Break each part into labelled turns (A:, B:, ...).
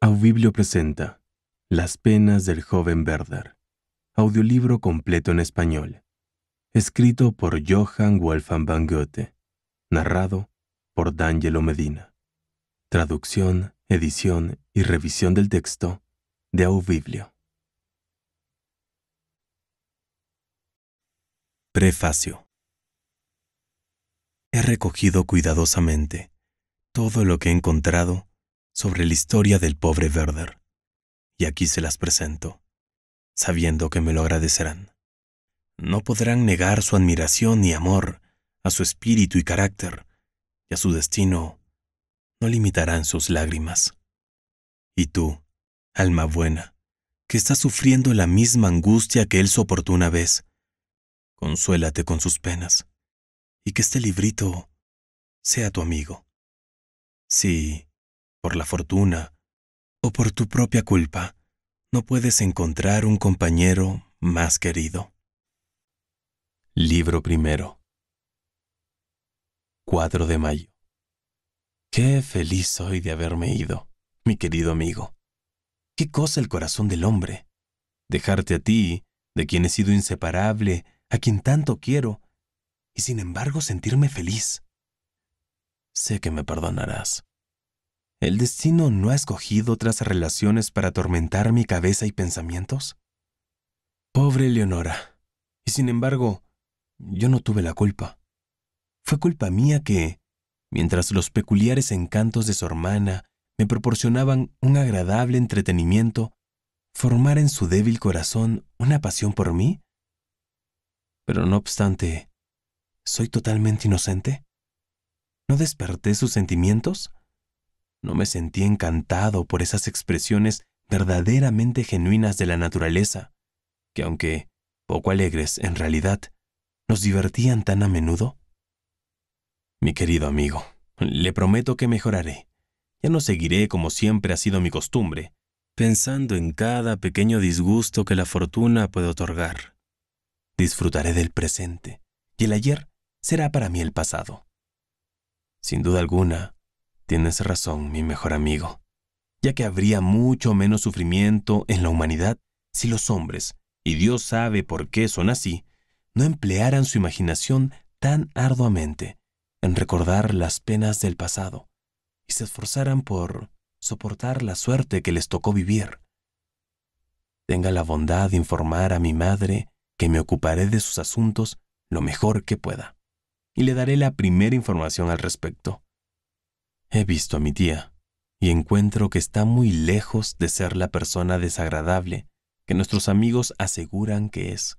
A: Aubiblio. presenta Las penas del joven Werder, audiolibro completo en español, escrito por Johann Wolfgang van Goethe, narrado por D'Angelo Medina. Traducción, edición y revisión del texto de Aubiblio. Prefacio. He recogido cuidadosamente todo lo que he encontrado sobre la historia del pobre Werder, y aquí se las presento, sabiendo que me lo agradecerán. No podrán negar su admiración y amor a su espíritu y carácter, y a su destino no limitarán sus lágrimas. Y tú, alma buena, que estás sufriendo la misma angustia que él soportó una vez, consuélate con sus penas, y que este librito sea tu amigo. Si, por la fortuna o por tu propia culpa, no puedes encontrar un compañero más querido. Libro primero. 4 de mayo. Qué feliz soy de haberme ido, mi querido amigo. Qué cosa el corazón del hombre. Dejarte a ti, de quien he sido inseparable, a quien tanto quiero, y sin embargo sentirme feliz sé que me perdonarás. ¿El destino no ha escogido otras relaciones para atormentar mi cabeza y pensamientos? Pobre Leonora. Y sin embargo, yo no tuve la culpa. Fue culpa mía que, mientras los peculiares encantos de su hermana me proporcionaban un agradable entretenimiento, formara en su débil corazón una pasión por mí? Pero no obstante, ¿soy totalmente inocente? ¿No desperté sus sentimientos? ¿No me sentí encantado por esas expresiones verdaderamente genuinas de la naturaleza, que aunque poco alegres en realidad, nos divertían tan a menudo? Mi querido amigo, le prometo que mejoraré. Ya no seguiré como siempre ha sido mi costumbre, pensando en cada pequeño disgusto que la fortuna puede otorgar. Disfrutaré del presente, y el ayer será para mí el pasado. Sin duda alguna, tienes razón, mi mejor amigo, ya que habría mucho menos sufrimiento en la humanidad si los hombres, y Dios sabe por qué son así, no emplearan su imaginación tan arduamente en recordar las penas del pasado y se esforzaran por soportar la suerte que les tocó vivir. Tenga la bondad de informar a mi madre que me ocuparé de sus asuntos lo mejor que pueda y le daré la primera información al respecto. He visto a mi tía y encuentro que está muy lejos de ser la persona desagradable que nuestros amigos aseguran que es.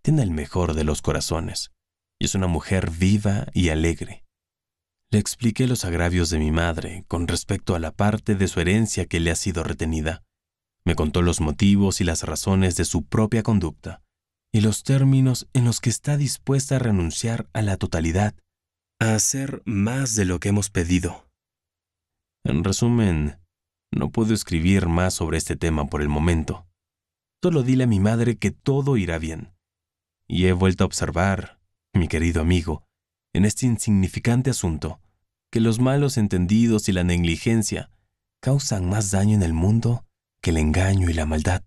A: Tiene el mejor de los corazones y es una mujer viva y alegre. Le expliqué los agravios de mi madre con respecto a la parte de su herencia que le ha sido retenida. Me contó los motivos y las razones de su propia conducta y los términos en los que está dispuesta a renunciar a la totalidad, a hacer más de lo que hemos pedido. En resumen, no puedo escribir más sobre este tema por el momento. Solo dile a mi madre que todo irá bien. Y he vuelto a observar, mi querido amigo, en este insignificante asunto, que los malos entendidos y la negligencia causan más daño en el mundo que el engaño y la maldad.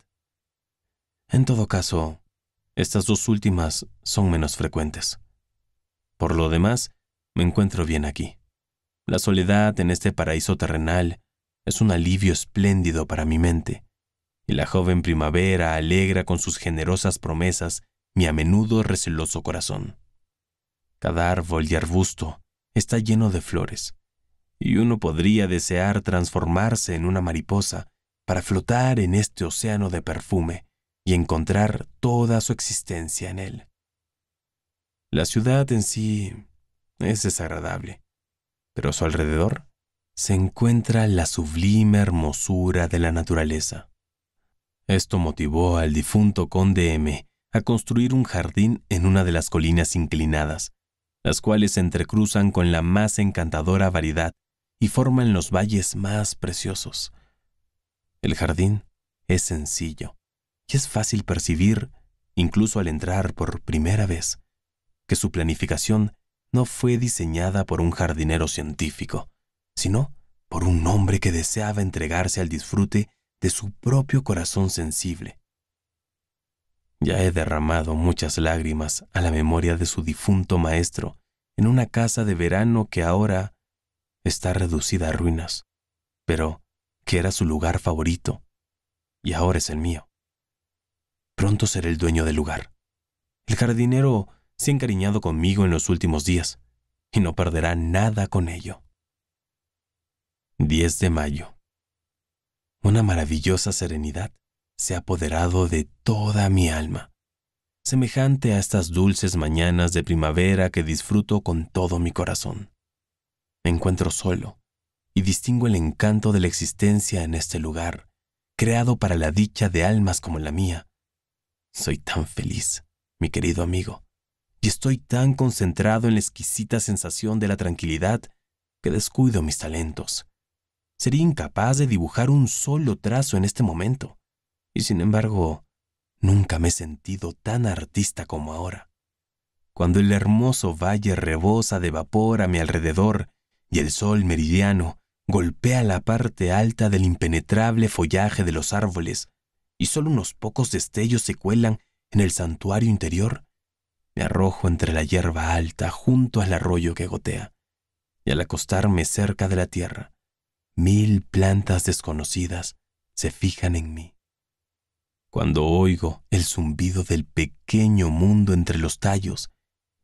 A: En todo caso, estas dos últimas son menos frecuentes. Por lo demás, me encuentro bien aquí. La soledad en este paraíso terrenal es un alivio espléndido para mi mente, y la joven primavera alegra con sus generosas promesas mi a menudo receloso corazón. Cada árbol y arbusto está lleno de flores, y uno podría desear transformarse en una mariposa para flotar en este océano de perfume y encontrar toda su existencia en él. La ciudad en sí es desagradable, pero a su alrededor se encuentra la sublime hermosura de la naturaleza. Esto motivó al difunto conde M a construir un jardín en una de las colinas inclinadas, las cuales se entrecruzan con la más encantadora variedad y forman los valles más preciosos. El jardín es sencillo, y es fácil percibir, incluso al entrar por primera vez, que su planificación no fue diseñada por un jardinero científico, sino por un hombre que deseaba entregarse al disfrute de su propio corazón sensible. Ya he derramado muchas lágrimas a la memoria de su difunto maestro en una casa de verano que ahora está reducida a ruinas, pero que era su lugar favorito, y ahora es el mío. Pronto seré el dueño del lugar. El jardinero se ha encariñado conmigo en los últimos días y no perderá nada con ello. 10 de mayo. Una maravillosa serenidad se ha apoderado de toda mi alma, semejante a estas dulces mañanas de primavera que disfruto con todo mi corazón. Me encuentro solo y distingo el encanto de la existencia en este lugar, creado para la dicha de almas como la mía, soy tan feliz, mi querido amigo, y estoy tan concentrado en la exquisita sensación de la tranquilidad que descuido mis talentos. Sería incapaz de dibujar un solo trazo en este momento, y sin embargo, nunca me he sentido tan artista como ahora. Cuando el hermoso valle rebosa de vapor a mi alrededor y el sol meridiano golpea la parte alta del impenetrable follaje de los árboles, y solo unos pocos destellos se cuelan en el santuario interior, me arrojo entre la hierba alta junto al arroyo que gotea, y al acostarme cerca de la tierra, mil plantas desconocidas se fijan en mí. Cuando oigo el zumbido del pequeño mundo entre los tallos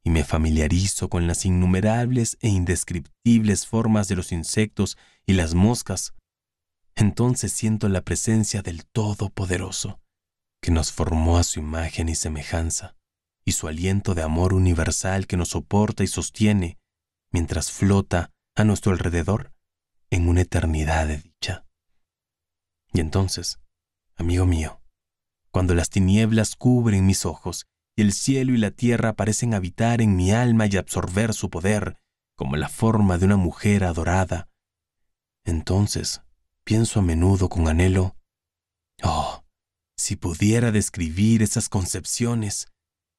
A: y me familiarizo con las innumerables e indescriptibles formas de los insectos y las moscas entonces siento la presencia del Todopoderoso, que nos formó a su imagen y semejanza, y su aliento de amor universal que nos soporta y sostiene mientras flota a nuestro alrededor en una eternidad de dicha. Y entonces, amigo mío, cuando las tinieblas cubren mis ojos y el cielo y la tierra parecen habitar en mi alma y absorber su poder como la forma de una mujer adorada, entonces pienso a menudo con anhelo, oh, si pudiera describir esas concepciones,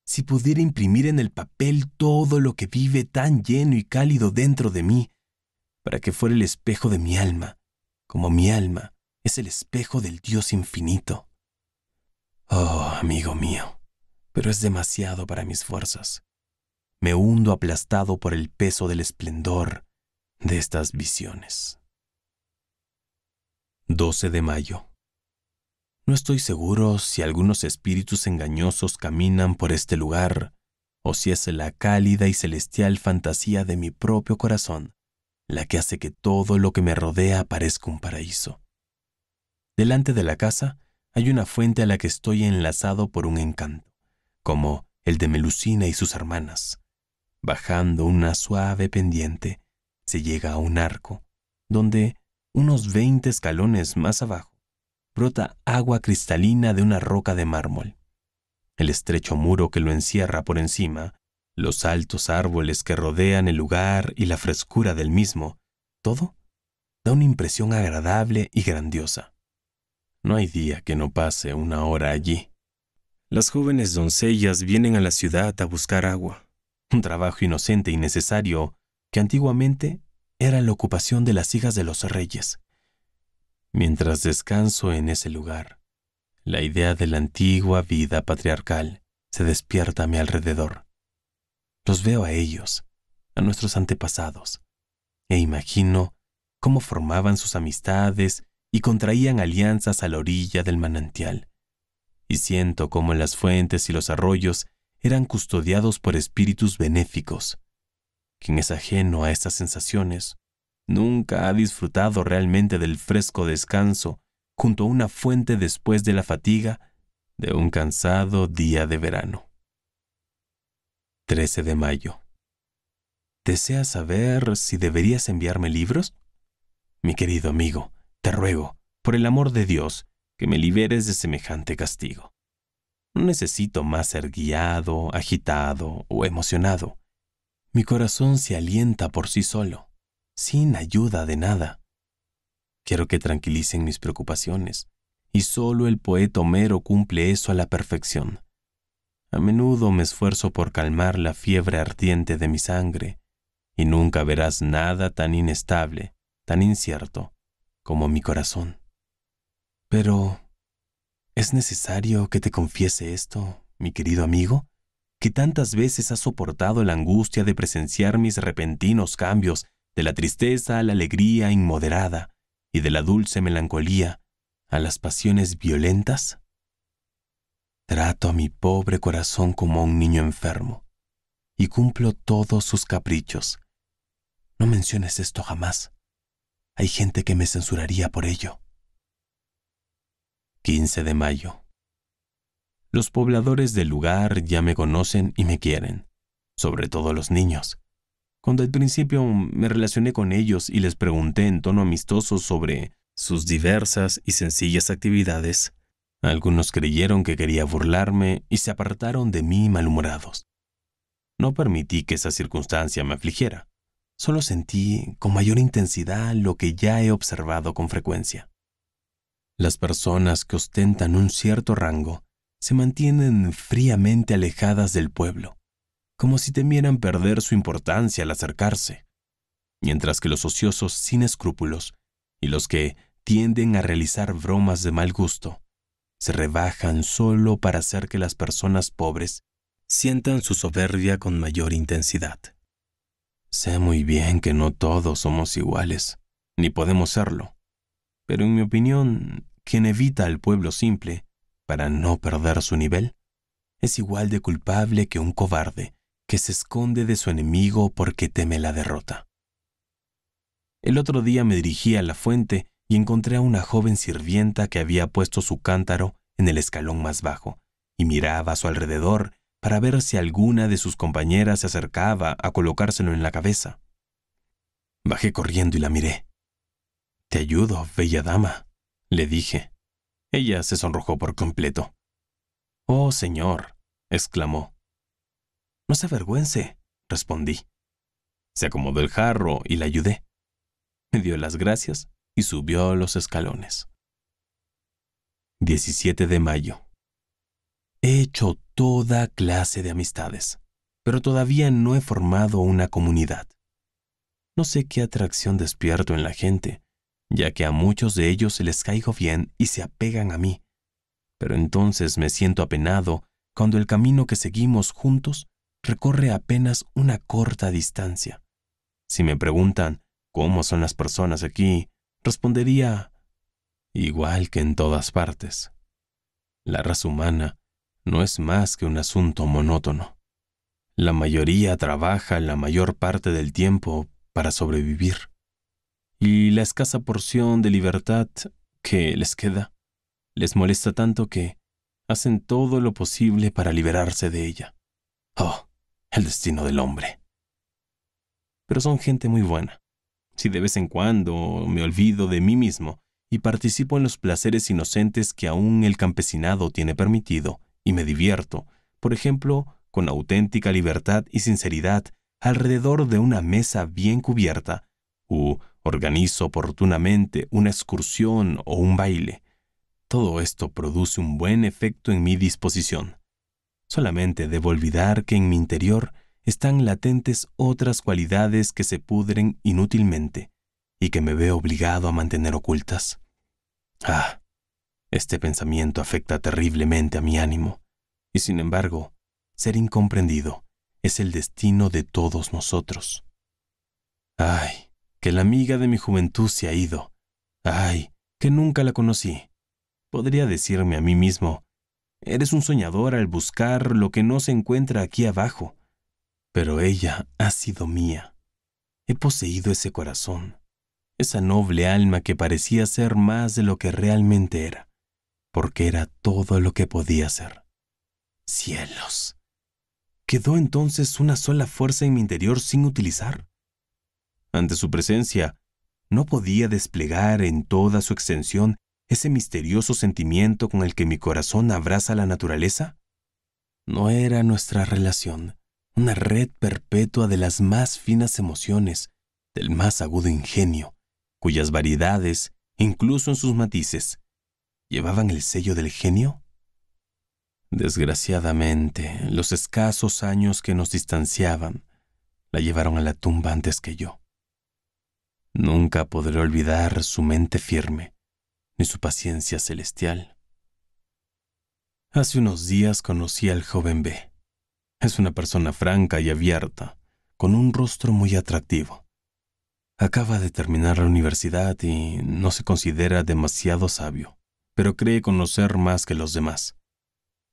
A: si pudiera imprimir en el papel todo lo que vive tan lleno y cálido dentro de mí, para que fuera el espejo de mi alma, como mi alma es el espejo del Dios infinito. Oh, amigo mío, pero es demasiado para mis fuerzas. Me hundo aplastado por el peso del esplendor de estas visiones. 12 de mayo. No estoy seguro si algunos espíritus engañosos caminan por este lugar, o si es la cálida y celestial fantasía de mi propio corazón la que hace que todo lo que me rodea parezca un paraíso. Delante de la casa hay una fuente a la que estoy enlazado por un encanto, como el de Melusina y sus hermanas. Bajando una suave pendiente, se llega a un arco, donde unos veinte escalones más abajo, brota agua cristalina de una roca de mármol. El estrecho muro que lo encierra por encima, los altos árboles que rodean el lugar y la frescura del mismo, todo da una impresión agradable y grandiosa. No hay día que no pase una hora allí. Las jóvenes doncellas vienen a la ciudad a buscar agua, un trabajo inocente y necesario que antiguamente era la ocupación de las hijas de los reyes. Mientras descanso en ese lugar, la idea de la antigua vida patriarcal se despierta a mi alrededor. Los veo a ellos, a nuestros antepasados, e imagino cómo formaban sus amistades y contraían alianzas a la orilla del manantial. Y siento cómo las fuentes y los arroyos eran custodiados por espíritus benéficos, quien es ajeno a estas sensaciones, nunca ha disfrutado realmente del fresco descanso junto a una fuente después de la fatiga de un cansado día de verano. 13 de mayo. ¿Deseas saber si deberías enviarme libros? Mi querido amigo, te ruego, por el amor de Dios, que me liberes de semejante castigo. No necesito más ser guiado, agitado o emocionado. Mi corazón se alienta por sí solo, sin ayuda de nada. Quiero que tranquilicen mis preocupaciones, y solo el poeta Homero cumple eso a la perfección. A menudo me esfuerzo por calmar la fiebre ardiente de mi sangre, y nunca verás nada tan inestable, tan incierto, como mi corazón. Pero, ¿es necesario que te confiese esto, mi querido amigo? que tantas veces ha soportado la angustia de presenciar mis repentinos cambios, de la tristeza a la alegría inmoderada, y de la dulce melancolía a las pasiones violentas? Trato a mi pobre corazón como a un niño enfermo, y cumplo todos sus caprichos. No menciones esto jamás. Hay gente que me censuraría por ello. 15 de mayo los pobladores del lugar ya me conocen y me quieren, sobre todo los niños. Cuando al principio me relacioné con ellos y les pregunté en tono amistoso sobre sus diversas y sencillas actividades, algunos creyeron que quería burlarme y se apartaron de mí malhumorados. No permití que esa circunstancia me afligiera. Solo sentí con mayor intensidad lo que ya he observado con frecuencia. Las personas que ostentan un cierto rango se mantienen fríamente alejadas del pueblo, como si temieran perder su importancia al acercarse, mientras que los ociosos sin escrúpulos y los que tienden a realizar bromas de mal gusto se rebajan solo para hacer que las personas pobres sientan su soberbia con mayor intensidad. Sé muy bien que no todos somos iguales, ni podemos serlo, pero en mi opinión, quien evita al pueblo simple para no perder su nivel, es igual de culpable que un cobarde que se esconde de su enemigo porque teme la derrota. El otro día me dirigí a la fuente y encontré a una joven sirvienta que había puesto su cántaro en el escalón más bajo y miraba a su alrededor para ver si alguna de sus compañeras se acercaba a colocárselo en la cabeza. Bajé corriendo y la miré. Te ayudo, bella dama, le dije. Ella se sonrojó por completo. Oh, señor, exclamó. No se avergüence, respondí. Se acomodó el jarro y la ayudé. Me dio las gracias y subió los escalones. 17 de mayo. He hecho toda clase de amistades, pero todavía no he formado una comunidad. No sé qué atracción despierto en la gente, ya que a muchos de ellos se les caigo bien y se apegan a mí. Pero entonces me siento apenado cuando el camino que seguimos juntos recorre apenas una corta distancia. Si me preguntan cómo son las personas aquí, respondería igual que en todas partes. La raza humana no es más que un asunto monótono. La mayoría trabaja la mayor parte del tiempo para sobrevivir y la escasa porción de libertad que les queda les molesta tanto que hacen todo lo posible para liberarse de ella. Oh, el destino del hombre. Pero son gente muy buena. Si de vez en cuando me olvido de mí mismo y participo en los placeres inocentes que aún el campesinado tiene permitido, y me divierto, por ejemplo, con auténtica libertad y sinceridad alrededor de una mesa bien cubierta, u Organizo oportunamente una excursión o un baile. Todo esto produce un buen efecto en mi disposición. Solamente debo olvidar que en mi interior están latentes otras cualidades que se pudren inútilmente y que me veo obligado a mantener ocultas. Ah, este pensamiento afecta terriblemente a mi ánimo, y sin embargo, ser incomprendido es el destino de todos nosotros. Ay, que la amiga de mi juventud se ha ido. Ay, que nunca la conocí. Podría decirme a mí mismo, eres un soñador al buscar lo que no se encuentra aquí abajo. Pero ella ha sido mía. He poseído ese corazón, esa noble alma que parecía ser más de lo que realmente era, porque era todo lo que podía ser. Cielos. ¿Quedó entonces una sola fuerza en mi interior sin utilizar? ante su presencia, no podía desplegar en toda su extensión ese misterioso sentimiento con el que mi corazón abraza la naturaleza? ¿No era nuestra relación una red perpetua de las más finas emociones, del más agudo ingenio, cuyas variedades, incluso en sus matices, llevaban el sello del genio? Desgraciadamente, los escasos años que nos distanciaban la llevaron a la tumba antes que yo. Nunca podré olvidar su mente firme, ni su paciencia celestial. Hace unos días conocí al joven B. Es una persona franca y abierta, con un rostro muy atractivo. Acaba de terminar la universidad y no se considera demasiado sabio, pero cree conocer más que los demás.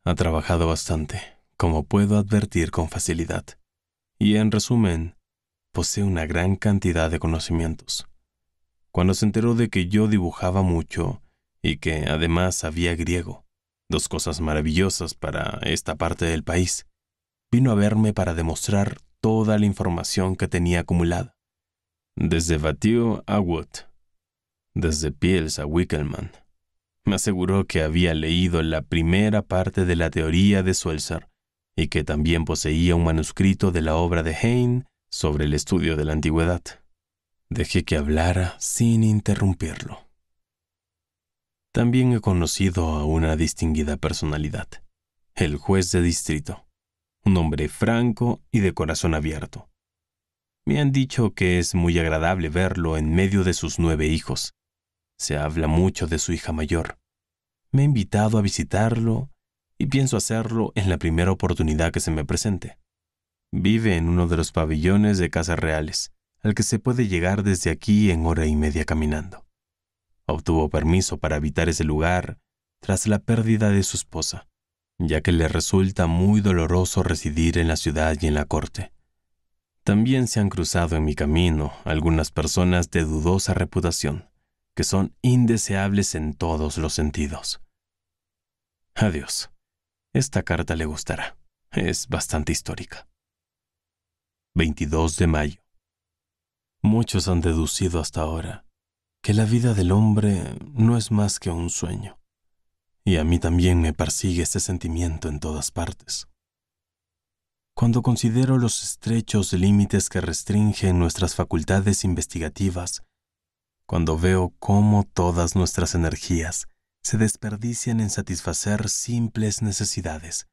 A: Ha trabajado bastante, como puedo advertir con facilidad. Y en resumen, posee una gran cantidad de conocimientos. Cuando se enteró de que yo dibujaba mucho y que además sabía griego, dos cosas maravillosas para esta parte del país, vino a verme para demostrar toda la información que tenía acumulada. Desde Batio a Wood, desde Piels a Wickelmann. Me aseguró que había leído la primera parte de la teoría de Sulzer y que también poseía un manuscrito de la obra de Heine sobre el estudio de la antigüedad. Dejé que hablara sin interrumpirlo. También he conocido a una distinguida personalidad, el juez de distrito, un hombre franco y de corazón abierto. Me han dicho que es muy agradable verlo en medio de sus nueve hijos. Se habla mucho de su hija mayor. Me ha invitado a visitarlo y pienso hacerlo en la primera oportunidad que se me presente. Vive en uno de los pabellones de casas reales, al que se puede llegar desde aquí en hora y media caminando. Obtuvo permiso para habitar ese lugar tras la pérdida de su esposa, ya que le resulta muy doloroso residir en la ciudad y en la corte. También se han cruzado en mi camino algunas personas de dudosa reputación, que son indeseables en todos los sentidos. Adiós. Esta carta le gustará. Es bastante histórica. 22 de mayo. Muchos han deducido hasta ahora que la vida del hombre no es más que un sueño, y a mí también me persigue este sentimiento en todas partes. Cuando considero los estrechos límites que restringen nuestras facultades investigativas, cuando veo cómo todas nuestras energías se desperdician en satisfacer simples necesidades,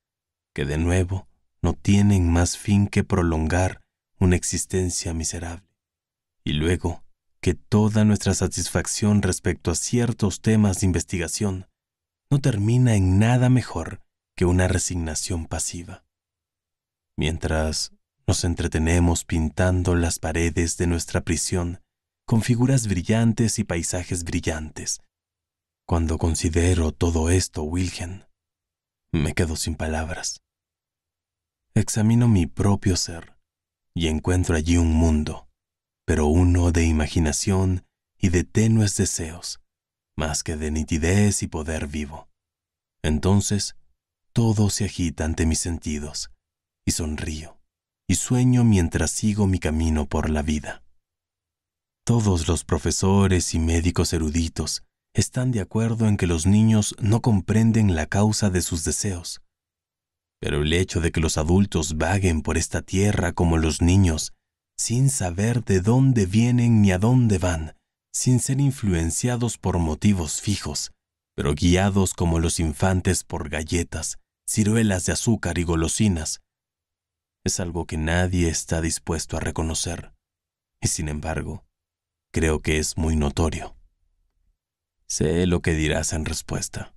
A: que de nuevo no tienen más fin que prolongar una existencia miserable. Y luego, que toda nuestra satisfacción respecto a ciertos temas de investigación no termina en nada mejor que una resignación pasiva. Mientras nos entretenemos pintando las paredes de nuestra prisión con figuras brillantes y paisajes brillantes, cuando considero todo esto, Wilhelm, me quedo sin palabras. Examino mi propio ser y encuentro allí un mundo, pero uno de imaginación y de tenues deseos, más que de nitidez y poder vivo. Entonces, todo se agita ante mis sentidos, y sonrío, y sueño mientras sigo mi camino por la vida. Todos los profesores y médicos eruditos están de acuerdo en que los niños no comprenden la causa de sus deseos, pero el hecho de que los adultos vaguen por esta tierra como los niños, sin saber de dónde vienen ni a dónde van, sin ser influenciados por motivos fijos, pero guiados como los infantes por galletas, ciruelas de azúcar y golosinas, es algo que nadie está dispuesto a reconocer, y sin embargo, creo que es muy notorio. Sé lo que dirás en respuesta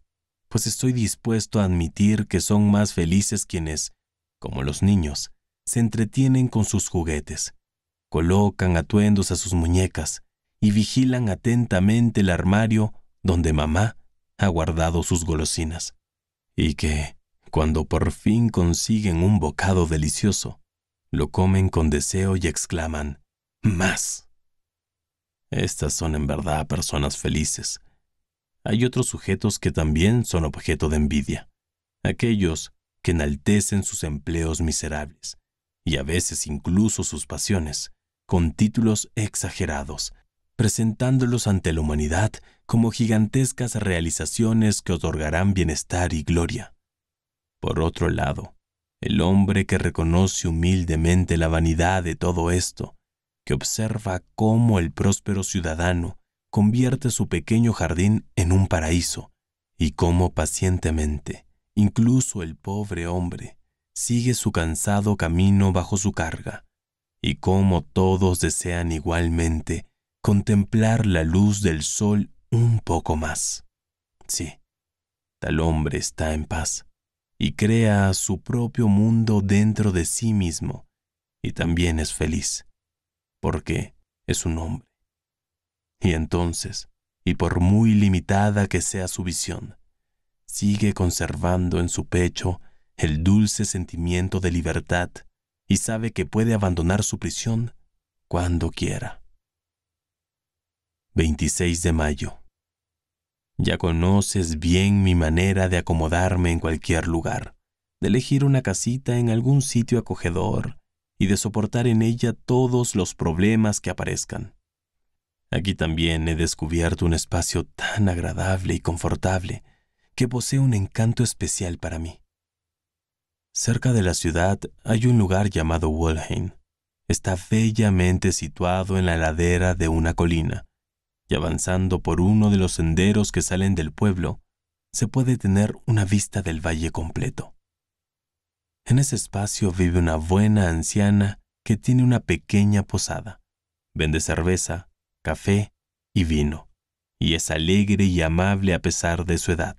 A: pues estoy dispuesto a admitir que son más felices quienes, como los niños, se entretienen con sus juguetes, colocan atuendos a sus muñecas y vigilan atentamente el armario donde mamá ha guardado sus golosinas, y que, cuando por fin consiguen un bocado delicioso, lo comen con deseo y exclaman, ¡Más! Estas son en verdad personas felices, hay otros sujetos que también son objeto de envidia, aquellos que enaltecen sus empleos miserables, y a veces incluso sus pasiones, con títulos exagerados, presentándolos ante la humanidad como gigantescas realizaciones que otorgarán bienestar y gloria. Por otro lado, el hombre que reconoce humildemente la vanidad de todo esto, que observa cómo el próspero ciudadano convierte su pequeño jardín en un paraíso, y cómo pacientemente, incluso el pobre hombre, sigue su cansado camino bajo su carga, y cómo todos desean igualmente contemplar la luz del sol un poco más. Sí, tal hombre está en paz y crea su propio mundo dentro de sí mismo, y también es feliz, porque es un hombre. Y entonces, y por muy limitada que sea su visión, sigue conservando en su pecho el dulce sentimiento de libertad y sabe que puede abandonar su prisión cuando quiera. 26 de mayo. Ya conoces bien mi manera de acomodarme en cualquier lugar, de elegir una casita en algún sitio acogedor y de soportar en ella todos los problemas que aparezcan. Aquí también he descubierto un espacio tan agradable y confortable que posee un encanto especial para mí. Cerca de la ciudad hay un lugar llamado Wolheim. Está bellamente situado en la ladera de una colina, y avanzando por uno de los senderos que salen del pueblo, se puede tener una vista del valle completo. En ese espacio vive una buena anciana que tiene una pequeña posada, vende cerveza café y vino, y es alegre y amable a pesar de su edad.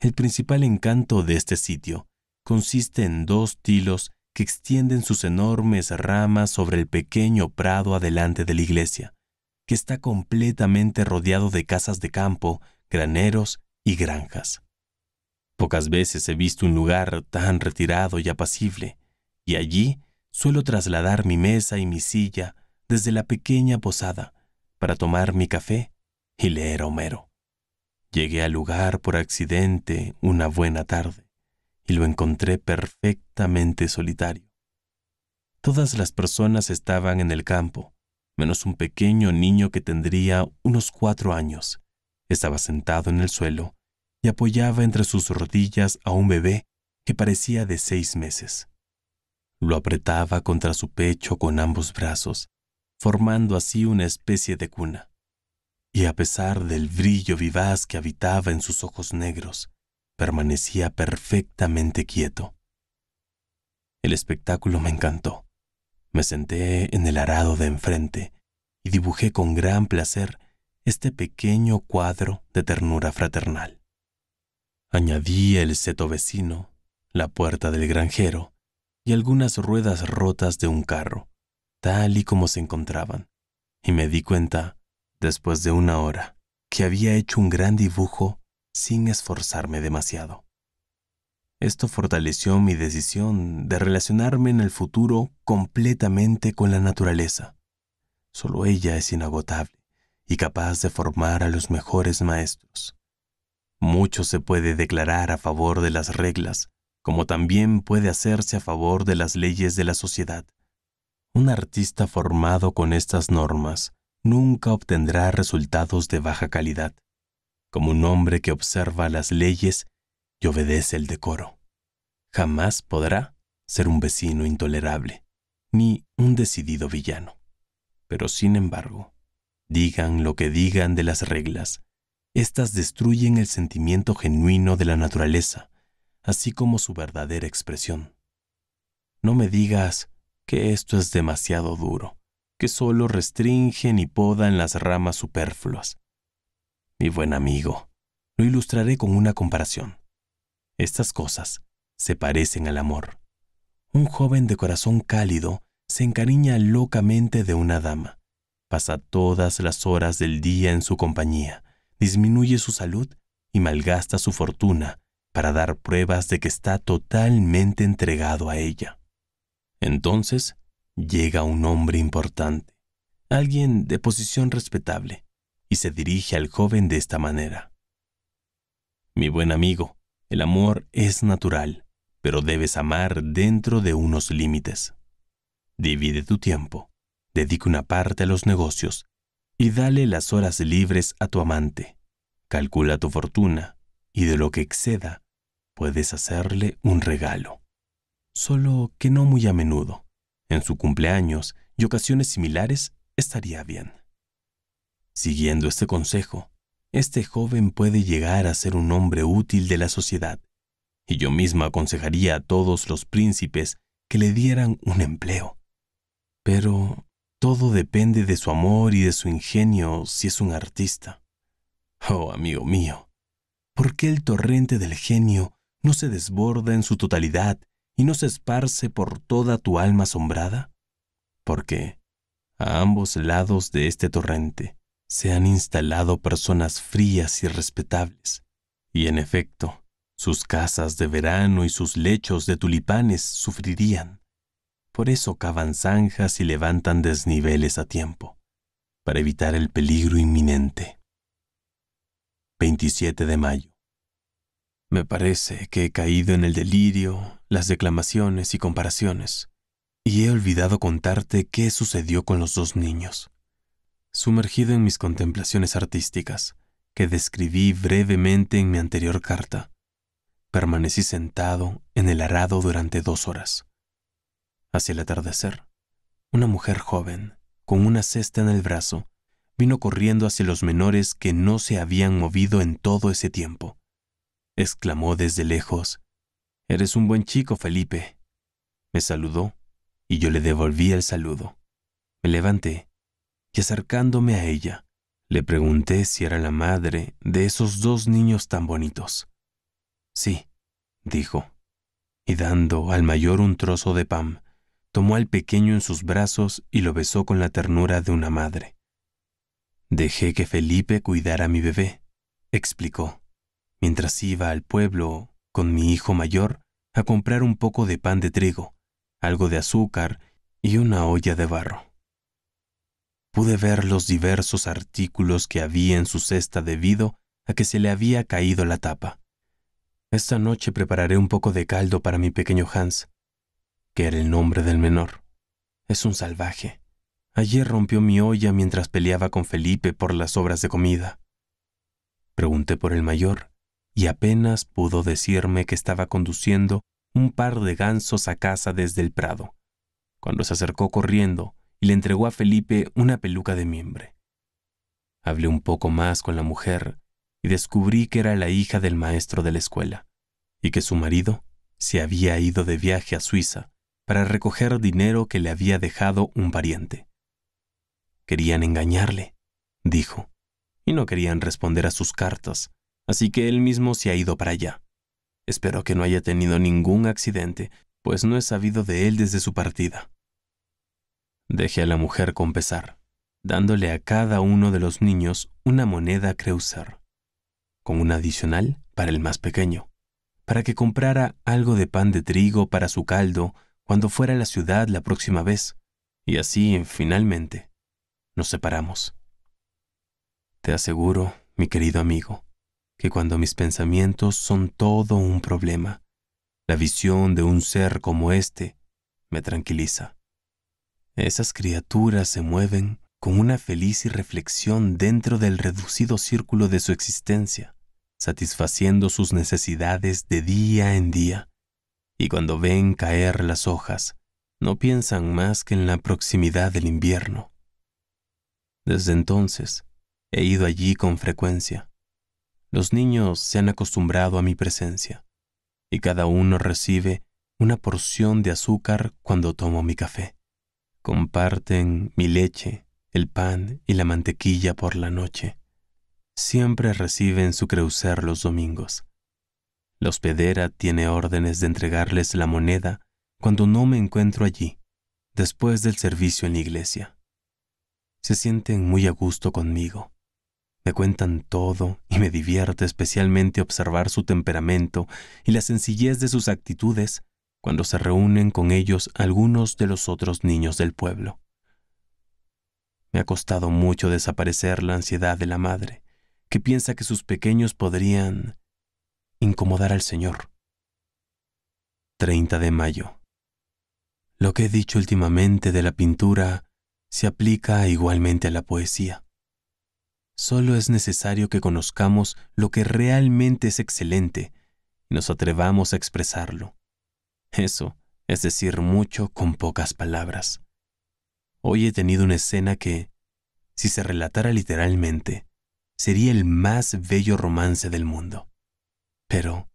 A: El principal encanto de este sitio consiste en dos tilos que extienden sus enormes ramas sobre el pequeño prado adelante de la iglesia, que está completamente rodeado de casas de campo, graneros y granjas. Pocas veces he visto un lugar tan retirado y apacible, y allí suelo trasladar mi mesa y mi silla desde la pequeña posada, para tomar mi café y leer Homero. Llegué al lugar por accidente una buena tarde y lo encontré perfectamente solitario. Todas las personas estaban en el campo, menos un pequeño niño que tendría unos cuatro años. Estaba sentado en el suelo y apoyaba entre sus rodillas a un bebé que parecía de seis meses. Lo apretaba contra su pecho con ambos brazos formando así una especie de cuna. Y a pesar del brillo vivaz que habitaba en sus ojos negros, permanecía perfectamente quieto. El espectáculo me encantó. Me senté en el arado de enfrente y dibujé con gran placer este pequeño cuadro de ternura fraternal. Añadí el seto vecino, la puerta del granjero y algunas ruedas rotas de un carro, tal y como se encontraban, y me di cuenta, después de una hora, que había hecho un gran dibujo sin esforzarme demasiado. Esto fortaleció mi decisión de relacionarme en el futuro completamente con la naturaleza. Solo ella es inagotable y capaz de formar a los mejores maestros. Mucho se puede declarar a favor de las reglas, como también puede hacerse a favor de las leyes de la sociedad. Un artista formado con estas normas nunca obtendrá resultados de baja calidad, como un hombre que observa las leyes y obedece el decoro. Jamás podrá ser un vecino intolerable, ni un decidido villano. Pero sin embargo, digan lo que digan de las reglas, éstas destruyen el sentimiento genuino de la naturaleza, así como su verdadera expresión. No me digas, que esto es demasiado duro, que solo restringen y podan las ramas superfluas. Mi buen amigo, lo ilustraré con una comparación. Estas cosas se parecen al amor. Un joven de corazón cálido se encariña locamente de una dama, pasa todas las horas del día en su compañía, disminuye su salud y malgasta su fortuna para dar pruebas de que está totalmente entregado a ella. Entonces llega un hombre importante, alguien de posición respetable, y se dirige al joven de esta manera. Mi buen amigo, el amor es natural, pero debes amar dentro de unos límites. Divide tu tiempo, dedica una parte a los negocios y dale las horas libres a tu amante. Calcula tu fortuna y de lo que exceda puedes hacerle un regalo solo que no muy a menudo. En su cumpleaños y ocasiones similares estaría bien. Siguiendo este consejo, este joven puede llegar a ser un hombre útil de la sociedad, y yo misma aconsejaría a todos los príncipes que le dieran un empleo. Pero todo depende de su amor y de su ingenio si es un artista. Oh, amigo mío, ¿por qué el torrente del genio no se desborda en su totalidad y no se esparce por toda tu alma asombrada? Porque a ambos lados de este torrente se han instalado personas frías y respetables, y en efecto, sus casas de verano y sus lechos de tulipanes sufrirían. Por eso cavan zanjas y levantan desniveles a tiempo, para evitar el peligro inminente. 27 de mayo. Me parece que he caído en el delirio las declamaciones y comparaciones, y he olvidado contarte qué sucedió con los dos niños. Sumergido en mis contemplaciones artísticas, que describí brevemente en mi anterior carta, permanecí sentado en el arado durante dos horas. Hacia el atardecer, una mujer joven, con una cesta en el brazo, vino corriendo hacia los menores que no se habían movido en todo ese tiempo. Exclamó desde lejos, Eres un buen chico, Felipe. Me saludó y yo le devolví el saludo. Me levanté y acercándome a ella, le pregunté si era la madre de esos dos niños tan bonitos. Sí, dijo, y dando al mayor un trozo de pan, tomó al pequeño en sus brazos y lo besó con la ternura de una madre. Dejé que Felipe cuidara a mi bebé, explicó, mientras iba al pueblo con mi hijo mayor a comprar un poco de pan de trigo, algo de azúcar y una olla de barro. Pude ver los diversos artículos que había en su cesta debido a que se le había caído la tapa. Esta noche prepararé un poco de caldo para mi pequeño Hans, que era el nombre del menor. Es un salvaje. Ayer rompió mi olla mientras peleaba con Felipe por las obras de comida. Pregunté por el mayor y apenas pudo decirme que estaba conduciendo un par de gansos a casa desde el prado, cuando se acercó corriendo y le entregó a Felipe una peluca de miembre. Hablé un poco más con la mujer y descubrí que era la hija del maestro de la escuela, y que su marido se había ido de viaje a Suiza para recoger dinero que le había dejado un pariente. Querían engañarle, dijo, y no querían responder a sus cartas, así que él mismo se ha ido para allá. Espero que no haya tenido ningún accidente, pues no he sabido de él desde su partida. Dejé a la mujer con pesar, dándole a cada uno de los niños una moneda Creuser, con un adicional para el más pequeño, para que comprara algo de pan de trigo para su caldo cuando fuera a la ciudad la próxima vez, y así, finalmente, nos separamos. Te aseguro, mi querido amigo, que cuando mis pensamientos son todo un problema, la visión de un ser como este me tranquiliza. Esas criaturas se mueven con una feliz irreflexión dentro del reducido círculo de su existencia, satisfaciendo sus necesidades de día en día, y cuando ven caer las hojas, no piensan más que en la proximidad del invierno. Desde entonces, he ido allí con frecuencia, los niños se han acostumbrado a mi presencia y cada uno recibe una porción de azúcar cuando tomo mi café. Comparten mi leche, el pan y la mantequilla por la noche. Siempre reciben su creucer los domingos. La hospedera tiene órdenes de entregarles la moneda cuando no me encuentro allí, después del servicio en la iglesia. Se sienten muy a gusto conmigo me cuentan todo y me divierte especialmente observar su temperamento y la sencillez de sus actitudes cuando se reúnen con ellos algunos de los otros niños del pueblo. Me ha costado mucho desaparecer la ansiedad de la madre, que piensa que sus pequeños podrían incomodar al Señor. 30 de mayo. Lo que he dicho últimamente de la pintura se aplica igualmente a la poesía. Solo es necesario que conozcamos lo que realmente es excelente y nos atrevamos a expresarlo. Eso es decir mucho con pocas palabras. Hoy he tenido una escena que, si se relatara literalmente, sería el más bello romance del mundo. Pero,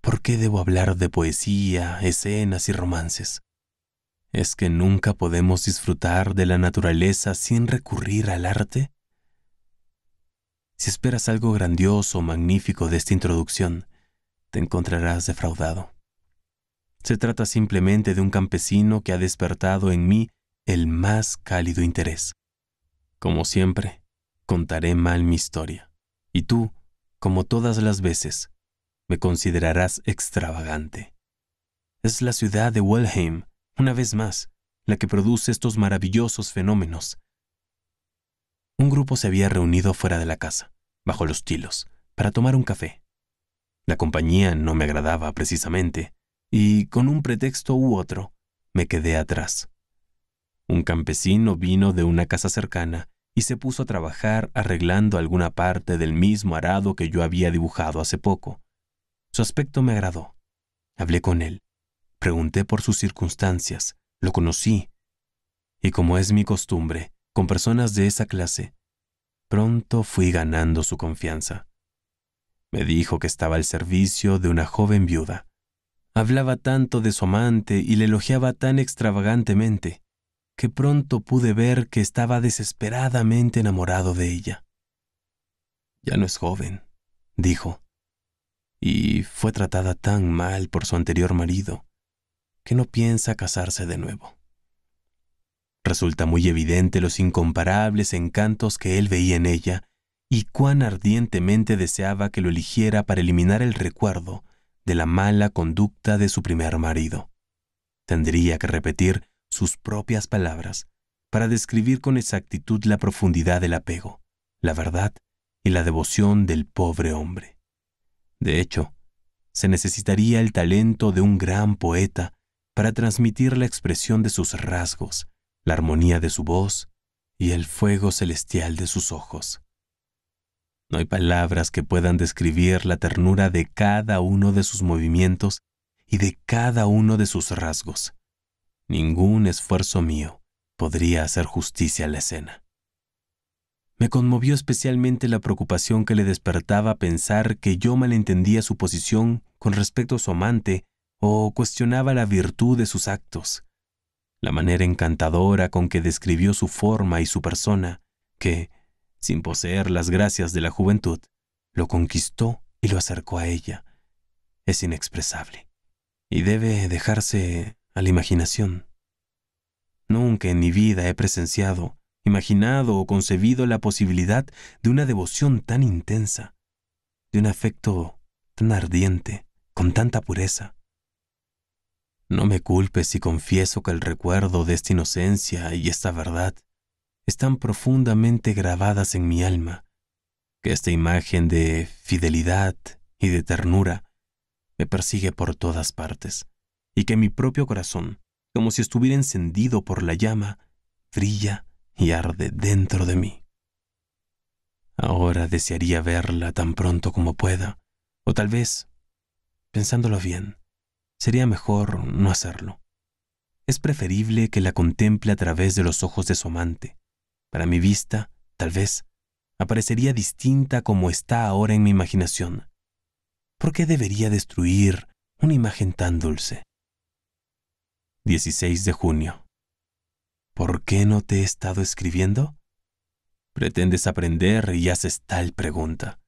A: ¿por qué debo hablar de poesía, escenas y romances? ¿Es que nunca podemos disfrutar de la naturaleza sin recurrir al arte? Si esperas algo grandioso o magnífico de esta introducción, te encontrarás defraudado. Se trata simplemente de un campesino que ha despertado en mí el más cálido interés. Como siempre, contaré mal mi historia. Y tú, como todas las veces, me considerarás extravagante. Es la ciudad de Wellheim, una vez más, la que produce estos maravillosos fenómenos, un grupo se había reunido fuera de la casa, bajo los tilos, para tomar un café. La compañía no me agradaba precisamente, y con un pretexto u otro, me quedé atrás. Un campesino vino de una casa cercana y se puso a trabajar arreglando alguna parte del mismo arado que yo había dibujado hace poco. Su aspecto me agradó. Hablé con él, pregunté por sus circunstancias, lo conocí, y como es mi costumbre, con personas de esa clase. Pronto fui ganando su confianza. Me dijo que estaba al servicio de una joven viuda. Hablaba tanto de su amante y le elogiaba tan extravagantemente que pronto pude ver que estaba desesperadamente enamorado de ella. Ya no es joven, dijo, y fue tratada tan mal por su anterior marido que no piensa casarse de nuevo. Resulta muy evidente los incomparables encantos que él veía en ella y cuán ardientemente deseaba que lo eligiera para eliminar el recuerdo de la mala conducta de su primer marido. Tendría que repetir sus propias palabras para describir con exactitud la profundidad del apego, la verdad y la devoción del pobre hombre. De hecho, se necesitaría el talento de un gran poeta para transmitir la expresión de sus rasgos, la armonía de su voz y el fuego celestial de sus ojos. No hay palabras que puedan describir la ternura de cada uno de sus movimientos y de cada uno de sus rasgos. Ningún esfuerzo mío podría hacer justicia a la escena. Me conmovió especialmente la preocupación que le despertaba pensar que yo malentendía su posición con respecto a su amante o cuestionaba la virtud de sus actos la manera encantadora con que describió su forma y su persona, que, sin poseer las gracias de la juventud, lo conquistó y lo acercó a ella, es inexpresable y debe dejarse a la imaginación. Nunca en mi vida he presenciado, imaginado o concebido la posibilidad de una devoción tan intensa, de un afecto tan ardiente, con tanta pureza, no me culpes si confieso que el recuerdo de esta inocencia y esta verdad están profundamente grabadas en mi alma, que esta imagen de fidelidad y de ternura me persigue por todas partes, y que mi propio corazón, como si estuviera encendido por la llama, brilla y arde dentro de mí. Ahora desearía verla tan pronto como pueda, o tal vez, pensándolo bien, sería mejor no hacerlo. Es preferible que la contemple a través de los ojos de su amante. Para mi vista, tal vez, aparecería distinta como está ahora en mi imaginación. ¿Por qué debería destruir una imagen tan dulce? 16 de junio. ¿Por qué no te he estado escribiendo? Pretendes aprender y haces tal pregunta.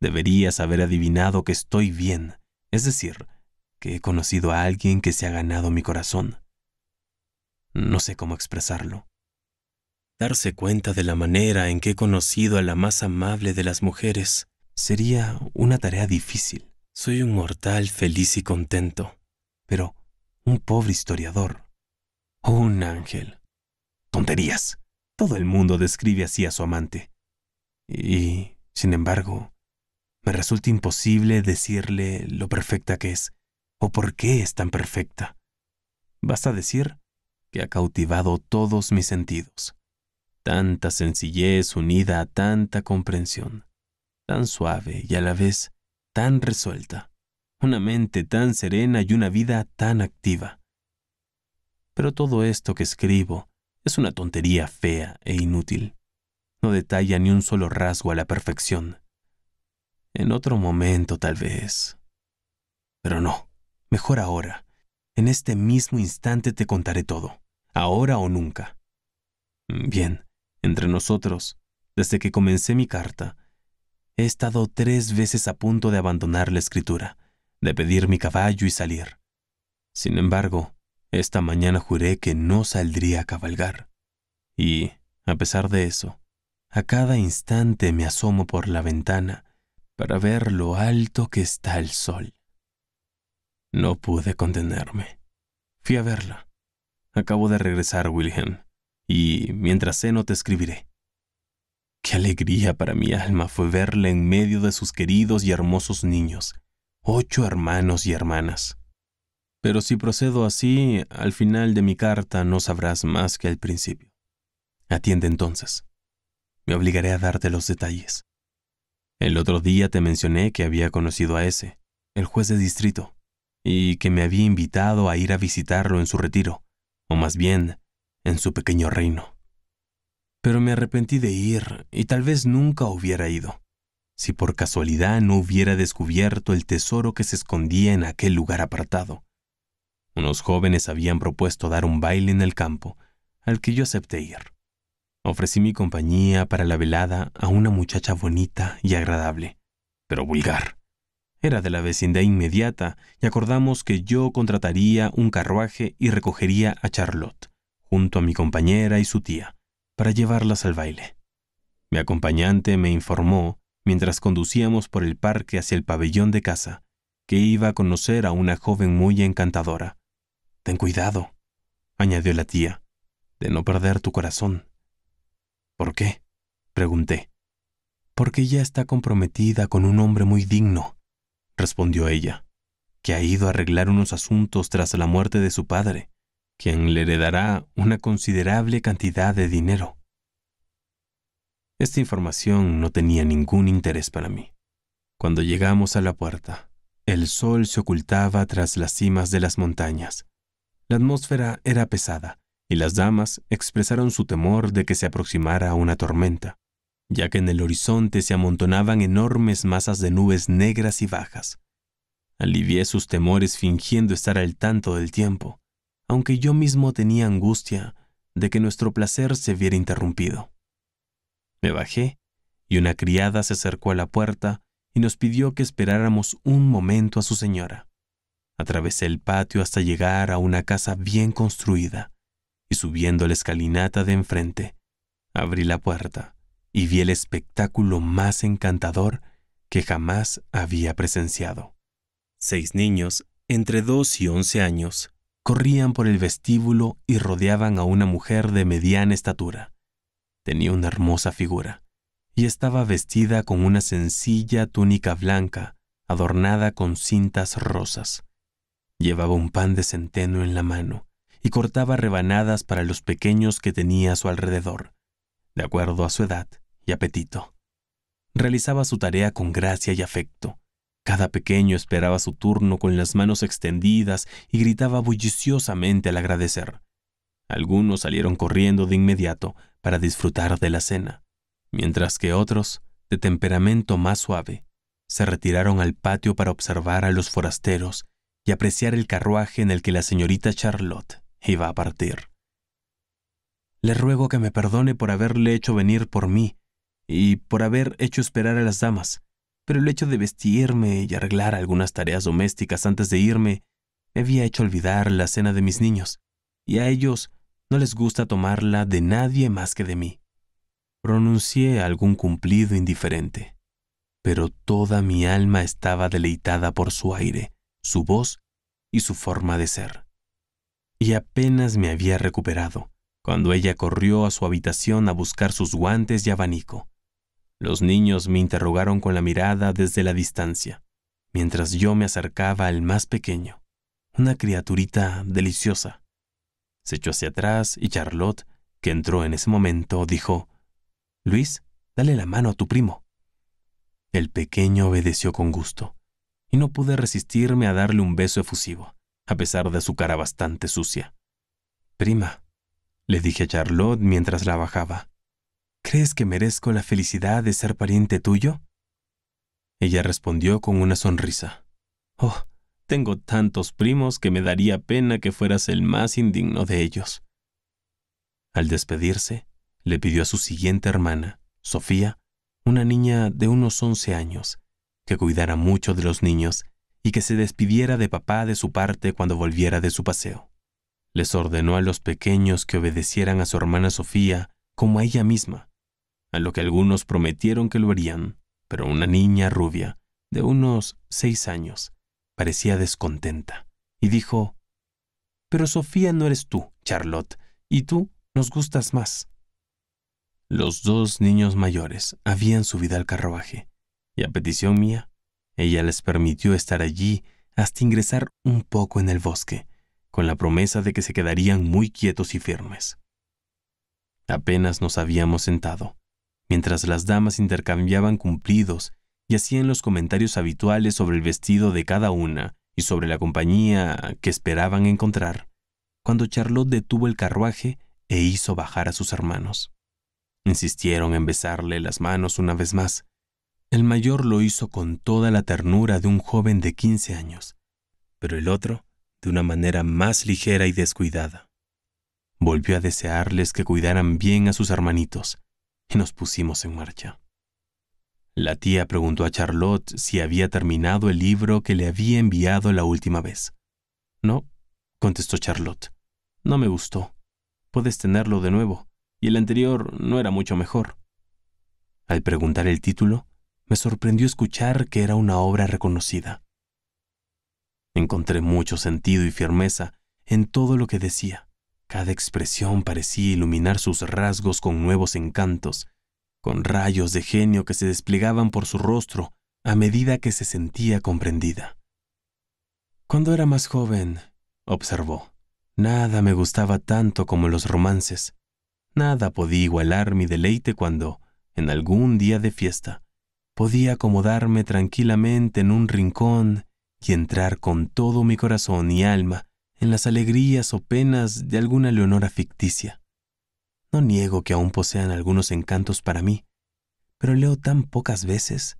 A: Deberías haber adivinado que estoy bien, es decir, que he conocido a alguien que se ha ganado mi corazón. No sé cómo expresarlo. Darse cuenta de la manera en que he conocido a la más amable de las mujeres sería una tarea difícil. Soy un mortal feliz y contento, pero un pobre historiador. O un ángel. Tonterías. Todo el mundo describe así a su amante. Y, sin embargo, me resulta imposible decirle lo perfecta que es, o por qué es tan perfecta. Basta decir que ha cautivado todos mis sentidos. Tanta sencillez unida a tanta comprensión, tan suave y a la vez tan resuelta, una mente tan serena y una vida tan activa. Pero todo esto que escribo es una tontería fea e inútil. No detalla ni un solo rasgo a la perfección. En otro momento tal vez. Pero no. Mejor ahora. En este mismo instante te contaré todo, ahora o nunca. Mm, bien, entre nosotros, desde que comencé mi carta, he estado tres veces a punto de abandonar la escritura, de pedir mi caballo y salir. Sin embargo, esta mañana juré que no saldría a cabalgar. Y, a pesar de eso, a cada instante me asomo por la ventana para ver lo alto que está el sol. No pude contenerme. Fui a verla. Acabo de regresar, Wilhelm, y mientras ceno te escribiré. Qué alegría para mi alma fue verla en medio de sus queridos y hermosos niños, ocho hermanos y hermanas. Pero si procedo así, al final de mi carta no sabrás más que al principio. Atiende entonces. Me obligaré a darte los detalles. El otro día te mencioné que había conocido a ese, el juez de distrito, y que me había invitado a ir a visitarlo en su retiro, o más bien, en su pequeño reino. Pero me arrepentí de ir y tal vez nunca hubiera ido, si por casualidad no hubiera descubierto el tesoro que se escondía en aquel lugar apartado. Unos jóvenes habían propuesto dar un baile en el campo, al que yo acepté ir. Ofrecí mi compañía para la velada a una muchacha bonita y agradable, pero vulgar era de la vecindad inmediata y acordamos que yo contrataría un carruaje y recogería a Charlotte, junto a mi compañera y su tía, para llevarlas al baile. Mi acompañante me informó, mientras conducíamos por el parque hacia el pabellón de casa, que iba a conocer a una joven muy encantadora. Ten cuidado, añadió la tía, de no perder tu corazón. ¿Por qué? pregunté. Porque ya está comprometida con un hombre muy digno respondió ella, que ha ido a arreglar unos asuntos tras la muerte de su padre, quien le heredará una considerable cantidad de dinero. Esta información no tenía ningún interés para mí. Cuando llegamos a la puerta, el sol se ocultaba tras las cimas de las montañas. La atmósfera era pesada y las damas expresaron su temor de que se aproximara una tormenta ya que en el horizonte se amontonaban enormes masas de nubes negras y bajas. Alivié sus temores fingiendo estar al tanto del tiempo, aunque yo mismo tenía angustia de que nuestro placer se viera interrumpido. Me bajé y una criada se acercó a la puerta y nos pidió que esperáramos un momento a su señora. Atravesé el patio hasta llegar a una casa bien construida y subiendo la escalinata de enfrente, abrí la puerta y vi el espectáculo más encantador que jamás había presenciado. Seis niños, entre dos y once años, corrían por el vestíbulo y rodeaban a una mujer de mediana estatura. Tenía una hermosa figura y estaba vestida con una sencilla túnica blanca adornada con cintas rosas. Llevaba un pan de centeno en la mano y cortaba rebanadas para los pequeños que tenía a su alrededor, de acuerdo a su edad apetito. Realizaba su tarea con gracia y afecto. Cada pequeño esperaba su turno con las manos extendidas y gritaba bulliciosamente al agradecer. Algunos salieron corriendo de inmediato para disfrutar de la cena, mientras que otros, de temperamento más suave, se retiraron al patio para observar a los forasteros y apreciar el carruaje en el que la señorita Charlotte iba a partir. Le ruego que me perdone por haberle hecho venir por mí, y por haber hecho esperar a las damas, pero el hecho de vestirme y arreglar algunas tareas domésticas antes de irme me había hecho olvidar la cena de mis niños, y a ellos no les gusta tomarla de nadie más que de mí. Pronuncié algún cumplido indiferente, pero toda mi alma estaba deleitada por su aire, su voz y su forma de ser. Y apenas me había recuperado, cuando ella corrió a su habitación a buscar sus guantes y abanico. Los niños me interrogaron con la mirada desde la distancia, mientras yo me acercaba al más pequeño, una criaturita deliciosa. Se echó hacia atrás y Charlotte, que entró en ese momento, dijo, Luis, dale la mano a tu primo. El pequeño obedeció con gusto, y no pude resistirme a darle un beso efusivo, a pesar de su cara bastante sucia. Prima, le dije a Charlotte mientras la bajaba, ¿Crees que merezco la felicidad de ser pariente tuyo? Ella respondió con una sonrisa. Oh, tengo tantos primos que me daría pena que fueras el más indigno de ellos. Al despedirse, le pidió a su siguiente hermana, Sofía, una niña de unos once años, que cuidara mucho de los niños y que se despidiera de papá de su parte cuando volviera de su paseo. Les ordenó a los pequeños que obedecieran a su hermana Sofía como a ella misma, a lo que algunos prometieron que lo harían, pero una niña rubia, de unos seis años, parecía descontenta, y dijo, Pero Sofía no eres tú, Charlotte, y tú nos gustas más. Los dos niños mayores habían subido al carruaje, y a petición mía, ella les permitió estar allí hasta ingresar un poco en el bosque, con la promesa de que se quedarían muy quietos y firmes. Apenas nos habíamos sentado, mientras las damas intercambiaban cumplidos y hacían los comentarios habituales sobre el vestido de cada una y sobre la compañía que esperaban encontrar, cuando Charlotte detuvo el carruaje e hizo bajar a sus hermanos. Insistieron en besarle las manos una vez más. El mayor lo hizo con toda la ternura de un joven de 15 años, pero el otro de una manera más ligera y descuidada. Volvió a desearles que cuidaran bien a sus hermanitos, y nos pusimos en marcha. La tía preguntó a Charlotte si había terminado el libro que le había enviado la última vez. No, contestó Charlotte. No me gustó. Puedes tenerlo de nuevo, y el anterior no era mucho mejor. Al preguntar el título, me sorprendió escuchar que era una obra reconocida. Encontré mucho sentido y firmeza en todo lo que decía. Cada expresión parecía iluminar sus rasgos con nuevos encantos, con rayos de genio que se desplegaban por su rostro a medida que se sentía comprendida. Cuando era más joven, observó, nada me gustaba tanto como los romances. Nada podía igualar mi deleite cuando, en algún día de fiesta, podía acomodarme tranquilamente en un rincón y entrar con todo mi corazón y alma en las alegrías o penas de alguna Leonora ficticia. No niego que aún posean algunos encantos para mí, pero leo tan pocas veces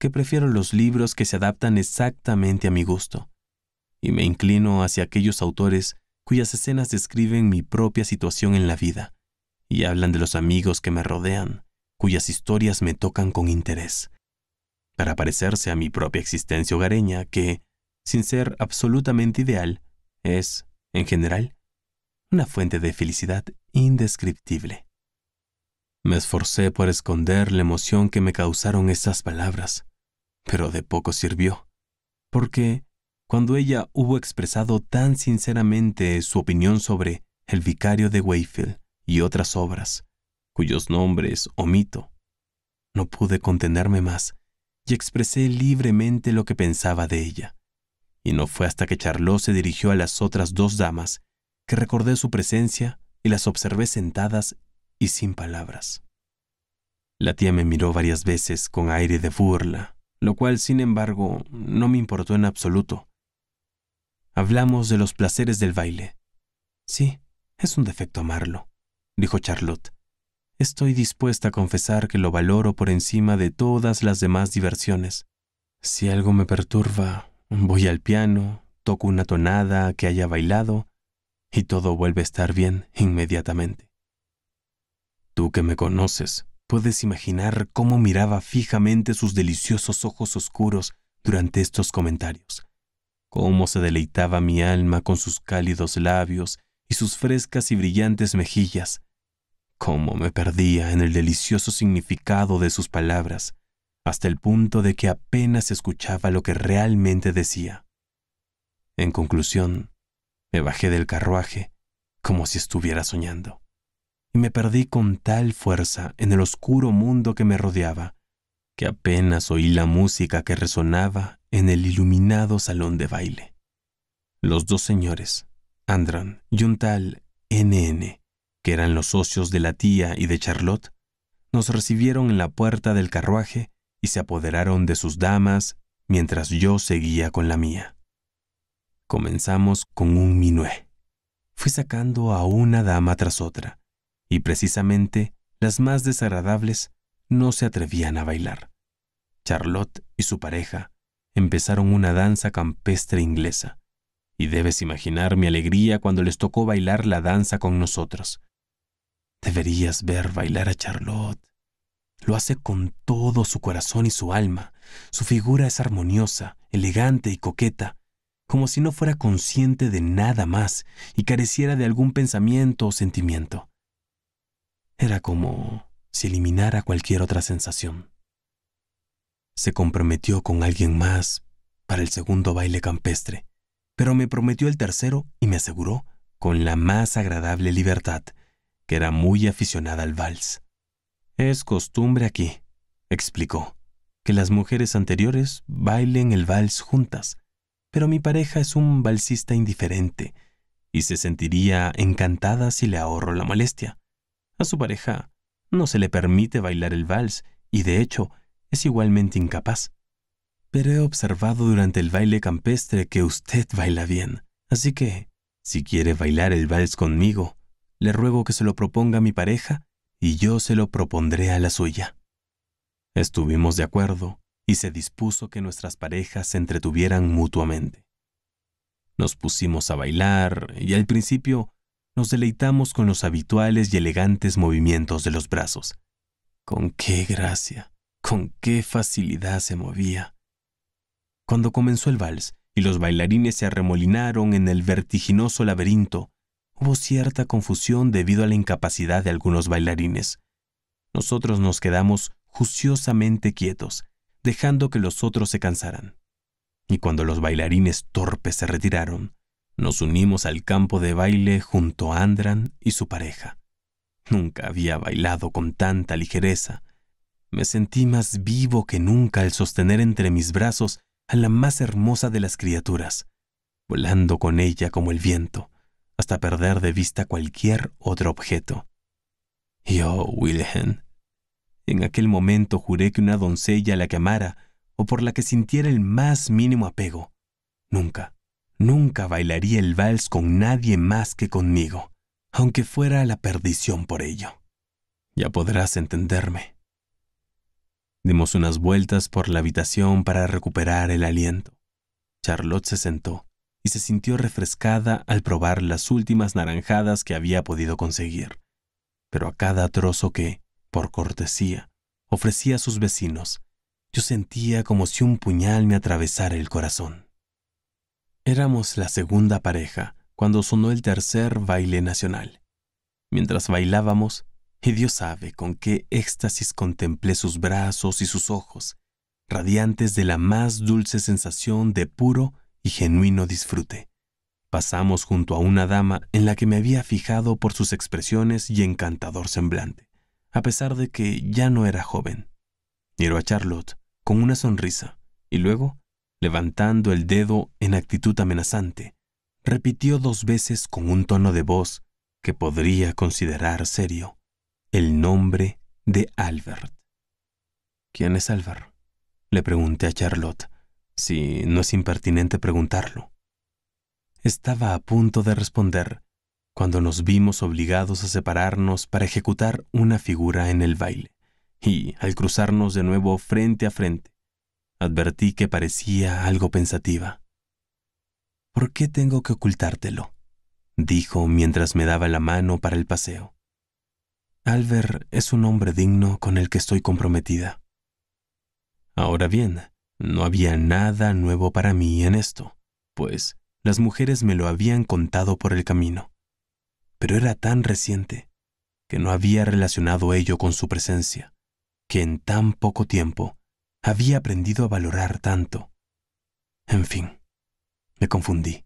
A: que prefiero los libros que se adaptan exactamente a mi gusto, y me inclino hacia aquellos autores cuyas escenas describen mi propia situación en la vida y hablan de los amigos que me rodean, cuyas historias me tocan con interés, para parecerse a mi propia existencia hogareña que, sin ser absolutamente ideal, es, en general, una fuente de felicidad indescriptible. Me esforcé por esconder la emoción que me causaron esas palabras, pero de poco sirvió, porque cuando ella hubo expresado tan sinceramente su opinión sobre El vicario de Wayfield y otras obras, cuyos nombres omito, no pude contenerme más y expresé libremente lo que pensaba de ella y no fue hasta que Charlot se dirigió a las otras dos damas que recordé su presencia y las observé sentadas y sin palabras. La tía me miró varias veces con aire de burla, lo cual, sin embargo, no me importó en absoluto. Hablamos de los placeres del baile. Sí, es un defecto amarlo, dijo Charlotte. Estoy dispuesta a confesar que lo valoro por encima de todas las demás diversiones. Si algo me perturba, Voy al piano, toco una tonada que haya bailado y todo vuelve a estar bien inmediatamente. Tú que me conoces, puedes imaginar cómo miraba fijamente sus deliciosos ojos oscuros durante estos comentarios, cómo se deleitaba mi alma con sus cálidos labios y sus frescas y brillantes mejillas, cómo me perdía en el delicioso significado de sus palabras, hasta el punto de que apenas escuchaba lo que realmente decía. En conclusión, me bajé del carruaje como si estuviera soñando, y me perdí con tal fuerza en el oscuro mundo que me rodeaba, que apenas oí la música que resonaba en el iluminado salón de baile. Los dos señores, Andran y un tal NN, que eran los socios de la tía y de Charlotte, nos recibieron en la puerta del carruaje y se apoderaron de sus damas mientras yo seguía con la mía. Comenzamos con un minué. Fui sacando a una dama tras otra, y precisamente las más desagradables no se atrevían a bailar. Charlotte y su pareja empezaron una danza campestre inglesa, y debes imaginar mi alegría cuando les tocó bailar la danza con nosotros. Deberías ver bailar a Charlotte. Lo hace con todo su corazón y su alma. Su figura es armoniosa, elegante y coqueta, como si no fuera consciente de nada más y careciera de algún pensamiento o sentimiento. Era como si eliminara cualquier otra sensación. Se comprometió con alguien más para el segundo baile campestre, pero me prometió el tercero y me aseguró, con la más agradable libertad, que era muy aficionada al vals. Es costumbre aquí, explicó, que las mujeres anteriores bailen el vals juntas, pero mi pareja es un valsista indiferente y se sentiría encantada si le ahorro la molestia. A su pareja no se le permite bailar el vals y de hecho es igualmente incapaz. Pero he observado durante el baile campestre que usted baila bien, así que, si quiere bailar el vals conmigo, le ruego que se lo proponga a mi pareja y yo se lo propondré a la suya. Estuvimos de acuerdo y se dispuso que nuestras parejas se entretuvieran mutuamente. Nos pusimos a bailar y al principio nos deleitamos con los habituales y elegantes movimientos de los brazos. Con qué gracia, con qué facilidad se movía. Cuando comenzó el vals y los bailarines se arremolinaron en el vertiginoso laberinto, Hubo cierta confusión debido a la incapacidad de algunos bailarines. Nosotros nos quedamos juiciosamente quietos, dejando que los otros se cansaran. Y cuando los bailarines torpes se retiraron, nos unimos al campo de baile junto a Andran y su pareja. Nunca había bailado con tanta ligereza. Me sentí más vivo que nunca al sostener entre mis brazos a la más hermosa de las criaturas, volando con ella como el viento hasta perder de vista cualquier otro objeto. Y oh, Wilhelm, en aquel momento juré que una doncella la que amara o por la que sintiera el más mínimo apego, nunca, nunca bailaría el vals con nadie más que conmigo, aunque fuera a la perdición por ello. Ya podrás entenderme. Dimos unas vueltas por la habitación para recuperar el aliento. Charlotte se sentó, y se sintió refrescada al probar las últimas naranjadas que había podido conseguir, pero a cada trozo que, por cortesía, ofrecía a sus vecinos, yo sentía como si un puñal me atravesara el corazón. Éramos la segunda pareja cuando sonó el tercer baile nacional. Mientras bailábamos, y Dios sabe con qué éxtasis contemplé sus brazos y sus ojos, radiantes de la más dulce sensación de puro y genuino disfrute. Pasamos junto a una dama en la que me había fijado por sus expresiones y encantador semblante, a pesar de que ya no era joven. Miró a Charlotte con una sonrisa y luego, levantando el dedo en actitud amenazante, repitió dos veces con un tono de voz que podría considerar serio el nombre de Albert. ¿Quién es Albert? Le pregunté a Charlotte, si no es impertinente preguntarlo. Estaba a punto de responder cuando nos vimos obligados a separarnos para ejecutar una figura en el baile, y al cruzarnos de nuevo frente a frente, advertí que parecía algo pensativa. ¿Por qué tengo que ocultártelo? dijo mientras me daba la mano para el paseo. Albert es un hombre digno con el que estoy comprometida. Ahora bien, no había nada nuevo para mí en esto, pues las mujeres me lo habían contado por el camino. Pero era tan reciente que no había relacionado ello con su presencia, que en tan poco tiempo había aprendido a valorar tanto. En fin, me confundí.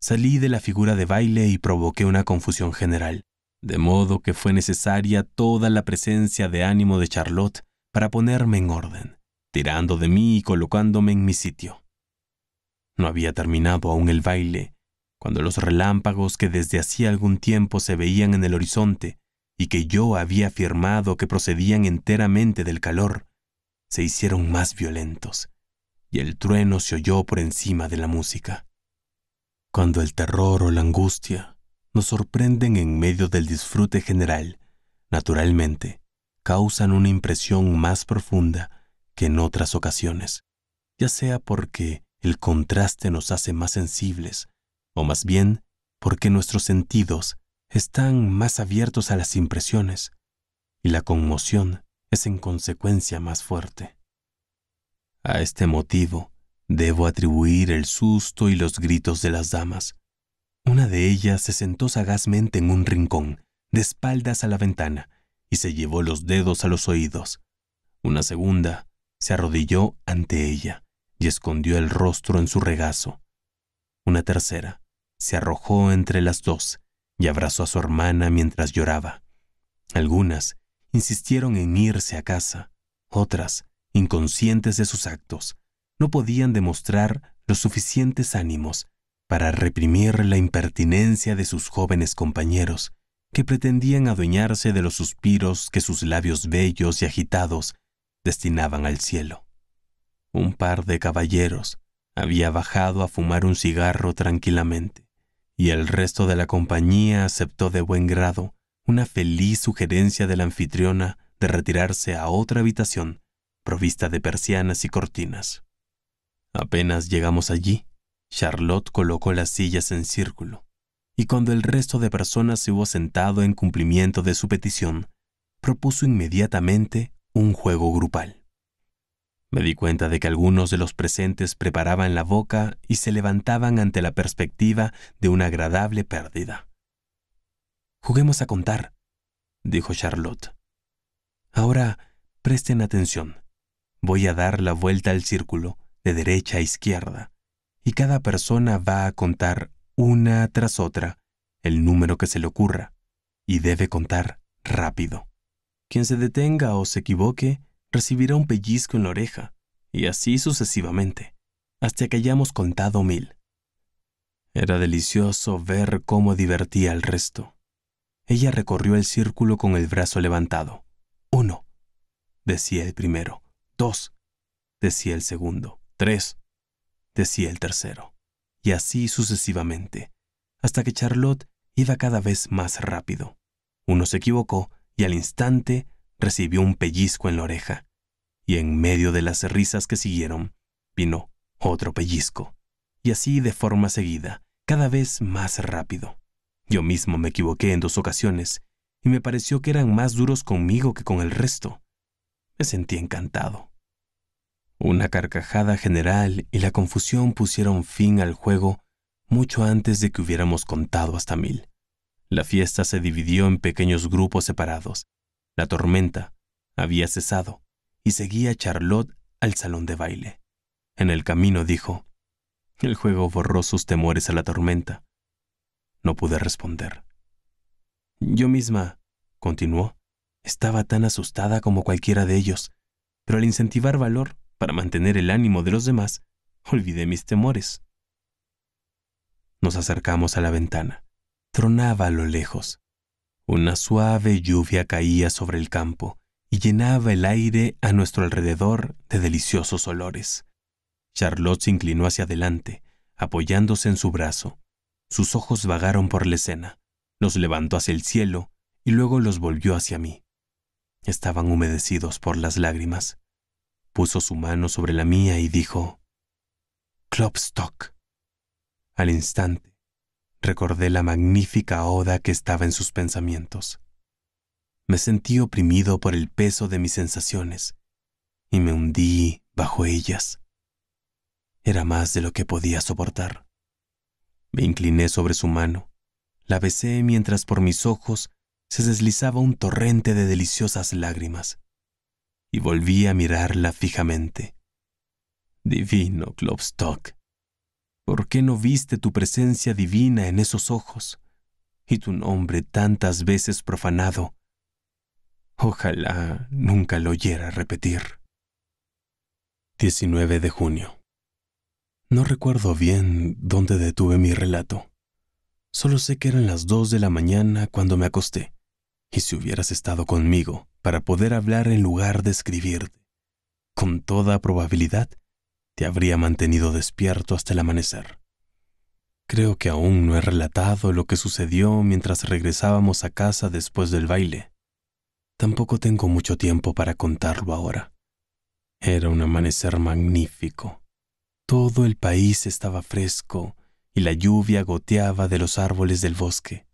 A: Salí de la figura de baile y provoqué una confusión general, de modo que fue necesaria toda la presencia de ánimo de Charlotte para ponerme en orden tirando de mí y colocándome en mi sitio. No había terminado aún el baile, cuando los relámpagos que desde hacía algún tiempo se veían en el horizonte y que yo había afirmado que procedían enteramente del calor, se hicieron más violentos, y el trueno se oyó por encima de la música. Cuando el terror o la angustia nos sorprenden en medio del disfrute general, naturalmente, causan una impresión más profunda que en otras ocasiones, ya sea porque el contraste nos hace más sensibles, o más bien porque nuestros sentidos están más abiertos a las impresiones y la conmoción es en consecuencia más fuerte. A este motivo debo atribuir el susto y los gritos de las damas. Una de ellas se sentó sagazmente en un rincón, de espaldas a la ventana, y se llevó los dedos a los oídos. Una segunda se arrodilló ante ella y escondió el rostro en su regazo. Una tercera se arrojó entre las dos y abrazó a su hermana mientras lloraba. Algunas insistieron en irse a casa, otras, inconscientes de sus actos, no podían demostrar los suficientes ánimos para reprimir la impertinencia de sus jóvenes compañeros, que pretendían adueñarse de los suspiros que sus labios bellos y agitados destinaban al cielo. Un par de caballeros había bajado a fumar un cigarro tranquilamente, y el resto de la compañía aceptó de buen grado una feliz sugerencia de la anfitriona de retirarse a otra habitación provista de persianas y cortinas. Apenas llegamos allí, Charlotte colocó las sillas en círculo, y cuando el resto de personas se hubo sentado en cumplimiento de su petición, propuso inmediatamente un juego grupal. Me di cuenta de que algunos de los presentes preparaban la boca y se levantaban ante la perspectiva de una agradable pérdida. Juguemos a contar, dijo Charlotte. Ahora presten atención. Voy a dar la vuelta al círculo, de derecha a izquierda, y cada persona va a contar una tras otra el número que se le ocurra, y debe contar rápido. Quien se detenga o se equivoque recibirá un pellizco en la oreja, y así sucesivamente, hasta que hayamos contado mil. Era delicioso ver cómo divertía al resto. Ella recorrió el círculo con el brazo levantado. Uno, decía el primero. Dos, decía el segundo. Tres, decía el tercero. Y así sucesivamente, hasta que Charlotte iba cada vez más rápido. Uno se equivocó y al instante recibió un pellizco en la oreja. Y en medio de las risas que siguieron, vino otro pellizco. Y así de forma seguida, cada vez más rápido. Yo mismo me equivoqué en dos ocasiones, y me pareció que eran más duros conmigo que con el resto. Me sentí encantado. Una carcajada general y la confusión pusieron fin al juego mucho antes de que hubiéramos contado hasta mil. La fiesta se dividió en pequeños grupos separados. La tormenta había cesado y seguía Charlotte al salón de baile. En el camino dijo, el juego borró sus temores a la tormenta. No pude responder. Yo misma, continuó, estaba tan asustada como cualquiera de ellos, pero al incentivar valor para mantener el ánimo de los demás, olvidé mis temores. Nos acercamos a la ventana tronaba a lo lejos. Una suave lluvia caía sobre el campo y llenaba el aire a nuestro alrededor de deliciosos olores. Charlotte se inclinó hacia adelante, apoyándose en su brazo. Sus ojos vagaron por la escena, los levantó hacia el cielo y luego los volvió hacia mí. Estaban humedecidos por las lágrimas. Puso su mano sobre la mía y dijo, Klopstock. Al instante, recordé la magnífica oda que estaba en sus pensamientos. Me sentí oprimido por el peso de mis sensaciones y me hundí bajo ellas. Era más de lo que podía soportar. Me incliné sobre su mano, la besé mientras por mis ojos se deslizaba un torrente de deliciosas lágrimas, y volví a mirarla fijamente. Divino Klopstock, ¿Por qué no viste tu presencia divina en esos ojos y tu nombre tantas veces profanado? Ojalá nunca lo oyera repetir. 19 de junio. No recuerdo bien dónde detuve mi relato. Solo sé que eran las dos de la mañana cuando me acosté, y si hubieras estado conmigo para poder hablar en lugar de escribirte, con toda probabilidad te habría mantenido despierto hasta el amanecer. Creo que aún no he relatado lo que sucedió mientras regresábamos a casa después del baile. Tampoco tengo mucho tiempo para contarlo ahora. Era un amanecer magnífico. Todo el país estaba fresco y la lluvia goteaba de los árboles del bosque.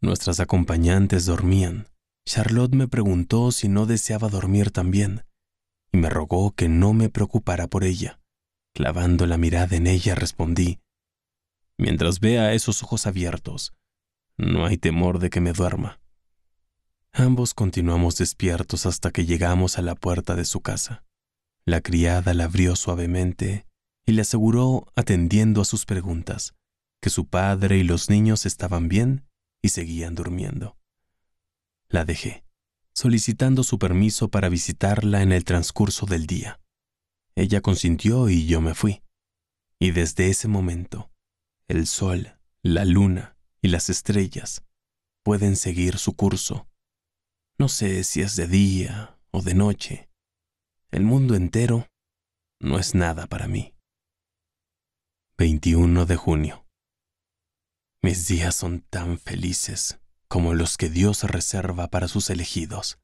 A: Nuestras acompañantes dormían. Charlotte me preguntó si no deseaba dormir también, y me rogó que no me preocupara por ella. Clavando la mirada en ella respondí, Mientras vea esos ojos abiertos, no hay temor de que me duerma. Ambos continuamos despiertos hasta que llegamos a la puerta de su casa. La criada la abrió suavemente y le aseguró, atendiendo a sus preguntas, que su padre y los niños estaban bien y seguían durmiendo. La dejé solicitando su permiso para visitarla en el transcurso del día. Ella consintió y yo me fui. Y desde ese momento, el sol, la luna y las estrellas pueden seguir su curso. No sé si es de día o de noche. El mundo entero no es nada para mí. 21 de junio. Mis días son tan felices como los que Dios reserva para sus elegidos,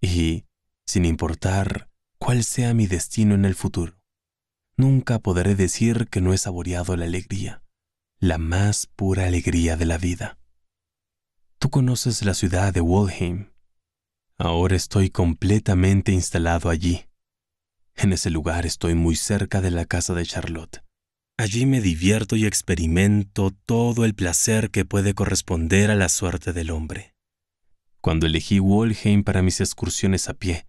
A: y, sin importar cuál sea mi destino en el futuro, nunca podré decir que no he saboreado la alegría, la más pura alegría de la vida. Tú conoces la ciudad de Walheim. Ahora estoy completamente instalado allí. En ese lugar estoy muy cerca de la casa de Charlotte Allí me divierto y experimento todo el placer que puede corresponder a la suerte del hombre. Cuando elegí Wolheim para mis excursiones a pie,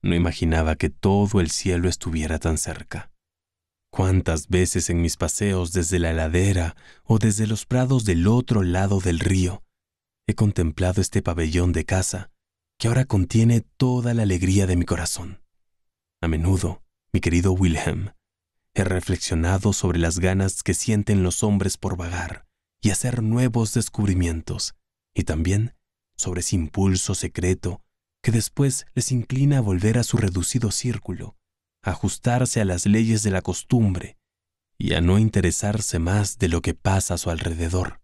A: no imaginaba que todo el cielo estuviera tan cerca. Cuántas veces en mis paseos desde la ladera o desde los prados del otro lado del río he contemplado este pabellón de casa que ahora contiene toda la alegría de mi corazón. A menudo, mi querido Wilhelm, He reflexionado sobre las ganas que sienten los hombres por vagar y hacer nuevos descubrimientos, y también sobre ese impulso secreto que después les inclina a volver a su reducido círculo, a ajustarse a las leyes de la costumbre y a no interesarse más de lo que pasa a su alrededor.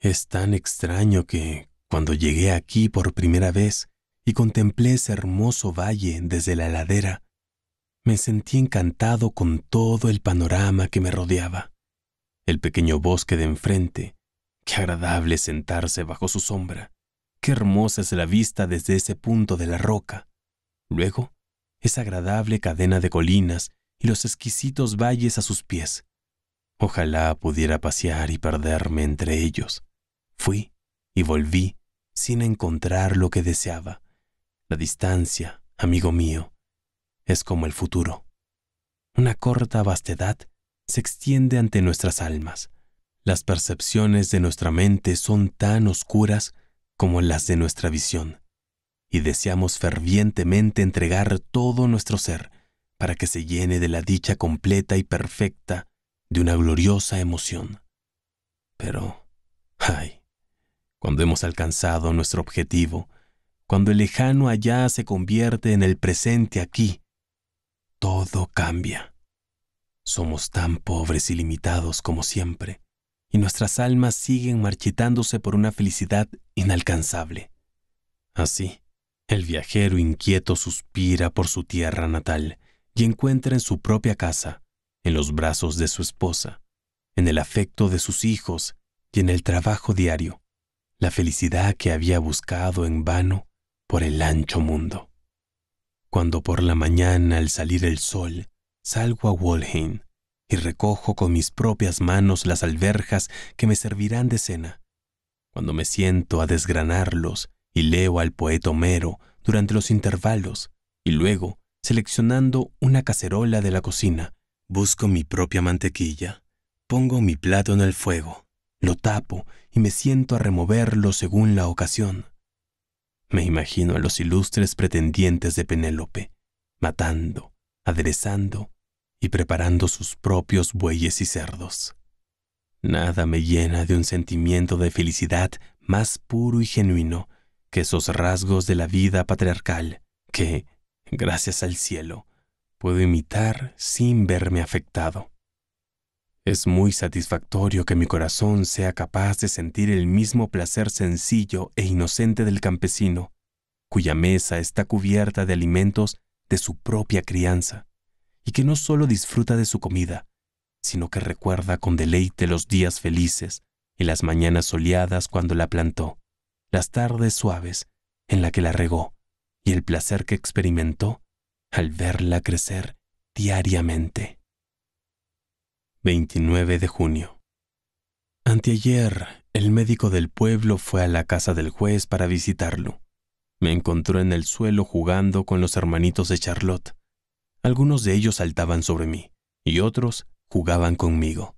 A: Es tan extraño que, cuando llegué aquí por primera vez y contemplé ese hermoso valle desde la ladera, me sentí encantado con todo el panorama que me rodeaba. El pequeño bosque de enfrente, qué agradable sentarse bajo su sombra, qué hermosa es la vista desde ese punto de la roca. Luego, esa agradable cadena de colinas y los exquisitos valles a sus pies. Ojalá pudiera pasear y perderme entre ellos. Fui y volví sin encontrar lo que deseaba. La distancia, amigo mío, es como el futuro. Una corta vastedad se extiende ante nuestras almas. Las percepciones de nuestra mente son tan oscuras como las de nuestra visión, y deseamos fervientemente entregar todo nuestro ser para que se llene de la dicha completa y perfecta de una gloriosa emoción. Pero, ay, cuando hemos alcanzado nuestro objetivo, cuando el lejano allá se convierte en el presente aquí, todo cambia. Somos tan pobres y limitados como siempre, y nuestras almas siguen marchitándose por una felicidad inalcanzable. Así, el viajero inquieto suspira por su tierra natal y encuentra en su propia casa, en los brazos de su esposa, en el afecto de sus hijos y en el trabajo diario, la felicidad que había buscado en vano por el ancho mundo. Cuando por la mañana al salir el sol, salgo a Walheim y recojo con mis propias manos las alberjas que me servirán de cena. Cuando me siento a desgranarlos y leo al poeta Homero durante los intervalos, y luego, seleccionando una cacerola de la cocina, busco mi propia mantequilla, pongo mi plato en el fuego, lo tapo y me siento a removerlo según la ocasión. Me imagino a los ilustres pretendientes de Penélope, matando, aderezando y preparando sus propios bueyes y cerdos. Nada me llena de un sentimiento de felicidad más puro y genuino que esos rasgos de la vida patriarcal que, gracias al cielo, puedo imitar sin verme afectado. Es muy satisfactorio que mi corazón sea capaz de sentir el mismo placer sencillo e inocente del campesino, cuya mesa está cubierta de alimentos de su propia crianza, y que no solo disfruta de su comida, sino que recuerda con deleite los días felices y las mañanas soleadas cuando la plantó, las tardes suaves en la que la regó y el placer que experimentó al verla crecer diariamente. 29 de junio. Anteayer, el médico del pueblo fue a la casa del juez para visitarlo. Me encontró en el suelo jugando con los hermanitos de Charlotte. Algunos de ellos saltaban sobre mí y otros jugaban conmigo.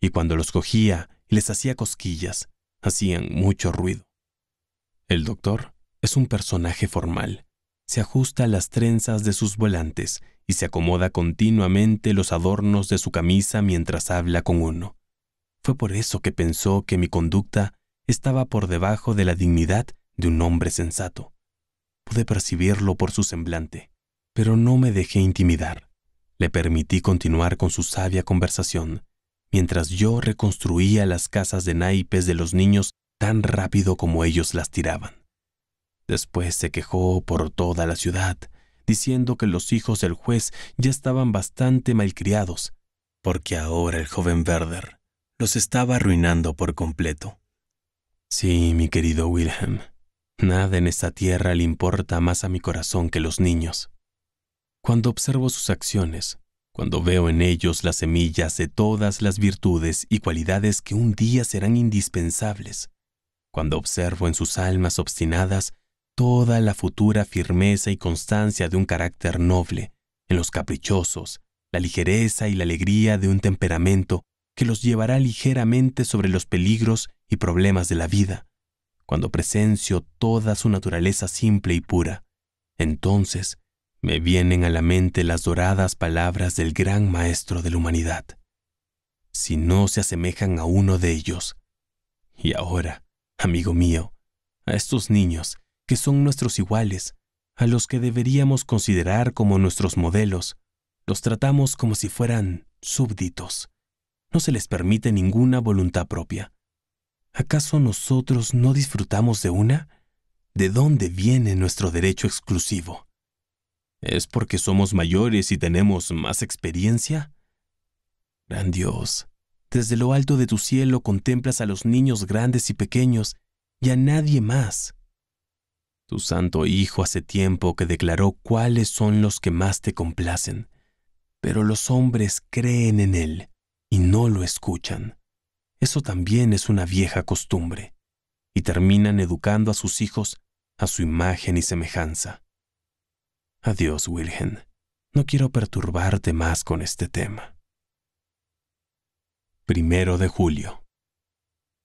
A: Y cuando los cogía y les hacía cosquillas, hacían mucho ruido. El doctor es un personaje formal, se ajusta las trenzas de sus volantes y se acomoda continuamente los adornos de su camisa mientras habla con uno. Fue por eso que pensó que mi conducta estaba por debajo de la dignidad de un hombre sensato. Pude percibirlo por su semblante, pero no me dejé intimidar. Le permití continuar con su sabia conversación, mientras yo reconstruía las casas de naipes de los niños tan rápido como ellos las tiraban. Después se quejó por toda la ciudad, diciendo que los hijos del juez ya estaban bastante malcriados, porque ahora el joven Werder los estaba arruinando por completo. Sí, mi querido Wilhelm, nada en esta tierra le importa más a mi corazón que los niños. Cuando observo sus acciones, cuando veo en ellos las semillas de todas las virtudes y cualidades que un día serán indispensables, cuando observo en sus almas obstinadas toda la futura firmeza y constancia de un carácter noble, en los caprichosos, la ligereza y la alegría de un temperamento que los llevará ligeramente sobre los peligros y problemas de la vida. Cuando presencio toda su naturaleza simple y pura, entonces me vienen a la mente las doradas palabras del gran maestro de la humanidad. Si no se asemejan a uno de ellos. Y ahora, amigo mío, a estos niños, que son nuestros iguales, a los que deberíamos considerar como nuestros modelos, los tratamos como si fueran súbditos. No se les permite ninguna voluntad propia. ¿Acaso nosotros no disfrutamos de una? ¿De dónde viene nuestro derecho exclusivo? ¿Es porque somos mayores y tenemos más experiencia? Gran Dios, desde lo alto de tu cielo contemplas a los niños grandes y pequeños y a nadie más. Tu santo Hijo hace tiempo que declaró cuáles son los que más te complacen, pero los hombres creen en Él y no lo escuchan. Eso también es una vieja costumbre, y terminan educando a sus hijos a su imagen y semejanza. Adiós, Wilhelm. No quiero perturbarte más con este tema. Primero de julio.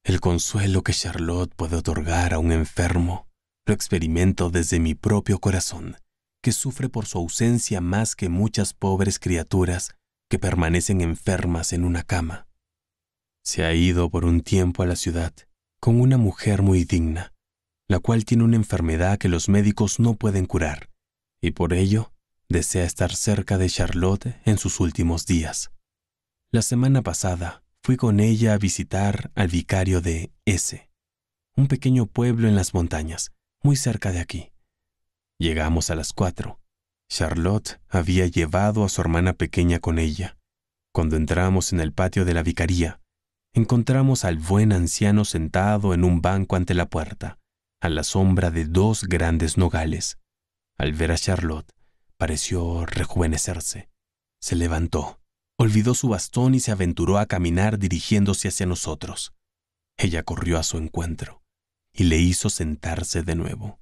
A: El consuelo que Charlotte puede otorgar a un enfermo lo experimento desde mi propio corazón, que sufre por su ausencia más que muchas pobres criaturas que permanecen enfermas en una cama. Se ha ido por un tiempo a la ciudad con una mujer muy digna, la cual tiene una enfermedad que los médicos no pueden curar, y por ello desea estar cerca de Charlotte en sus últimos días. La semana pasada fui con ella a visitar al vicario de S, un pequeño pueblo en las montañas, muy cerca de aquí. Llegamos a las cuatro. Charlotte había llevado a su hermana pequeña con ella. Cuando entramos en el patio de la vicaría, encontramos al buen anciano sentado en un banco ante la puerta, a la sombra de dos grandes nogales. Al ver a Charlotte, pareció rejuvenecerse. Se levantó, olvidó su bastón y se aventuró a caminar dirigiéndose hacia nosotros. Ella corrió a su encuentro y le hizo sentarse de nuevo.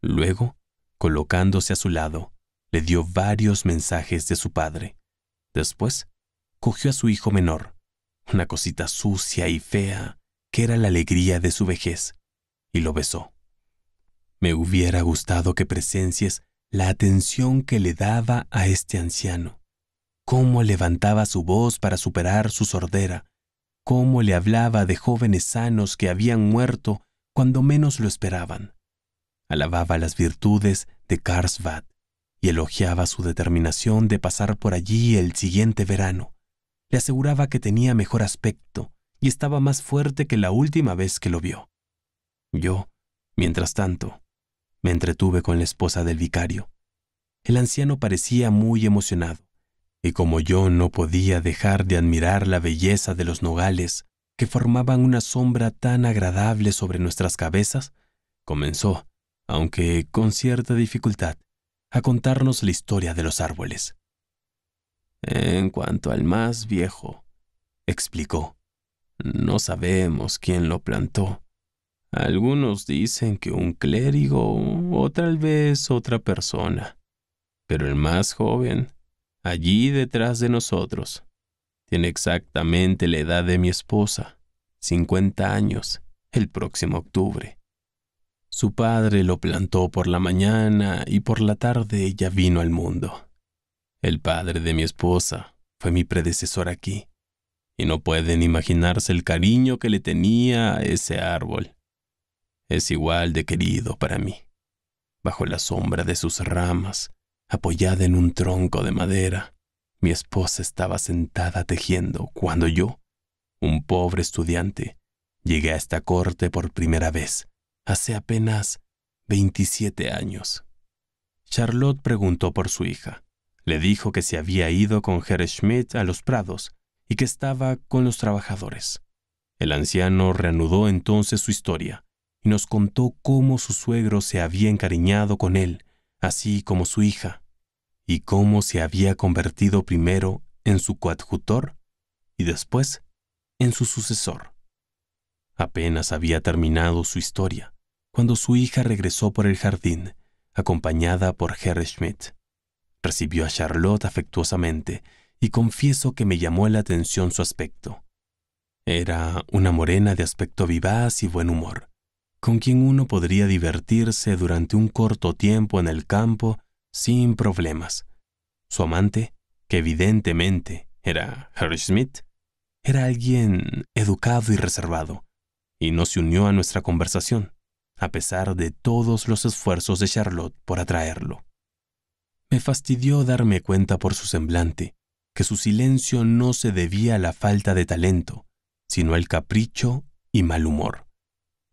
A: Luego, colocándose a su lado, le dio varios mensajes de su padre. Después, cogió a su hijo menor, una cosita sucia y fea que era la alegría de su vejez, y lo besó. Me hubiera gustado que presencies la atención que le daba a este anciano, cómo levantaba su voz para superar su sordera, cómo le hablaba de jóvenes sanos que habían muerto cuando menos lo esperaban. Alababa las virtudes de Karsvat y elogiaba su determinación de pasar por allí el siguiente verano. Le aseguraba que tenía mejor aspecto y estaba más fuerte que la última vez que lo vio. Yo, mientras tanto, me entretuve con la esposa del vicario. El anciano parecía muy emocionado, y como yo no podía dejar de admirar la belleza de los nogales, que formaban una sombra tan agradable sobre nuestras cabezas, comenzó, aunque con cierta dificultad, a contarnos la historia de los árboles. En cuanto al más viejo, explicó, no sabemos quién lo plantó. Algunos dicen que un clérigo o tal vez otra persona, pero el más joven, allí detrás de nosotros, tiene exactamente la edad de mi esposa, 50 años, el próximo octubre. Su padre lo plantó por la mañana y por la tarde ya vino al mundo. El padre de mi esposa fue mi predecesor aquí, y no pueden imaginarse el cariño que le tenía a ese árbol. Es igual de querido para mí. Bajo la sombra de sus ramas, apoyada en un tronco de madera, mi esposa estaba sentada tejiendo cuando yo, un pobre estudiante, llegué a esta corte por primera vez, hace apenas 27 años. Charlotte preguntó por su hija. Le dijo que se había ido con Herr Schmidt a los prados y que estaba con los trabajadores. El anciano reanudó entonces su historia y nos contó cómo su suegro se había encariñado con él, así como su hija, y cómo se había convertido primero en su coadjutor y después en su sucesor. Apenas había terminado su historia cuando su hija regresó por el jardín, acompañada por Herr Schmidt. Recibió a Charlotte afectuosamente y confieso que me llamó la atención su aspecto. Era una morena de aspecto vivaz y buen humor, con quien uno podría divertirse durante un corto tiempo en el campo sin problemas. Su amante, que evidentemente era Harry Smith, era alguien educado y reservado, y no se unió a nuestra conversación, a pesar de todos los esfuerzos de Charlotte por atraerlo. Me fastidió darme cuenta por su semblante que su silencio no se debía a la falta de talento, sino al capricho y mal humor.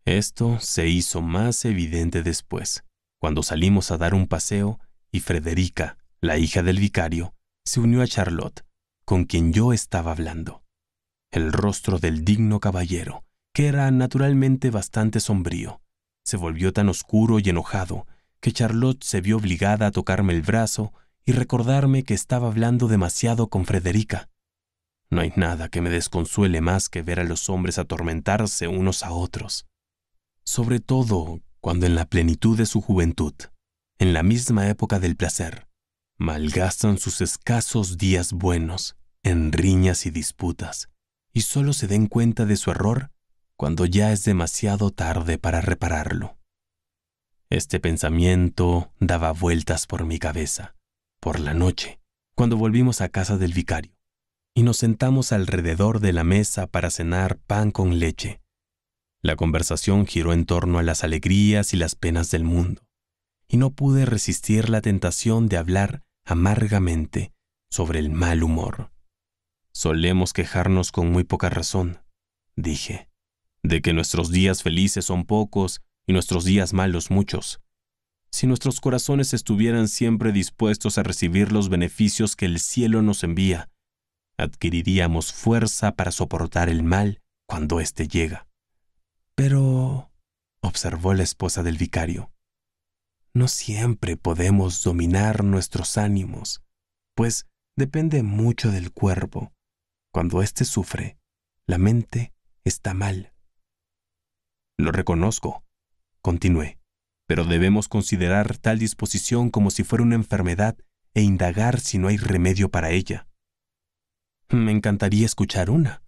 A: Esto se hizo más evidente después, cuando salimos a dar un paseo y Frederica, la hija del vicario, se unió a Charlotte, con quien yo estaba hablando. El rostro del digno caballero, que era naturalmente bastante sombrío, se volvió tan oscuro y enojado que Charlotte se vio obligada a tocarme el brazo y recordarme que estaba hablando demasiado con Frederica. No hay nada que me desconsuele más que ver a los hombres atormentarse unos a otros, sobre todo cuando en la plenitud de su juventud en la misma época del placer, malgastan sus escasos días buenos en riñas y disputas, y solo se den cuenta de su error cuando ya es demasiado tarde para repararlo. Este pensamiento daba vueltas por mi cabeza, por la noche, cuando volvimos a casa del vicario, y nos sentamos alrededor de la mesa para cenar pan con leche. La conversación giró en torno a las alegrías y las penas del mundo, y no pude resistir la tentación de hablar amargamente sobre el mal humor. Solemos quejarnos con muy poca razón, dije, de que nuestros días felices son pocos y nuestros días malos muchos. Si nuestros corazones estuvieran siempre dispuestos a recibir los beneficios que el cielo nos envía, adquiriríamos fuerza para soportar el mal cuando éste llega. Pero, observó la esposa del vicario, no siempre podemos dominar nuestros ánimos, pues depende mucho del cuerpo. Cuando éste sufre, la mente está mal. Lo reconozco, continué, pero debemos considerar tal disposición como si fuera una enfermedad e indagar si no hay remedio para ella. Me encantaría escuchar una,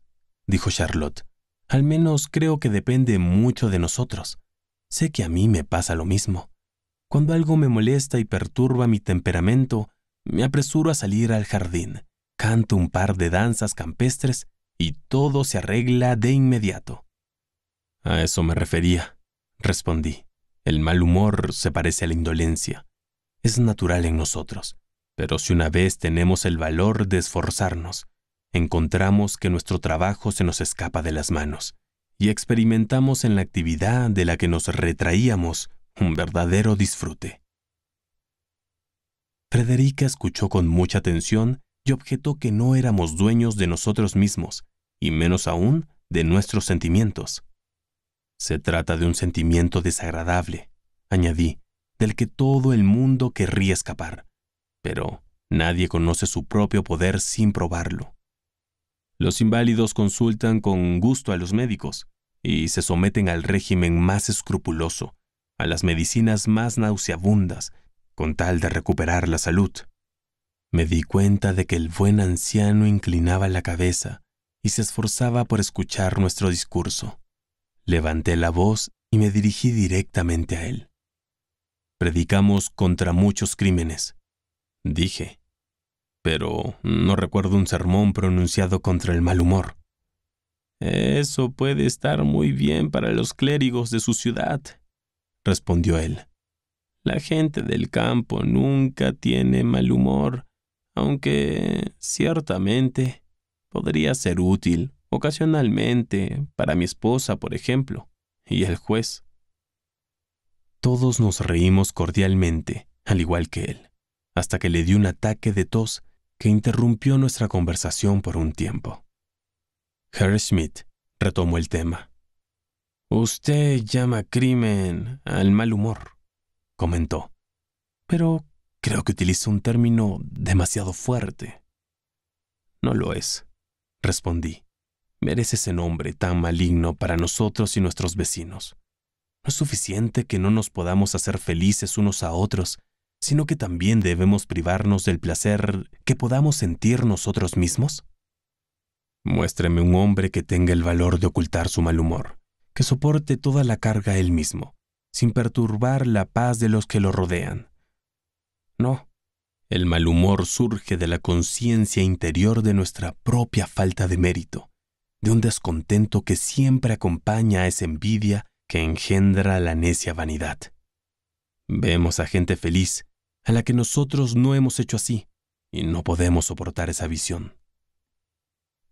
A: dijo Charlotte. Al menos creo que depende mucho de nosotros. Sé que a mí me pasa lo mismo. Cuando algo me molesta y perturba mi temperamento, me apresuro a salir al jardín, canto un par de danzas campestres y todo se arregla de inmediato. A eso me refería, respondí. El mal humor se parece a la indolencia. Es natural en nosotros, pero si una vez tenemos el valor de esforzarnos, encontramos que nuestro trabajo se nos escapa de las manos y experimentamos en la actividad de la que nos retraíamos un verdadero disfrute. Frederica escuchó con mucha atención y objetó que no éramos dueños de nosotros mismos, y menos aún de nuestros sentimientos. Se trata de un sentimiento desagradable, añadí, del que todo el mundo querría escapar, pero nadie conoce su propio poder sin probarlo. Los inválidos consultan con gusto a los médicos y se someten al régimen más escrupuloso, a las medicinas más nauseabundas con tal de recuperar la salud. Me di cuenta de que el buen anciano inclinaba la cabeza y se esforzaba por escuchar nuestro discurso. Levanté la voz y me dirigí directamente a él. Predicamos contra muchos crímenes, dije, pero no recuerdo un sermón pronunciado contra el mal humor. Eso puede estar muy bien para los clérigos de su ciudad, respondió él. La gente del campo nunca tiene mal humor, aunque ciertamente podría ser útil ocasionalmente para mi esposa, por ejemplo, y el juez. Todos nos reímos cordialmente, al igual que él, hasta que le dio un ataque de tos que interrumpió nuestra conversación por un tiempo. Herr Schmidt retomó el tema. Usted llama crimen al mal humor, comentó, pero creo que utiliza un término demasiado fuerte. No lo es, respondí. Merece ese nombre tan maligno para nosotros y nuestros vecinos. No es suficiente que no nos podamos hacer felices unos a otros, sino que también debemos privarnos del placer que podamos sentir nosotros mismos. —Muéstreme un hombre que tenga el valor de ocultar su mal humor que soporte toda la carga él mismo, sin perturbar la paz de los que lo rodean. No, el mal humor surge de la conciencia interior de nuestra propia falta de mérito, de un descontento que siempre acompaña a esa envidia que engendra la necia vanidad. Vemos a gente feliz, a la que nosotros no hemos hecho así, y no podemos soportar esa visión.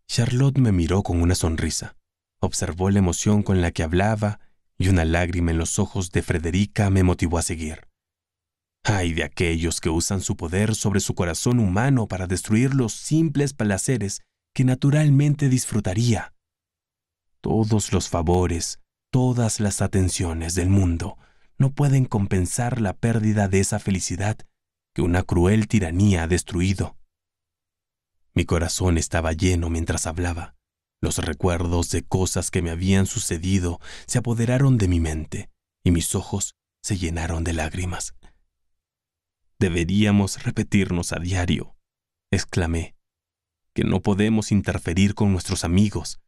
A: Charlotte me miró con una sonrisa. Observó la emoción con la que hablaba y una lágrima en los ojos de Frederica me motivó a seguir. Ay de aquellos que usan su poder sobre su corazón humano para destruir los simples placeres que naturalmente disfrutaría. Todos los favores, todas las atenciones del mundo no pueden compensar la pérdida de esa felicidad que una cruel tiranía ha destruido. Mi corazón estaba lleno mientras hablaba. Los recuerdos de cosas que me habían sucedido se apoderaron de mi mente y mis ojos se llenaron de lágrimas. Deberíamos repetirnos a diario, exclamé, que no podemos interferir con nuestros amigos,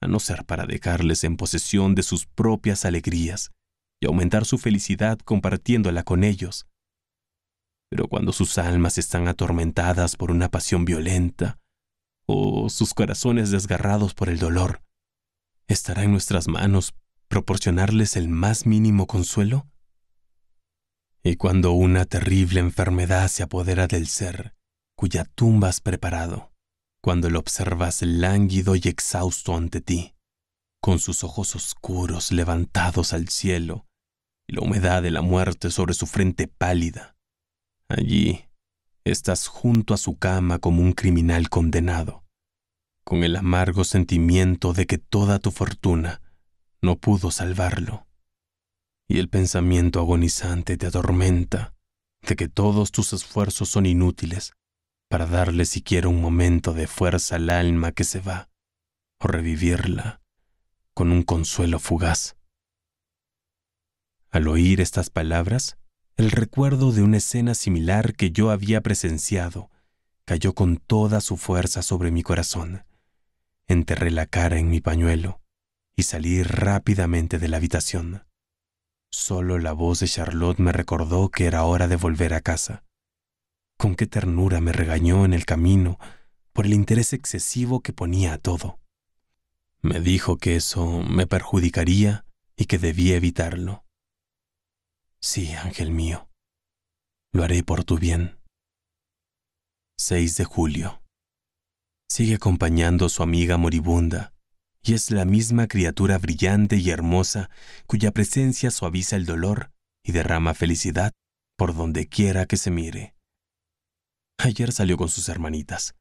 A: a no ser para dejarles en posesión de sus propias alegrías y aumentar su felicidad compartiéndola con ellos. Pero cuando sus almas están atormentadas por una pasión violenta, o sus corazones desgarrados por el dolor, ¿estará en nuestras manos proporcionarles el más mínimo consuelo? Y cuando una terrible enfermedad se apodera del ser, cuya tumba has preparado, cuando lo observas lánguido y exhausto ante ti, con sus ojos oscuros levantados al cielo, y la humedad de la muerte sobre su frente pálida, allí Estás junto a su cama como un criminal condenado, con el amargo sentimiento de que toda tu fortuna no pudo salvarlo. Y el pensamiento agonizante te atormenta de que todos tus esfuerzos son inútiles para darle siquiera un momento de fuerza al alma que se va, o revivirla con un consuelo fugaz. Al oír estas palabras, el recuerdo de una escena similar que yo había presenciado cayó con toda su fuerza sobre mi corazón. Enterré la cara en mi pañuelo y salí rápidamente de la habitación. Solo la voz de Charlotte me recordó que era hora de volver a casa. Con qué ternura me regañó en el camino por el interés excesivo que ponía a todo. Me dijo que eso me perjudicaría y que debía evitarlo. Sí, ángel mío, lo haré por tu bien. 6 de julio. Sigue acompañando a su amiga moribunda, y es la misma criatura brillante y hermosa cuya presencia suaviza el dolor y derrama felicidad por donde quiera que se mire. Ayer salió con sus hermanitas.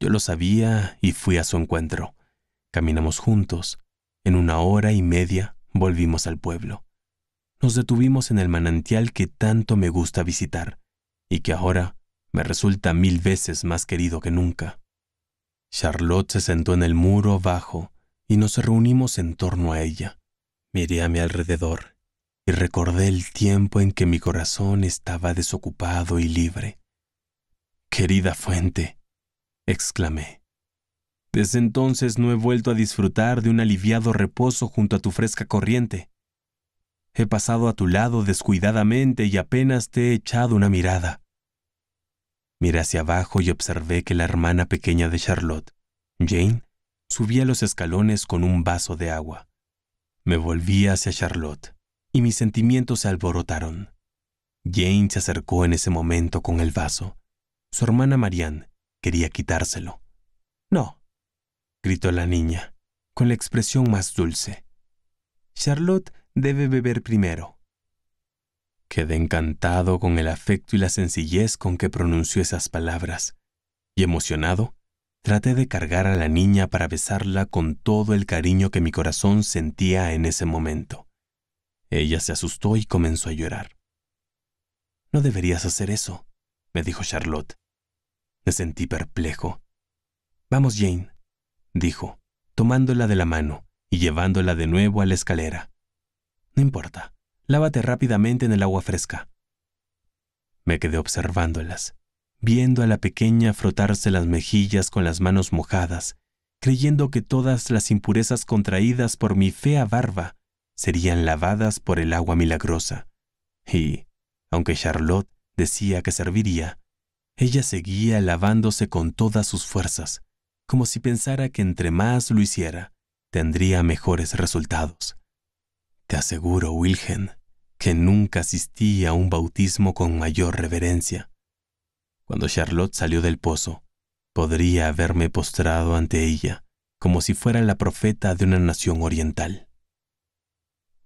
A: Yo lo sabía y fui a su encuentro. Caminamos juntos. En una hora y media volvimos al pueblo nos detuvimos en el manantial que tanto me gusta visitar y que ahora me resulta mil veces más querido que nunca. Charlotte se sentó en el muro bajo y nos reunimos en torno a ella. Miré a mi alrededor y recordé el tiempo en que mi corazón estaba desocupado y libre. Querida fuente, exclamé. Desde entonces no he vuelto a disfrutar de un aliviado reposo junto a tu fresca corriente. He pasado a tu lado descuidadamente y apenas te he echado una mirada. Miré hacia abajo y observé que la hermana pequeña de Charlotte, Jane, subía los escalones con un vaso de agua. Me volví hacia Charlotte y mis sentimientos se alborotaron. Jane se acercó en ese momento con el vaso. Su hermana Marianne quería quitárselo. No, gritó la niña, con la expresión más dulce. Charlotte debe beber primero. Quedé encantado con el afecto y la sencillez con que pronunció esas palabras, y emocionado, traté de cargar a la niña para besarla con todo el cariño que mi corazón sentía en ese momento. Ella se asustó y comenzó a llorar. No deberías hacer eso, me dijo Charlotte. Me sentí perplejo. Vamos, Jane, dijo, tomándola de la mano y llevándola de nuevo a la escalera. No importa. Lávate rápidamente en el agua fresca. Me quedé observándolas, viendo a la pequeña frotarse las mejillas con las manos mojadas, creyendo que todas las impurezas contraídas por mi fea barba serían lavadas por el agua milagrosa. Y, aunque Charlotte decía que serviría, ella seguía lavándose con todas sus fuerzas, como si pensara que entre más lo hiciera, tendría mejores resultados. Te aseguro, Wilgen, que nunca asistí a un bautismo con mayor reverencia. Cuando Charlotte salió del pozo, podría haberme postrado ante ella, como si fuera la profeta de una nación oriental.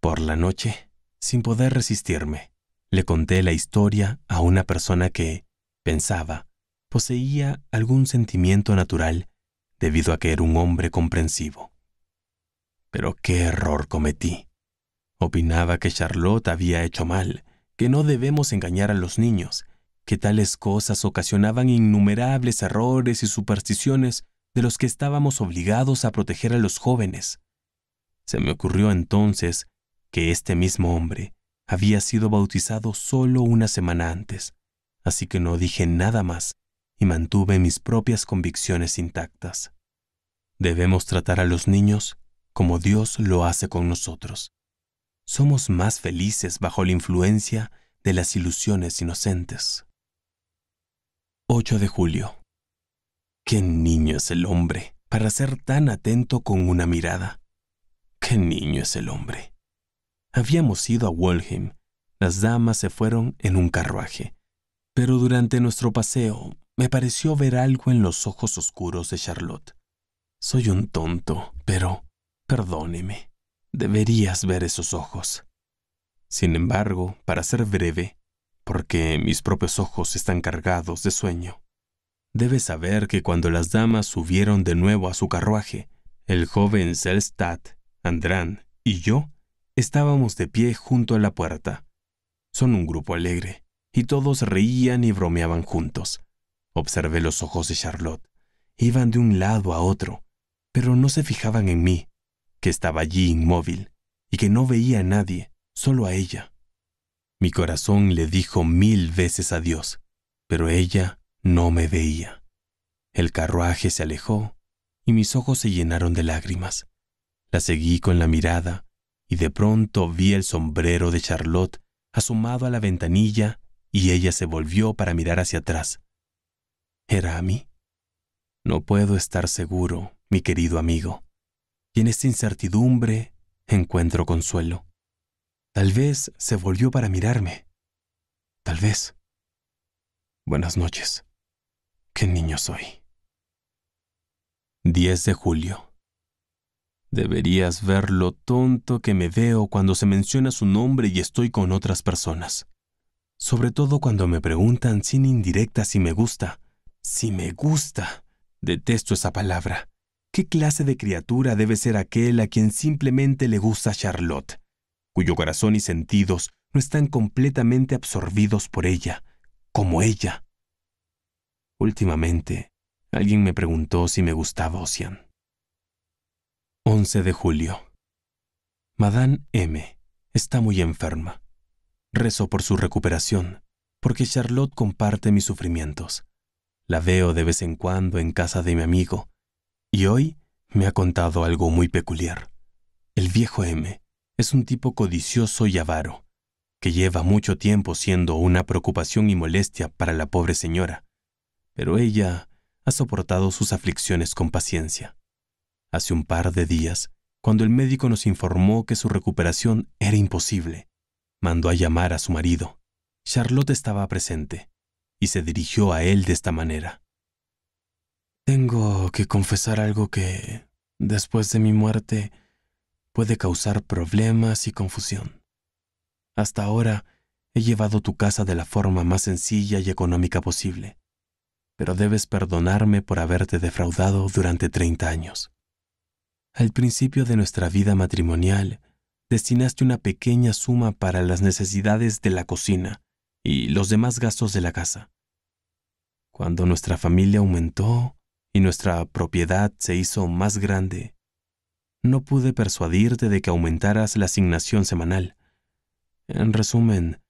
A: Por la noche, sin poder resistirme, le conté la historia a una persona que, pensaba, poseía algún sentimiento natural debido a que era un hombre comprensivo. Pero qué error cometí. Opinaba que Charlotte había hecho mal, que no debemos engañar a los niños, que tales cosas ocasionaban innumerables errores y supersticiones de los que estábamos obligados a proteger a los jóvenes. Se me ocurrió entonces que este mismo hombre había sido bautizado solo una semana antes, así que no dije nada más y mantuve mis propias convicciones intactas. Debemos tratar a los niños como Dios lo hace con nosotros somos más felices bajo la influencia de las ilusiones inocentes. 8 de julio. Qué niño es el hombre para ser tan atento con una mirada. Qué niño es el hombre. Habíamos ido a Walheim. Las damas se fueron en un carruaje. Pero durante nuestro paseo me pareció ver algo en los ojos oscuros de Charlotte. Soy un tonto, pero perdóneme. Deberías ver esos ojos. Sin embargo, para ser breve, porque mis propios ojos están cargados de sueño, debes saber que cuando las damas subieron de nuevo a su carruaje, el joven Selstad, Andrán y yo estábamos de pie junto a la puerta. Son un grupo alegre, y todos reían y bromeaban juntos. Observé los ojos de Charlotte. Iban de un lado a otro, pero no se fijaban en mí, que estaba allí inmóvil y que no veía a nadie, solo a ella. Mi corazón le dijo mil veces adiós, pero ella no me veía. El carruaje se alejó y mis ojos se llenaron de lágrimas. La seguí con la mirada y de pronto vi el sombrero de Charlotte asomado a la ventanilla y ella se volvió para mirar hacia atrás. ¿Era a mí? No puedo estar seguro, mi querido amigo y en esta incertidumbre encuentro consuelo. Tal vez se volvió para mirarme. Tal vez. Buenas noches. Qué niño soy. 10 de julio. Deberías ver lo tonto que me veo cuando se menciona su nombre y estoy con otras personas. Sobre todo cuando me preguntan sin indirecta si me gusta. Si me gusta. Detesto esa palabra. ¿Qué clase de criatura debe ser aquel a quien simplemente le gusta Charlotte, cuyo corazón y sentidos no están completamente absorbidos por ella, como ella? Últimamente, alguien me preguntó si me gustaba Ocean. 11 de julio. Madame M. está muy enferma. Rezo por su recuperación, porque Charlotte comparte mis sufrimientos. La veo de vez en cuando en casa de mi amigo, y hoy me ha contado algo muy peculiar. El viejo M es un tipo codicioso y avaro, que lleva mucho tiempo siendo una preocupación y molestia para la pobre señora, pero ella ha soportado sus aflicciones con paciencia. Hace un par de días, cuando el médico nos informó que su recuperación era imposible, mandó a llamar a su marido. Charlotte estaba presente y se dirigió a él de esta manera. Tengo que confesar algo que, después de mi muerte, puede causar problemas y confusión. Hasta ahora he llevado tu casa de la forma más sencilla y económica posible, pero debes perdonarme por haberte defraudado durante 30 años. Al principio de nuestra vida matrimonial, destinaste una pequeña suma para las necesidades de la cocina y los demás gastos de la casa. Cuando nuestra familia aumentó, y nuestra propiedad se hizo más grande, no pude persuadirte de que aumentaras la asignación semanal. En resumen,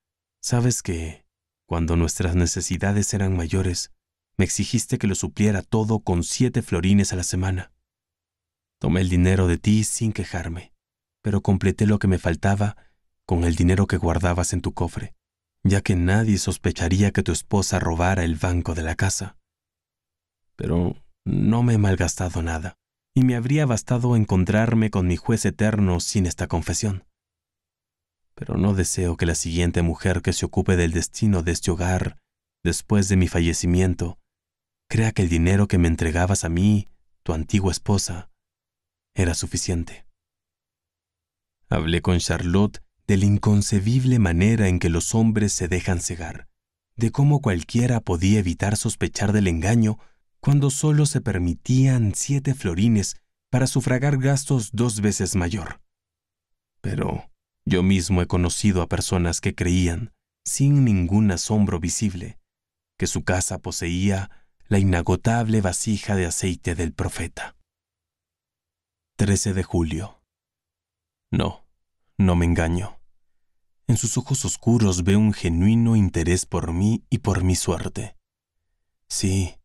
A: sabes que, cuando nuestras necesidades eran mayores, me exigiste que lo supliera todo con siete florines a la semana. Tomé el dinero de ti sin quejarme, pero completé lo que me faltaba con el dinero que guardabas en tu cofre, ya que nadie sospecharía que tu esposa robara el banco de la casa. Pero no me he malgastado nada, y me habría bastado encontrarme con mi juez eterno sin esta confesión. Pero no deseo que la siguiente mujer que se ocupe del destino de este hogar, después de mi fallecimiento, crea que el dinero que me entregabas a mí, tu antigua esposa, era suficiente. Hablé con Charlotte de la inconcebible manera en que los hombres se dejan cegar, de cómo cualquiera podía evitar sospechar del engaño cuando solo se permitían siete florines para sufragar gastos dos veces mayor. Pero yo mismo he conocido a personas que creían, sin ningún asombro visible, que su casa poseía la inagotable vasija de aceite del profeta. 13 de julio. No, no me engaño. En sus ojos oscuros veo un genuino interés por mí y por mi suerte. Sí,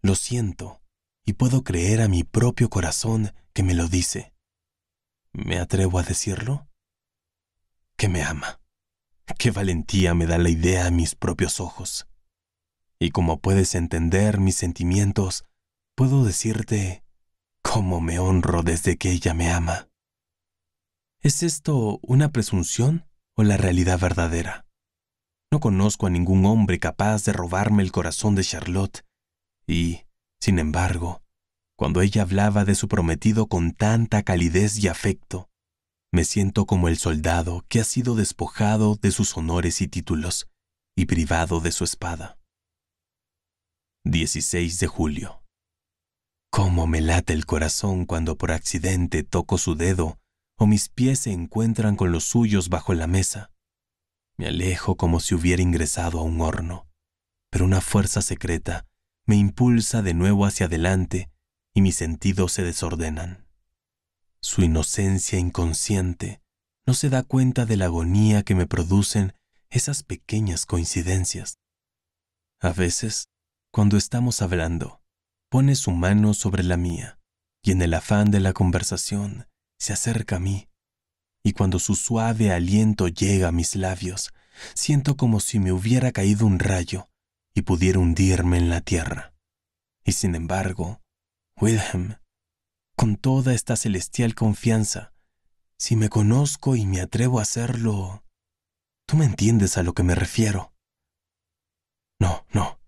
A: lo siento y puedo creer a mi propio corazón que me lo dice. ¿Me atrevo a decirlo? Que me ama. Qué valentía me da la idea a mis propios ojos. Y como puedes entender mis sentimientos, puedo decirte cómo me honro desde que ella me ama. ¿Es esto una presunción o la realidad verdadera? No conozco a ningún hombre capaz de robarme el corazón de Charlotte y, sin embargo, cuando ella hablaba de su prometido con tanta calidez y afecto, me siento como el soldado que ha sido despojado de sus honores y títulos y privado de su espada. 16 de julio. Cómo me late el corazón cuando por accidente toco su dedo o mis pies se encuentran con los suyos bajo la mesa. Me alejo como si hubiera ingresado a un horno, pero una fuerza secreta me impulsa de nuevo hacia adelante y mis sentidos se desordenan. Su inocencia inconsciente no se da cuenta de la agonía que me producen esas pequeñas coincidencias. A veces, cuando estamos hablando, pone su mano sobre la mía y en el afán de la conversación se acerca a mí. Y cuando su suave aliento llega a mis labios, siento como si me hubiera caído un rayo pudiera hundirme en la tierra. Y sin embargo, Wilhelm, con toda esta celestial confianza, si me conozco y me atrevo a hacerlo, tú me entiendes a lo que me refiero. No, no,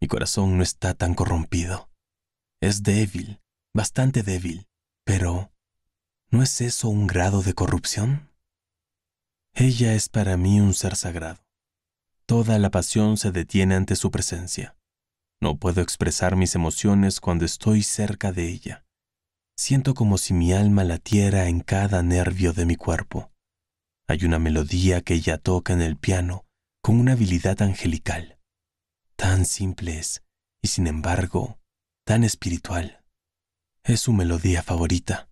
A: mi corazón no está tan corrompido. Es débil, bastante débil, pero ¿no es eso un grado de corrupción? Ella es para mí un ser sagrado Toda la pasión se detiene ante su presencia. No puedo expresar mis emociones cuando estoy cerca de ella. Siento como si mi alma latiera en cada nervio de mi cuerpo. Hay una melodía que ella toca en el piano con una habilidad angelical. Tan simple es, y sin embargo, tan espiritual. Es su melodía favorita.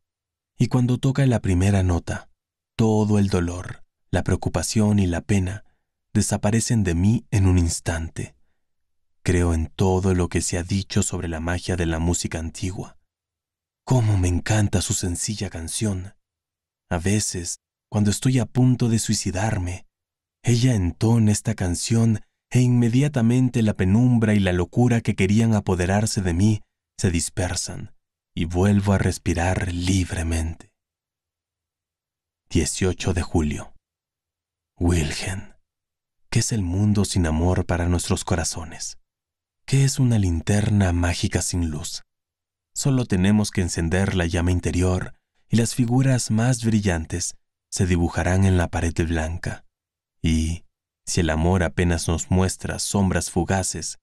A: Y cuando toca la primera nota, todo el dolor, la preocupación y la pena desaparecen de mí en un instante. Creo en todo lo que se ha dicho sobre la magia de la música antigua. Cómo me encanta su sencilla canción. A veces, cuando estoy a punto de suicidarme, ella entona esta canción e inmediatamente la penumbra y la locura que querían apoderarse de mí se dispersan y vuelvo a respirar libremente. 18 de julio. Wilhelm. ¿Qué es el mundo sin amor para nuestros corazones? ¿Qué es una linterna mágica sin luz? Solo tenemos que encender la llama interior y las figuras más brillantes se dibujarán en la pared blanca. Y, si el amor apenas nos muestra sombras fugaces,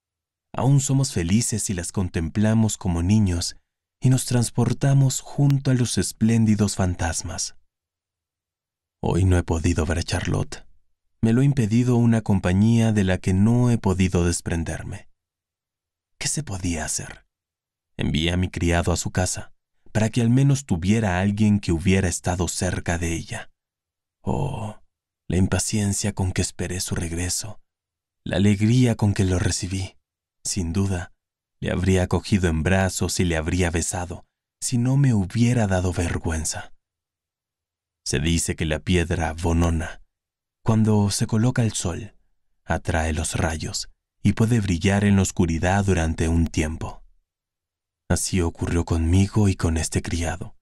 A: aún somos felices si las contemplamos como niños y nos transportamos junto a los espléndidos fantasmas. Hoy no he podido ver a Charlotte me lo ha impedido una compañía de la que no he podido desprenderme. ¿Qué se podía hacer? Envié a mi criado a su casa, para que al menos tuviera alguien que hubiera estado cerca de ella. Oh, la impaciencia con que esperé su regreso, la alegría con que lo recibí. Sin duda, le habría cogido en brazos y le habría besado, si no me hubiera dado vergüenza. Se dice que la piedra Bonona cuando se coloca el sol, atrae los rayos y puede brillar en la oscuridad durante un tiempo. Así ocurrió conmigo y con este criado.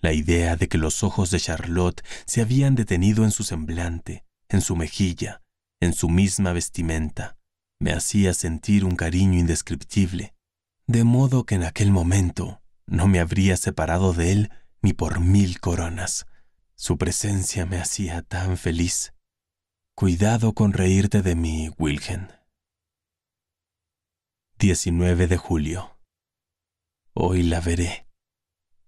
A: La idea de que los ojos de Charlotte se habían detenido en su semblante, en su mejilla, en su misma vestimenta, me hacía sentir un cariño indescriptible, de modo que en aquel momento no me habría separado de él ni por mil coronas. Su presencia me hacía tan feliz Cuidado con reírte de mí, Wilhelm. 19 de julio. Hoy la veré.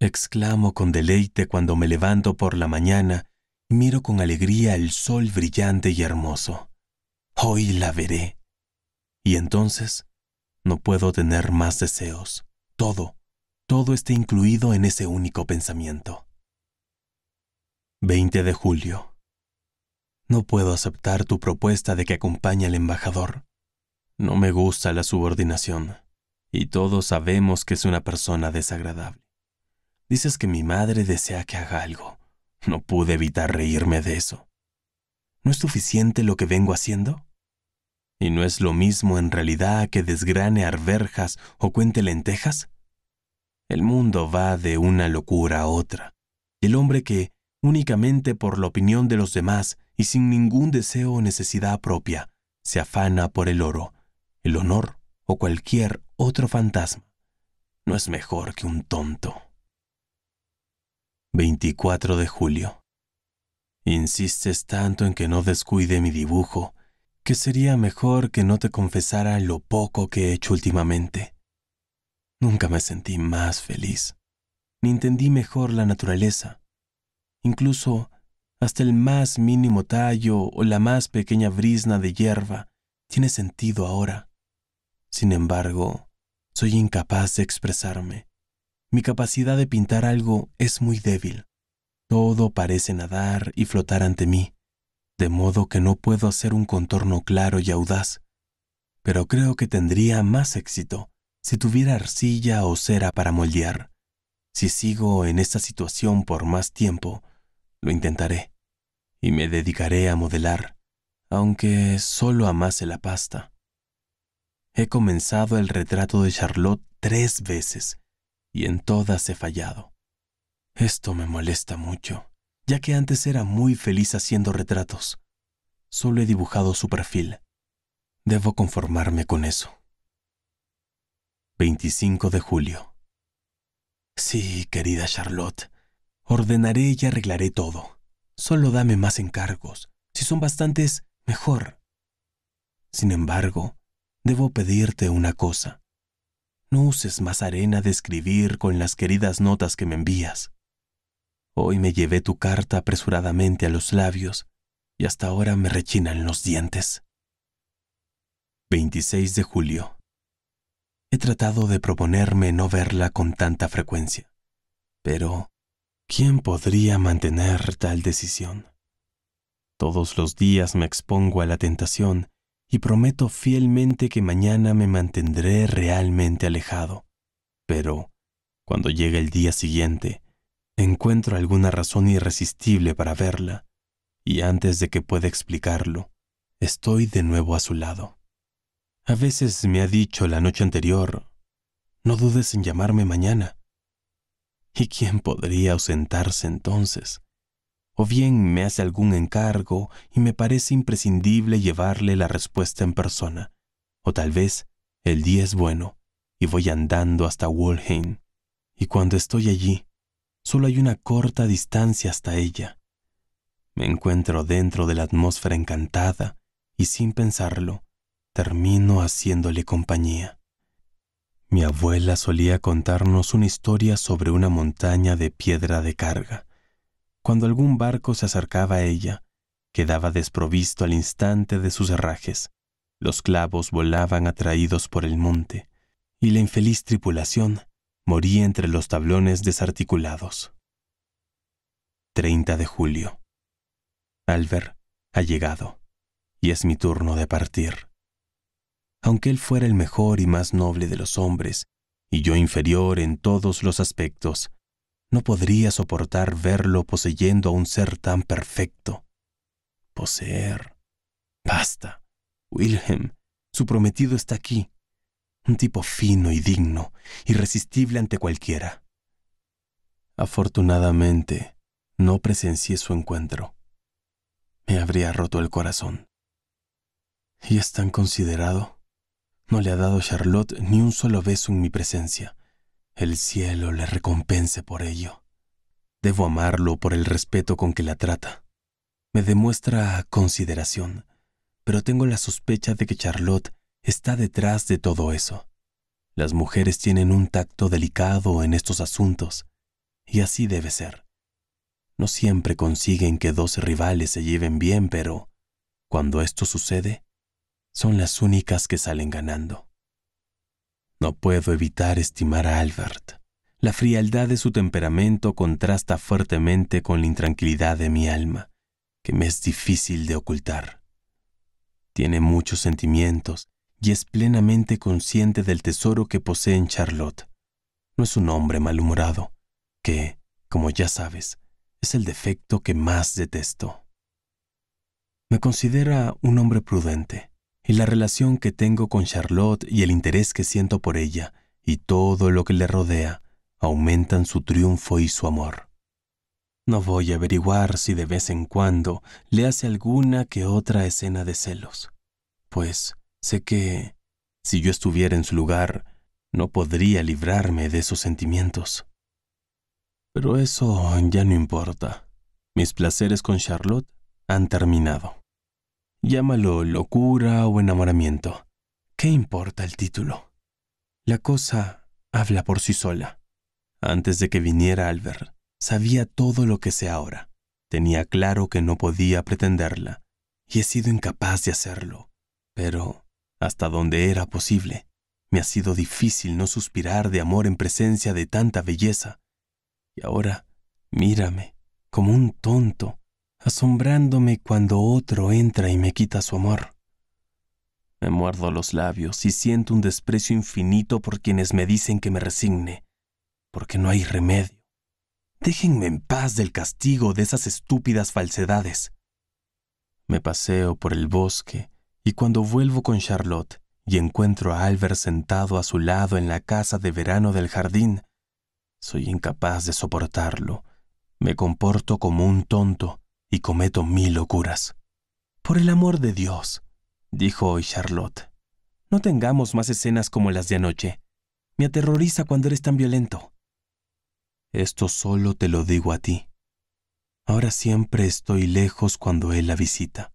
A: Exclamo con deleite cuando me levanto por la mañana y miro con alegría el sol brillante y hermoso. Hoy la veré. Y entonces no puedo tener más deseos. Todo, todo está incluido en ese único pensamiento. 20 de julio. No puedo aceptar tu propuesta de que acompañe al embajador. No me gusta la subordinación, y todos sabemos que es una persona desagradable. Dices que mi madre desea que haga algo. No pude evitar reírme de eso. ¿No es suficiente lo que vengo haciendo? ¿Y no es lo mismo en realidad que desgrane arverjas o cuente lentejas? El mundo va de una locura a otra. El hombre que, únicamente por la opinión de los demás, y sin ningún deseo o necesidad propia, se afana por el oro, el honor o cualquier otro fantasma. No es mejor que un tonto. 24 de julio. Insistes tanto en que no descuide mi dibujo, que sería mejor que no te confesara lo poco que he hecho últimamente. Nunca me sentí más feliz, ni entendí mejor la naturaleza. Incluso hasta el más mínimo tallo o la más pequeña brisna de hierba tiene sentido ahora. Sin embargo, soy incapaz de expresarme. Mi capacidad de pintar algo es muy débil. Todo parece nadar y flotar ante mí, de modo que no puedo hacer un contorno claro y audaz. Pero creo que tendría más éxito si tuviera arcilla o cera para moldear. Si sigo en esta situación por más tiempo, lo intentaré y me dedicaré a modelar, aunque solo amase la pasta. He comenzado el retrato de Charlotte tres veces y en todas he fallado. Esto me molesta mucho, ya que antes era muy feliz haciendo retratos. Solo he dibujado su perfil. Debo conformarme con eso. 25 de julio. Sí, querida Charlotte, Ordenaré y arreglaré todo. Solo dame más encargos. Si son bastantes, mejor. Sin embargo, debo pedirte una cosa. No uses más arena de escribir con las queridas notas que me envías. Hoy me llevé tu carta apresuradamente a los labios y hasta ahora me rechinan los dientes. 26 de julio. He tratado de proponerme no verla con tanta frecuencia, pero ¿Quién podría mantener tal decisión? Todos los días me expongo a la tentación y prometo fielmente que mañana me mantendré realmente alejado. Pero, cuando llega el día siguiente, encuentro alguna razón irresistible para verla, y antes de que pueda explicarlo, estoy de nuevo a su lado. A veces me ha dicho la noche anterior, no dudes en llamarme mañana. ¿Y quién podría ausentarse entonces? O bien me hace algún encargo y me parece imprescindible llevarle la respuesta en persona. O tal vez el día es bueno y voy andando hasta Wolheim. Y cuando estoy allí, solo hay una corta distancia hasta ella. Me encuentro dentro de la atmósfera encantada y sin pensarlo, termino haciéndole compañía. Mi abuela solía contarnos una historia sobre una montaña de piedra de carga. Cuando algún barco se acercaba a ella, quedaba desprovisto al instante de sus herrajes. Los clavos volaban atraídos por el monte, y la infeliz tripulación moría entre los tablones desarticulados. 30 de julio. Albert ha llegado, y es mi turno de partir aunque él fuera el mejor y más noble de los hombres, y yo inferior en todos los aspectos, no podría soportar verlo poseyendo a un ser tan perfecto. Poseer. Basta. Wilhelm, su prometido está aquí. Un tipo fino y digno, irresistible ante cualquiera. Afortunadamente, no presencié su encuentro. Me habría roto el corazón. ¿Y es tan considerado? No le ha dado Charlotte ni un solo beso en mi presencia. El cielo le recompense por ello. Debo amarlo por el respeto con que la trata. Me demuestra consideración, pero tengo la sospecha de que Charlotte está detrás de todo eso. Las mujeres tienen un tacto delicado en estos asuntos, y así debe ser. No siempre consiguen que dos rivales se lleven bien, pero cuando esto sucede, son las únicas que salen ganando. No puedo evitar estimar a Albert. La frialdad de su temperamento contrasta fuertemente con la intranquilidad de mi alma, que me es difícil de ocultar. Tiene muchos sentimientos y es plenamente consciente del tesoro que posee en Charlotte. No es un hombre malhumorado, que, como ya sabes, es el defecto que más detesto. Me considera un hombre prudente, y la relación que tengo con Charlotte y el interés que siento por ella y todo lo que le rodea aumentan su triunfo y su amor. No voy a averiguar si de vez en cuando le hace alguna que otra escena de celos, pues sé que, si yo estuviera en su lugar, no podría librarme de esos sentimientos. Pero eso ya no importa. Mis placeres con Charlotte han terminado. Llámalo locura o enamoramiento. ¿Qué importa el título? La cosa habla por sí sola. Antes de que viniera Albert, sabía todo lo que sé ahora. Tenía claro que no podía pretenderla, y he sido incapaz de hacerlo. Pero, hasta donde era posible, me ha sido difícil no suspirar de amor en presencia de tanta belleza. Y ahora, mírame, como un tonto, asombrándome cuando otro entra y me quita su amor. Me muerdo los labios y siento un desprecio infinito por quienes me dicen que me resigne, porque no hay remedio. Déjenme en paz del castigo de esas estúpidas falsedades. Me paseo por el bosque y cuando vuelvo con Charlotte y encuentro a Albert sentado a su lado en la casa de verano del jardín, soy incapaz de soportarlo. Me comporto como un tonto y cometo mil locuras. Por el amor de Dios, dijo hoy Charlotte, no tengamos más escenas como las de anoche. Me aterroriza cuando eres tan violento. Esto solo te lo digo a ti. Ahora siempre estoy lejos cuando él la visita,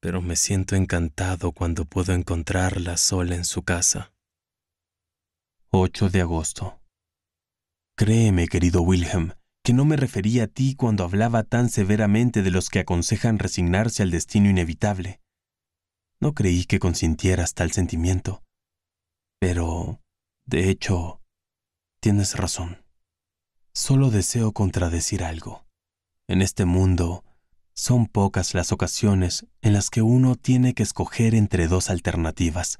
A: pero me siento encantado cuando puedo encontrarla sola en su casa. 8 de agosto. Créeme, querido Wilhelm, que no me refería a ti cuando hablaba tan severamente de los que aconsejan resignarse al destino inevitable. No creí que consintieras tal sentimiento. Pero, de hecho, tienes razón. Solo deseo contradecir algo. En este mundo, son pocas las ocasiones en las que uno tiene que escoger entre dos alternativas.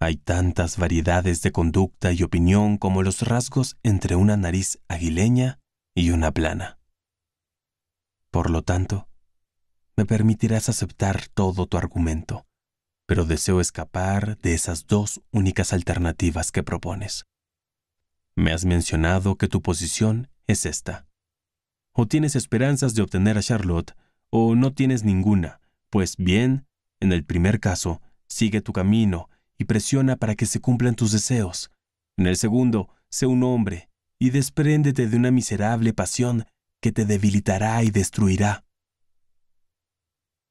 A: Hay tantas variedades de conducta y opinión como los rasgos entre una nariz aguileña y una plana. Por lo tanto, me permitirás aceptar todo tu argumento, pero deseo escapar de esas dos únicas alternativas que propones. Me has mencionado que tu posición es esta. O tienes esperanzas de obtener a Charlotte, o no tienes ninguna, pues bien, en el primer caso, sigue tu camino y presiona para que se cumplan tus deseos. En el segundo, sé un hombre y despréndete de una miserable pasión que te debilitará y destruirá.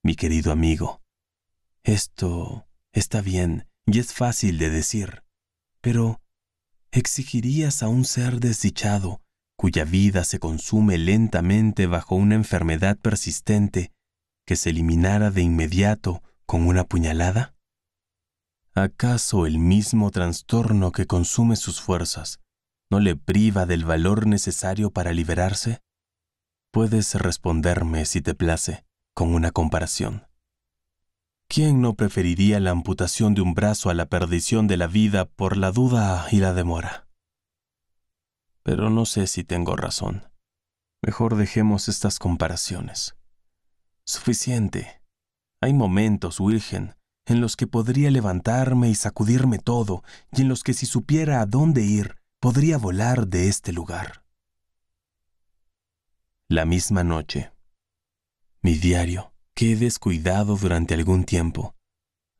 A: Mi querido amigo, esto está bien y es fácil de decir, pero ¿exigirías a un ser desdichado, cuya vida se consume lentamente bajo una enfermedad persistente, que se eliminara de inmediato con una puñalada? ¿Acaso el mismo trastorno que consume sus fuerzas no le priva del valor necesario para liberarse? Puedes responderme, si te place, con una comparación. ¿Quién no preferiría la amputación de un brazo a la perdición de la vida por la duda y la demora? Pero no sé si tengo razón. Mejor dejemos estas comparaciones. Suficiente. Hay momentos, Wilgen, en los que podría levantarme y sacudirme todo, y en los que si supiera a dónde ir, podría volar de este lugar. La misma noche, mi diario, que he descuidado durante algún tiempo,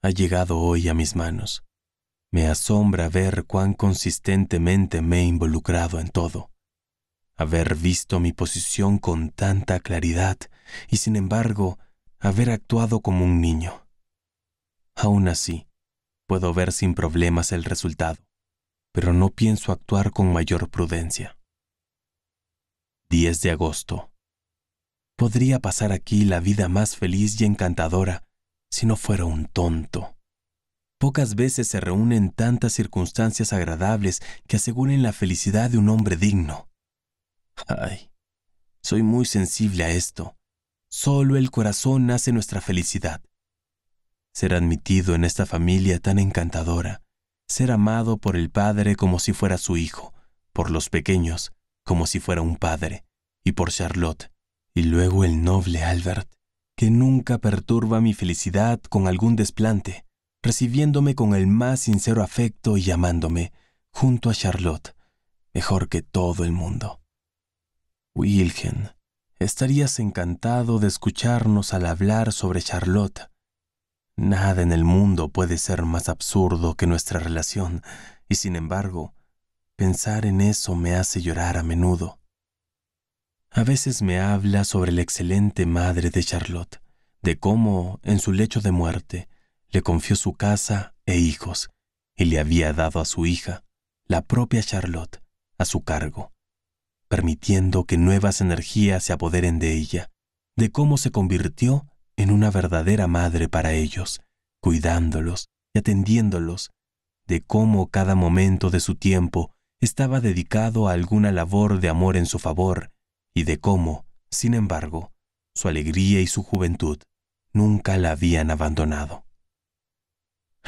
A: ha llegado hoy a mis manos. Me asombra ver cuán consistentemente me he involucrado en todo, haber visto mi posición con tanta claridad y sin embargo haber actuado como un niño. Aún así, puedo ver sin problemas el resultado pero no pienso actuar con mayor prudencia. 10 de agosto. Podría pasar aquí la vida más feliz y encantadora si no fuera un tonto. Pocas veces se reúnen tantas circunstancias agradables que aseguren la felicidad de un hombre digno. Ay, soy muy sensible a esto. Solo el corazón hace nuestra felicidad. Ser admitido en esta familia tan encantadora ser amado por el Padre como si fuera su hijo, por los pequeños como si fuera un padre, y por Charlotte, y luego el noble Albert, que nunca perturba mi felicidad con algún desplante, recibiéndome con el más sincero afecto y amándome, junto a Charlotte, mejor que todo el mundo. Wilgen, estarías encantado de escucharnos al hablar sobre Charlotte, Nada en el mundo puede ser más absurdo que nuestra relación, y sin embargo, pensar en eso me hace llorar a menudo. A veces me habla sobre la excelente madre de Charlotte, de cómo, en su lecho de muerte, le confió su casa e hijos, y le había dado a su hija, la propia Charlotte, a su cargo, permitiendo que nuevas energías se apoderen de ella, de cómo se convirtió en una verdadera madre para ellos, cuidándolos y atendiéndolos, de cómo cada momento de su tiempo estaba dedicado a alguna labor de amor en su favor, y de cómo, sin embargo, su alegría y su juventud nunca la habían abandonado.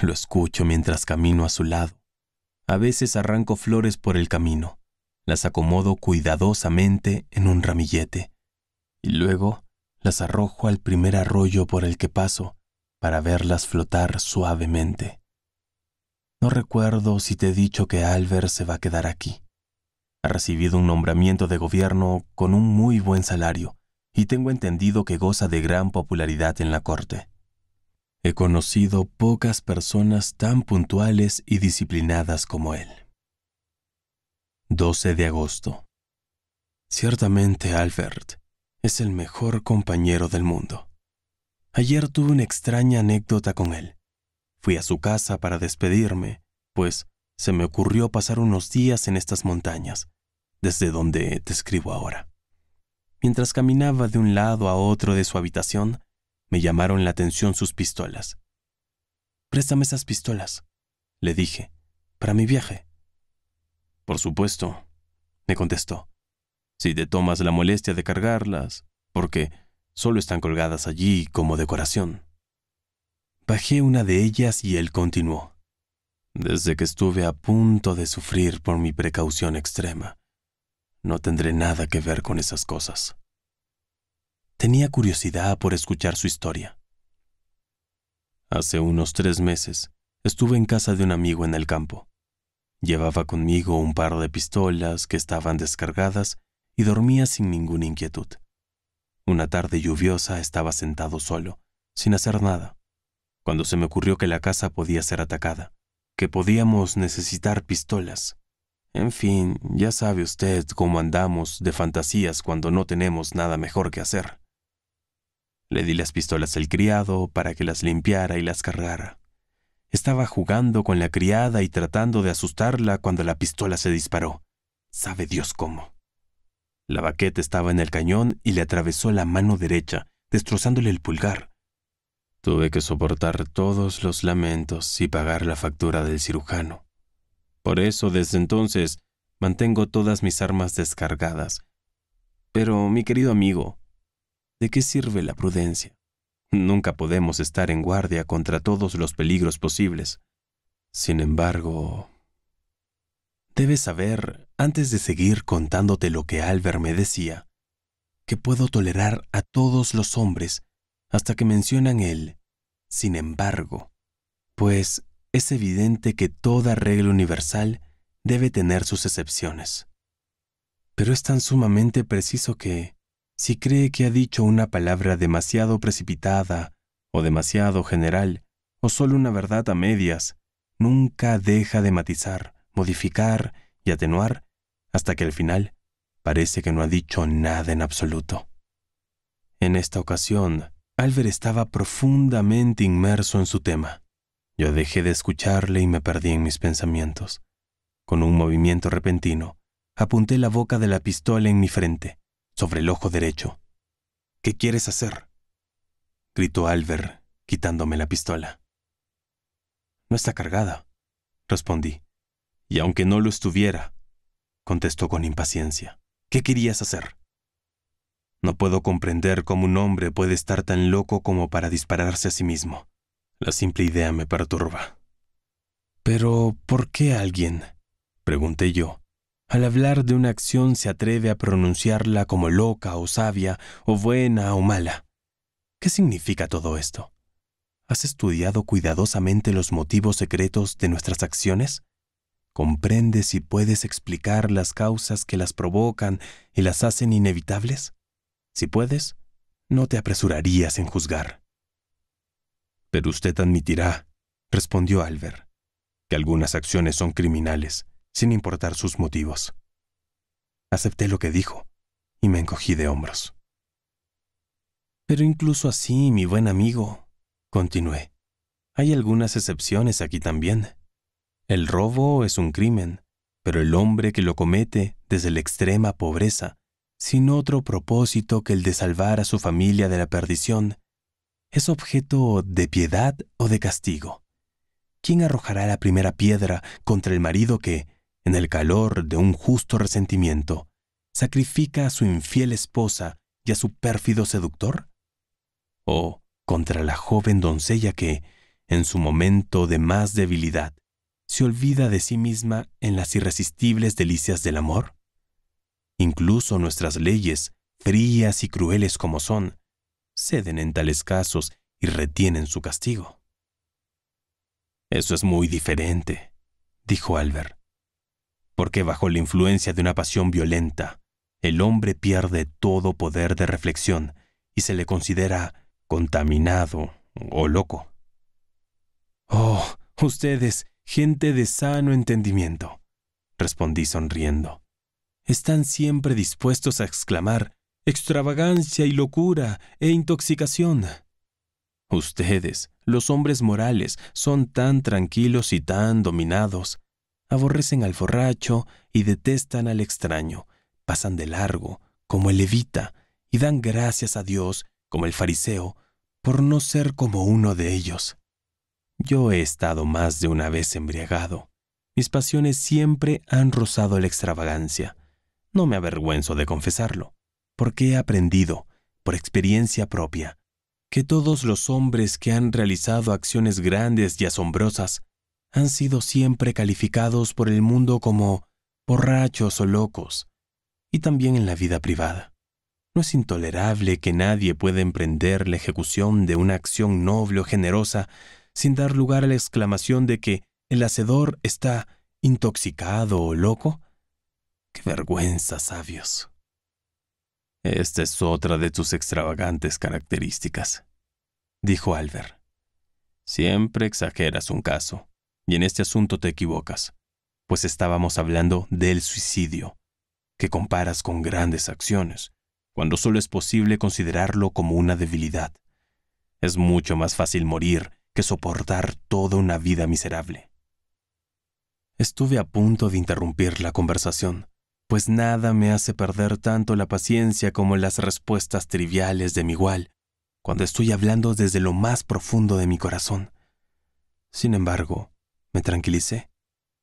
A: Lo escucho mientras camino a su lado. A veces arranco flores por el camino, las acomodo cuidadosamente en un ramillete, y luego las arrojo al primer arroyo por el que paso para verlas flotar suavemente. No recuerdo si te he dicho que Albert se va a quedar aquí. Ha recibido un nombramiento de gobierno con un muy buen salario y tengo entendido que goza de gran popularidad en la corte. He conocido pocas personas tan puntuales y disciplinadas como él. 12 de agosto. Ciertamente, Albert, es el mejor compañero del mundo. Ayer tuve una extraña anécdota con él. Fui a su casa para despedirme, pues se me ocurrió pasar unos días en estas montañas, desde donde te escribo ahora. Mientras caminaba de un lado a otro de su habitación, me llamaron la atención sus pistolas. Préstame esas pistolas, le dije, para mi viaje. Por supuesto, me contestó si te tomas la molestia de cargarlas, porque solo están colgadas allí como decoración. Bajé una de ellas y él continuó. Desde que estuve a punto de sufrir por mi precaución extrema, no tendré nada que ver con esas cosas. Tenía curiosidad por escuchar su historia. Hace unos tres meses estuve en casa de un amigo en el campo. Llevaba conmigo un par de pistolas que estaban descargadas y dormía sin ninguna inquietud. Una tarde lluviosa estaba sentado solo, sin hacer nada, cuando se me ocurrió que la casa podía ser atacada, que podíamos necesitar pistolas. En fin, ya sabe usted cómo andamos de fantasías cuando no tenemos nada mejor que hacer. Le di las pistolas al criado para que las limpiara y las cargara. Estaba jugando con la criada y tratando de asustarla cuando la pistola se disparó. Sabe Dios cómo. La baqueta estaba en el cañón y le atravesó la mano derecha, destrozándole el pulgar. Tuve que soportar todos los lamentos y pagar la factura del cirujano. Por eso, desde entonces, mantengo todas mis armas descargadas. Pero, mi querido amigo, ¿de qué sirve la prudencia? Nunca podemos estar en guardia contra todos los peligros posibles. Sin embargo, Debes saber, antes de seguir contándote lo que Albert me decía, que puedo tolerar a todos los hombres hasta que mencionan él, sin embargo, pues es evidente que toda regla universal debe tener sus excepciones. Pero es tan sumamente preciso que, si cree que ha dicho una palabra demasiado precipitada o demasiado general, o solo una verdad a medias, nunca deja de matizar, modificar y atenuar, hasta que al final parece que no ha dicho nada en absoluto. En esta ocasión, Albert estaba profundamente inmerso en su tema. Yo dejé de escucharle y me perdí en mis pensamientos. Con un movimiento repentino, apunté la boca de la pistola en mi frente, sobre el ojo derecho. ¿Qué quieres hacer? gritó Albert, quitándome la pistola. No está cargada, respondí. Y aunque no lo estuviera, contestó con impaciencia, ¿qué querías hacer? No puedo comprender cómo un hombre puede estar tan loco como para dispararse a sí mismo. La simple idea me perturba. Pero, ¿por qué alguien? pregunté yo. Al hablar de una acción se atreve a pronunciarla como loca o sabia, o buena o mala. ¿Qué significa todo esto? ¿Has estudiado cuidadosamente los motivos secretos de nuestras acciones? ¿Comprendes y puedes explicar las causas que las provocan y las hacen inevitables? Si puedes, no te apresurarías en juzgar. Pero usted admitirá, respondió Albert, que algunas acciones son criminales, sin importar sus motivos. Acepté lo que dijo y me encogí de hombros. Pero incluso así, mi buen amigo, continué, hay algunas excepciones aquí también. El robo es un crimen, pero el hombre que lo comete desde la extrema pobreza, sin otro propósito que el de salvar a su familia de la perdición, es objeto de piedad o de castigo. ¿Quién arrojará la primera piedra contra el marido que, en el calor de un justo resentimiento, sacrifica a su infiel esposa y a su pérfido seductor? ¿O contra la joven doncella que, en su momento de más debilidad, se olvida de sí misma en las irresistibles delicias del amor? Incluso nuestras leyes, frías y crueles como son, ceden en tales casos y retienen su castigo. Eso es muy diferente, dijo Albert, porque bajo la influencia de una pasión violenta, el hombre pierde todo poder de reflexión y se le considera contaminado o loco. Oh, ustedes, gente de sano entendimiento, respondí sonriendo. Están siempre dispuestos a exclamar extravagancia y locura e intoxicación. Ustedes, los hombres morales, son tan tranquilos y tan dominados. Aborrecen al forracho y detestan al extraño. Pasan de largo, como el levita, y dan gracias a Dios, como el fariseo, por no ser como uno de ellos. Yo he estado más de una vez embriagado. Mis pasiones siempre han rozado la extravagancia. No me avergüenzo de confesarlo, porque he aprendido, por experiencia propia, que todos los hombres que han realizado acciones grandes y asombrosas han sido siempre calificados por el mundo como borrachos o locos, y también en la vida privada. No es intolerable que nadie pueda emprender la ejecución de una acción noble o generosa sin dar lugar a la exclamación de que el hacedor está intoxicado o loco? ¡Qué vergüenza, sabios! Esta es otra de tus extravagantes características, dijo Albert. Siempre exageras un caso, y en este asunto te equivocas, pues estábamos hablando del suicidio, que comparas con grandes acciones, cuando solo es posible considerarlo como una debilidad. Es mucho más fácil morir que soportar toda una vida miserable. Estuve a punto de interrumpir la conversación, pues nada me hace perder tanto la paciencia como las respuestas triviales de mi igual, cuando estoy hablando desde lo más profundo de mi corazón. Sin embargo, me tranquilicé,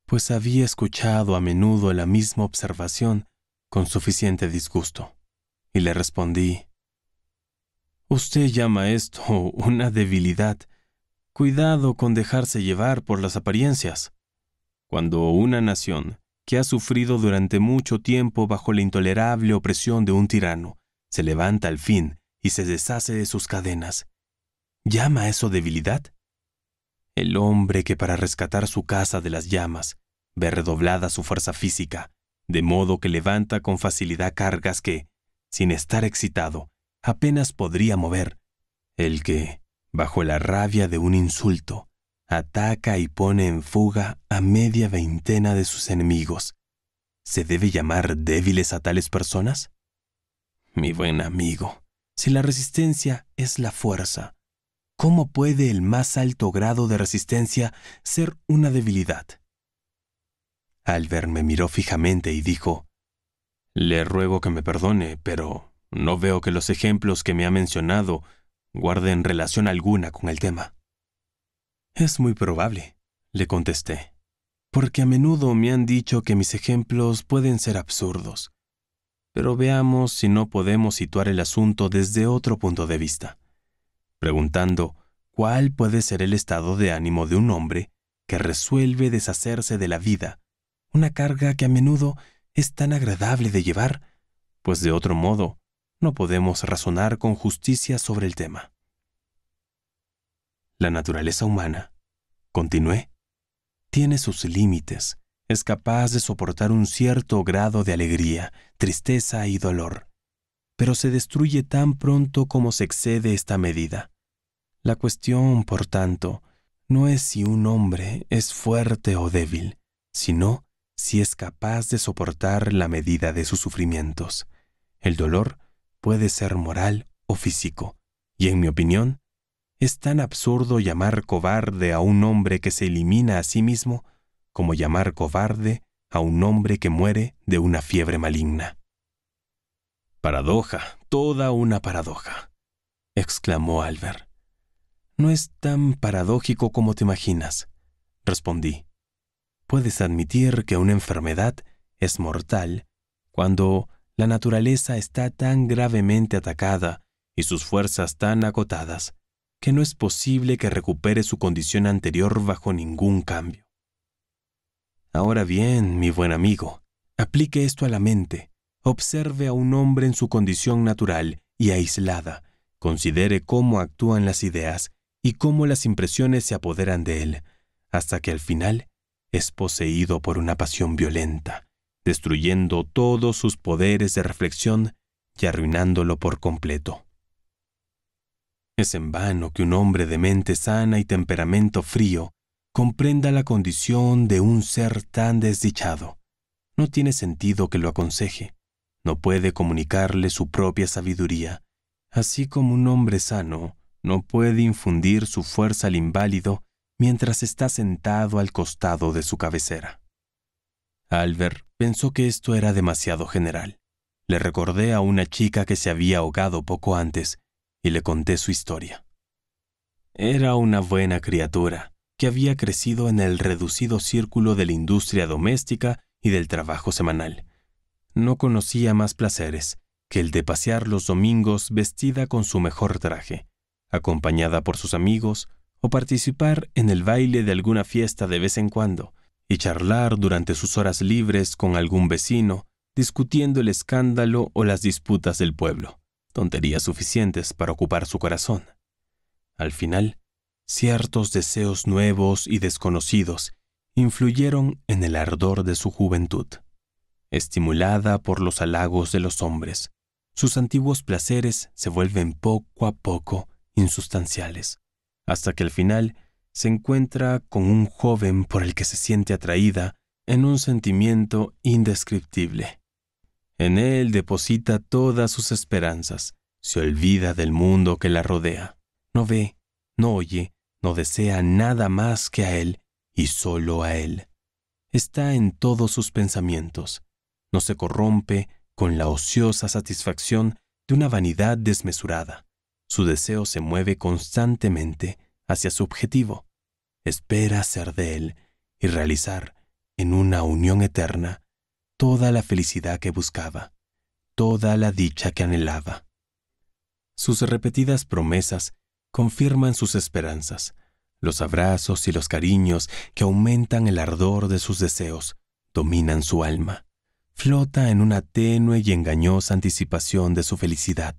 A: pues había escuchado a menudo la misma observación con suficiente disgusto, y le respondí, Usted llama esto una debilidad, Cuidado con dejarse llevar por las apariencias. Cuando una nación, que ha sufrido durante mucho tiempo bajo la intolerable opresión de un tirano, se levanta al fin y se deshace de sus cadenas, ¿llama eso debilidad? El hombre que para rescatar su casa de las llamas ve redoblada su fuerza física, de modo que levanta con facilidad cargas que, sin estar excitado, apenas podría mover. El que, bajo la rabia de un insulto, ataca y pone en fuga a media veintena de sus enemigos. ¿Se debe llamar débiles a tales personas? Mi buen amigo, si la resistencia es la fuerza, ¿cómo puede el más alto grado de resistencia ser una debilidad? Albert me miró fijamente y dijo, Le ruego que me perdone, pero no veo que los ejemplos que me ha mencionado guarden relación alguna con el tema. Es muy probable, le contesté, porque a menudo me han dicho que mis ejemplos pueden ser absurdos. Pero veamos si no podemos situar el asunto desde otro punto de vista, preguntando cuál puede ser el estado de ánimo de un hombre que resuelve deshacerse de la vida, una carga que a menudo es tan agradable de llevar, pues de otro modo no podemos razonar con justicia sobre el tema. La naturaleza humana, continué, tiene sus límites, es capaz de soportar un cierto grado de alegría, tristeza y dolor, pero se destruye tan pronto como se excede esta medida. La cuestión, por tanto, no es si un hombre es fuerte o débil, sino si es capaz de soportar la medida de sus sufrimientos. El dolor puede ser moral o físico, y en mi opinión, es tan absurdo llamar cobarde a un hombre que se elimina a sí mismo como llamar cobarde a un hombre que muere de una fiebre maligna. Paradoja, toda una paradoja, exclamó Albert. No es tan paradójico como te imaginas, respondí. Puedes admitir que una enfermedad es mortal cuando la naturaleza está tan gravemente atacada y sus fuerzas tan agotadas que no es posible que recupere su condición anterior bajo ningún cambio. Ahora bien, mi buen amigo, aplique esto a la mente. Observe a un hombre en su condición natural y aislada. Considere cómo actúan las ideas y cómo las impresiones se apoderan de él, hasta que al final es poseído por una pasión violenta, destruyendo todos sus poderes de reflexión y arruinándolo por completo. Es en vano que un hombre de mente sana y temperamento frío comprenda la condición de un ser tan desdichado. No tiene sentido que lo aconseje, no puede comunicarle su propia sabiduría, así como un hombre sano no puede infundir su fuerza al inválido mientras está sentado al costado de su cabecera. Albert pensó que esto era demasiado general. Le recordé a una chica que se había ahogado poco antes y le conté su historia. Era una buena criatura que había crecido en el reducido círculo de la industria doméstica y del trabajo semanal. No conocía más placeres que el de pasear los domingos vestida con su mejor traje, acompañada por sus amigos, o participar en el baile de alguna fiesta de vez en cuando, y charlar durante sus horas libres con algún vecino, discutiendo el escándalo o las disputas del pueblo, tonterías suficientes para ocupar su corazón. Al final, ciertos deseos nuevos y desconocidos influyeron en el ardor de su juventud. Estimulada por los halagos de los hombres, sus antiguos placeres se vuelven poco a poco insustanciales, hasta que al final se encuentra con un joven por el que se siente atraída en un sentimiento indescriptible. En él deposita todas sus esperanzas, se olvida del mundo que la rodea, no ve, no oye, no desea nada más que a él y solo a él. Está en todos sus pensamientos, no se corrompe con la ociosa satisfacción de una vanidad desmesurada. Su deseo se mueve constantemente, hacia su objetivo. Espera ser de él y realizar, en una unión eterna, toda la felicidad que buscaba, toda la dicha que anhelaba. Sus repetidas promesas confirman sus esperanzas, los abrazos y los cariños que aumentan el ardor de sus deseos dominan su alma. Flota en una tenue y engañosa anticipación de su felicidad,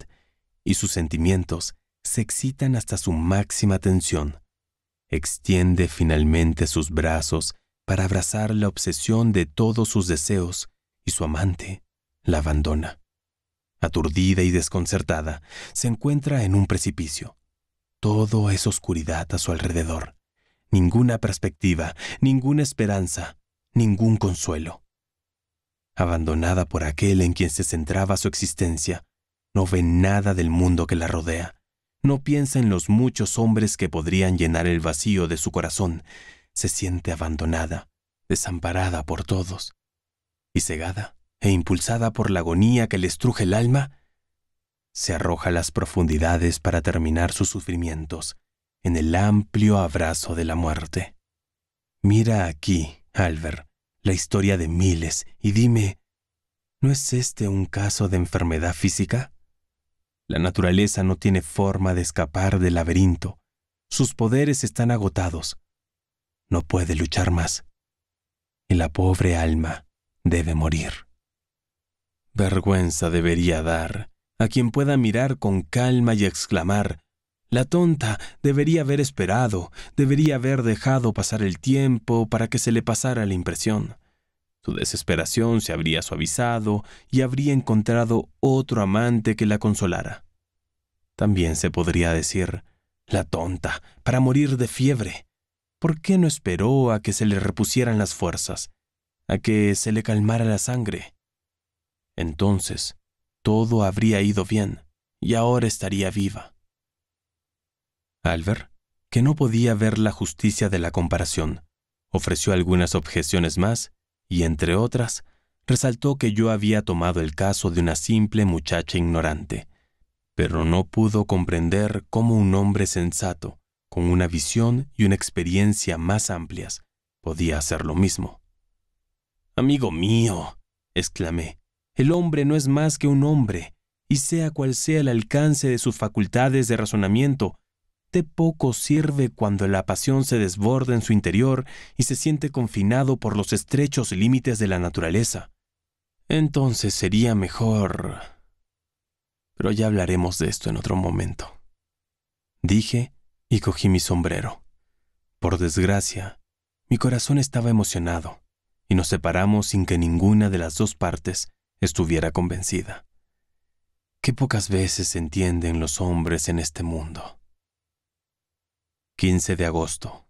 A: y sus sentimientos se excitan hasta su máxima tensión. Extiende finalmente sus brazos para abrazar la obsesión de todos sus deseos y su amante la abandona. Aturdida y desconcertada, se encuentra en un precipicio. Todo es oscuridad a su alrededor. Ninguna perspectiva, ninguna esperanza, ningún consuelo. Abandonada por aquel en quien se centraba su existencia, no ve nada del mundo que la rodea no piensa en los muchos hombres que podrían llenar el vacío de su corazón, se siente abandonada, desamparada por todos, y cegada e impulsada por la agonía que le estruje el alma, se arroja a las profundidades para terminar sus sufrimientos en el amplio abrazo de la muerte. Mira aquí, Albert, la historia de miles y dime, ¿no es este un caso de enfermedad física? La naturaleza no tiene forma de escapar del laberinto. Sus poderes están agotados. No puede luchar más. Y la pobre alma debe morir. Vergüenza debería dar a quien pueda mirar con calma y exclamar, la tonta debería haber esperado, debería haber dejado pasar el tiempo para que se le pasara la impresión. Su desesperación se habría suavizado y habría encontrado otro amante que la consolara. También se podría decir, la tonta, para morir de fiebre. ¿Por qué no esperó a que se le repusieran las fuerzas, a que se le calmara la sangre? Entonces, todo habría ido bien, y ahora estaría viva. Albert, que no podía ver la justicia de la comparación, ofreció algunas objeciones más y entre otras, resaltó que yo había tomado el caso de una simple muchacha ignorante, pero no pudo comprender cómo un hombre sensato, con una visión y una experiencia más amplias, podía hacer lo mismo. Amigo mío, exclamé, el hombre no es más que un hombre, y sea cual sea el alcance de sus facultades de razonamiento, poco sirve cuando la pasión se desborda en su interior y se siente confinado por los estrechos límites de la naturaleza. Entonces sería mejor... Pero ya hablaremos de esto en otro momento. Dije y cogí mi sombrero. Por desgracia, mi corazón estaba emocionado y nos separamos sin que ninguna de las dos partes estuviera convencida. Qué pocas veces se entienden los hombres en este mundo. 15 de agosto.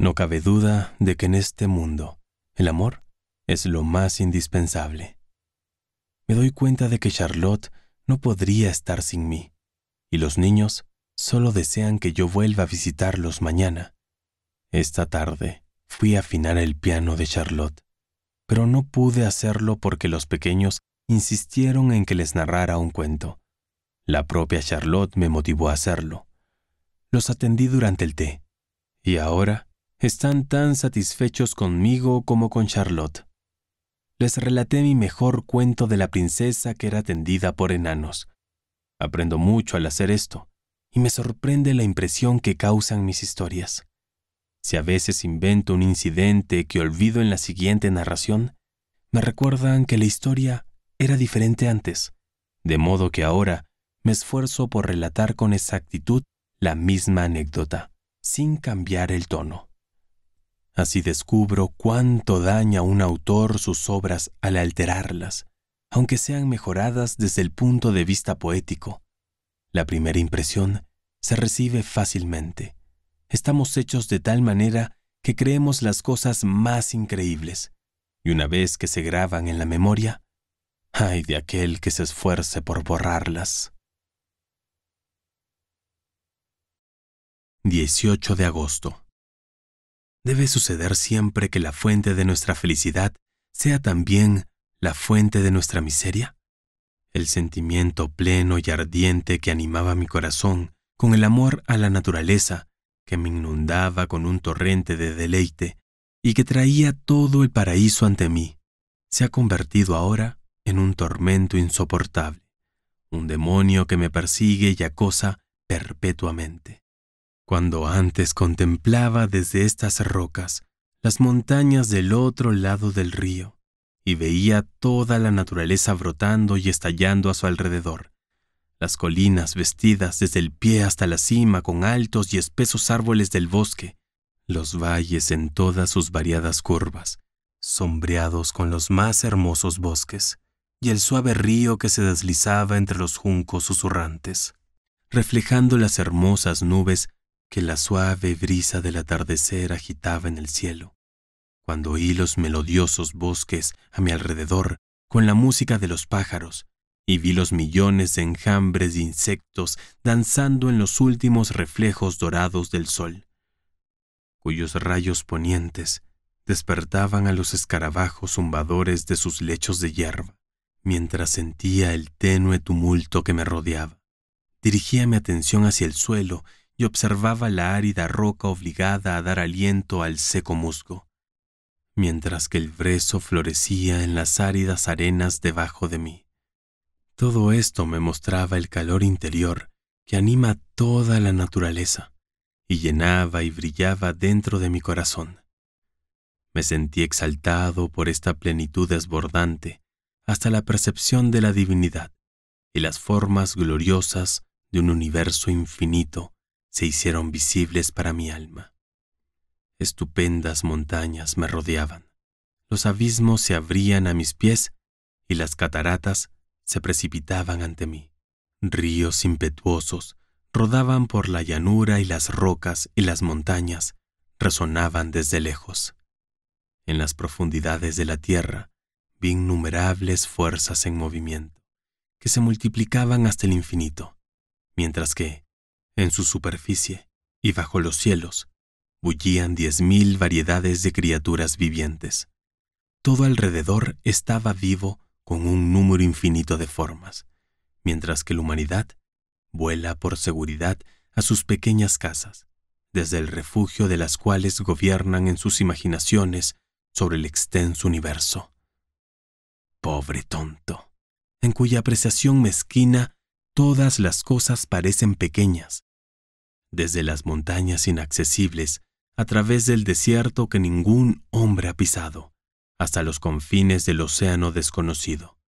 A: No cabe duda de que en este mundo el amor es lo más indispensable. Me doy cuenta de que Charlotte no podría estar sin mí, y los niños solo desean que yo vuelva a visitarlos mañana. Esta tarde fui a afinar el piano de Charlotte, pero no pude hacerlo porque los pequeños insistieron en que les narrara un cuento. La propia Charlotte me motivó a hacerlo los atendí durante el té, y ahora están tan satisfechos conmigo como con Charlotte. Les relaté mi mejor cuento de la princesa que era atendida por enanos. Aprendo mucho al hacer esto, y me sorprende la impresión que causan mis historias. Si a veces invento un incidente que olvido en la siguiente narración, me recuerdan que la historia era diferente antes, de modo que ahora me esfuerzo por relatar con exactitud la misma anécdota, sin cambiar el tono. Así descubro cuánto daña un autor sus obras al alterarlas, aunque sean mejoradas desde el punto de vista poético. La primera impresión se recibe fácilmente. Estamos hechos de tal manera que creemos las cosas más increíbles, y una vez que se graban en la memoria, ay de aquel que se esfuerce por borrarlas. 18 de agosto. Debe suceder siempre que la fuente de nuestra felicidad sea también la fuente de nuestra miseria. El sentimiento pleno y ardiente que animaba mi corazón con el amor a la naturaleza, que me inundaba con un torrente de deleite y que traía todo el paraíso ante mí, se ha convertido ahora en un tormento insoportable, un demonio que me persigue y acosa perpetuamente cuando antes contemplaba desde estas rocas las montañas del otro lado del río y veía toda la naturaleza brotando y estallando a su alrededor. Las colinas vestidas desde el pie hasta la cima con altos y espesos árboles del bosque, los valles en todas sus variadas curvas, sombreados con los más hermosos bosques, y el suave río que se deslizaba entre los juncos susurrantes, reflejando las hermosas nubes que la suave brisa del atardecer agitaba en el cielo, cuando oí los melodiosos bosques a mi alrededor con la música de los pájaros, y vi los millones de enjambres de insectos danzando en los últimos reflejos dorados del sol, cuyos rayos ponientes despertaban a los escarabajos zumbadores de sus lechos de hierba, mientras sentía el tenue tumulto que me rodeaba. Dirigía mi atención hacia el suelo y observaba la árida roca obligada a dar aliento al seco musgo, mientras que el brezo florecía en las áridas arenas debajo de mí. Todo esto me mostraba el calor interior que anima toda la naturaleza y llenaba y brillaba dentro de mi corazón. Me sentí exaltado por esta plenitud desbordante hasta la percepción de la divinidad y las formas gloriosas de un universo infinito se hicieron visibles para mi alma. Estupendas montañas me rodeaban, los abismos se abrían a mis pies y las cataratas se precipitaban ante mí. Ríos impetuosos rodaban por la llanura y las rocas y las montañas resonaban desde lejos. En las profundidades de la tierra vi innumerables fuerzas en movimiento, que se multiplicaban hasta el infinito, mientras que, en su superficie y bajo los cielos bullían diez mil variedades de criaturas vivientes. Todo alrededor estaba vivo con un número infinito de formas, mientras que la humanidad vuela por seguridad a sus pequeñas casas, desde el refugio de las cuales gobiernan en sus imaginaciones sobre el extenso universo. Pobre tonto, en cuya apreciación mezquina todas las cosas parecen pequeñas, desde las montañas inaccesibles, a través del desierto que ningún hombre ha pisado, hasta los confines del océano desconocido.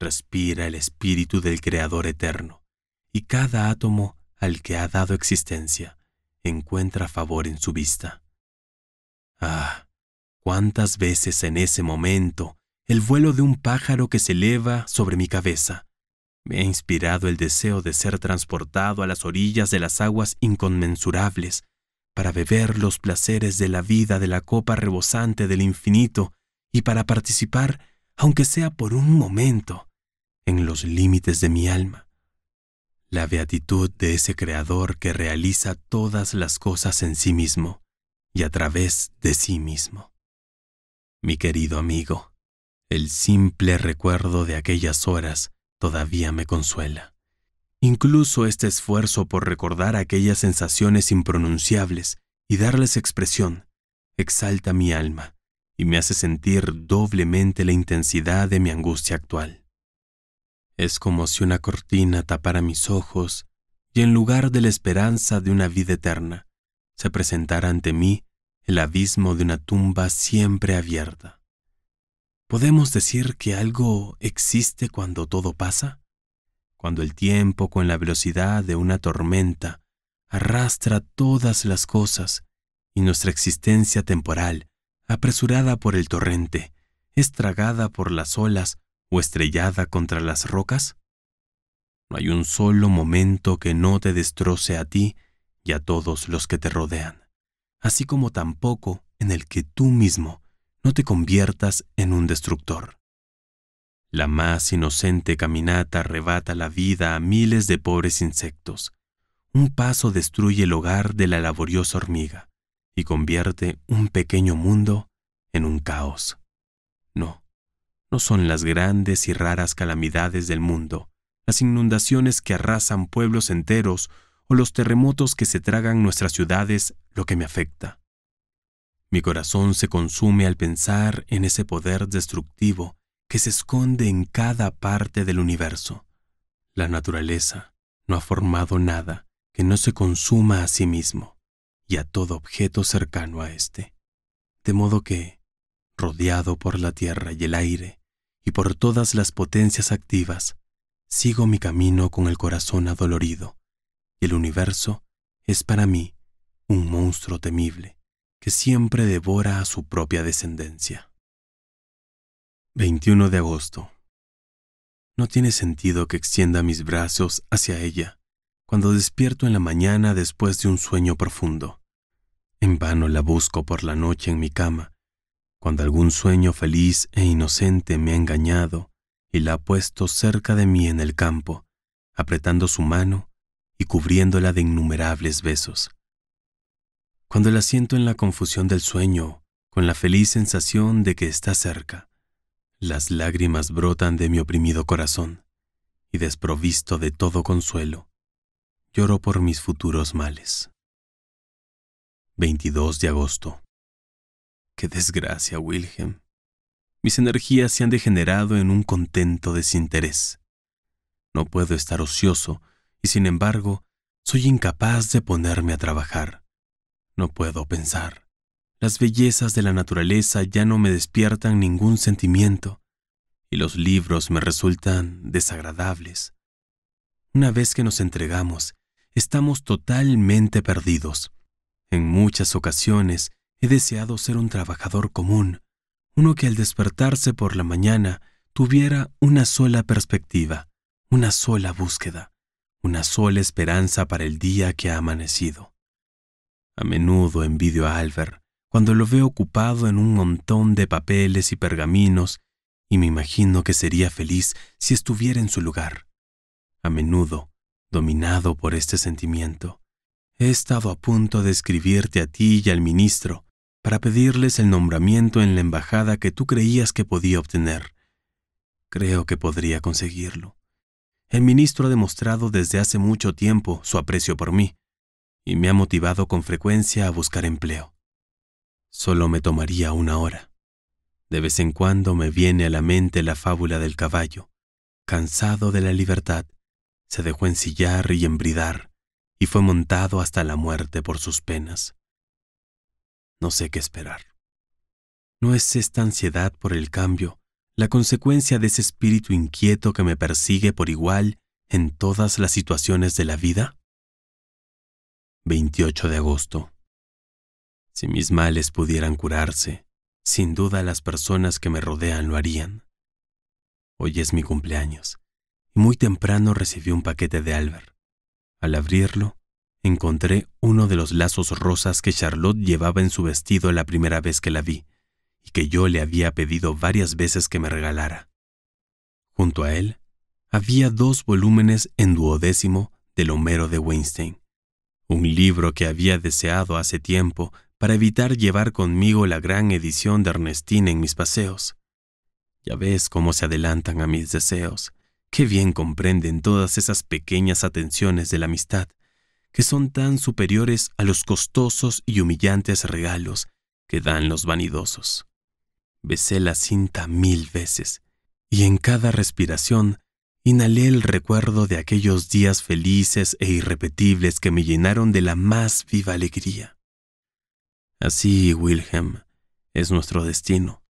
A: Respira el espíritu del Creador eterno, y cada átomo al que ha dado existencia encuentra favor en su vista. Ah, cuántas veces en ese momento el vuelo de un pájaro que se eleva sobre mi cabeza me ha inspirado el deseo de ser transportado a las orillas de las aguas inconmensurables, para beber los placeres de la vida de la copa rebosante del infinito y para participar, aunque sea por un momento, en los límites de mi alma. La beatitud de ese Creador que realiza todas las cosas en sí mismo y a través de sí mismo. Mi querido amigo, el simple recuerdo de aquellas horas todavía me consuela. Incluso este esfuerzo por recordar aquellas sensaciones impronunciables y darles expresión exalta mi alma y me hace sentir doblemente la intensidad de mi angustia actual. Es como si una cortina tapara mis ojos y en lugar de la esperanza de una vida eterna, se presentara ante mí el abismo de una tumba siempre abierta. ¿Podemos decir que algo existe cuando todo pasa? Cuando el tiempo con la velocidad de una tormenta arrastra todas las cosas y nuestra existencia temporal, apresurada por el torrente, estragada por las olas o estrellada contra las rocas? No hay un solo momento que no te destroce a ti y a todos los que te rodean, así como tampoco en el que tú mismo no te conviertas en un destructor. La más inocente caminata arrebata la vida a miles de pobres insectos. Un paso destruye el hogar de la laboriosa hormiga y convierte un pequeño mundo en un caos. No, no son las grandes y raras calamidades del mundo, las inundaciones que arrasan pueblos enteros o los terremotos que se tragan nuestras ciudades lo que me afecta. Mi corazón se consume al pensar en ese poder destructivo que se esconde en cada parte del universo. La naturaleza no ha formado nada que no se consuma a sí mismo y a todo objeto cercano a éste. De modo que, rodeado por la tierra y el aire, y por todas las potencias activas, sigo mi camino con el corazón adolorido, y el universo es para mí un monstruo temible que siempre devora a su propia descendencia. 21 de agosto. No tiene sentido que extienda mis brazos hacia ella cuando despierto en la mañana después de un sueño profundo. En vano la busco por la noche en mi cama, cuando algún sueño feliz e inocente me ha engañado y la ha puesto cerca de mí en el campo, apretando su mano y cubriéndola de innumerables besos cuando la siento en la confusión del sueño, con la feliz sensación de que está cerca. Las lágrimas brotan de mi oprimido corazón, y desprovisto de todo consuelo, lloro por mis futuros males. 22 de agosto. Qué desgracia, Wilhelm. Mis energías se han degenerado en un contento desinterés. No puedo estar ocioso y sin embargo soy incapaz de ponerme a trabajar. No puedo pensar. Las bellezas de la naturaleza ya no me despiertan ningún sentimiento y los libros me resultan desagradables. Una vez que nos entregamos, estamos totalmente perdidos. En muchas ocasiones he deseado ser un trabajador común, uno que al despertarse por la mañana tuviera una sola perspectiva, una sola búsqueda, una sola esperanza para el día que ha amanecido. A menudo envidio a Albert cuando lo veo ocupado en un montón de papeles y pergaminos y me imagino que sería feliz si estuviera en su lugar. A menudo, dominado por este sentimiento, he estado a punto de escribirte a ti y al ministro para pedirles el nombramiento en la embajada que tú creías que podía obtener. Creo que podría conseguirlo. El ministro ha demostrado desde hace mucho tiempo su aprecio por mí y me ha motivado con frecuencia a buscar empleo. Solo me tomaría una hora. De vez en cuando me viene a la mente la fábula del caballo. Cansado de la libertad, se dejó ensillar y embridar, y fue montado hasta la muerte por sus penas. No sé qué esperar. ¿No es esta ansiedad por el cambio la consecuencia de ese espíritu inquieto que me persigue por igual en todas las situaciones de la vida? 28 de agosto. Si mis males pudieran curarse, sin duda las personas que me rodean lo harían. Hoy es mi cumpleaños, y muy temprano recibí un paquete de Albert. Al abrirlo, encontré uno de los lazos rosas que Charlotte llevaba en su vestido la primera vez que la vi, y que yo le había pedido varias veces que me regalara. Junto a él, había dos volúmenes en duodécimo del Homero de Weinstein un libro que había deseado hace tiempo para evitar llevar conmigo la gran edición de Ernestine en mis paseos. Ya ves cómo se adelantan a mis deseos, qué bien comprenden todas esas pequeñas atenciones de la amistad, que son tan superiores a los costosos y humillantes regalos que dan los vanidosos. Besé la cinta mil veces, y en cada respiración Inhalé el recuerdo de aquellos días felices e irrepetibles que me llenaron de la más viva alegría. Así, Wilhelm, es nuestro destino.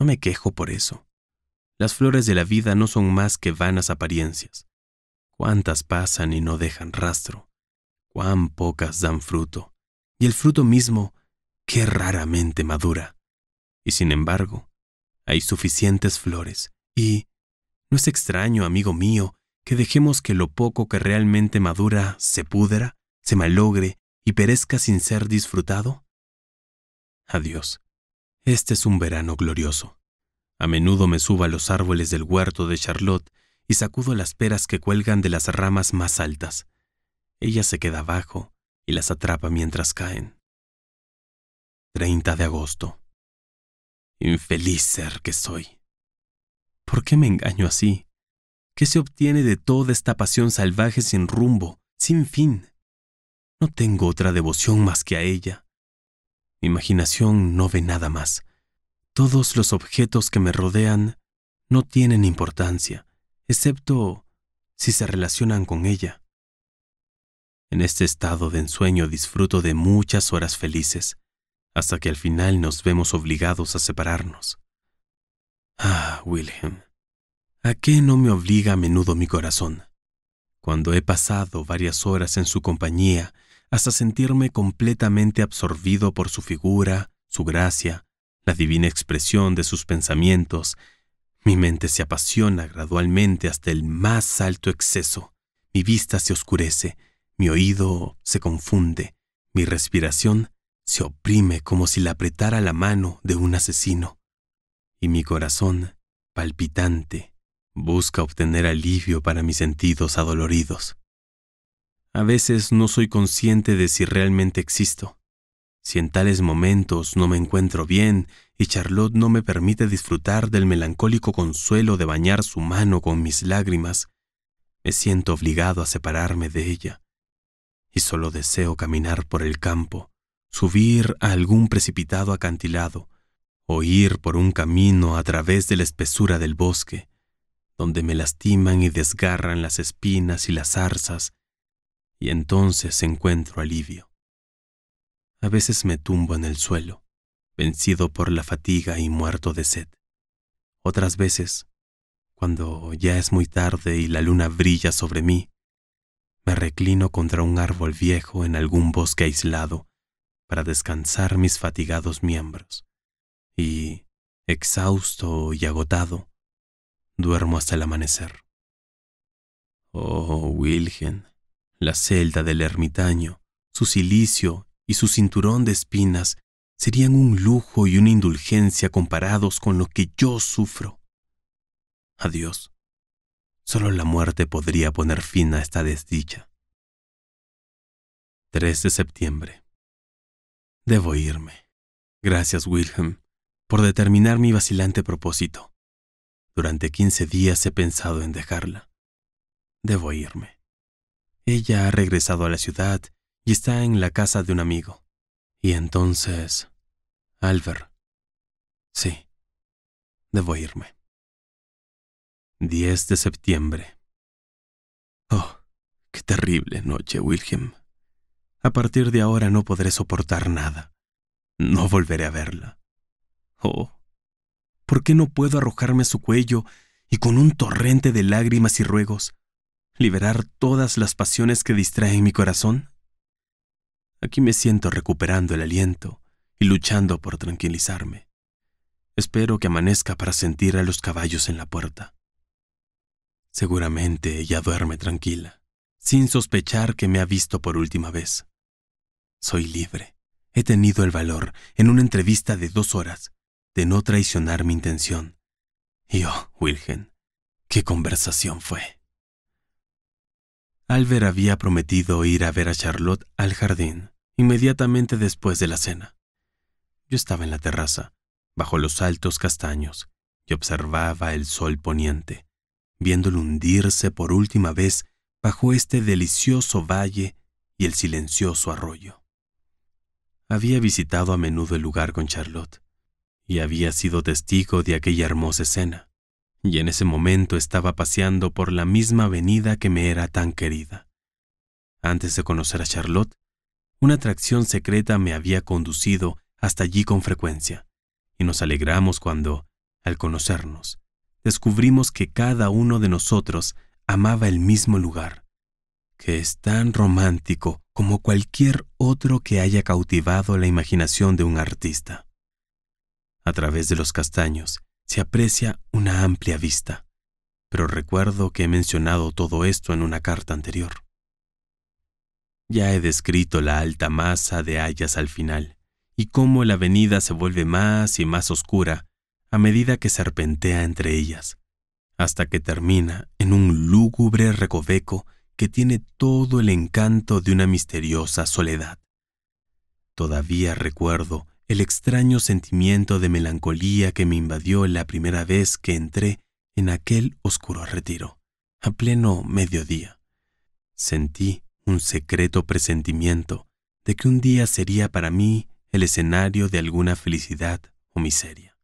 A: No me quejo por eso. Las flores de la vida no son más que vanas apariencias. Cuántas pasan y no dejan rastro. Cuán pocas dan fruto. Y el fruto mismo, qué raramente madura. Y sin embargo, hay suficientes flores y, no es extraño, amigo mío, que dejemos que lo poco que realmente madura se pudra, se malogre y perezca sin ser disfrutado? Adiós. Este es un verano glorioso. A menudo me subo a los árboles del huerto de Charlotte y sacudo las peras que cuelgan de las ramas más altas. Ella se queda abajo y las atrapa mientras caen. 30 de agosto. Infeliz ser que soy. ¿Por qué me engaño así? ¿Qué se obtiene de toda esta pasión salvaje sin rumbo, sin fin? No tengo otra devoción más que a ella. Mi imaginación no ve nada más. Todos los objetos que me rodean no tienen importancia, excepto si se relacionan con ella. En este estado de ensueño disfruto de muchas horas felices, hasta que al final nos vemos obligados a separarnos. Ah, Wilhelm, ¿a qué no me obliga a menudo mi corazón? Cuando he pasado varias horas en su compañía, hasta sentirme completamente absorbido por su figura, su gracia, la divina expresión de sus pensamientos, mi mente se apasiona gradualmente hasta el más alto exceso, mi vista se oscurece, mi oído se confunde, mi respiración se oprime como si la apretara la mano de un asesino y mi corazón, palpitante, busca obtener alivio para mis sentidos adoloridos. A veces no soy consciente de si realmente existo. Si en tales momentos no me encuentro bien y Charlotte no me permite disfrutar del melancólico consuelo de bañar su mano con mis lágrimas, me siento obligado a separarme de ella. Y solo deseo caminar por el campo, subir a algún precipitado acantilado, o ir por un camino a través de la espesura del bosque, donde me lastiman y desgarran las espinas y las zarzas, y entonces encuentro alivio. A veces me tumbo en el suelo, vencido por la fatiga y muerto de sed. Otras veces, cuando ya es muy tarde y la luna brilla sobre mí, me reclino contra un árbol viejo en algún bosque aislado para descansar mis fatigados miembros y, exhausto y agotado, duermo hasta el amanecer. Oh, Wilhelm, la celda del ermitaño, su cilicio y su cinturón de espinas serían un lujo y una indulgencia comparados con lo que yo sufro. Adiós. Solo la muerte podría poner fin a esta desdicha.
B: 3 de septiembre. Debo irme.
A: Gracias, Wilhelm por determinar mi vacilante propósito. Durante quince días he pensado en dejarla. Debo irme. Ella ha regresado a la ciudad y está en la casa de un amigo. Y entonces... Albert. Sí. Debo irme. 10 de septiembre. Oh, qué terrible noche, Wilhelm. A partir de ahora no podré soportar nada. No volveré a verla. Oh, ¿por qué no puedo arrojarme a su cuello y con un torrente de lágrimas y ruegos liberar todas las pasiones que distraen mi corazón? Aquí me siento recuperando el aliento y luchando por tranquilizarme. Espero que amanezca para sentir a los caballos en la puerta. Seguramente ella duerme tranquila, sin sospechar que me ha visto por última vez. Soy libre. He tenido el valor, en una entrevista de dos horas, de no traicionar mi intención. Y oh, Wilhelm, qué conversación fue. Albert había prometido ir a ver a Charlotte al jardín inmediatamente después de la cena. Yo estaba en la terraza, bajo los altos castaños, y observaba el sol poniente, viéndolo hundirse por última vez bajo este delicioso valle y el silencioso arroyo. Había visitado a menudo el lugar con Charlotte, y había sido testigo de aquella hermosa escena, y en ese momento estaba paseando por la misma avenida que me era tan querida. Antes de conocer a Charlotte, una atracción secreta me había conducido hasta allí con frecuencia, y nos alegramos cuando, al conocernos, descubrimos que cada uno de nosotros amaba el mismo lugar, que es tan romántico como cualquier otro que haya cautivado la imaginación de un artista. A través de los castaños se aprecia una amplia vista, pero recuerdo que he mencionado todo esto en una carta anterior. Ya he descrito la alta masa de hayas al final, y cómo la avenida se vuelve más y más oscura a medida que serpentea entre ellas, hasta que termina en un lúgubre recoveco que tiene todo el encanto de una misteriosa soledad. Todavía recuerdo el extraño sentimiento de melancolía que me invadió la primera vez que entré en aquel oscuro retiro, a pleno mediodía. Sentí un secreto presentimiento de que un día sería para mí el escenario de alguna felicidad o miseria.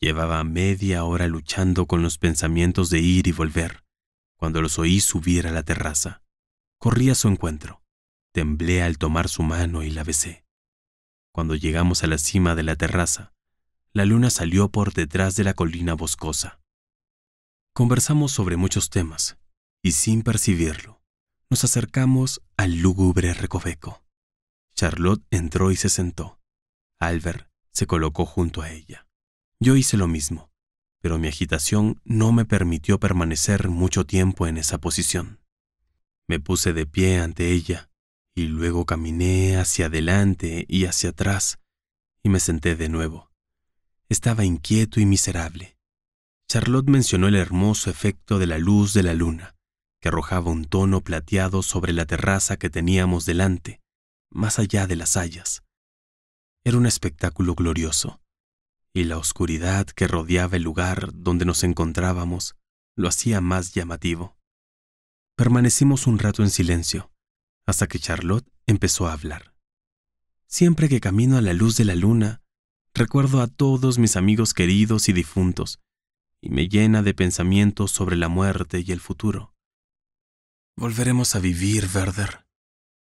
A: Llevaba media hora luchando con los pensamientos de ir y volver, cuando los oí subir a la terraza. Corrí a su encuentro. Temblé al tomar su mano y la besé. Cuando llegamos a la cima de la terraza, la luna salió por detrás de la colina boscosa. Conversamos sobre muchos temas, y sin percibirlo, nos acercamos al lúgubre recoveco. Charlotte entró y se sentó. Albert se colocó junto a ella. Yo hice lo mismo, pero mi agitación no me permitió permanecer mucho tiempo en esa posición. Me puse de pie ante ella y luego caminé hacia adelante y hacia atrás y me senté de nuevo. Estaba inquieto y miserable. Charlotte mencionó el hermoso efecto de la luz de la luna, que arrojaba un tono plateado sobre la terraza que teníamos delante, más allá de las hayas. Era un espectáculo glorioso, y la oscuridad que rodeaba el lugar donde nos encontrábamos lo hacía más llamativo. Permanecimos un rato en silencio, hasta que Charlotte empezó a hablar. Siempre que camino a la luz de la luna, recuerdo a todos mis amigos queridos y difuntos, y me llena de pensamientos sobre la muerte y el futuro. Volveremos a vivir, Werther»,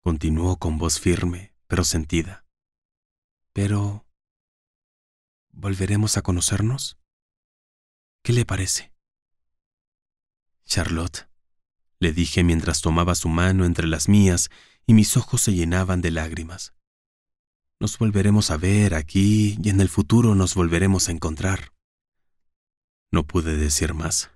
A: continuó con voz firme, pero sentida. Pero... ¿Volveremos a conocernos? ¿Qué le parece? Charlotte le dije mientras tomaba su mano entre las mías y mis ojos se llenaban de lágrimas. Nos volveremos a ver aquí y en el futuro nos volveremos a encontrar. No pude decir más.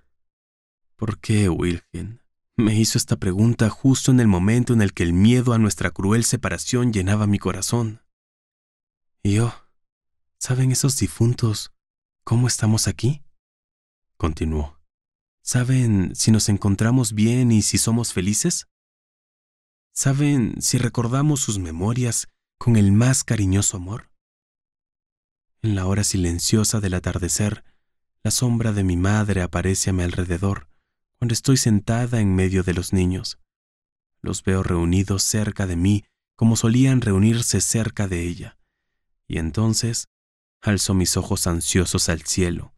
A: ¿Por qué, Wilgen? Me hizo esta pregunta justo en el momento en el que el miedo a nuestra cruel separación llenaba mi corazón. Y yo, ¿saben esos difuntos cómo estamos aquí? Continuó. ¿Saben si nos encontramos bien y si somos felices? ¿Saben si recordamos sus memorias con el más cariñoso amor? En la hora silenciosa del atardecer, la sombra de mi madre aparece a mi alrededor cuando estoy sentada en medio de los niños. Los veo reunidos cerca de mí como solían reunirse cerca de ella. Y entonces alzo mis ojos ansiosos al cielo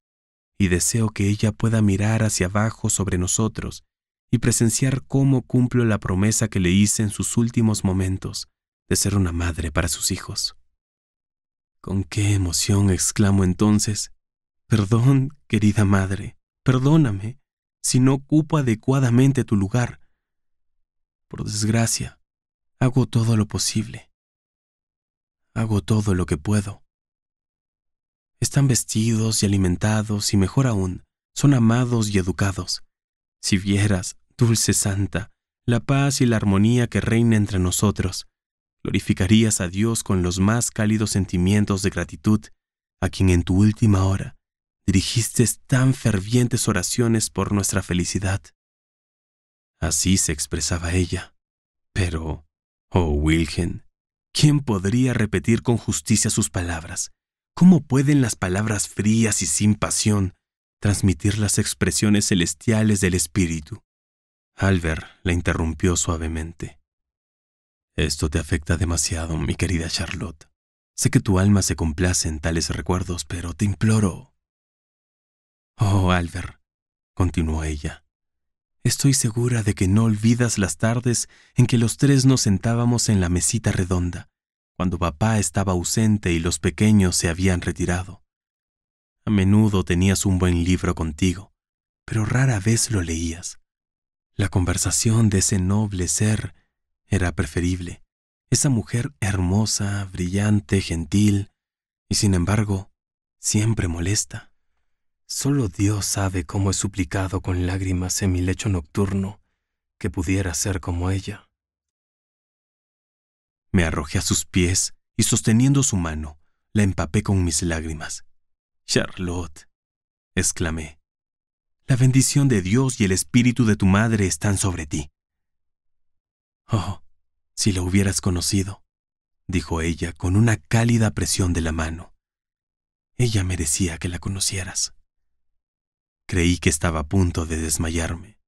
A: y deseo que ella pueda mirar hacia abajo sobre nosotros y presenciar cómo cumplo la promesa que le hice en sus últimos momentos de ser una madre para sus hijos. Con qué emoción exclamo entonces, Perdón, querida madre, perdóname si no ocupo adecuadamente tu lugar. Por desgracia, hago todo lo posible. Hago todo lo que puedo. Están vestidos y alimentados y mejor aún, son amados y educados. Si vieras, dulce Santa, la paz y la armonía que reina entre nosotros, glorificarías a Dios con los más cálidos sentimientos de gratitud, a quien en tu última hora dirigiste tan fervientes oraciones por nuestra felicidad. Así se expresaba ella. Pero, oh Wilgen, ¿quién podría repetir con justicia sus palabras? ¿Cómo pueden las palabras frías y sin pasión transmitir las expresiones celestiales del espíritu? Albert la interrumpió suavemente. Esto te afecta demasiado, mi querida Charlotte. Sé que tu alma se complace en tales recuerdos, pero te imploro. Oh, Albert, continuó ella, estoy segura de que no olvidas las tardes en que los tres nos sentábamos en la mesita redonda, cuando papá estaba ausente y los pequeños se habían retirado. A menudo tenías un buen libro contigo, pero rara vez lo leías. La conversación de ese noble ser era preferible, esa mujer hermosa, brillante, gentil, y sin embargo, siempre molesta. Solo Dios sabe cómo he suplicado con lágrimas en mi lecho nocturno que pudiera ser como ella. Me arrojé a sus pies y sosteniendo su mano, la empapé con mis lágrimas. Charlotte, exclamé, la bendición de Dios y el espíritu de tu madre están sobre ti. Oh, si la hubieras conocido, dijo ella con una cálida presión de la mano. Ella merecía que la conocieras. Creí que estaba a punto de desmayarme.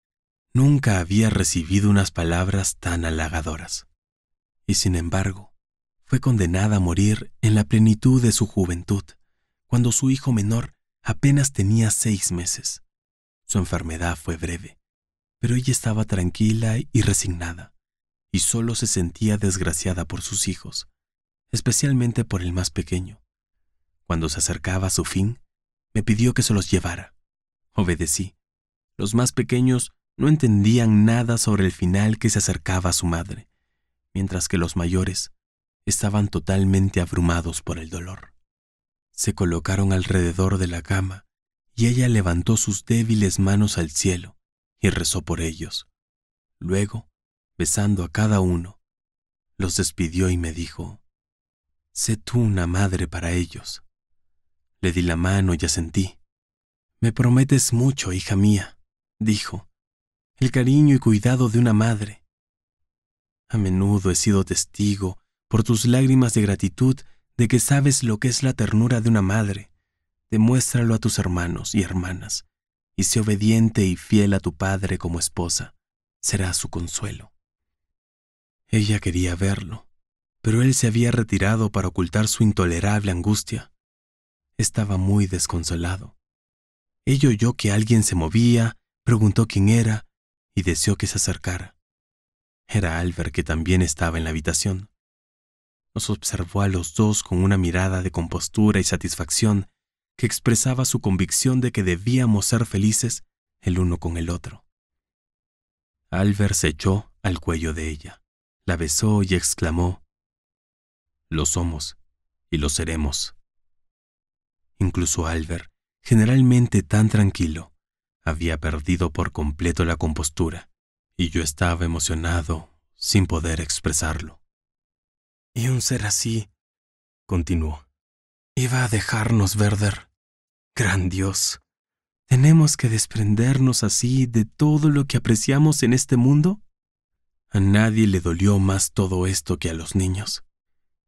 A: Nunca había recibido unas palabras tan halagadoras y sin embargo, fue condenada a morir en la plenitud de su juventud, cuando su hijo menor apenas tenía seis meses. Su enfermedad fue breve, pero ella estaba tranquila y resignada, y solo se sentía desgraciada por sus hijos, especialmente por el más pequeño. Cuando se acercaba a su fin, me pidió que se los llevara. Obedecí. Los más pequeños no entendían nada sobre el final que se acercaba a su madre, mientras que los mayores estaban totalmente abrumados por el dolor. Se colocaron alrededor de la cama y ella levantó sus débiles manos al cielo y rezó por ellos. Luego, besando a cada uno, los despidió y me dijo, Sé tú una madre para ellos. Le di la mano y asentí. Me prometes mucho, hija mía, dijo, el cariño y cuidado de una madre, a menudo he sido testigo, por tus lágrimas de gratitud, de que sabes lo que es la ternura de una madre. Demuéstralo a tus hermanos y hermanas, y sé obediente y fiel a tu padre como esposa. Será su consuelo. Ella quería verlo, pero él se había retirado para ocultar su intolerable angustia. Estaba muy desconsolado. Ella oyó que alguien se movía, preguntó quién era y deseó que se acercara. Era Albert que también estaba en la habitación. Nos observó a los dos con una mirada de compostura y satisfacción que expresaba su convicción de que debíamos ser felices el uno con el otro. Albert se echó al cuello de ella, la besó y exclamó, Lo somos y lo seremos. Incluso Albert, generalmente tan tranquilo, había perdido por completo la compostura y yo estaba emocionado sin poder expresarlo. Y un ser así, continuó, iba a dejarnos, verder. Gran Dios, ¿tenemos que desprendernos así de todo lo que apreciamos en este mundo? A nadie le dolió más todo esto que a los niños.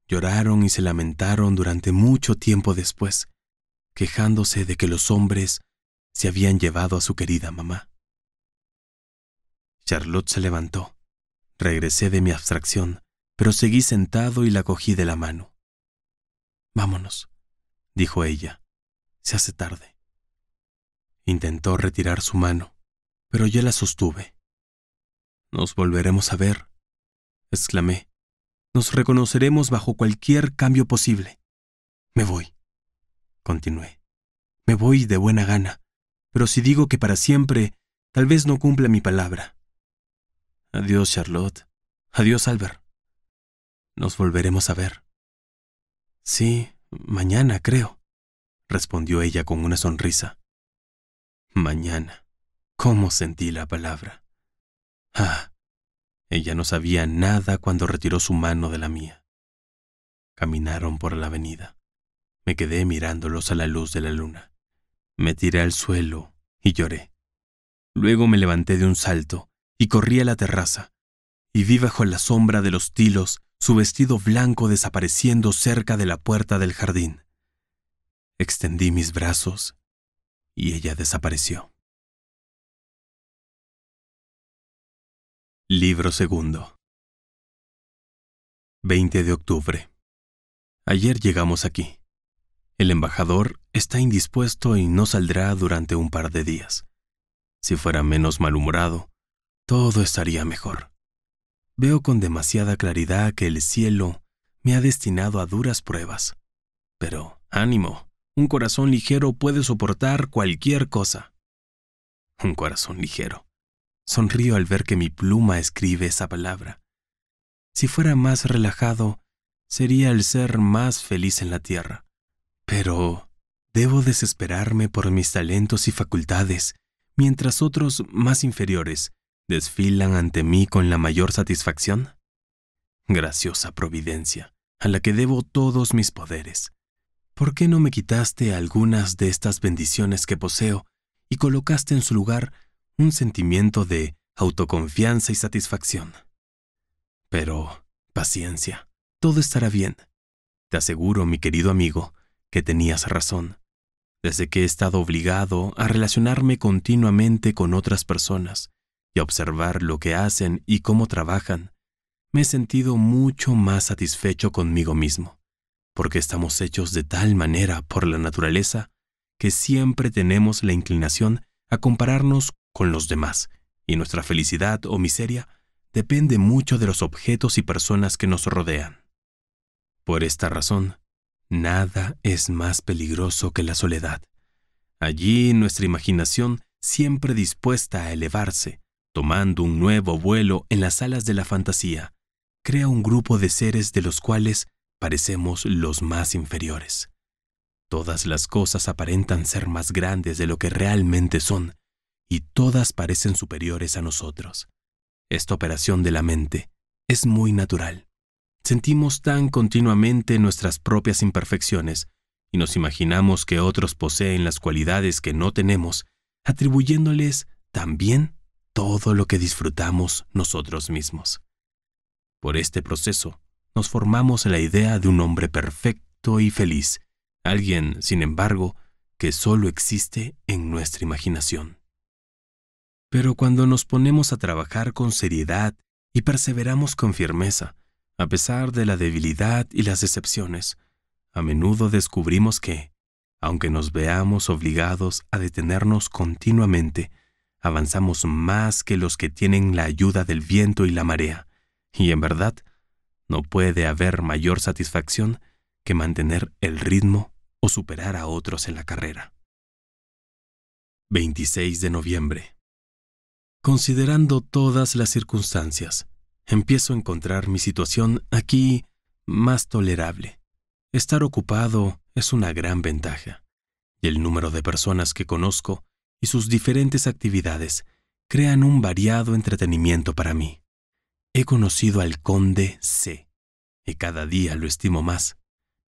A: Lloraron y se lamentaron durante mucho tiempo después, quejándose de que los hombres se habían llevado a su querida mamá. Charlotte se levantó. Regresé de mi abstracción, pero seguí sentado y la cogí de la mano. Vámonos, dijo ella. Se hace tarde. Intentó retirar su mano, pero yo la sostuve. Nos volveremos a ver, exclamé. Nos reconoceremos bajo cualquier cambio posible. Me voy, continué. Me voy de buena gana, pero si digo que para siempre, tal vez no cumpla mi palabra. Adiós, Charlotte. Adiós, Albert. Nos volveremos a ver. Sí, mañana, creo, respondió ella con una sonrisa. Mañana. ¿Cómo sentí la palabra? Ah. Ella no sabía nada cuando retiró su mano de la mía. Caminaron por la avenida. Me quedé mirándolos a la luz de la luna. Me tiré al suelo y lloré. Luego me levanté de un salto y corrí a la terraza, y vi bajo la sombra de los tilos su vestido blanco desapareciendo cerca de la puerta del jardín. Extendí mis brazos y ella desapareció.
B: Libro segundo.
A: 20 de octubre. Ayer llegamos aquí. El embajador está indispuesto y no saldrá durante un par de días. Si fuera menos malhumorado, todo estaría mejor. Veo con demasiada claridad que el cielo me ha destinado a duras pruebas. Pero, ánimo, un corazón ligero puede soportar cualquier cosa. Un corazón ligero. Sonrío al ver que mi pluma escribe esa palabra. Si fuera más relajado, sería el ser más feliz en la tierra. Pero debo desesperarme por mis talentos y facultades, mientras otros más inferiores desfilan ante mí con la mayor satisfacción? Graciosa providencia, a la que debo todos mis poderes, ¿por qué no me quitaste algunas de estas bendiciones que poseo y colocaste en su lugar un sentimiento de autoconfianza y satisfacción? Pero, paciencia, todo estará bien. Te aseguro, mi querido amigo, que tenías razón. Desde que he estado obligado a relacionarme continuamente con otras personas y observar lo que hacen y cómo trabajan, me he sentido mucho más satisfecho conmigo mismo, porque estamos hechos de tal manera por la naturaleza que siempre tenemos la inclinación a compararnos con los demás, y nuestra felicidad o miseria depende mucho de los objetos y personas que nos rodean. Por esta razón, nada es más peligroso que la soledad. Allí nuestra imaginación, siempre dispuesta a elevarse, tomando un nuevo vuelo en las alas de la fantasía, crea un grupo de seres de los cuales parecemos los más inferiores. Todas las cosas aparentan ser más grandes de lo que realmente son, y todas parecen superiores a nosotros. Esta operación de la mente es muy natural. Sentimos tan continuamente nuestras propias imperfecciones y nos imaginamos que otros poseen las cualidades que no tenemos, atribuyéndoles también todo lo que disfrutamos nosotros mismos. Por este proceso, nos formamos la idea de un hombre perfecto y feliz, alguien, sin embargo, que solo existe en nuestra imaginación. Pero cuando nos ponemos a trabajar con seriedad y perseveramos con firmeza, a pesar de la debilidad y las decepciones, a menudo descubrimos que, aunque nos veamos obligados a detenernos continuamente, avanzamos más que los que tienen la ayuda del viento y la marea, y en verdad, no puede haber mayor satisfacción que mantener el ritmo o superar a otros en la carrera. 26 de noviembre. Considerando todas las circunstancias, empiezo a encontrar mi situación aquí más tolerable. Estar ocupado es una gran ventaja, y el número de personas que conozco y sus diferentes actividades crean un variado entretenimiento para mí. He conocido al conde C, y cada día lo estimo más.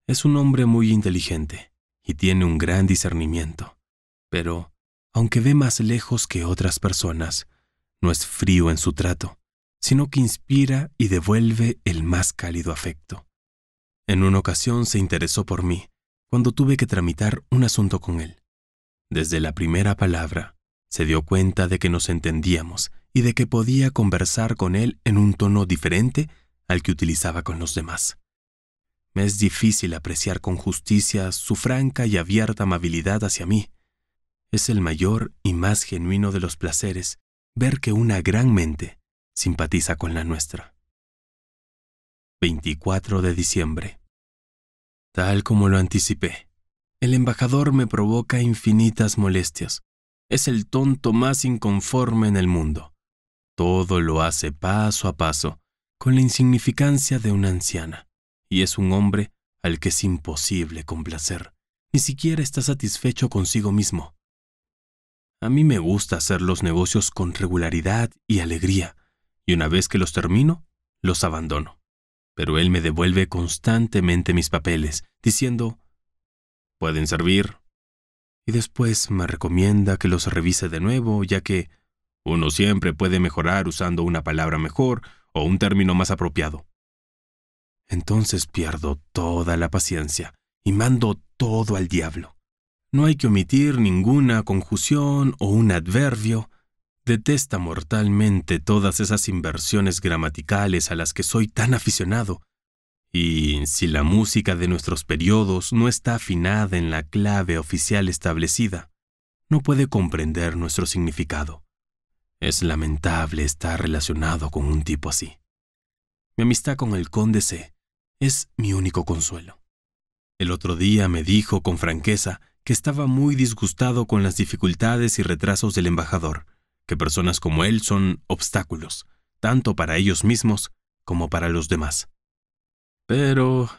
A: Es un hombre muy inteligente y tiene un gran discernimiento, pero, aunque ve más lejos que otras personas, no es frío en su trato, sino que inspira y devuelve el más cálido afecto. En una ocasión se interesó por mí, cuando tuve que tramitar un asunto con él. Desde la primera palabra, se dio cuenta de que nos entendíamos y de que podía conversar con él en un tono diferente al que utilizaba con los demás. Me es difícil apreciar con justicia su franca y abierta amabilidad hacia mí. Es el mayor y más genuino de los placeres ver que una gran mente simpatiza con la nuestra. 24 de diciembre. Tal como lo anticipé, el embajador me provoca infinitas molestias. Es el tonto más inconforme en el mundo. Todo lo hace paso a paso, con la insignificancia de una anciana. Y es un hombre al que es imposible complacer. Ni siquiera está satisfecho consigo mismo. A mí me gusta hacer los negocios con regularidad y alegría, y una vez que los termino, los abandono. Pero él me devuelve constantemente mis papeles, diciendo, pueden servir. Y después me recomienda que los revise de nuevo, ya que uno siempre puede mejorar usando una palabra mejor o un término más apropiado. Entonces pierdo toda la paciencia y mando todo al diablo. No hay que omitir ninguna conjunción o un adverbio. Detesta mortalmente todas esas inversiones gramaticales a las que soy tan aficionado y si la música de nuestros periodos no está afinada en la clave oficial establecida, no puede comprender nuestro significado. Es lamentable estar relacionado con un tipo así. Mi amistad con el conde C es mi único consuelo. El otro día me dijo con franqueza que estaba muy disgustado con las dificultades y retrasos del embajador, que personas como él son obstáculos, tanto para ellos mismos como para los demás. Pero,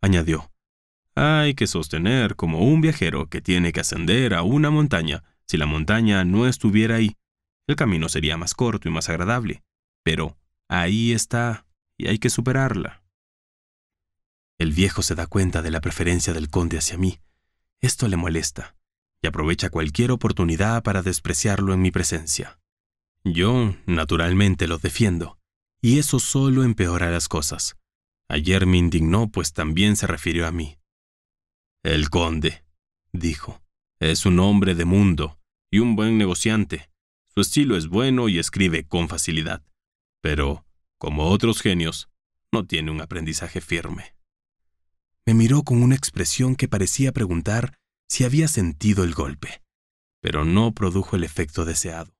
A: añadió, hay que sostener como un viajero que tiene que ascender a una montaña. Si la montaña no estuviera ahí, el camino sería más corto y más agradable. Pero ahí está y hay que superarla. El viejo se da cuenta de la preferencia del conde hacia mí. Esto le molesta y aprovecha cualquier oportunidad para despreciarlo en mi presencia. Yo, naturalmente, lo defiendo, y eso solo empeora las cosas. Ayer me indignó, pues también se refirió a mí. El conde, dijo, es un hombre de mundo y un buen negociante. Su estilo es bueno y escribe con facilidad, pero, como otros genios, no tiene un aprendizaje firme. Me miró con una expresión que parecía preguntar si había sentido el golpe, pero no produjo el efecto deseado.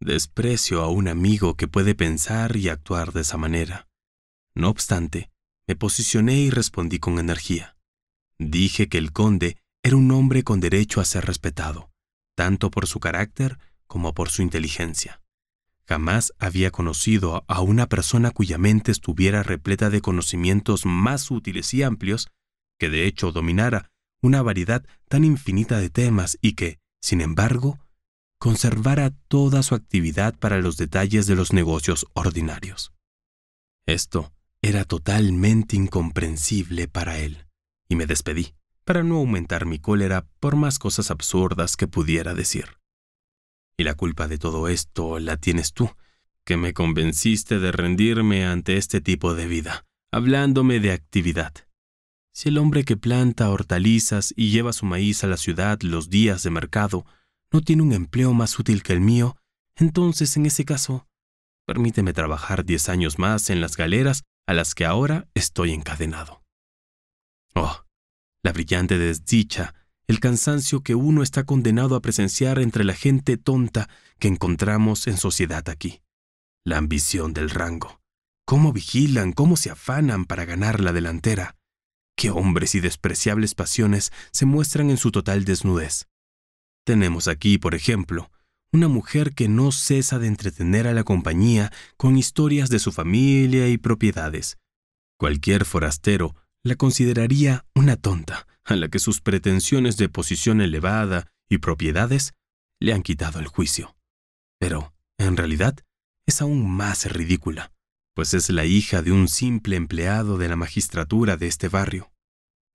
A: Desprecio a un amigo que puede pensar y actuar de esa manera. No obstante, me posicioné y respondí con energía. Dije que el conde era un hombre con derecho a ser respetado, tanto por su carácter como por su inteligencia. Jamás había conocido a una persona cuya mente estuviera repleta de conocimientos más útiles y amplios, que de hecho dominara una variedad tan infinita de temas y que, sin embargo, conservara toda su actividad para los detalles de los negocios ordinarios. Esto era totalmente incomprensible para él, y me despedí, para no aumentar mi cólera por más cosas absurdas que pudiera decir. Y la culpa de todo esto la tienes tú, que me convenciste de rendirme ante este tipo de vida, hablándome de actividad. Si el hombre que planta hortalizas y lleva su maíz a la ciudad los días de mercado no tiene un empleo más útil que el mío, entonces en ese caso, permíteme trabajar diez años más en las galeras a las que ahora estoy encadenado. Oh, la brillante desdicha, el cansancio que uno está condenado a presenciar entre la gente tonta que encontramos en sociedad aquí. La ambición del rango. Cómo vigilan, cómo se afanan para ganar la delantera. Qué hombres y despreciables pasiones se muestran en su total desnudez. Tenemos aquí, por ejemplo, una mujer que no cesa de entretener a la compañía con historias de su familia y propiedades. Cualquier forastero la consideraría una tonta, a la que sus pretensiones de posición elevada y propiedades le han quitado el juicio. Pero, en realidad, es aún más ridícula, pues es la hija de un simple empleado de la magistratura de este barrio.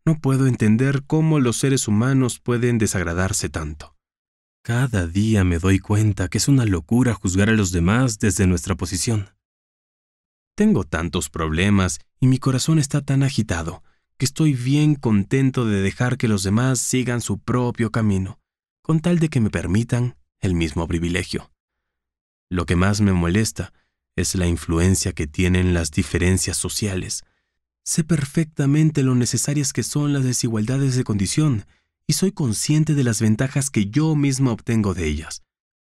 A: No puedo entender cómo los seres humanos pueden desagradarse tanto. Cada día me doy cuenta que es una locura juzgar a los demás desde nuestra posición. Tengo tantos problemas y mi corazón está tan agitado que estoy bien contento de dejar que los demás sigan su propio camino, con tal de que me permitan el mismo privilegio. Lo que más me molesta es la influencia que tienen las diferencias sociales. Sé perfectamente lo necesarias que son las desigualdades de condición y soy consciente de las ventajas que yo misma obtengo de ellas,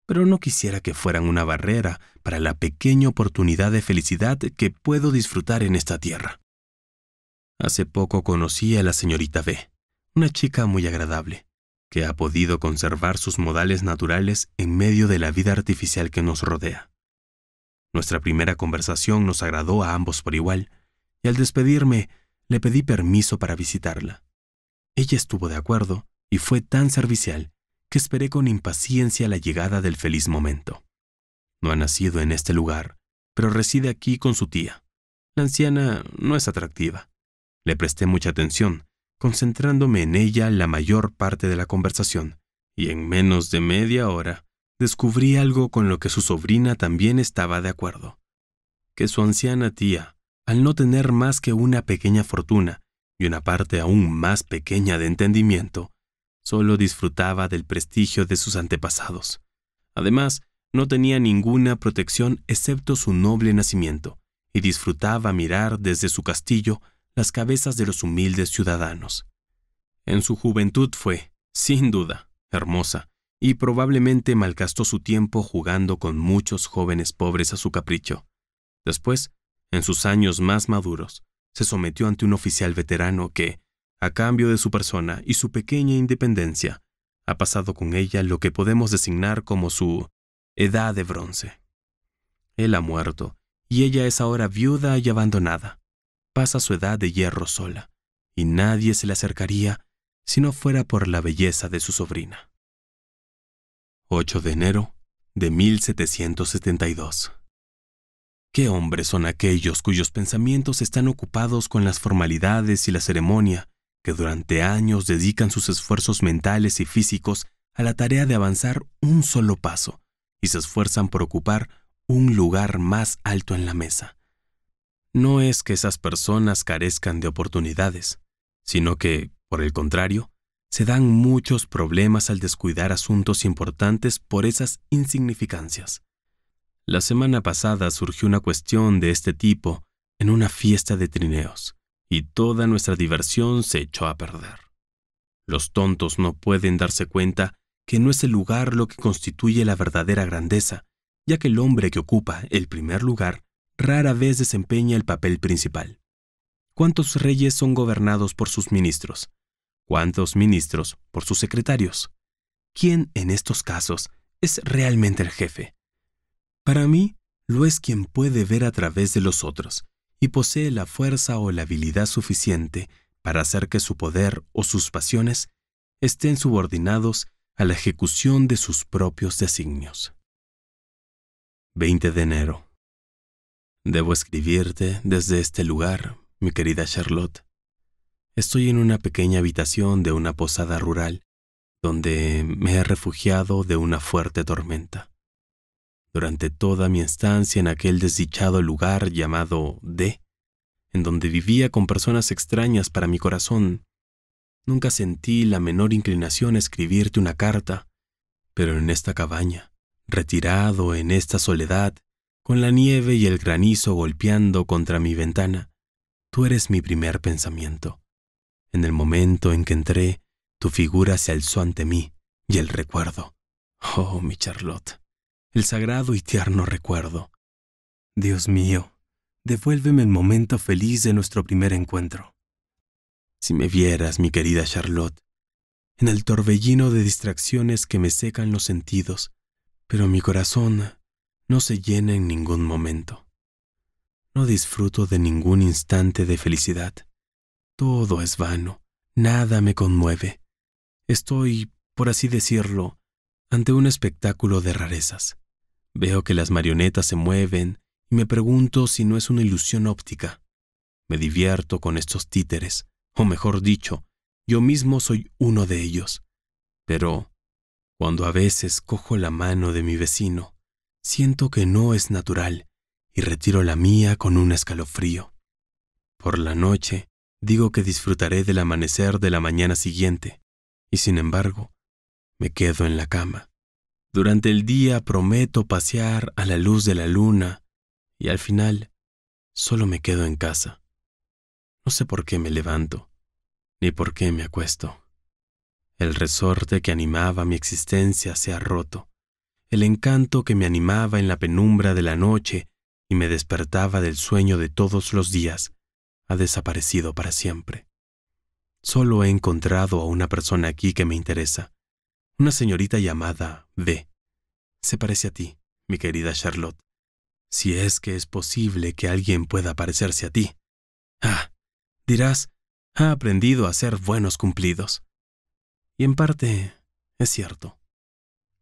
A: pero no quisiera que fueran una barrera para la pequeña oportunidad de felicidad que puedo disfrutar en esta tierra. Hace poco conocí a la señorita B, una chica muy agradable, que ha podido conservar sus modales naturales en medio de la vida artificial que nos rodea. Nuestra primera conversación nos agradó a ambos por igual, y al despedirme le pedí permiso para visitarla. Ella estuvo de acuerdo y fue tan servicial que esperé con impaciencia la llegada del feliz momento. No ha nacido en este lugar, pero reside aquí con su tía. La anciana no es atractiva. Le presté mucha atención, concentrándome en ella la mayor parte de la conversación, y en menos de media hora descubrí algo con lo que su sobrina también estaba de acuerdo. Que su anciana tía, al no tener más que una pequeña fortuna y una parte aún más pequeña de entendimiento, solo disfrutaba del prestigio de sus antepasados. Además, no tenía ninguna protección excepto su noble nacimiento, y disfrutaba mirar desde su castillo las cabezas de los humildes ciudadanos. En su juventud fue, sin duda, hermosa, y probablemente malgastó su tiempo jugando con muchos jóvenes pobres a su capricho. Después, en sus años más maduros, se sometió ante un oficial veterano que, a cambio de su persona y su pequeña independencia, ha pasado con ella lo que podemos designar como su edad de bronce. Él ha muerto, y ella es ahora viuda y abandonada. Pasa su edad de hierro sola, y nadie se le acercaría si no fuera por la belleza de su sobrina. 8 de enero de 1772 ¿Qué hombres son aquellos cuyos pensamientos están ocupados con las formalidades y la ceremonia, que durante años dedican sus esfuerzos mentales y físicos a la tarea de avanzar un solo paso y se esfuerzan por ocupar un lugar más alto en la mesa? No es que esas personas carezcan de oportunidades, sino que, por el contrario, se dan muchos problemas al descuidar asuntos importantes por esas insignificancias. La semana pasada surgió una cuestión de este tipo en una fiesta de trineos, y toda nuestra diversión se echó a perder. Los tontos no pueden darse cuenta que no es el lugar lo que constituye la verdadera grandeza, ya que el hombre que ocupa el primer lugar rara vez desempeña el papel principal. ¿Cuántos reyes son gobernados por sus ministros? ¿Cuántos ministros por sus secretarios? ¿Quién en estos casos es realmente el jefe? Para mí, lo es quien puede ver a través de los otros y posee la fuerza o la habilidad suficiente para hacer que su poder o sus pasiones estén subordinados a la ejecución de sus propios designios. 20 de enero. Debo escribirte desde este lugar, mi querida Charlotte. Estoy en una pequeña habitación de una posada rural, donde me he refugiado de una fuerte tormenta durante toda mi estancia en aquel desdichado lugar llamado D, en donde vivía con personas extrañas para mi corazón. Nunca sentí la menor inclinación a escribirte una carta, pero en esta cabaña, retirado en esta soledad, con la nieve y el granizo golpeando contra mi ventana, tú eres mi primer pensamiento. En el momento en que entré, tu figura se alzó ante mí y el recuerdo. Oh, mi Charlotte, el sagrado y tierno recuerdo. Dios mío, devuélveme el momento feliz de nuestro primer encuentro. Si me vieras, mi querida Charlotte, en el torbellino de distracciones que me secan los sentidos, pero mi corazón no se llena en ningún momento. No disfruto de ningún instante de felicidad. Todo es vano, nada me conmueve. Estoy, por así decirlo, ante un espectáculo de rarezas. Veo que las marionetas se mueven y me pregunto si no es una ilusión óptica. Me divierto con estos títeres, o mejor dicho, yo mismo soy uno de ellos. Pero, cuando a veces cojo la mano de mi vecino, siento que no es natural y retiro la mía con un escalofrío. Por la noche, digo que disfrutaré del amanecer de la mañana siguiente, y sin embargo, me quedo en la cama. Durante el día prometo pasear a la luz de la luna y al final solo me quedo en casa. No sé por qué me levanto, ni por qué me acuesto. El resorte que animaba mi existencia se ha roto. El encanto que me animaba en la penumbra de la noche y me despertaba del sueño de todos los días ha desaparecido para siempre. Solo he encontrado a una persona aquí que me interesa, una señorita llamada B. Se parece a ti, mi querida Charlotte. Si es que es posible que alguien pueda parecerse a ti. Ah, dirás, ha aprendido a hacer buenos cumplidos. Y en parte, es cierto.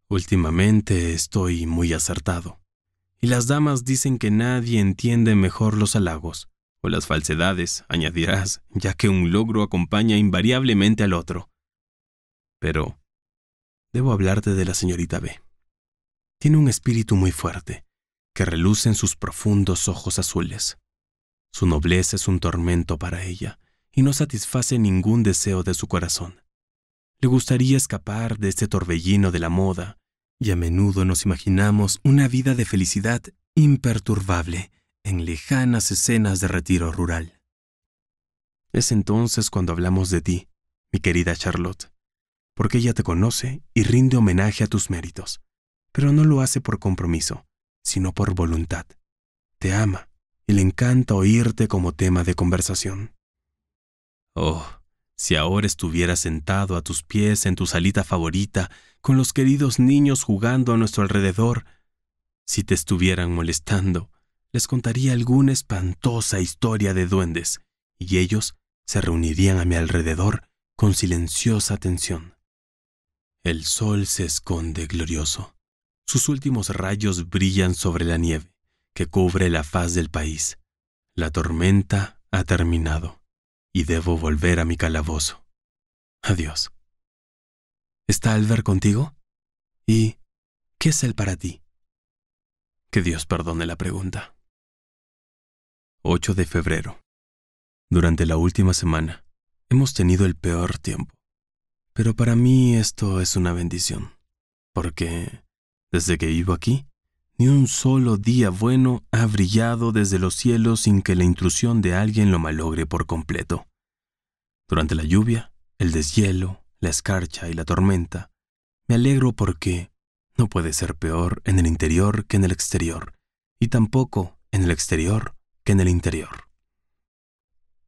A: Últimamente estoy muy acertado. Y las damas dicen que nadie entiende mejor los halagos, o las falsedades, añadirás, ya que un logro acompaña invariablemente al otro. Pero, debo hablarte de la señorita B. Tiene un espíritu muy fuerte, que reluce en sus profundos ojos azules. Su nobleza es un tormento para ella, y no satisface ningún deseo de su corazón. Le gustaría escapar de este torbellino de la moda, y a menudo nos imaginamos una vida de felicidad imperturbable en lejanas escenas de retiro rural. Es entonces cuando hablamos de ti, mi querida Charlotte porque ella te conoce y rinde homenaje a tus méritos, pero no lo hace por compromiso, sino por voluntad. Te ama y le encanta oírte como tema de conversación. Oh, si ahora estuviera sentado a tus pies en tu salita favorita, con los queridos niños jugando a nuestro alrededor, si te estuvieran molestando, les contaría alguna espantosa historia de duendes, y ellos se reunirían a mi alrededor con silenciosa atención. El sol se esconde glorioso. Sus últimos rayos brillan sobre la nieve que cubre la faz del país. La tormenta ha terminado y debo volver a mi calabozo. Adiós. ¿Está Albert contigo? ¿Y qué es él para ti? Que Dios perdone la pregunta. 8 de febrero. Durante la última semana, hemos tenido el peor tiempo. Pero para mí esto es una bendición, porque desde que vivo aquí, ni un solo día bueno ha brillado desde los cielos sin que la intrusión de alguien lo malogre por completo. Durante la lluvia, el deshielo, la escarcha y la tormenta, me alegro porque no puede ser peor en el interior que en el exterior, y tampoco en el exterior que en el interior.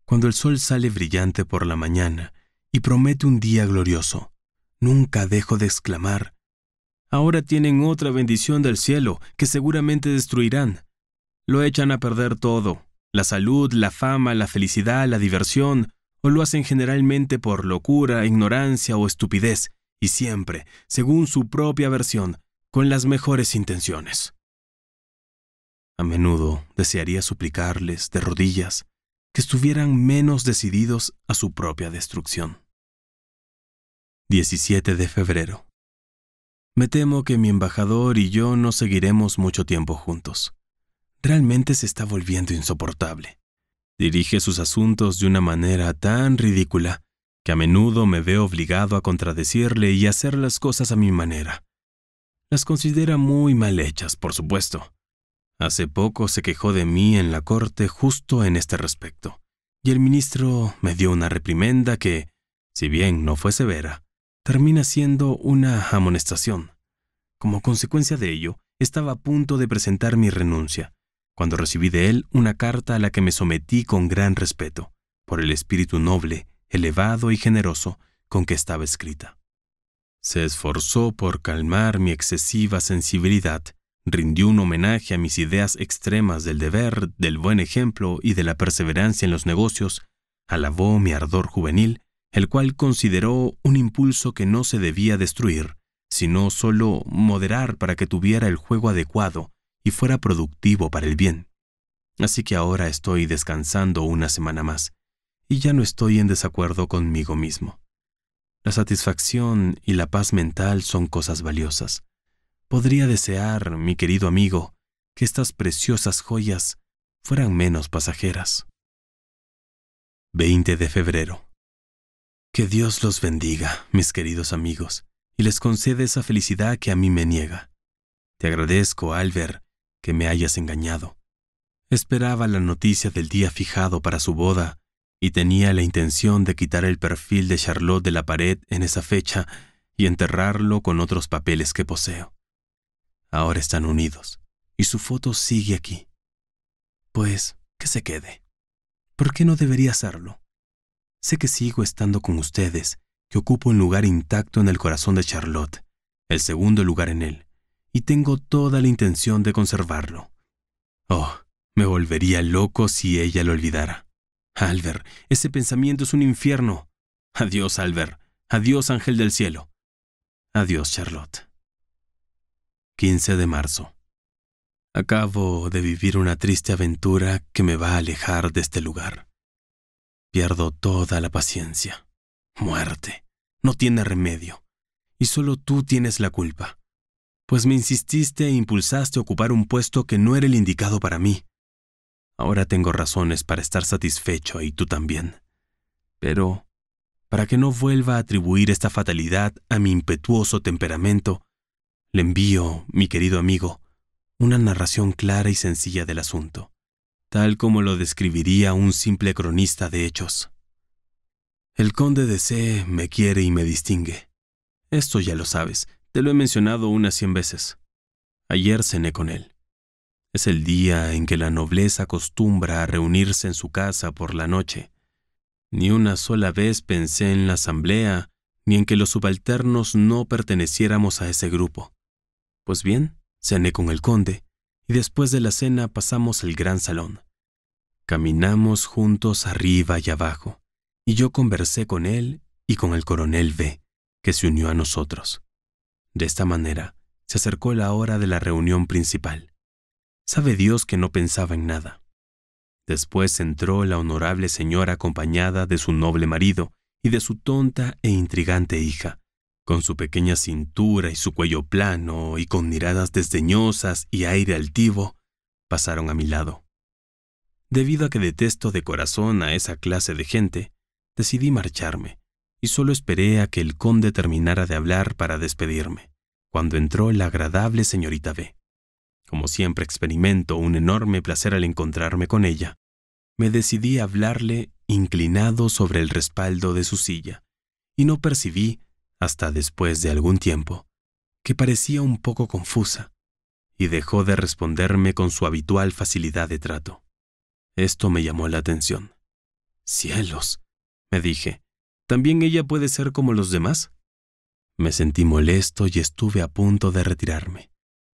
A: Cuando el sol sale brillante por la mañana y promete un día glorioso. Nunca dejo de exclamar, ahora tienen otra bendición del cielo que seguramente destruirán. Lo echan a perder todo, la salud, la fama, la felicidad, la diversión, o lo hacen generalmente por locura, ignorancia o estupidez, y siempre, según su propia versión, con las mejores intenciones. A menudo desearía suplicarles de rodillas que estuvieran menos decididos a su propia destrucción. 17 de febrero. Me temo que mi embajador y yo no seguiremos mucho tiempo juntos. Realmente se está volviendo insoportable. Dirige sus asuntos de una manera tan ridícula que a menudo me veo obligado a contradecirle y hacer las cosas a mi manera. Las considera muy mal hechas, por supuesto, Hace poco se quejó de mí en la corte justo en este respecto, y el ministro me dio una reprimenda que, si bien no fue severa, termina siendo una amonestación. Como consecuencia de ello, estaba a punto de presentar mi renuncia, cuando recibí de él una carta a la que me sometí con gran respeto, por el espíritu noble, elevado y generoso con que estaba escrita. Se esforzó por calmar mi excesiva sensibilidad rindió un homenaje a mis ideas extremas del deber, del buen ejemplo y de la perseverancia en los negocios, alabó mi ardor juvenil, el cual consideró un impulso que no se debía destruir, sino solo moderar para que tuviera el juego adecuado y fuera productivo para el bien. Así que ahora estoy descansando una semana más, y ya no estoy en desacuerdo conmigo mismo. La satisfacción y la paz mental son cosas valiosas. Podría desear, mi querido amigo, que estas preciosas joyas fueran menos pasajeras. 20 de febrero. Que Dios los bendiga, mis queridos amigos, y les concede esa felicidad que a mí me niega. Te agradezco, Albert, que me hayas engañado. Esperaba la noticia del día fijado para su boda y tenía la intención de quitar el perfil de Charlotte de la pared en esa fecha y enterrarlo con otros papeles que poseo. Ahora están unidos, y su foto sigue aquí. Pues, que se quede. ¿Por qué no debería hacerlo? Sé que sigo estando con ustedes, que ocupo un lugar intacto en el corazón de Charlotte, el segundo lugar en él, y tengo toda la intención de conservarlo. Oh, me volvería loco si ella lo olvidara. Albert, ese pensamiento es un infierno. Adiós, Albert. Adiós, Ángel del Cielo. Adiós, Charlotte. 15 de marzo. Acabo de vivir una triste aventura que me va a alejar de este lugar. Pierdo toda la paciencia. Muerte. No tiene remedio. Y solo tú tienes la culpa. Pues me insististe e impulsaste a ocupar un puesto que no era el indicado para mí. Ahora tengo razones para estar satisfecho y tú también. Pero, para que no vuelva a atribuir esta fatalidad a mi impetuoso temperamento, le envío, mi querido amigo, una narración clara y sencilla del asunto, tal como lo describiría un simple cronista de hechos. El conde de C me quiere y me distingue. Esto ya lo sabes, te lo he mencionado unas cien veces. Ayer cené con él. Es el día en que la nobleza acostumbra a reunirse en su casa por la noche. Ni una sola vez pensé en la asamblea, ni en que los subalternos no perteneciéramos a ese grupo. Pues bien, cené con el conde, y después de la cena pasamos el gran salón. Caminamos juntos arriba y abajo, y yo conversé con él y con el coronel B, que se unió a nosotros. De esta manera, se acercó la hora de la reunión principal. Sabe Dios que no pensaba en nada. Después entró la honorable señora acompañada de su noble marido y de su tonta e intrigante hija, con su pequeña cintura y su cuello plano y con miradas desdeñosas y aire altivo, pasaron a mi lado. Debido a que detesto de corazón a esa clase de gente, decidí marcharme y solo esperé a que el conde terminara de hablar para despedirme, cuando entró la agradable señorita B. Como siempre experimento un enorme placer al encontrarme con ella, me decidí a hablarle inclinado sobre el respaldo de su silla, y no percibí hasta después de algún tiempo, que parecía un poco confusa, y dejó de responderme con su habitual facilidad de trato. Esto me llamó la atención. Cielos, me dije, ¿también ella puede ser como los demás? Me sentí molesto y estuve a punto de retirarme,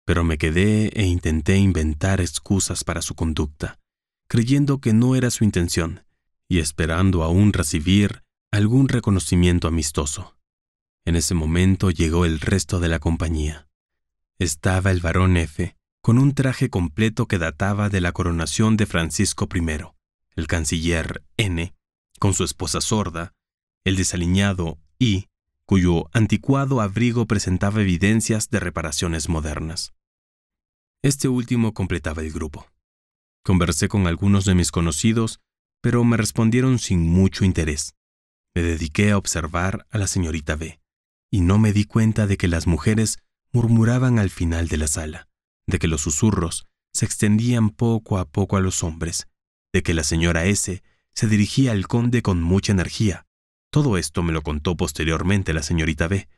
A: pero me quedé e intenté inventar excusas para su conducta, creyendo que no era su intención y esperando aún recibir algún reconocimiento amistoso. En ese momento llegó el resto de la compañía. Estaba el varón F, con un traje completo que databa de la coronación de Francisco I, el canciller N, con su esposa sorda, el desaliñado I, cuyo anticuado abrigo presentaba evidencias de reparaciones modernas. Este último completaba el grupo. Conversé con algunos de mis conocidos, pero me respondieron sin mucho interés. Me dediqué a observar a la señorita B y no me di cuenta de que las mujeres murmuraban al final de la sala, de que los susurros se extendían poco a poco a los hombres, de que la señora S. se dirigía al conde con mucha energía. Todo esto me lo contó posteriormente la señorita B,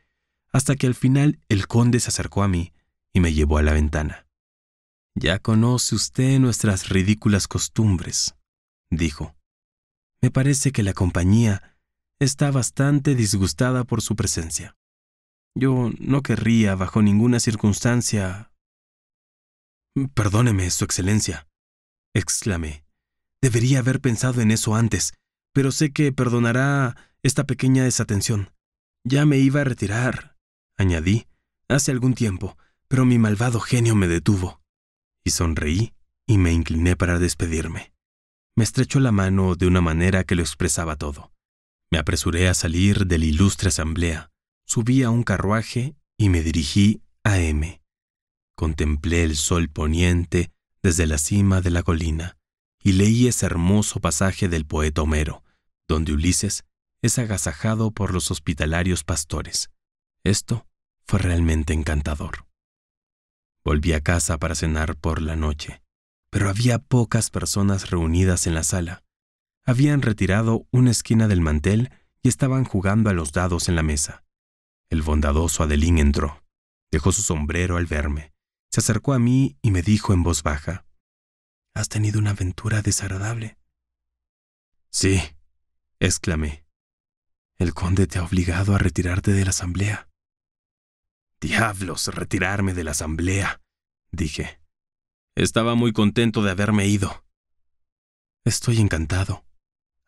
A: hasta que al final el conde se acercó a mí y me llevó a la ventana. Ya conoce usted nuestras ridículas costumbres, dijo. Me parece que la compañía está bastante disgustada por su presencia. Yo no querría, bajo ninguna circunstancia... Perdóneme, Su Excelencia, exclamé. Debería haber pensado en eso antes, pero sé que perdonará esta pequeña desatención. Ya me iba a retirar, añadí, hace algún tiempo, pero mi malvado genio me detuvo. Y sonreí y me incliné para despedirme. Me estrechó la mano de una manera que lo expresaba todo. Me apresuré a salir de la ilustre asamblea, subí a un carruaje y me dirigí a M. Contemplé el sol poniente desde la cima de la colina y leí ese hermoso pasaje del poeta Homero, donde Ulises es agasajado por los hospitalarios pastores. Esto fue realmente encantador. Volví a casa para cenar por la noche, pero había pocas personas reunidas en la sala. Habían retirado una esquina del mantel y estaban jugando a los dados en la mesa. El bondadoso Adelín entró. Dejó su sombrero al verme. Se acercó a mí y me dijo en voz baja, ¿Has tenido una aventura desagradable? Sí, exclamé. El conde te ha obligado a retirarte de la asamblea. Diablos, retirarme de la asamblea, dije. Estaba muy contento de haberme ido. Estoy encantado,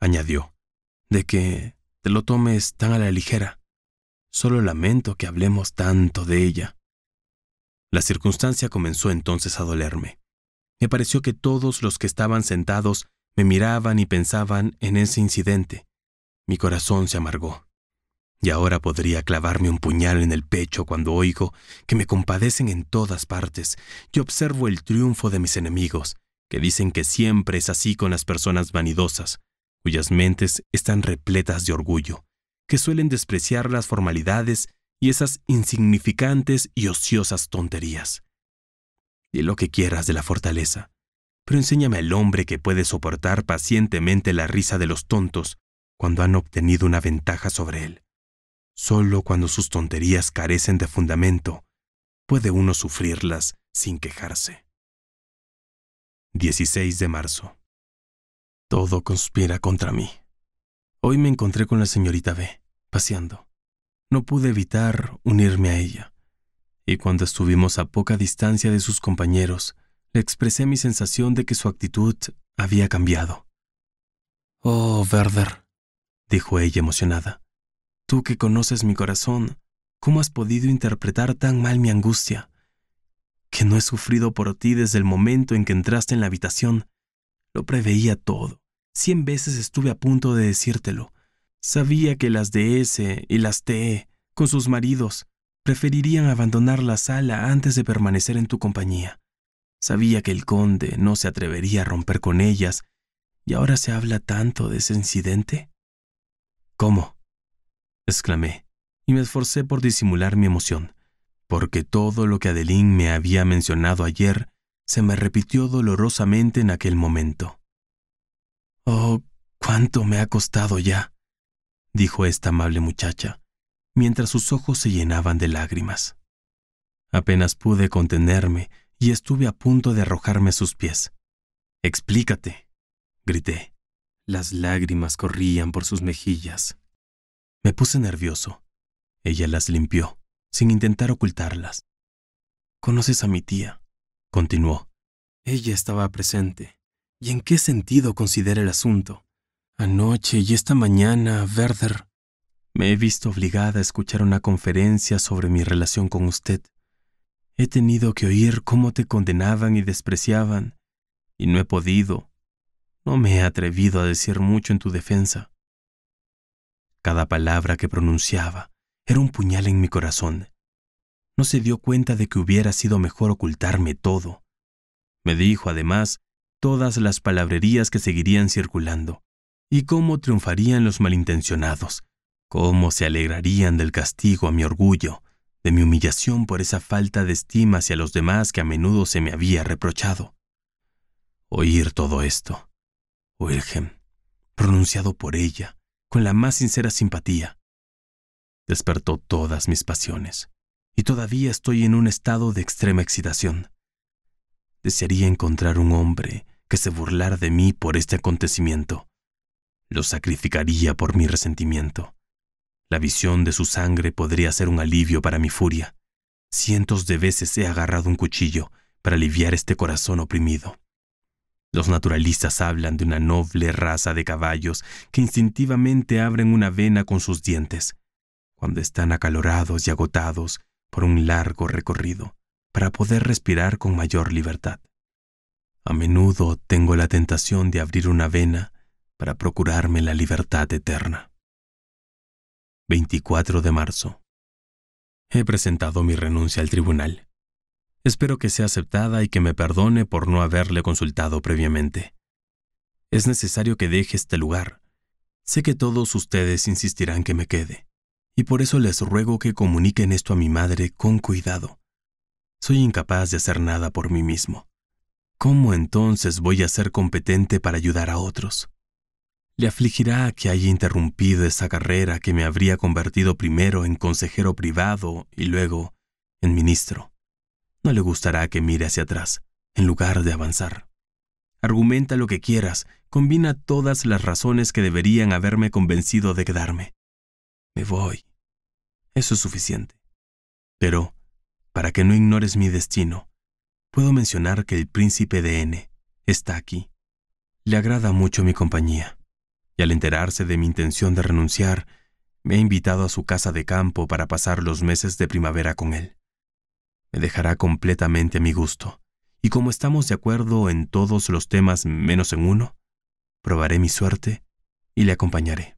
A: añadió, de que te lo tomes tan a la ligera. Solo lamento que hablemos tanto de ella. La circunstancia comenzó entonces a dolerme. Me pareció que todos los que estaban sentados me miraban y pensaban en ese incidente. Mi corazón se amargó. Y ahora podría clavarme un puñal en el pecho cuando oigo que me compadecen en todas partes y observo el triunfo de mis enemigos, que dicen que siempre es así con las personas vanidosas, cuyas mentes están repletas de orgullo, que suelen despreciar las formalidades y esas insignificantes y ociosas tonterías. Y lo que quieras de la fortaleza, pero enséñame al hombre que puede soportar pacientemente la risa de los tontos cuando han obtenido una ventaja sobre él. Solo cuando sus tonterías carecen de fundamento, puede uno sufrirlas sin quejarse. 16 de marzo. Todo conspira contra mí. Hoy me encontré con la señorita B, paseando. No pude evitar unirme a ella. Y cuando estuvimos a poca distancia de sus compañeros, le expresé mi sensación de que su actitud había cambiado. Oh, Werder, dijo ella emocionada. Tú que conoces mi corazón, ¿cómo has podido interpretar tan mal mi angustia? Que no he sufrido por ti desde el momento en que entraste en la habitación. Lo preveía todo. Cien veces estuve a punto de decírtelo. Sabía que las S. y las T. con sus maridos, preferirían abandonar la sala antes de permanecer en tu compañía. Sabía que el conde no se atrevería a romper con ellas, y ahora se habla tanto de ese incidente. ¿Cómo? exclamé, y me esforcé por disimular mi emoción, porque todo lo que Adeline me había mencionado ayer se me repitió dolorosamente en aquel momento. Oh, cuánto me ha costado ya, dijo esta amable muchacha, mientras sus ojos se llenaban de lágrimas. Apenas pude contenerme y estuve a punto de arrojarme a sus pies. Explícate, grité. Las lágrimas corrían por sus mejillas. Me puse nervioso. Ella las limpió, sin intentar ocultarlas. ¿Conoces a mi tía? continuó. Ella estaba presente. ¿Y en qué sentido considera el asunto? Anoche y esta mañana, Werther, me he visto obligada a escuchar una conferencia sobre mi relación con usted. He tenido que oír cómo te condenaban y despreciaban, y no he podido, no me he atrevido a decir mucho en tu defensa. Cada palabra que pronunciaba era un puñal en mi corazón. No se dio cuenta de que hubiera sido mejor ocultarme todo. Me dijo, además, todas las palabrerías que seguirían circulando, y cómo triunfarían los malintencionados, cómo se alegrarían del castigo a mi orgullo, de mi humillación por esa falta de estima hacia los demás que a menudo se me había reprochado. Oír todo esto, Wilhelm, oh pronunciado por ella, con la más sincera simpatía, despertó todas mis pasiones, y todavía estoy en un estado de extrema excitación. Desearía encontrar un hombre que se burlara de mí por este acontecimiento. Lo sacrificaría por mi resentimiento. La visión de su sangre podría ser un alivio para mi furia. Cientos de veces he agarrado un cuchillo para aliviar este corazón oprimido. Los naturalistas hablan de una noble raza de caballos que instintivamente abren una vena con sus dientes, cuando están acalorados y agotados por un largo recorrido para poder respirar con mayor libertad. A menudo tengo la tentación de abrir una vena para procurarme la libertad eterna. 24 de marzo. He presentado mi renuncia al tribunal. Espero que sea aceptada y que me perdone por no haberle consultado previamente. Es necesario que deje este lugar. Sé que todos ustedes insistirán que me quede, y por eso les ruego que comuniquen esto a mi madre con cuidado, soy incapaz de hacer nada por mí mismo. ¿Cómo entonces voy a ser competente para ayudar a otros? Le afligirá que haya interrumpido esa carrera que me habría convertido primero en consejero privado y luego en ministro. No le gustará que mire hacia atrás, en lugar de avanzar. Argumenta lo que quieras, combina todas las razones que deberían haberme convencido de quedarme. Me voy. Eso es suficiente. Pero para que no ignores mi destino, puedo mencionar que el príncipe de N está aquí. Le agrada mucho mi compañía, y al enterarse de mi intención de renunciar, me ha invitado a su casa de campo para pasar los meses de primavera con él. Me dejará completamente a mi gusto, y como estamos de acuerdo en todos los temas menos en uno, probaré mi suerte y le acompañaré.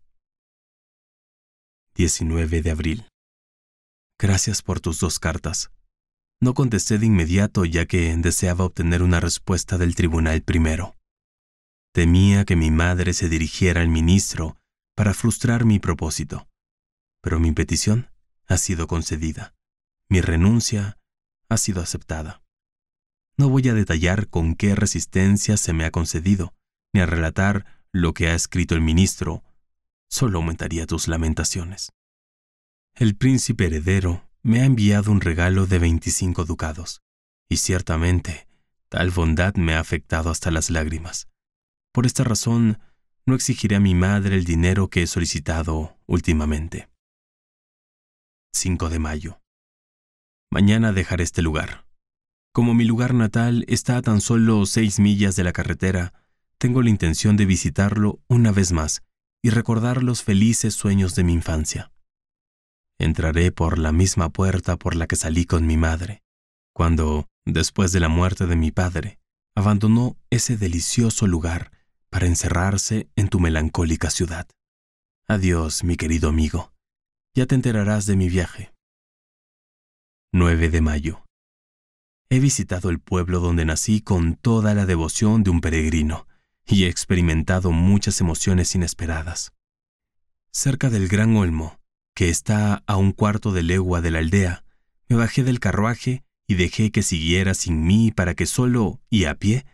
A: 19 de abril. Gracias por tus dos cartas. No contesté de inmediato ya que deseaba obtener una respuesta del tribunal primero. Temía que mi madre se dirigiera al ministro para frustrar mi propósito, pero mi petición ha sido concedida. Mi renuncia ha sido aceptada. No voy a detallar con qué resistencia se me ha concedido, ni a relatar lo que ha escrito el ministro, solo aumentaría tus lamentaciones. El príncipe heredero me ha enviado un regalo de 25 ducados, y ciertamente tal bondad me ha afectado hasta las lágrimas. Por esta razón, no exigiré a mi madre el dinero que he solicitado últimamente. 5 de mayo. Mañana dejaré este lugar. Como mi lugar natal está a tan solo seis millas de la carretera, tengo la intención de visitarlo una vez más y recordar los felices sueños de mi infancia entraré por la misma puerta por la que salí con mi madre, cuando, después de la muerte de mi padre, abandonó ese delicioso lugar para encerrarse en tu melancólica ciudad. Adiós, mi querido amigo. Ya te enterarás de mi viaje. 9 de mayo. He visitado el pueblo donde nací con toda la devoción de un peregrino y he experimentado muchas emociones inesperadas. Cerca del Gran Olmo, que está a un cuarto de legua de la aldea, me bajé del carruaje y dejé que siguiera sin mí para que solo y a pie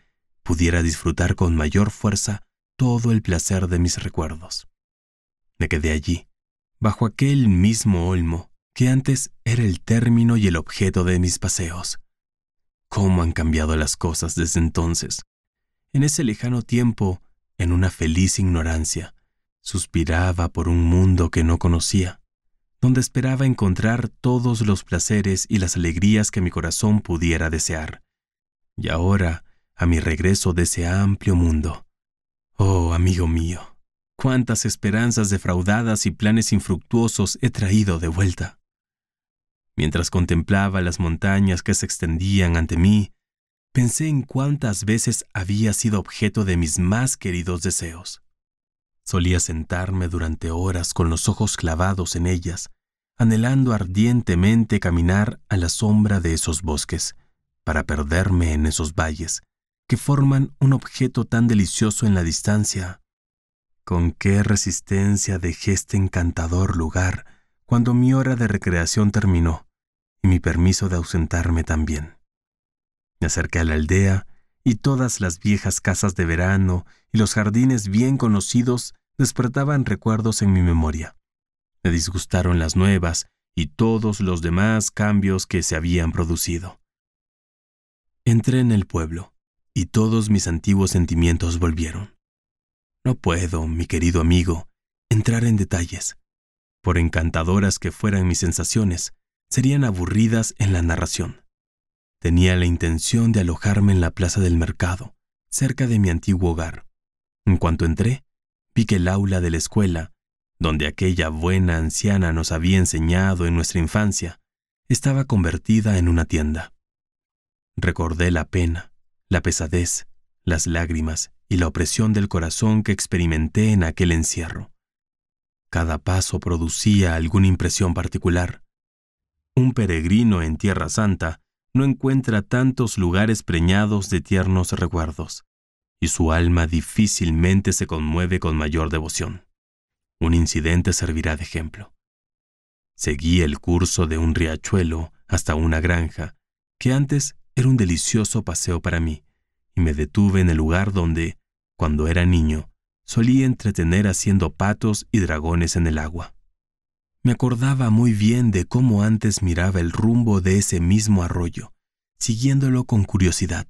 A: pudiera disfrutar con mayor fuerza todo el placer de mis recuerdos. Me quedé allí, bajo aquel mismo olmo que antes era el término y el objeto de mis paseos. ¿Cómo han cambiado las cosas desde entonces? En ese lejano tiempo, en una feliz ignorancia, suspiraba por un mundo que no conocía donde esperaba encontrar todos los placeres y las alegrías que mi corazón pudiera desear. Y ahora, a mi regreso de ese amplio mundo. Oh, amigo mío, cuántas esperanzas defraudadas y planes infructuosos he traído de vuelta. Mientras contemplaba las montañas que se extendían ante mí, pensé en cuántas veces había sido objeto de mis más queridos deseos. Solía sentarme durante horas con los ojos clavados en ellas, anhelando ardientemente caminar a la sombra de esos bosques, para perderme en esos valles, que forman un objeto tan delicioso en la distancia. Con qué resistencia dejé este encantador lugar cuando mi hora de recreación terminó y mi permiso de ausentarme también. Me acerqué a la aldea y todas las viejas casas de verano y los jardines bien conocidos despertaban recuerdos en mi memoria. Me disgustaron las nuevas y todos los demás cambios que se habían producido. Entré en el pueblo y todos mis antiguos sentimientos volvieron. No puedo, mi querido amigo, entrar en detalles. Por encantadoras que fueran mis sensaciones, serían aburridas en la narración. Tenía la intención de alojarme en la plaza del mercado, cerca de mi antiguo hogar. En cuanto entré, vi que el aula de la escuela, donde aquella buena anciana nos había enseñado en nuestra infancia, estaba convertida en una tienda. Recordé la pena, la pesadez, las lágrimas y la opresión del corazón que experimenté en aquel encierro. Cada paso producía alguna impresión particular. Un peregrino en Tierra Santa no encuentra tantos lugares preñados de tiernos recuerdos, y su alma difícilmente se conmueve con mayor devoción. Un incidente servirá de ejemplo. Seguí el curso de un riachuelo hasta una granja, que antes era un delicioso paseo para mí, y me detuve en el lugar donde, cuando era niño, solía entretener haciendo patos y dragones en el agua. Me acordaba muy bien de cómo antes miraba el rumbo de ese mismo arroyo, siguiéndolo con curiosidad,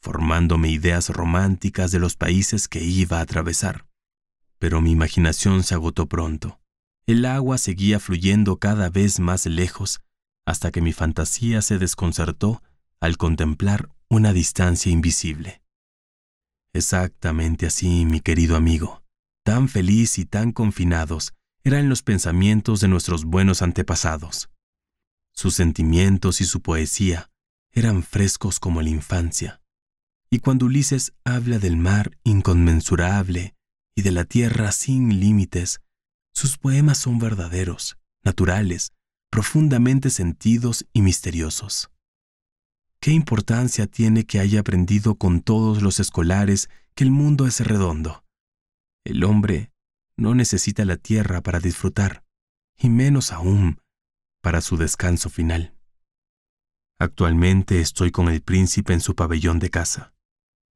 A: formándome ideas románticas de los países que iba a atravesar. Pero mi imaginación se agotó pronto. El agua seguía fluyendo cada vez más lejos hasta que mi fantasía se desconcertó al contemplar una distancia invisible. Exactamente así, mi querido amigo, tan feliz y tan confinados eran los pensamientos de nuestros buenos antepasados. Sus sentimientos y su poesía eran frescos como la infancia. Y cuando Ulises habla del mar inconmensurable y de la tierra sin límites, sus poemas son verdaderos, naturales, profundamente sentidos y misteriosos. ¿Qué importancia tiene que haya aprendido con todos los escolares que el mundo es redondo? El hombre no necesita la tierra para disfrutar, y menos aún para su descanso final. Actualmente estoy con el príncipe en su pabellón de casa.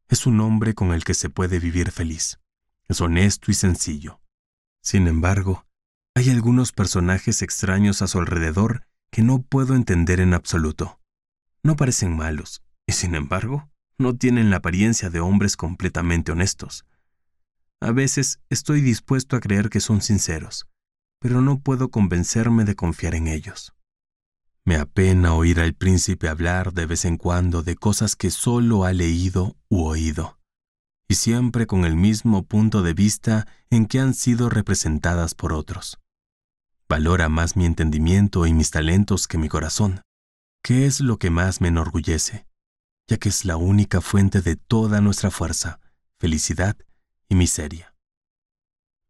A: Es un hombre con el que se puede vivir feliz. Es honesto y sencillo. Sin embargo, hay algunos personajes extraños a su alrededor que no puedo entender en absoluto. No parecen malos, y sin embargo, no tienen la apariencia de hombres completamente honestos. A veces estoy dispuesto a creer que son sinceros, pero no puedo convencerme de confiar en ellos. Me apena oír al príncipe hablar de vez en cuando de cosas que solo ha leído u oído, y siempre con el mismo punto de vista en que han sido representadas por otros. Valora más mi entendimiento y mis talentos que mi corazón, que es lo que más me enorgullece, ya que es la única fuente de toda nuestra fuerza, felicidad y miseria.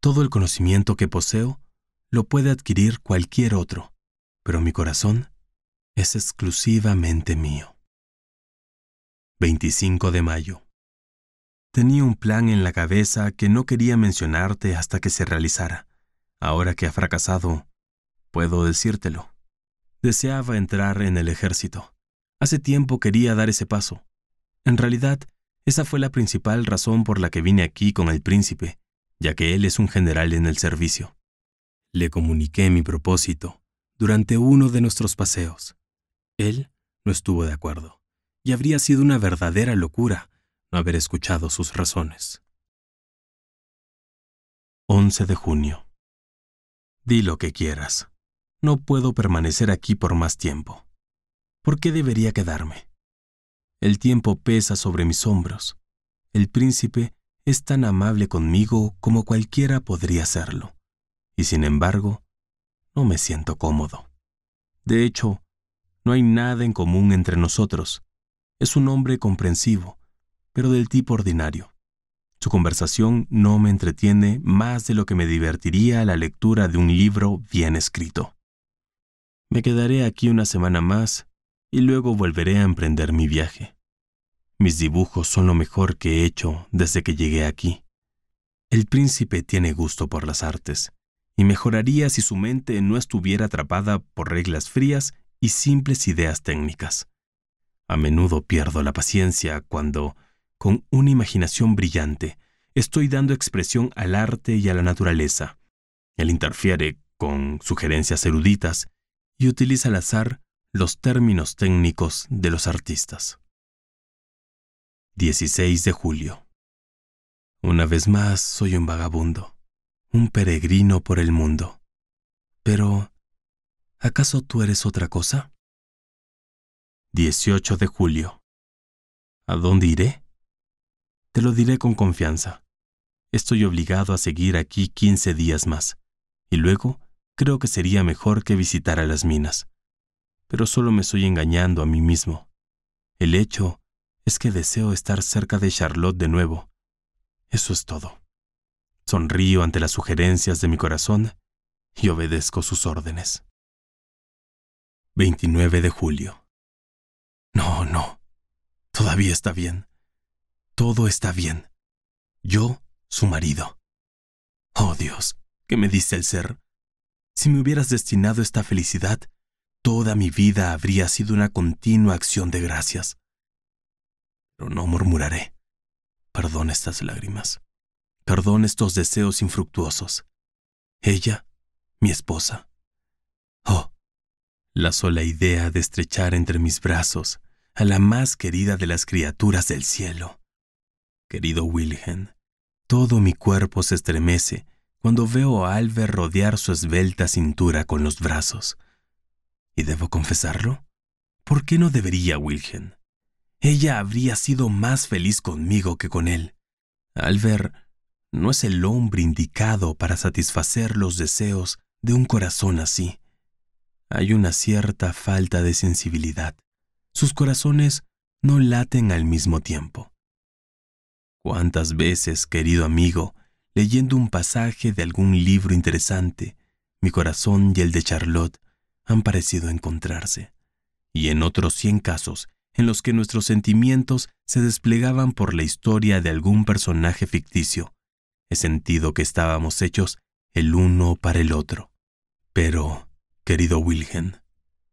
A: Todo el conocimiento que poseo lo puede adquirir cualquier otro, pero mi corazón es exclusivamente mío. 25 de mayo. Tenía un plan en la cabeza que no quería mencionarte hasta que se realizara. Ahora que ha fracasado, puedo decírtelo. Deseaba entrar en el ejército. Hace tiempo quería dar ese paso. En realidad, esa fue la principal razón por la que vine aquí con el príncipe, ya que él es un general en el servicio. Le comuniqué mi propósito durante uno de nuestros paseos. Él no estuvo de acuerdo, y habría sido una verdadera locura no haber escuchado sus razones. 11 de junio. Di lo que quieras. No puedo permanecer aquí por más tiempo. ¿Por qué debería quedarme? El tiempo pesa sobre mis hombros. El príncipe es tan amable conmigo como cualquiera podría serlo. Y sin embargo, no me siento cómodo. De hecho, no hay nada en común entre nosotros. Es un hombre comprensivo, pero del tipo ordinario. Su conversación no me entretiene más de lo que me divertiría la lectura de un libro bien escrito. Me quedaré aquí una semana más y luego volveré a emprender mi viaje. Mis dibujos son lo mejor que he hecho desde que llegué aquí. El príncipe tiene gusto por las artes, y mejoraría si su mente no estuviera atrapada por reglas frías y simples ideas técnicas. A menudo pierdo la paciencia cuando, con una imaginación brillante, estoy dando expresión al arte y a la naturaleza. Él interfiere con sugerencias eruditas y utiliza el azar los términos técnicos de los artistas. 16 de julio. Una vez más soy un vagabundo, un peregrino por el mundo. Pero, ¿acaso tú eres otra cosa? 18 de julio. ¿A dónde iré? Te lo diré con confianza. Estoy obligado a seguir aquí 15 días más, y luego creo que sería mejor que visitara las minas pero solo me estoy engañando a mí mismo. El hecho es que deseo estar cerca de Charlotte de nuevo. Eso es todo. Sonrío ante las sugerencias de mi corazón y obedezco sus órdenes. 29 de julio. No, no. Todavía está bien. Todo está bien. Yo, su marido. Oh Dios, ¿qué me dice el ser? Si me hubieras destinado esta felicidad, Toda mi vida habría sido una continua acción de gracias. Pero no murmuraré. Perdón estas lágrimas. Perdón estos deseos infructuosos. Ella, mi esposa. Oh, la sola idea de estrechar entre mis brazos a la más querida de las criaturas del cielo. Querido Wilhelm, todo mi cuerpo se estremece cuando veo a Albert rodear su esbelta cintura con los brazos debo confesarlo? ¿Por qué no debería, Wilhelm? Ella habría sido más feliz conmigo que con él. ver, no es el hombre indicado para satisfacer los deseos de un corazón así. Hay una cierta falta de sensibilidad. Sus corazones no laten al mismo tiempo. ¿Cuántas veces, querido amigo, leyendo un pasaje de algún libro interesante, mi corazón y el de Charlotte han parecido encontrarse, y en otros 100 casos en los que nuestros sentimientos se desplegaban por la historia de algún personaje ficticio, he sentido que estábamos hechos el uno para el otro. Pero, querido Wilhelm,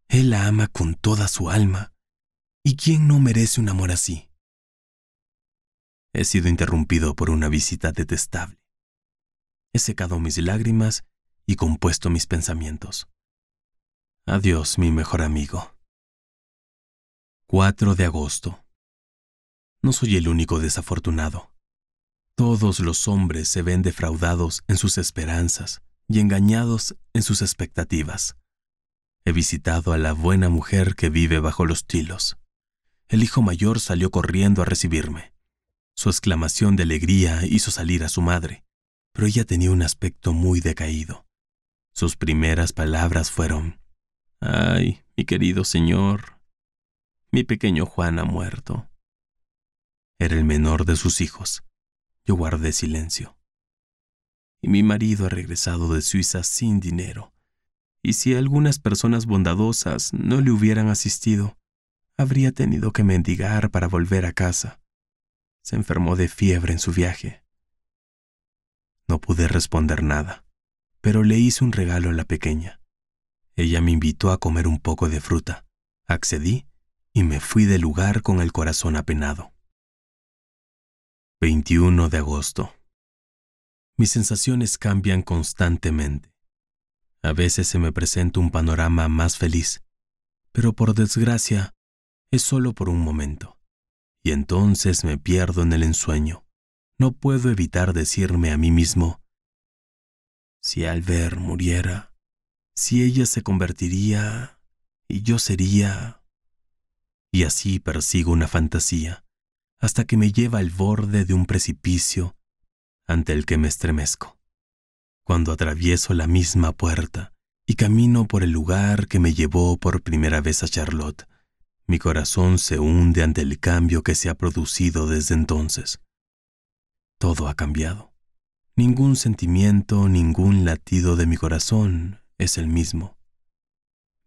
A: él la ama con toda su alma. ¿Y quién no merece un amor así? He sido interrumpido por una visita detestable. He secado mis lágrimas y compuesto mis pensamientos. Adiós, mi mejor amigo. 4 de agosto. No soy el único desafortunado. Todos los hombres se ven defraudados en sus esperanzas y engañados en sus expectativas. He visitado a la buena mujer que vive bajo los tilos. El hijo mayor salió corriendo a recibirme. Su exclamación de alegría hizo salir a su madre, pero ella tenía un aspecto muy decaído. Sus primeras palabras fueron, Ay, mi querido señor, mi pequeño Juan ha muerto. Era el menor de sus hijos. Yo guardé silencio. Y mi marido ha regresado de Suiza sin dinero. Y si algunas personas bondadosas no le hubieran asistido, habría tenido que mendigar para volver a casa. Se enfermó de fiebre en su viaje. No pude responder nada, pero le hice un regalo a la pequeña. Ella me invitó a comer un poco de fruta. Accedí y me fui del lugar con el corazón apenado. 21 de agosto. Mis sensaciones cambian constantemente. A veces se me presenta un panorama más feliz, pero por desgracia es solo por un momento. Y entonces me pierdo en el ensueño. No puedo evitar decirme a mí mismo, si al ver, muriera, si ella se convertiría y yo sería... Y así persigo una fantasía, hasta que me lleva al borde de un precipicio ante el que me estremezco. Cuando atravieso la misma puerta y camino por el lugar que me llevó por primera vez a Charlotte, mi corazón se hunde ante el cambio que se ha producido desde entonces. Todo ha cambiado. Ningún sentimiento, ningún latido de mi corazón es el mismo.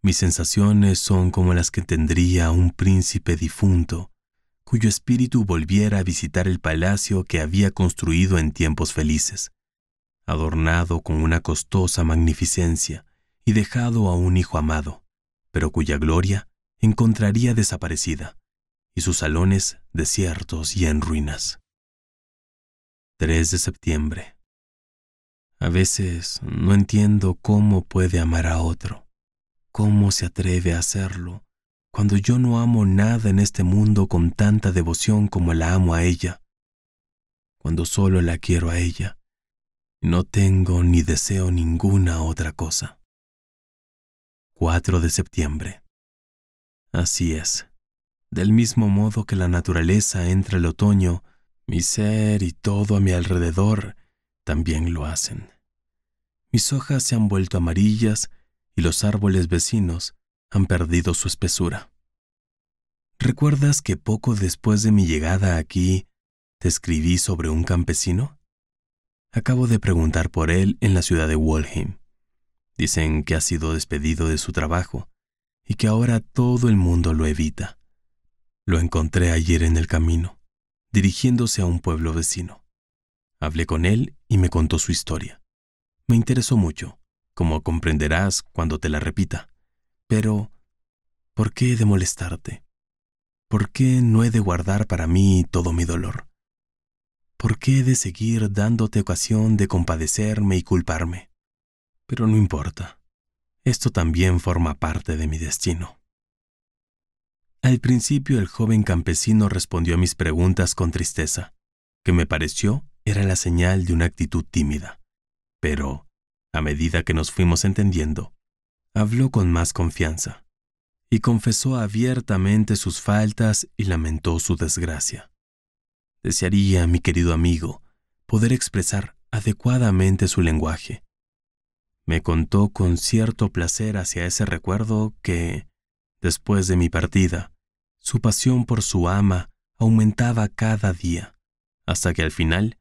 A: Mis sensaciones son como las que tendría un príncipe difunto, cuyo espíritu volviera a visitar el palacio que había construido en tiempos felices, adornado con una costosa magnificencia y dejado a un hijo amado, pero cuya gloria encontraría desaparecida, y sus salones desiertos y en ruinas. 3 de septiembre a veces no entiendo cómo puede amar a otro, cómo se atreve a hacerlo, cuando yo no amo nada en este mundo con tanta devoción como la amo a ella, cuando solo la quiero a ella, no tengo ni deseo ninguna otra cosa. 4 de septiembre. Así es. Del mismo modo que la naturaleza entra el otoño, mi ser y todo a mi alrededor también lo hacen. Mis hojas se han vuelto amarillas y los árboles vecinos han perdido su espesura. ¿Recuerdas que poco después de mi llegada aquí te escribí sobre un campesino? Acabo de preguntar por él en la ciudad de Walheim. Dicen que ha sido despedido de su trabajo y que ahora todo el mundo lo evita. Lo encontré ayer en el camino, dirigiéndose a un pueblo vecino. Hablé con él y me contó su historia. Me interesó mucho, como comprenderás cuando te la repita. Pero, ¿por qué he de molestarte? ¿Por qué no he de guardar para mí todo mi dolor? ¿Por qué he de seguir dándote ocasión de compadecerme y culparme? Pero no importa. Esto también forma parte de mi destino. Al principio el joven campesino respondió a mis preguntas con tristeza, que me pareció era la señal de una actitud tímida, pero, a medida que nos fuimos entendiendo, habló con más confianza y confesó abiertamente sus faltas y lamentó su desgracia. Desearía, mi querido amigo, poder expresar adecuadamente su lenguaje. Me contó con cierto placer hacia ese recuerdo que, después de mi partida, su pasión por su ama aumentaba cada día, hasta que al final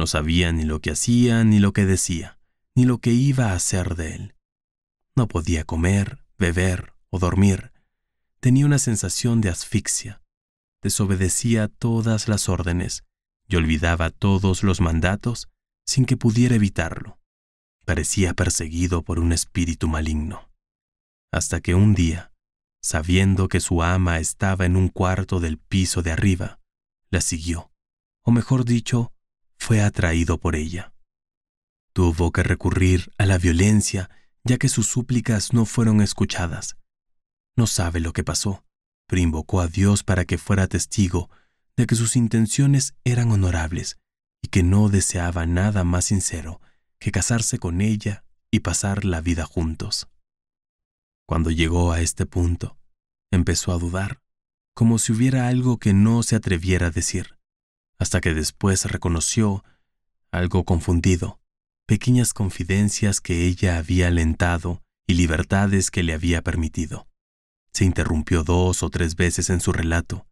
A: no sabía ni lo que hacía, ni lo que decía, ni lo que iba a hacer de él. No podía comer, beber o dormir. Tenía una sensación de asfixia. Desobedecía todas las órdenes y olvidaba todos los mandatos sin que pudiera evitarlo. Parecía perseguido por un espíritu maligno. Hasta que un día, sabiendo que su ama estaba en un cuarto del piso de arriba, la siguió, o mejor dicho, fue atraído por ella. Tuvo que recurrir a la violencia ya que sus súplicas no fueron escuchadas. No sabe lo que pasó, pero invocó a Dios para que fuera testigo de que sus intenciones eran honorables y que no deseaba nada más sincero que casarse con ella y pasar la vida juntos. Cuando llegó a este punto, empezó a dudar, como si hubiera algo que no se atreviera a decir hasta que después reconoció, algo confundido, pequeñas confidencias que ella había alentado y libertades que le había permitido. Se interrumpió dos o tres veces en su relato,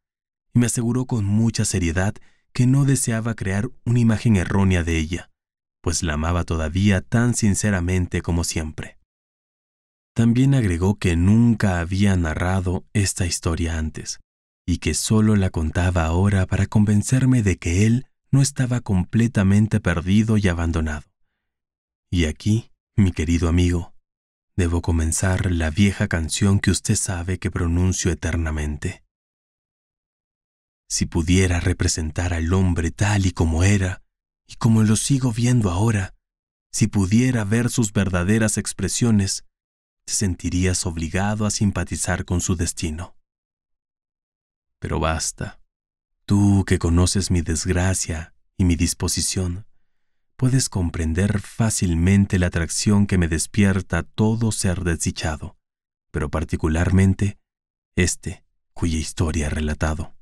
A: y me aseguró con mucha seriedad que no deseaba crear una imagen errónea de ella, pues la amaba todavía tan sinceramente como siempre. También agregó que nunca había narrado esta historia antes, y que solo la contaba ahora para convencerme de que él no estaba completamente perdido y abandonado. Y aquí, mi querido amigo, debo comenzar la vieja canción que usted sabe que pronuncio eternamente. Si pudiera representar al hombre tal y como era, y como lo sigo viendo ahora, si pudiera ver sus verdaderas expresiones, te sentirías obligado a simpatizar con su destino pero basta. Tú que conoces mi desgracia y mi disposición, puedes comprender fácilmente la atracción que me despierta todo ser desdichado, pero particularmente este cuya historia he relatado.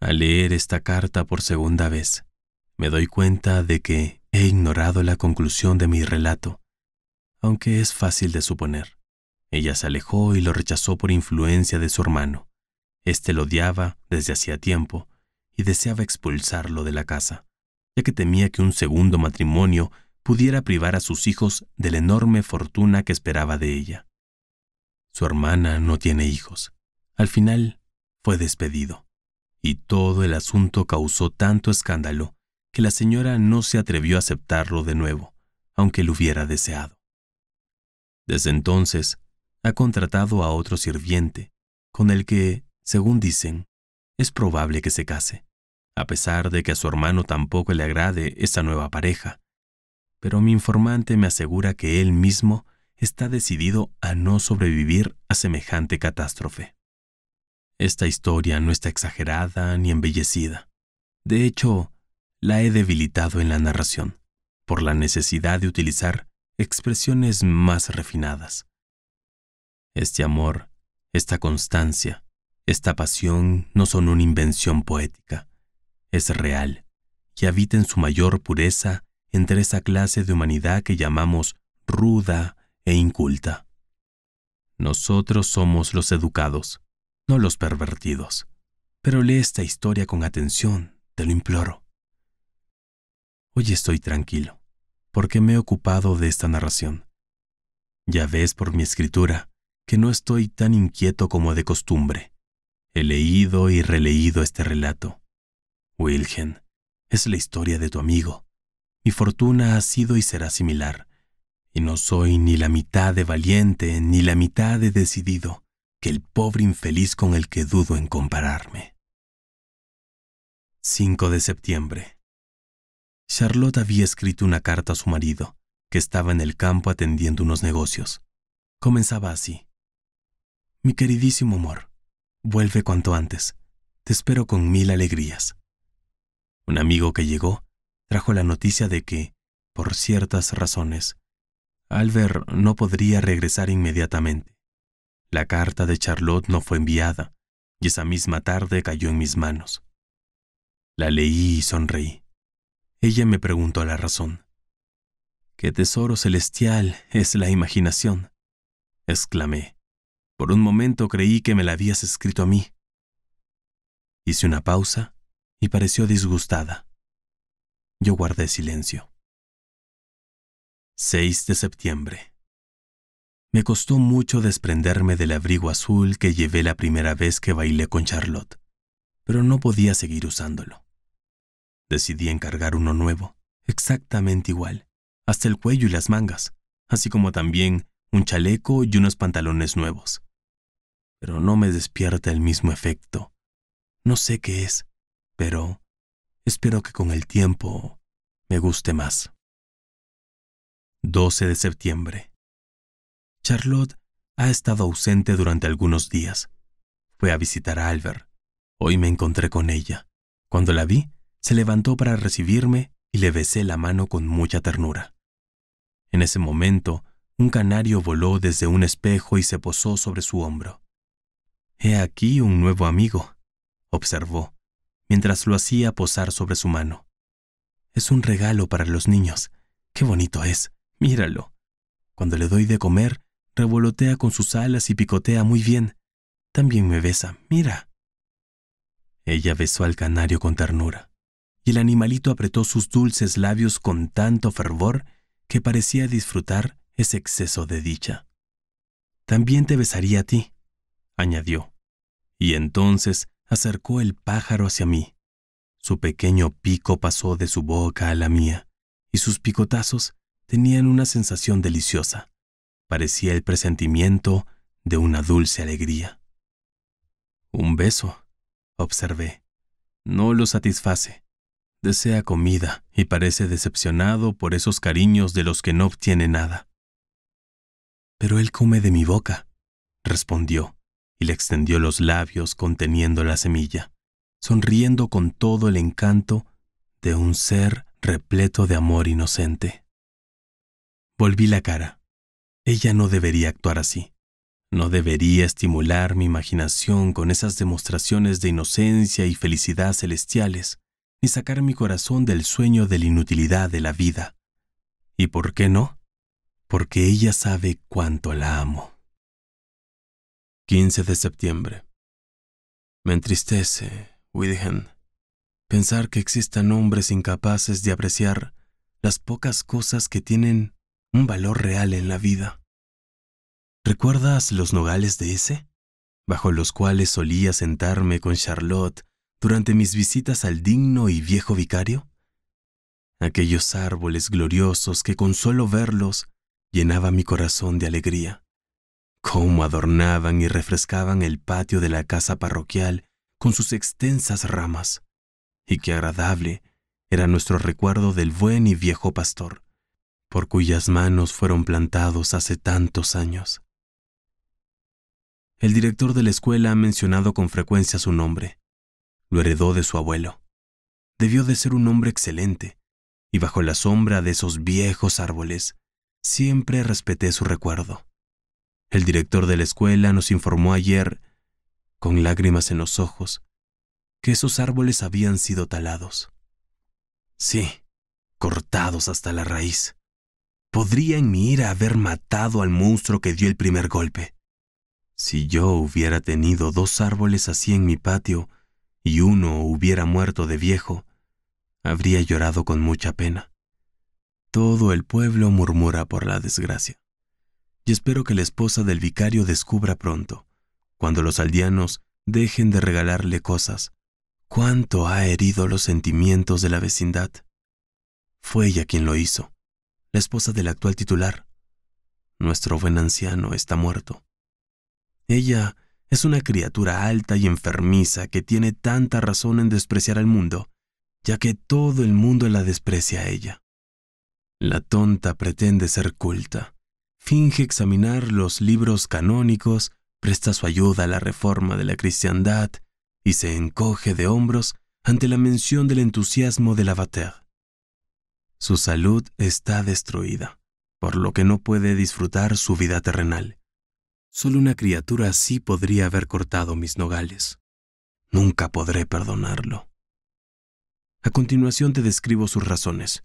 A: Al leer esta carta por segunda vez, me doy cuenta de que he ignorado la conclusión de mi relato, aunque es fácil de suponer. Ella se alejó y lo rechazó por influencia de su hermano. Este lo odiaba desde hacía tiempo y deseaba expulsarlo de la casa, ya que temía que un segundo matrimonio pudiera privar a sus hijos de la enorme fortuna que esperaba de ella. Su hermana no tiene hijos. Al final fue despedido, y todo el asunto causó tanto escándalo que la señora no se atrevió a aceptarlo de nuevo, aunque lo hubiera deseado. Desde entonces, ha contratado a otro sirviente, con el que según dicen, es probable que se case, a pesar de que a su hermano tampoco le agrade esta nueva pareja. Pero mi informante me asegura que él mismo está decidido a no sobrevivir a semejante catástrofe. Esta historia no está exagerada ni embellecida. De hecho, la he debilitado en la narración, por la necesidad de utilizar expresiones más refinadas. Este amor, esta constancia, esta pasión no son una invención poética, es real que habita en su mayor pureza entre esa clase de humanidad que llamamos ruda e inculta. Nosotros somos los educados, no los pervertidos. Pero lee esta historia con atención, te lo imploro. Hoy estoy tranquilo, porque me he ocupado de esta narración. Ya ves por mi escritura que no estoy tan inquieto como de costumbre. He leído y releído este relato. Wilgen, es la historia de tu amigo. Mi fortuna ha sido y será similar, y no soy ni la mitad de valiente ni la mitad de decidido que el pobre infeliz con el que dudo en compararme. 5 de septiembre. Charlotte había escrito una carta a su marido, que estaba en el campo atendiendo unos negocios. Comenzaba así. Mi queridísimo amor, Vuelve cuanto antes. Te espero con mil alegrías. Un amigo que llegó trajo la noticia de que, por ciertas razones, Albert no podría regresar inmediatamente. La carta de Charlotte no fue enviada, y esa misma tarde cayó en mis manos. La leí y sonreí. Ella me preguntó la razón. ¿Qué tesoro celestial es la imaginación? exclamé. Por un momento creí que me la habías escrito a mí. Hice una pausa y pareció disgustada. Yo guardé silencio. 6 de septiembre. Me costó mucho desprenderme del abrigo azul que llevé la primera vez que bailé con Charlotte, pero no podía seguir usándolo. Decidí encargar uno nuevo, exactamente igual, hasta el cuello y las mangas, así como también un chaleco y unos pantalones nuevos pero no me despierta el mismo efecto. No sé qué es, pero espero que con el tiempo me guste más. 12 de septiembre. Charlotte ha estado ausente durante algunos días. Fue a visitar a Albert. Hoy me encontré con ella. Cuando la vi, se levantó para recibirme y le besé la mano con mucha ternura. En ese momento, un canario voló desde un espejo y se posó sobre su hombro. He aquí un nuevo amigo, observó, mientras lo hacía posar sobre su mano. Es un regalo para los niños. Qué bonito es. Míralo. Cuando le doy de comer, revolotea con sus alas y picotea muy bien. También me besa. Mira. Ella besó al canario con ternura, y el animalito apretó sus dulces labios con tanto fervor que parecía disfrutar ese exceso de dicha. También te besaría a ti, añadió. Y entonces acercó el pájaro hacia mí. Su pequeño pico pasó de su boca a la mía, y sus picotazos tenían una sensación deliciosa. Parecía el presentimiento de una dulce alegría. Un beso, observé. No lo satisface. Desea comida y parece decepcionado por esos cariños de los que no obtiene nada. Pero él come de mi boca, respondió y le extendió los labios conteniendo la semilla, sonriendo con todo el encanto de un ser repleto de amor inocente. Volví la cara. Ella no debería actuar así. No debería estimular mi imaginación con esas demostraciones de inocencia y felicidad celestiales, ni sacar mi corazón del sueño de la inutilidad de la vida. ¿Y por qué no? Porque ella sabe cuánto la amo. 15 de septiembre. Me entristece, Widgen, pensar que existan hombres incapaces de apreciar las pocas cosas que tienen un valor real en la vida. ¿Recuerdas los nogales de ese? Bajo los cuales solía sentarme con Charlotte durante mis visitas al digno y viejo vicario. Aquellos árboles gloriosos que con solo verlos llenaba mi corazón de alegría cómo adornaban y refrescaban el patio de la casa parroquial con sus extensas ramas, y qué agradable era nuestro recuerdo del buen y viejo pastor, por cuyas manos fueron plantados hace tantos años. El director de la escuela ha mencionado con frecuencia su nombre. Lo heredó de su abuelo. Debió de ser un hombre excelente, y bajo la sombra de esos viejos árboles, siempre respeté su recuerdo. El director de la escuela nos informó ayer, con lágrimas en los ojos, que esos árboles habían sido talados. Sí, cortados hasta la raíz. Podría en mi ira haber matado al monstruo que dio el primer golpe. Si yo hubiera tenido dos árboles así en mi patio y uno hubiera muerto de viejo, habría llorado con mucha pena. Todo el pueblo murmura por la desgracia y espero que la esposa del vicario descubra pronto, cuando los aldeanos dejen de regalarle cosas, cuánto ha herido los sentimientos de la vecindad. Fue ella quien lo hizo, la esposa del actual titular. Nuestro buen anciano está muerto. Ella es una criatura alta y enfermiza que tiene tanta razón en despreciar al mundo, ya que todo el mundo la desprecia a ella. La tonta pretende ser culta, finge examinar los libros canónicos, presta su ayuda a la reforma de la cristiandad y se encoge de hombros ante la mención del entusiasmo de Lavater. Su salud está destruida, por lo que no puede disfrutar su vida terrenal. Solo una criatura así podría haber cortado mis nogales. Nunca podré perdonarlo. A continuación te describo sus razones.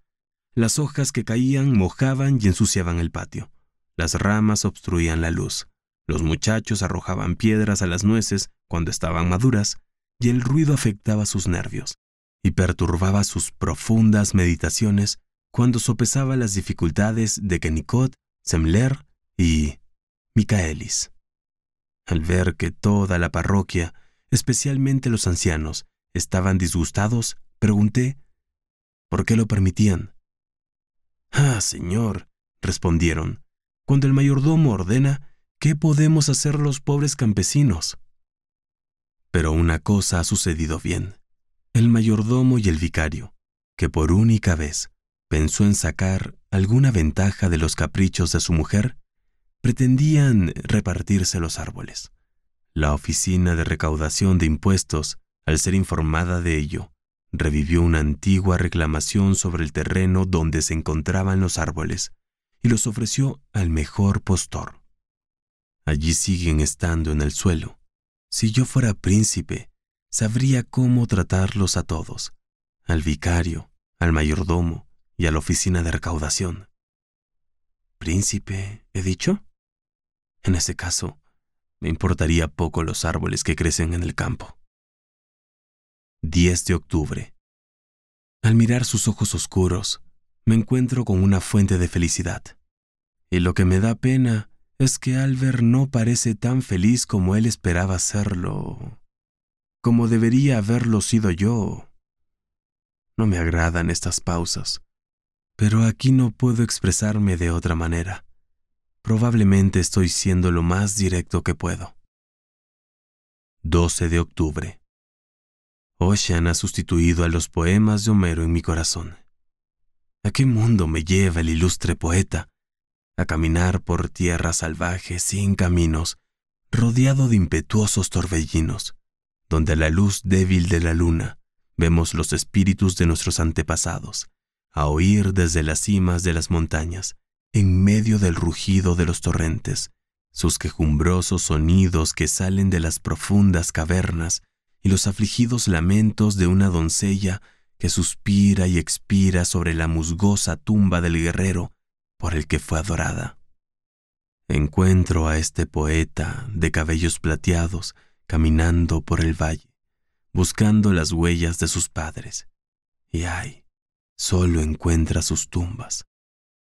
A: Las hojas que caían mojaban y ensuciaban el patio. Las ramas obstruían la luz. Los muchachos arrojaban piedras a las nueces cuando estaban maduras, y el ruido afectaba sus nervios y perturbaba sus profundas meditaciones cuando sopesaba las dificultades de Kenicot, Semler y Micaelis. Al ver que toda la parroquia, especialmente los ancianos, estaban disgustados, pregunté, ¿por qué lo permitían? Ah, señor, respondieron, cuando el mayordomo ordena, ¿qué podemos hacer los pobres campesinos? Pero una cosa ha sucedido bien. El mayordomo y el vicario, que por única vez pensó en sacar alguna ventaja de los caprichos de su mujer, pretendían repartirse los árboles. La oficina de recaudación de impuestos, al ser informada de ello, revivió una antigua reclamación sobre el terreno donde se encontraban los árboles y los ofreció al mejor postor. Allí siguen estando en el suelo. Si yo fuera príncipe, sabría cómo tratarlos a todos, al vicario, al mayordomo y a la oficina de recaudación. Príncipe, he dicho. En ese caso, me importaría poco los árboles que crecen en el campo. 10 de octubre. Al mirar sus ojos oscuros, me encuentro con una fuente de felicidad. Y lo que me da pena es que Albert no parece tan feliz como él esperaba serlo, como debería haberlo sido yo. No me agradan estas pausas, pero aquí no puedo expresarme de otra manera. Probablemente estoy siendo lo más directo que puedo. 12 de octubre. Ocean ha sustituido a los poemas de Homero en mi corazón. ¿A qué mundo me lleva el ilustre poeta? A caminar por tierras salvajes sin caminos, rodeado de impetuosos torbellinos, donde a la luz débil de la luna vemos los espíritus de nuestros antepasados, a oír desde las cimas de las montañas, en medio del rugido de los torrentes, sus quejumbrosos sonidos que salen de las profundas cavernas y los afligidos lamentos de una doncella que suspira y expira sobre la musgosa tumba del guerrero por el que fue adorada. Encuentro a este poeta de cabellos plateados caminando por el valle, buscando las huellas de sus padres. Y ay, solo encuentra sus tumbas.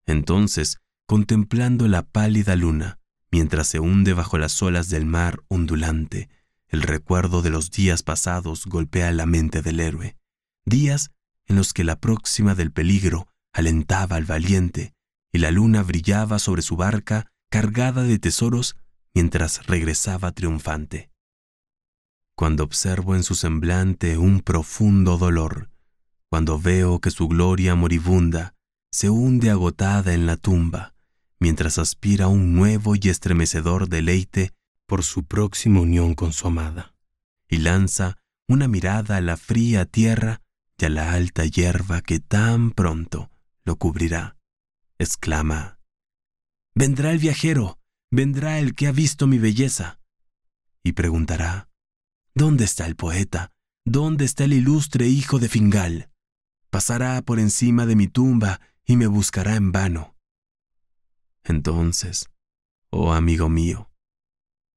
A: Entonces, contemplando la pálida luna, mientras se hunde bajo las olas del mar ondulante, el recuerdo de los días pasados golpea la mente del héroe días en los que la próxima del peligro alentaba al valiente y la luna brillaba sobre su barca cargada de tesoros mientras regresaba triunfante. Cuando observo en su semblante un profundo dolor, cuando veo que su gloria moribunda se hunde agotada en la tumba, mientras aspira un nuevo y estremecedor deleite por su próxima unión con su amada, y lanza una mirada a la fría tierra a la alta hierba que tan pronto lo cubrirá, exclama, Vendrá el viajero, vendrá el que ha visto mi belleza, y preguntará, ¿Dónde está el poeta? ¿Dónde está el ilustre hijo de Fingal? Pasará por encima de mi tumba y me buscará en vano. Entonces, oh amigo mío,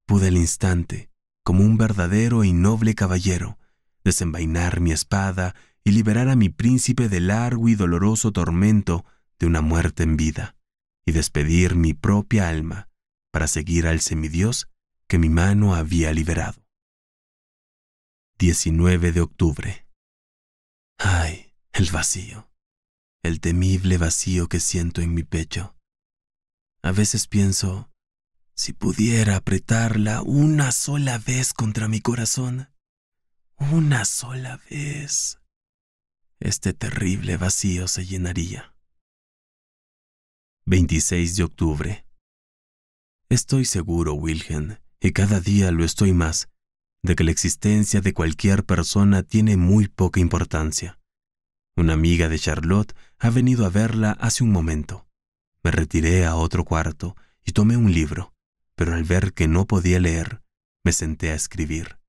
A: pude al instante, como un verdadero y noble caballero, desenvainar mi espada y liberar a mi príncipe del largo y doloroso tormento de una muerte en vida, y despedir mi propia alma para seguir al semidios que mi mano había liberado. 19 de octubre. Ay, el vacío, el temible vacío que siento en mi pecho. A veces pienso, si pudiera apretarla una sola vez contra mi corazón, una sola vez este terrible vacío se llenaría. 26 de octubre. Estoy seguro, Wilhelm, y cada día lo estoy más, de que la existencia de cualquier persona tiene muy poca importancia. Una amiga de Charlotte ha venido a verla hace un momento. Me retiré a otro cuarto y tomé un libro, pero al ver que no podía leer, me senté a escribir.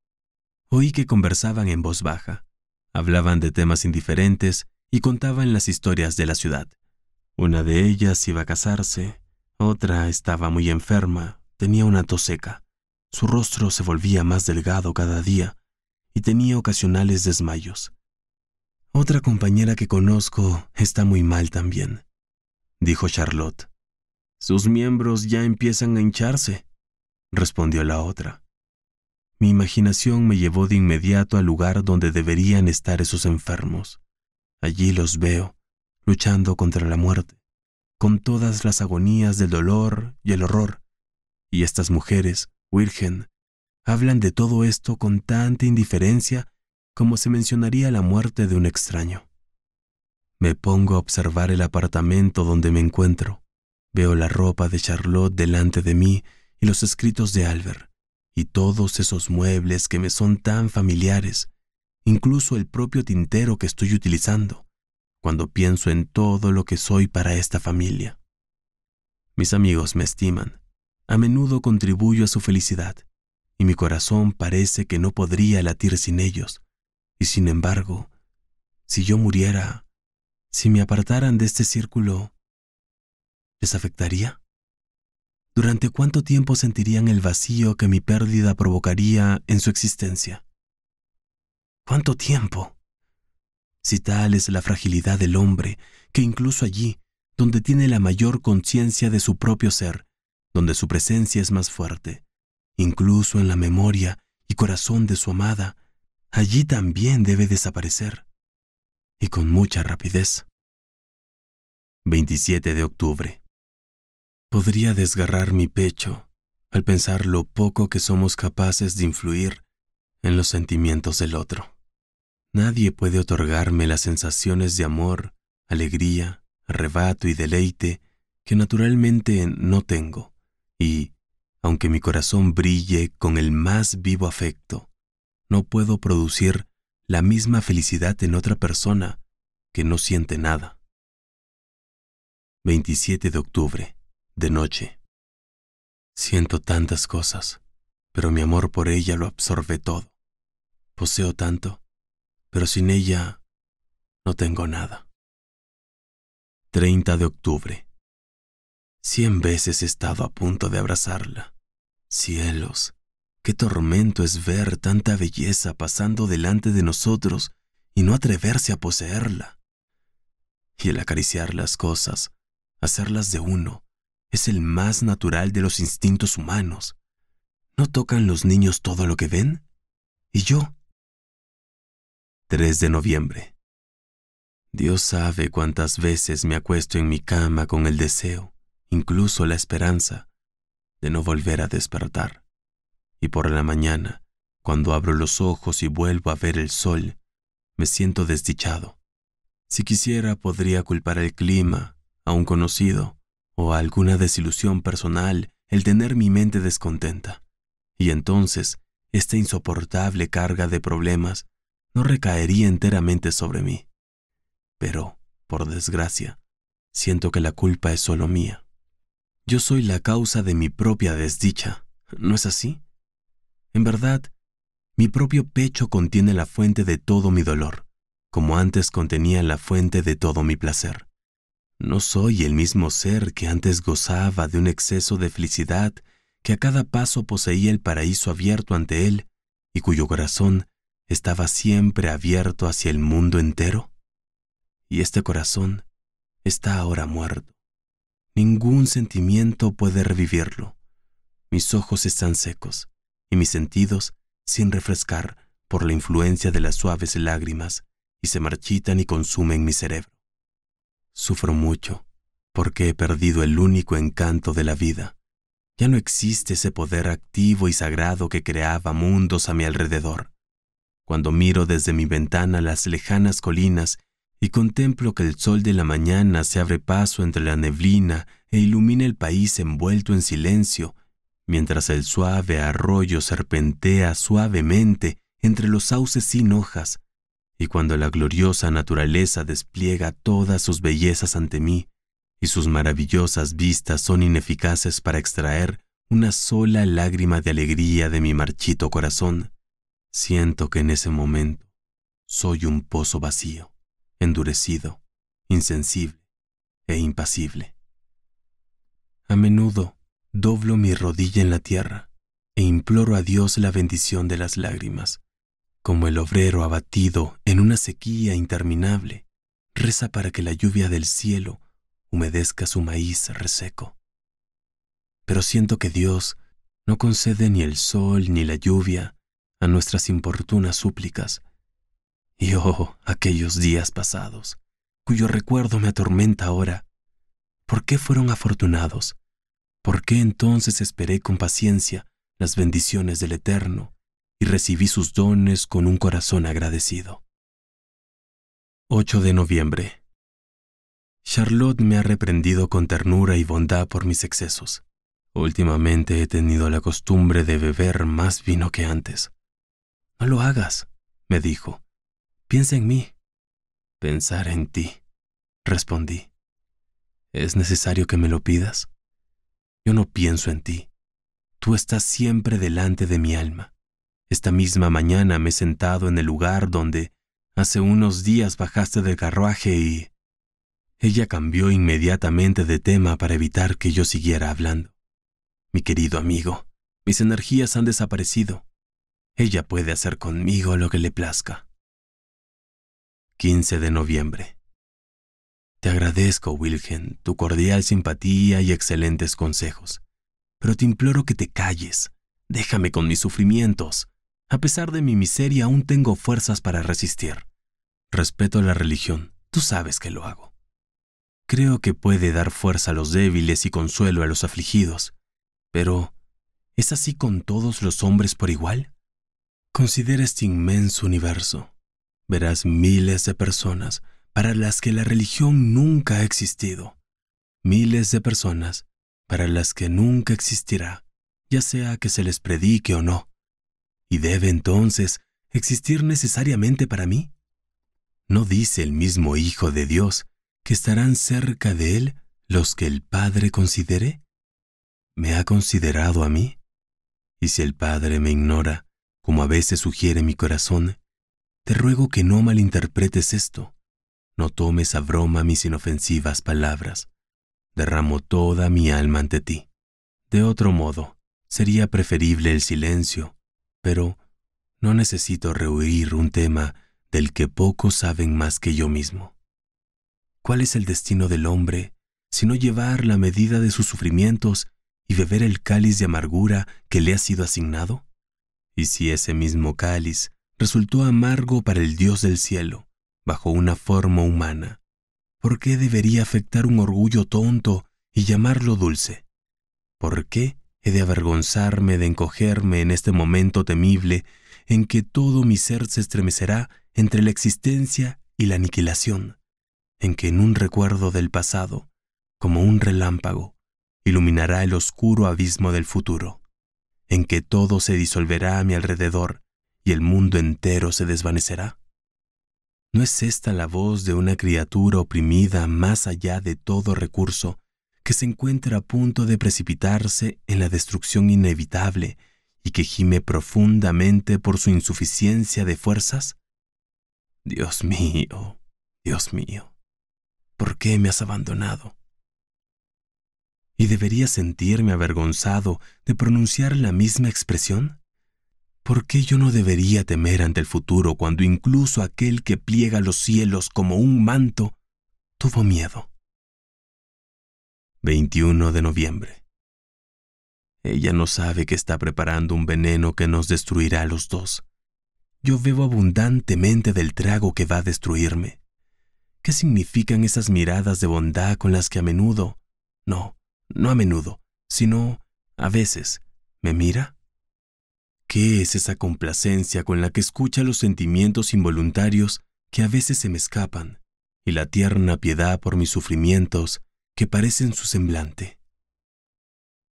A: Oí que conversaban en voz baja. Hablaban de temas indiferentes y contaban las historias de la ciudad. Una de ellas iba a casarse, otra estaba muy enferma, tenía una tos seca. Su rostro se volvía más delgado cada día y tenía ocasionales desmayos. Otra compañera que conozco está muy mal también, dijo Charlotte. Sus miembros ya empiezan a hincharse, respondió la otra. Mi imaginación me llevó de inmediato al lugar donde deberían estar esos enfermos. Allí los veo, luchando contra la muerte, con todas las agonías del dolor y el horror. Y estas mujeres, Virgen, hablan de todo esto con tanta indiferencia como se mencionaría la muerte de un extraño. Me pongo a observar el apartamento donde me encuentro. Veo la ropa de Charlotte delante de mí y los escritos de Albert y todos esos muebles que me son tan familiares, incluso el propio tintero que estoy utilizando, cuando pienso en todo lo que soy para esta familia. Mis amigos me estiman, a menudo contribuyo a su felicidad, y mi corazón parece que no podría latir sin ellos, y sin embargo, si yo muriera, si me apartaran de este círculo, ¿les afectaría? ¿Durante cuánto tiempo sentirían el vacío que mi pérdida provocaría en su existencia? ¿Cuánto tiempo? Si tal es la fragilidad del hombre, que incluso allí, donde tiene la mayor conciencia de su propio ser, donde su presencia es más fuerte, incluso en la memoria y corazón de su amada, allí también debe desaparecer, y con mucha rapidez. 27 de octubre. Podría desgarrar mi pecho al pensar lo poco que somos capaces de influir en los sentimientos del otro. Nadie puede otorgarme las sensaciones de amor, alegría, arrebato y deleite que naturalmente no tengo, y, aunque mi corazón brille con el más vivo afecto, no puedo producir la misma felicidad en otra persona que no siente nada. 27 de octubre de noche. Siento tantas cosas, pero mi amor por ella lo absorbe todo. Poseo tanto, pero sin ella no tengo nada. 30 de octubre. Cien veces he estado a punto de abrazarla. Cielos, qué tormento es ver tanta belleza pasando delante de nosotros y no atreverse a poseerla. Y el acariciar las cosas, hacerlas de uno, es el más natural de los instintos humanos. ¿No tocan los niños todo lo que ven? ¿Y yo? 3 de noviembre. Dios sabe cuántas veces me acuesto en mi cama con el deseo, incluso la esperanza, de no volver a despertar. Y por la mañana, cuando abro los ojos y vuelvo a ver el sol, me siento desdichado. Si quisiera podría culpar el clima, a un conocido, alguna desilusión personal el tener mi mente descontenta. Y entonces, esta insoportable carga de problemas no recaería enteramente sobre mí. Pero, por desgracia, siento que la culpa es solo mía. Yo soy la causa de mi propia desdicha, ¿no es así? En verdad, mi propio pecho contiene la fuente de todo mi dolor, como antes contenía la fuente de todo mi placer. No soy el mismo ser que antes gozaba de un exceso de felicidad, que a cada paso poseía el paraíso abierto ante él y cuyo corazón estaba siempre abierto hacia el mundo entero. Y este corazón está ahora muerto. Ningún sentimiento puede revivirlo. Mis ojos están secos y mis sentidos sin refrescar por la influencia de las suaves lágrimas y se marchitan y consumen mi cerebro. Sufro mucho porque he perdido el único encanto de la vida. Ya no existe ese poder activo y sagrado que creaba mundos a mi alrededor. Cuando miro desde mi ventana las lejanas colinas y contemplo que el sol de la mañana se abre paso entre la neblina e ilumina el país envuelto en silencio, mientras el suave arroyo serpentea suavemente entre los sauces sin hojas, y cuando la gloriosa naturaleza despliega todas sus bellezas ante mí, y sus maravillosas vistas son ineficaces para extraer una sola lágrima de alegría de mi marchito corazón, siento que en ese momento soy un pozo vacío, endurecido, insensible e impasible. A menudo doblo mi rodilla en la tierra e imploro a Dios la bendición de las lágrimas, como el obrero abatido en una sequía interminable, reza para que la lluvia del cielo humedezca su maíz reseco. Pero siento que Dios no concede ni el sol ni la lluvia a nuestras importunas súplicas. Y oh, aquellos días pasados, cuyo recuerdo me atormenta ahora, ¿por qué fueron afortunados? ¿Por qué entonces esperé con paciencia las bendiciones del Eterno? y recibí sus dones con un corazón agradecido. 8 de noviembre. Charlotte me ha reprendido con ternura y bondad por mis excesos. Últimamente he tenido la costumbre de beber más vino que antes. No lo hagas, me dijo. Piensa en mí. Pensar en ti, respondí. ¿Es necesario que me lo pidas? Yo no pienso en ti. Tú estás siempre delante de mi alma. Esta misma mañana me he sentado en el lugar donde hace unos días bajaste del carruaje y... Ella cambió inmediatamente de tema para evitar que yo siguiera hablando. Mi querido amigo, mis energías han desaparecido. Ella puede hacer conmigo lo que le plazca. 15 de noviembre. Te agradezco, Wilhelm, tu cordial simpatía y excelentes consejos. Pero te imploro que te calles. Déjame con mis sufrimientos. A pesar de mi miseria aún tengo fuerzas para resistir. Respeto la religión, tú sabes que lo hago. Creo que puede dar fuerza a los débiles y consuelo a los afligidos, pero ¿es así con todos los hombres por igual? Considera este inmenso universo. Verás miles de personas para las que la religión nunca ha existido, miles de personas para las que nunca existirá, ya sea que se les predique o no, ¿Y debe entonces existir necesariamente para mí? ¿No dice el mismo Hijo de Dios que estarán cerca de Él los que el Padre considere? ¿Me ha considerado a mí? Y si el Padre me ignora, como a veces sugiere mi corazón, te ruego que no malinterpretes esto. No tomes a broma mis inofensivas palabras. Derramo toda mi alma ante ti. De otro modo, sería preferible el silencio pero no necesito rehuir un tema del que pocos saben más que yo mismo. ¿Cuál es el destino del hombre si no llevar la medida de sus sufrimientos y beber el cáliz de amargura que le ha sido asignado? Y si ese mismo cáliz resultó amargo para el Dios del cielo, bajo una forma humana, ¿por qué debería afectar un orgullo tonto y llamarlo dulce? ¿Por qué He de avergonzarme, de encogerme en este momento temible en que todo mi ser se estremecerá entre la existencia y la aniquilación, en que en un recuerdo del pasado, como un relámpago, iluminará el oscuro abismo del futuro, en que todo se disolverá a mi alrededor y el mundo entero se desvanecerá. ¿No es esta la voz de una criatura oprimida más allá de todo recurso que se encuentra a punto de precipitarse en la destrucción inevitable y que gime profundamente por su insuficiencia de fuerzas? Dios mío, Dios mío, ¿por qué me has abandonado? ¿Y debería sentirme avergonzado de pronunciar la misma expresión? ¿Por qué yo no debería temer ante el futuro cuando incluso aquel que pliega los cielos como un manto tuvo miedo? 21 de noviembre. Ella no sabe que está preparando un veneno que nos destruirá a los dos. Yo bebo abundantemente del trago que va a destruirme. ¿Qué significan esas miradas de bondad con las que a menudo, no, no a menudo, sino a veces, me mira? ¿Qué es esa complacencia con la que escucha los sentimientos involuntarios que a veces se me escapan y la tierna piedad por mis sufrimientos que parecen su semblante.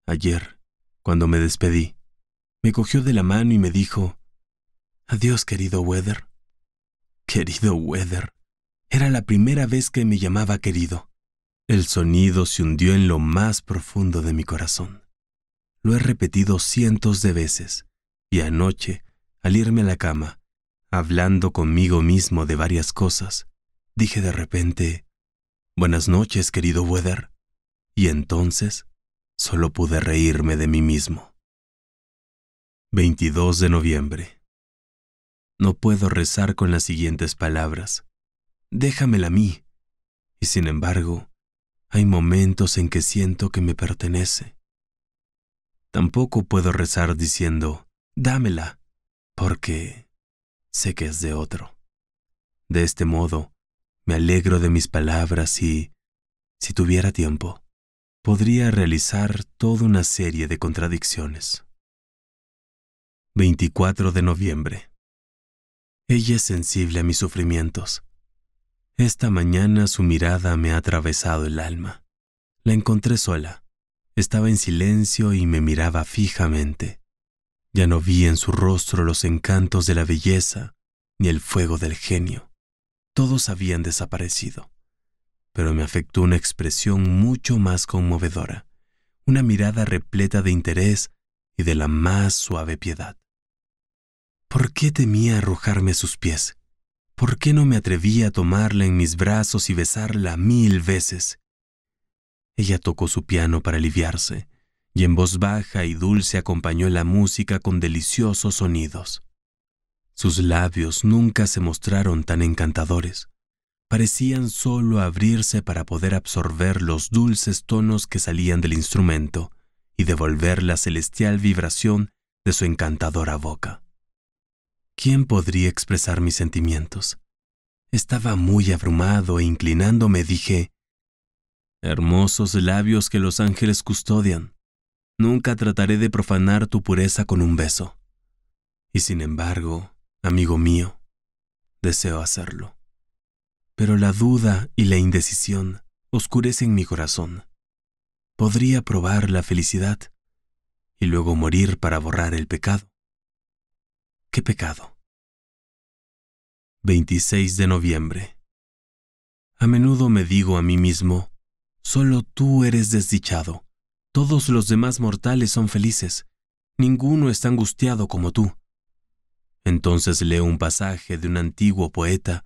A: Ayer, cuando me despedí, me cogió de la mano y me dijo, Adiós, querido Weather. Querido Weather. Era la primera vez que me llamaba querido. El sonido se hundió en lo más profundo de mi corazón. Lo he repetido cientos de veces, y anoche, al irme a la cama, hablando conmigo mismo de varias cosas, dije de repente, Buenas noches, querido Weather. Y entonces solo pude reírme de mí mismo. 22 de noviembre. No puedo rezar con las siguientes palabras. Déjamela a mí. Y sin embargo, hay momentos en que siento que me pertenece. Tampoco puedo rezar diciendo, dámela, porque sé que es de otro. De este modo, me alegro de mis palabras y, si tuviera tiempo, podría realizar toda una serie de contradicciones. 24 de noviembre. Ella es sensible a mis sufrimientos. Esta mañana su mirada me ha atravesado el alma. La encontré sola. Estaba en silencio y me miraba fijamente. Ya no vi en su rostro los encantos de la belleza ni el fuego del genio todos habían desaparecido. Pero me afectó una expresión mucho más conmovedora, una mirada repleta de interés y de la más suave piedad. ¿Por qué temía arrojarme a sus pies? ¿Por qué no me atrevía a tomarla en mis brazos y besarla mil veces? Ella tocó su piano para aliviarse, y en voz baja y dulce acompañó la música con deliciosos sonidos. Sus labios nunca se mostraron tan encantadores. Parecían solo abrirse para poder absorber los dulces tonos que salían del instrumento y devolver la celestial vibración de su encantadora boca. ¿Quién podría expresar mis sentimientos? Estaba muy abrumado e inclinándome dije, Hermosos labios que los ángeles custodian. Nunca trataré de profanar tu pureza con un beso. Y sin embargo, Amigo mío, deseo hacerlo. Pero la duda y la indecisión oscurecen mi corazón. Podría probar la felicidad y luego morir para borrar el pecado. ¿Qué pecado? 26 de noviembre. A menudo me digo a mí mismo, solo tú eres desdichado, todos los demás mortales son felices, ninguno está angustiado como tú. Entonces leo un pasaje de un antiguo poeta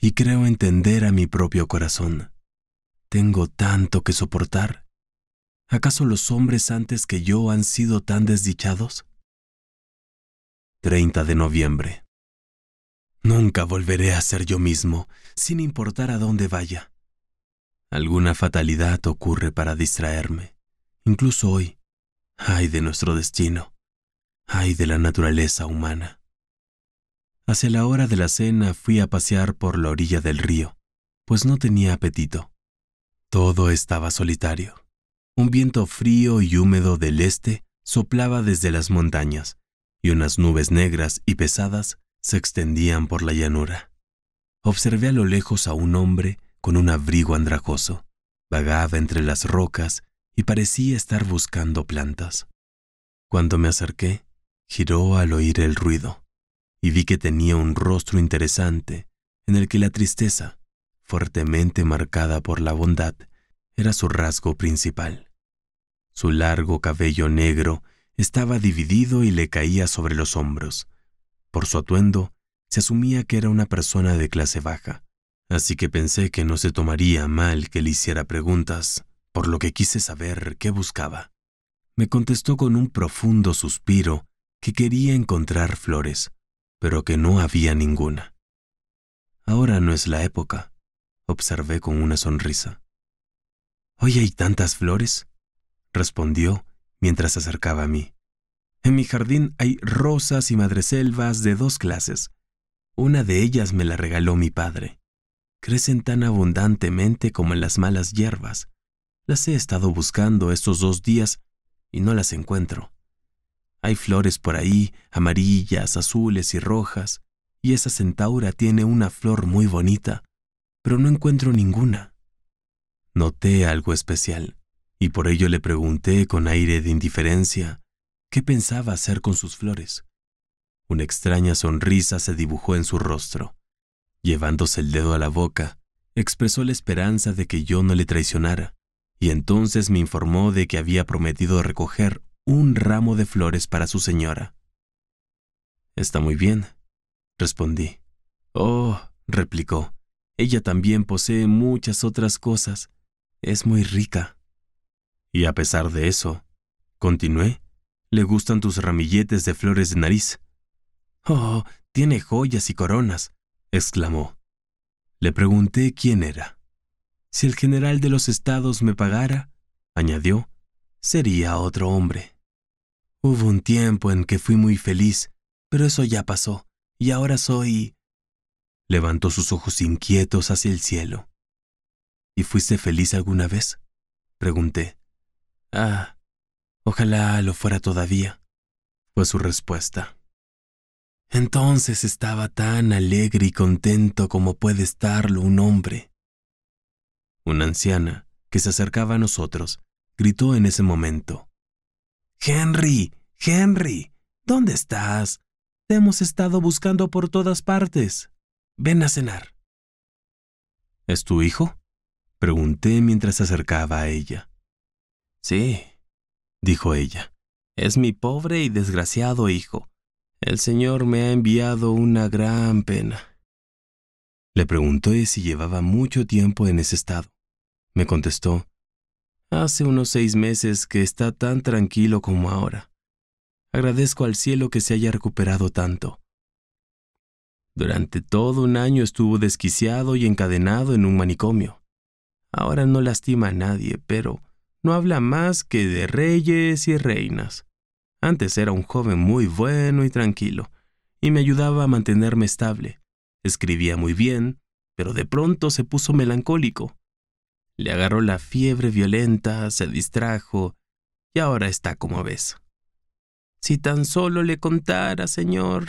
A: y creo entender a mi propio corazón. Tengo tanto que soportar. ¿Acaso los hombres antes que yo han sido tan desdichados? 30 de noviembre. Nunca volveré a ser yo mismo, sin importar a dónde vaya. Alguna fatalidad ocurre para distraerme, incluso hoy. Ay de nuestro destino, ay de la naturaleza humana. Hacia la hora de la cena fui a pasear por la orilla del río, pues no tenía apetito. Todo estaba solitario. Un viento frío y húmedo del este soplaba desde las montañas, y unas nubes negras y pesadas se extendían por la llanura. Observé a lo lejos a un hombre con un abrigo andrajoso. Vagaba entre las rocas y parecía estar buscando plantas. Cuando me acerqué, giró al oír el ruido y vi que tenía un rostro interesante en el que la tristeza, fuertemente marcada por la bondad, era su rasgo principal. Su largo cabello negro estaba dividido y le caía sobre los hombros. Por su atuendo, se asumía que era una persona de clase baja, así que pensé que no se tomaría mal que le hiciera preguntas, por lo que quise saber qué buscaba. Me contestó con un profundo suspiro que quería encontrar flores, pero que no había ninguna. Ahora no es la época, observé con una sonrisa. Hoy hay tantas flores, respondió mientras se acercaba a mí. En mi jardín hay rosas y madreselvas de dos clases. Una de ellas me la regaló mi padre. Crecen tan abundantemente como en las malas hierbas. Las he estado buscando estos dos días y no las encuentro. Hay flores por ahí, amarillas, azules y rojas, y esa centaura tiene una flor muy bonita, pero no encuentro ninguna. Noté algo especial, y por ello le pregunté con aire de indiferencia qué pensaba hacer con sus flores. Una extraña sonrisa se dibujó en su rostro. Llevándose el dedo a la boca, expresó la esperanza de que yo no le traicionara, y entonces me informó de que había prometido recoger un ramo de flores para su señora. Está muy bien, respondí. Oh, replicó, ella también posee muchas otras cosas. Es muy rica. Y a pesar de eso, continué, le gustan tus ramilletes de flores de nariz. Oh, tiene joyas y coronas, exclamó. Le pregunté quién era. Si el general de los estados me pagara, añadió, sería otro hombre. Hubo un tiempo en que fui muy feliz, pero eso ya pasó, y ahora soy... Levantó sus ojos inquietos hacia el cielo. ¿Y fuiste feliz alguna vez? Pregunté. Ah, ojalá lo fuera todavía, fue su respuesta. Entonces estaba tan alegre y contento como puede estarlo un hombre. Una anciana, que se acercaba a nosotros, gritó en ese momento. Henry, Henry, ¿dónde estás? Te hemos estado buscando por todas partes. Ven a cenar. ¿Es tu hijo? Pregunté mientras se acercaba a ella. Sí, dijo ella. Es mi pobre y desgraciado hijo. El Señor me ha enviado una gran pena. Le pregunté si llevaba mucho tiempo en ese estado. Me contestó, Hace unos seis meses que está tan tranquilo como ahora. Agradezco al cielo que se haya recuperado tanto. Durante todo un año estuvo desquiciado y encadenado en un manicomio. Ahora no lastima a nadie, pero no habla más que de reyes y reinas. Antes era un joven muy bueno y tranquilo, y me ayudaba a mantenerme estable. Escribía muy bien, pero de pronto se puso melancólico le agarró la fiebre violenta, se distrajo, y ahora está como ves. Si tan solo le contara, señor.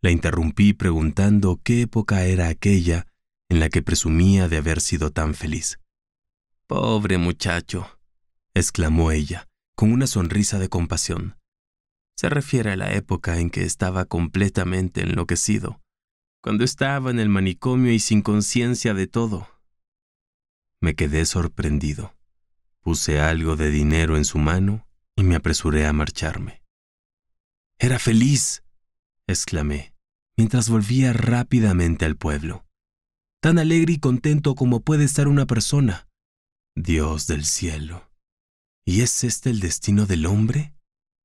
A: La interrumpí preguntando qué época era aquella en la que presumía de haber sido tan feliz. Pobre muchacho, exclamó ella, con una sonrisa de compasión. Se refiere a la época en que estaba completamente enloquecido, cuando estaba en el manicomio y sin conciencia de todo. Me quedé sorprendido. Puse algo de dinero en su mano y me apresuré a marcharme. ¡Era feliz! exclamé, mientras volvía rápidamente al pueblo. Tan alegre y contento como puede estar una persona. Dios del cielo. ¿Y es este el destino del hombre?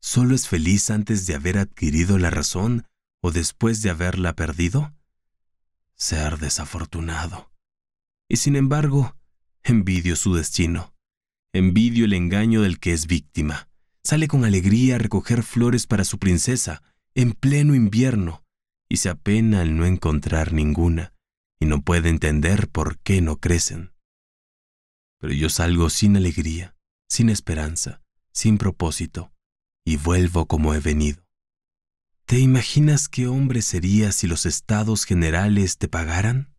A: ¿Solo es feliz antes de haber adquirido la razón o después de haberla perdido? Ser desafortunado. Y sin embargo, Envidio su destino. Envidio el engaño del que es víctima. Sale con alegría a recoger flores para su princesa, en pleno invierno, y se apena al no encontrar ninguna, y no puede entender por qué no crecen. Pero yo salgo sin alegría, sin esperanza, sin propósito, y vuelvo como he venido. ¿Te imaginas qué hombre sería si los estados generales te pagaran?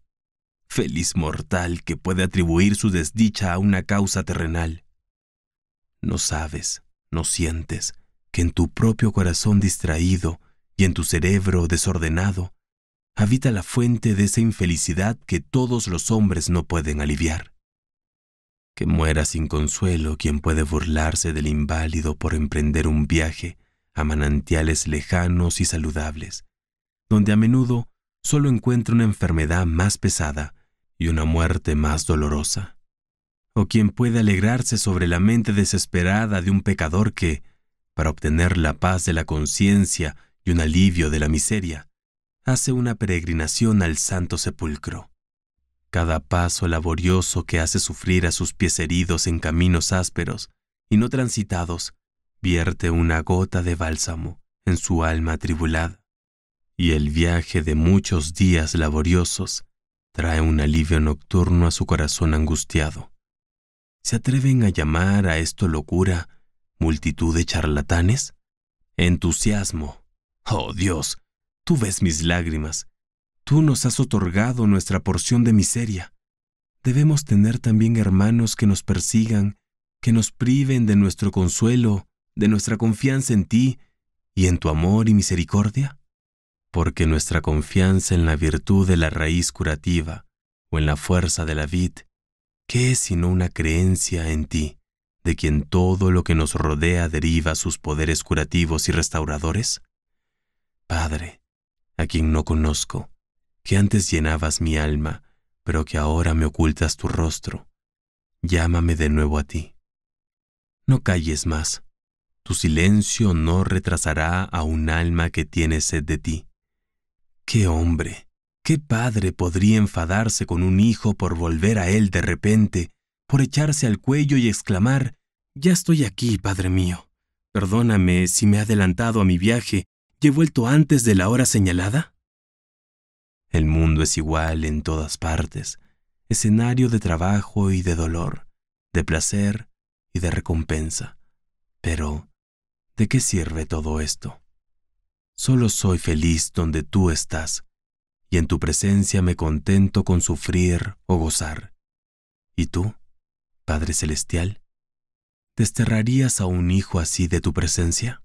A: feliz mortal que puede atribuir su desdicha a una causa terrenal. No sabes, no sientes, que en tu propio corazón distraído y en tu cerebro desordenado habita la fuente de esa infelicidad que todos los hombres no pueden aliviar. Que muera sin consuelo quien puede burlarse del inválido por emprender un viaje a manantiales lejanos y saludables, donde a menudo solo encuentra una enfermedad más pesada y una muerte más dolorosa. ¿O quien puede alegrarse sobre la mente desesperada de un pecador que, para obtener la paz de la conciencia y un alivio de la miseria, hace una peregrinación al santo sepulcro? Cada paso laborioso que hace sufrir a sus pies heridos en caminos ásperos y no transitados, vierte una gota de bálsamo en su alma atribulada. Y el viaje de muchos días laboriosos trae un alivio nocturno a su corazón angustiado. ¿Se atreven a llamar a esto locura multitud de charlatanes? Entusiasmo. Oh Dios, tú ves mis lágrimas. Tú nos has otorgado nuestra porción de miseria. Debemos tener también hermanos que nos persigan, que nos priven de nuestro consuelo, de nuestra confianza en ti y en tu amor y misericordia porque nuestra confianza en la virtud de la raíz curativa o en la fuerza de la vid, ¿qué es sino una creencia en ti, de quien todo lo que nos rodea deriva sus poderes curativos y restauradores? Padre, a quien no conozco, que antes llenabas mi alma, pero que ahora me ocultas tu rostro, llámame de nuevo a ti. No calles más, tu silencio no retrasará a un alma que tiene sed de ti ¿Qué hombre, qué padre podría enfadarse con un hijo por volver a él de repente, por echarse al cuello y exclamar, Ya estoy aquí, padre mío. Perdóname si me he adelantado a mi viaje y he vuelto antes de la hora señalada? El mundo es igual en todas partes, escenario de trabajo y de dolor, de placer y de recompensa. Pero, ¿de qué sirve todo esto? Solo soy feliz donde tú estás, y en tu presencia me contento con sufrir o gozar. ¿Y tú, Padre Celestial? ¿Desterrarías a un hijo así de tu presencia?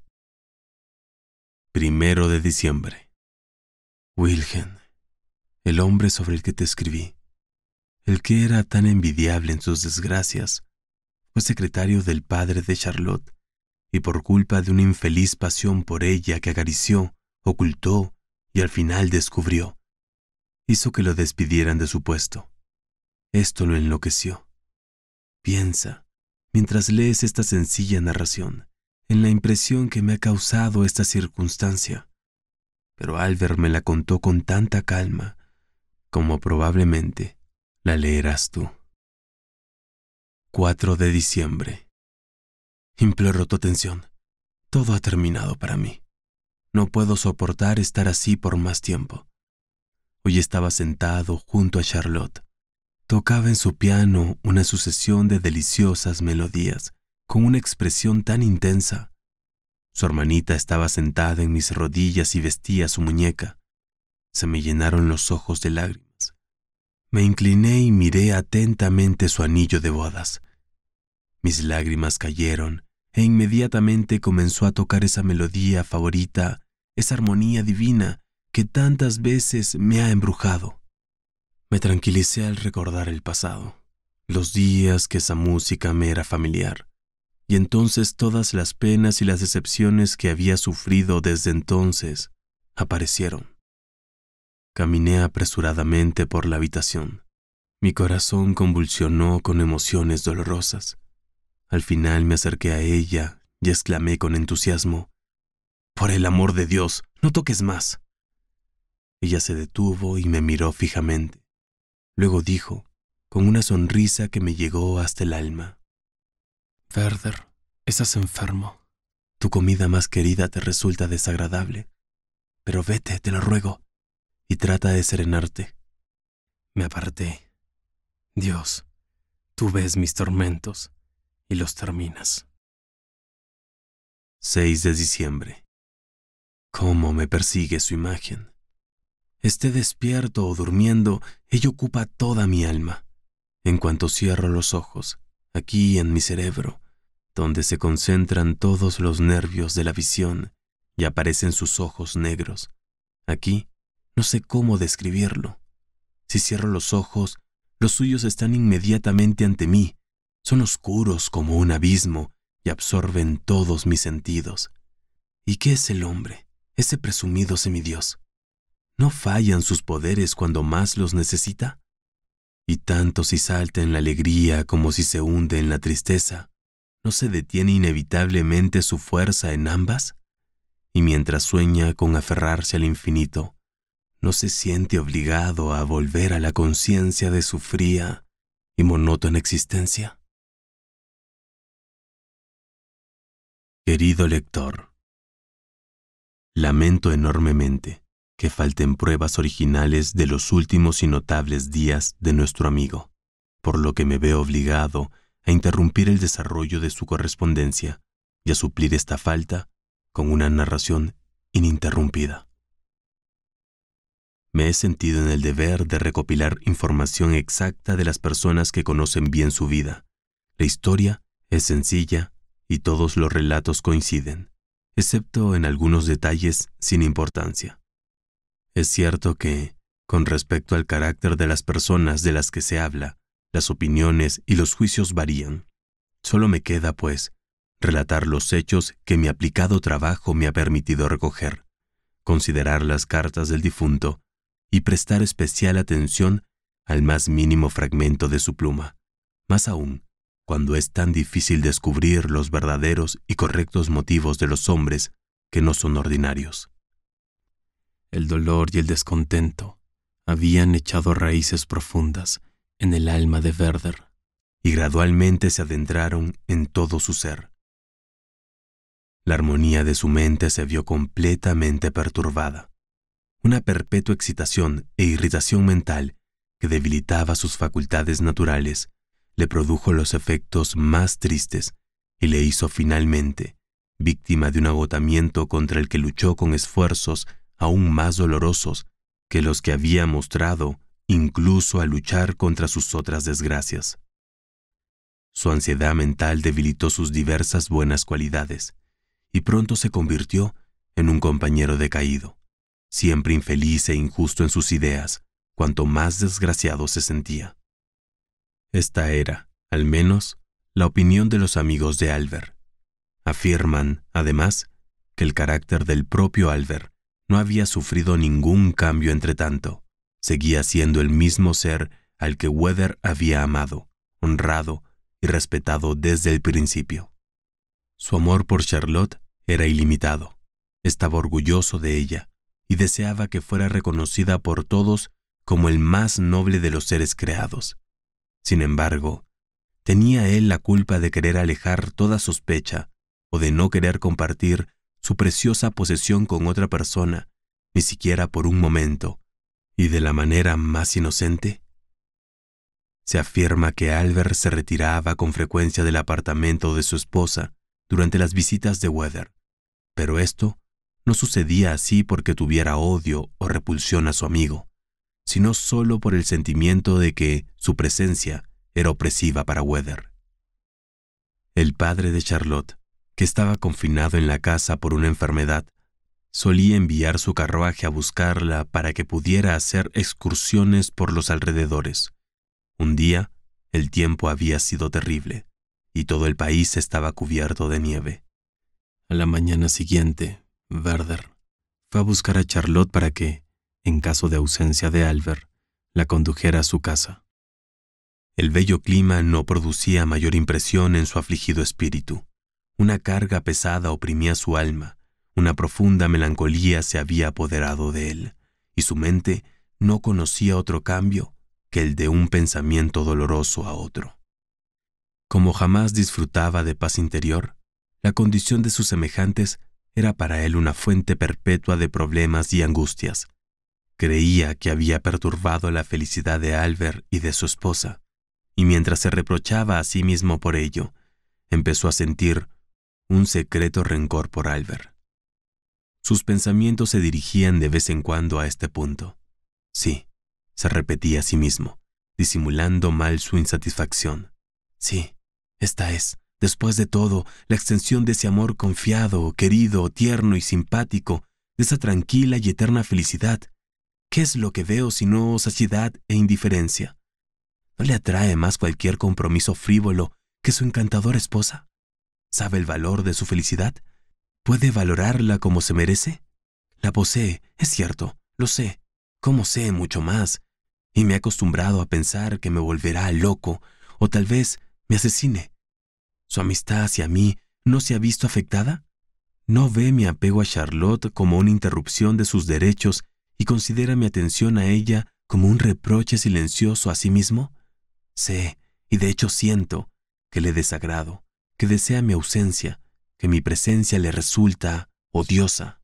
A: Primero de diciembre. Wilhelm, el hombre sobre el que te escribí, el que era tan envidiable en sus desgracias, fue secretario del padre de Charlotte y por culpa de una infeliz pasión por ella que acarició, ocultó y al final descubrió, hizo que lo despidieran de su puesto. Esto lo enloqueció. Piensa, mientras lees esta sencilla narración, en la impresión que me ha causado esta circunstancia. Pero Albert me la contó con tanta calma como probablemente la leerás tú. 4 de diciembre imploró tu atención. Todo ha terminado para mí. No puedo soportar estar así por más tiempo. Hoy estaba sentado junto a Charlotte. Tocaba en su piano una sucesión de deliciosas melodías, con una expresión tan intensa. Su hermanita estaba sentada en mis rodillas y vestía su muñeca. Se me llenaron los ojos de lágrimas. Me incliné y miré atentamente su anillo de bodas. Mis lágrimas cayeron e inmediatamente comenzó a tocar esa melodía favorita, esa armonía divina que tantas veces me ha embrujado. Me tranquilicé al recordar el pasado, los días que esa música me era familiar, y entonces todas las penas y las decepciones que había sufrido desde entonces aparecieron. Caminé apresuradamente por la habitación. Mi corazón convulsionó con emociones dolorosas. Al final me acerqué a ella y exclamé con entusiasmo, Por el amor de Dios, no toques más. Ella se detuvo y me miró fijamente. Luego dijo, con una sonrisa que me llegó hasta el alma, «Ferder, estás enfermo. Tu comida más querida te resulta desagradable. Pero vete, te lo ruego, y trata de serenarte. Me aparté. Dios, tú ves mis tormentos y los terminas. 6 de diciembre. ¿Cómo me persigue su imagen? Esté despierto o durmiendo, ella ocupa toda mi alma. En cuanto cierro los ojos, aquí en mi cerebro, donde se concentran todos los nervios de la visión y aparecen sus ojos negros. Aquí, no sé cómo describirlo. Si cierro los ojos, los suyos están inmediatamente ante mí, son oscuros como un abismo y absorben todos mis sentidos. ¿Y qué es el hombre, ese presumido semidios? ¿No fallan sus poderes cuando más los necesita? Y tanto si salta en la alegría como si se hunde en la tristeza, ¿no se detiene inevitablemente su fuerza en ambas? Y mientras sueña con aferrarse al infinito, ¿no se siente obligado a volver a la conciencia de su fría y monótona existencia? Querido lector, lamento enormemente que falten pruebas originales de los últimos y notables días de nuestro amigo, por lo que me veo obligado a interrumpir el desarrollo de su correspondencia y a suplir esta falta con una narración ininterrumpida. Me he sentido en el deber de recopilar información exacta de las personas que conocen bien su vida. La historia es sencilla y todos los relatos coinciden, excepto en algunos detalles sin importancia. Es cierto que, con respecto al carácter de las personas de las que se habla, las opiniones y los juicios varían. Solo me queda, pues, relatar los hechos que mi aplicado trabajo me ha permitido recoger, considerar las cartas del difunto y prestar especial atención al más mínimo fragmento de su pluma. Más aún, cuando es tan difícil descubrir los verdaderos y correctos motivos de los hombres que no son ordinarios. El dolor y el descontento habían echado raíces profundas en el alma de Werder y gradualmente se adentraron en todo su ser. La armonía de su mente se vio completamente perturbada, una perpetua excitación e irritación mental que debilitaba sus facultades naturales le produjo los efectos más tristes y le hizo finalmente víctima de un agotamiento contra el que luchó con esfuerzos aún más dolorosos que los que había mostrado incluso al luchar contra sus otras desgracias. Su ansiedad mental debilitó sus diversas buenas cualidades y pronto se convirtió en un compañero decaído, siempre infeliz e injusto en sus ideas, cuanto más desgraciado se sentía. Esta era, al menos, la opinión de los amigos de Albert. Afirman, además, que el carácter del propio Albert no había sufrido ningún cambio entre tanto. Seguía siendo el mismo ser al que Weather había amado, honrado y respetado desde el principio. Su amor por Charlotte era ilimitado. Estaba orgulloso de ella y deseaba que fuera reconocida por todos como el más noble de los seres creados. Sin embargo, tenía él la culpa de querer alejar toda sospecha o de no querer compartir su preciosa posesión con otra persona, ni siquiera por un momento, y de la manera más inocente. Se afirma que Albert se retiraba con frecuencia del apartamento de su esposa durante las visitas de Weather, pero esto no sucedía así porque tuviera odio o repulsión a su amigo sino solo por el sentimiento de que su presencia era opresiva para Weather. El padre de Charlotte, que estaba confinado en la casa por una enfermedad, solía enviar su carruaje a buscarla para que pudiera hacer excursiones por los alrededores. Un día, el tiempo había sido terrible, y todo el país estaba cubierto de nieve. A la mañana siguiente, Werder fue a buscar a Charlotte para que, en caso de ausencia de Albert, la condujera a su casa. El bello clima no producía mayor impresión en su afligido espíritu. Una carga pesada oprimía su alma, una profunda melancolía se había apoderado de él, y su mente no conocía otro cambio que el de un pensamiento doloroso a otro. Como jamás disfrutaba de paz interior, la condición de sus semejantes era para él una fuente perpetua de problemas y angustias, Creía que había perturbado la felicidad de Albert y de su esposa, y mientras se reprochaba a sí mismo por ello, empezó a sentir un secreto rencor por Albert. Sus pensamientos se dirigían de vez en cuando a este punto. Sí, se repetía a sí mismo, disimulando mal su insatisfacción. Sí, esta es, después de todo, la extensión de ese amor confiado, querido, tierno y simpático, de esa tranquila y eterna felicidad ¿Qué es lo que veo sino saciedad e indiferencia? ¿No le atrae más cualquier compromiso frívolo que su encantadora esposa? ¿Sabe el valor de su felicidad? ¿Puede valorarla como se merece? La posee, es cierto, lo sé, como sé mucho más, y me he acostumbrado a pensar que me volverá loco o tal vez me asesine. ¿Su amistad hacia mí no se ha visto afectada? ¿No ve mi apego a Charlotte como una interrupción de sus derechos y considera mi atención a ella como un reproche silencioso a sí mismo? Sé, y de hecho siento, que le desagrado, que desea mi ausencia, que mi presencia le resulta odiosa.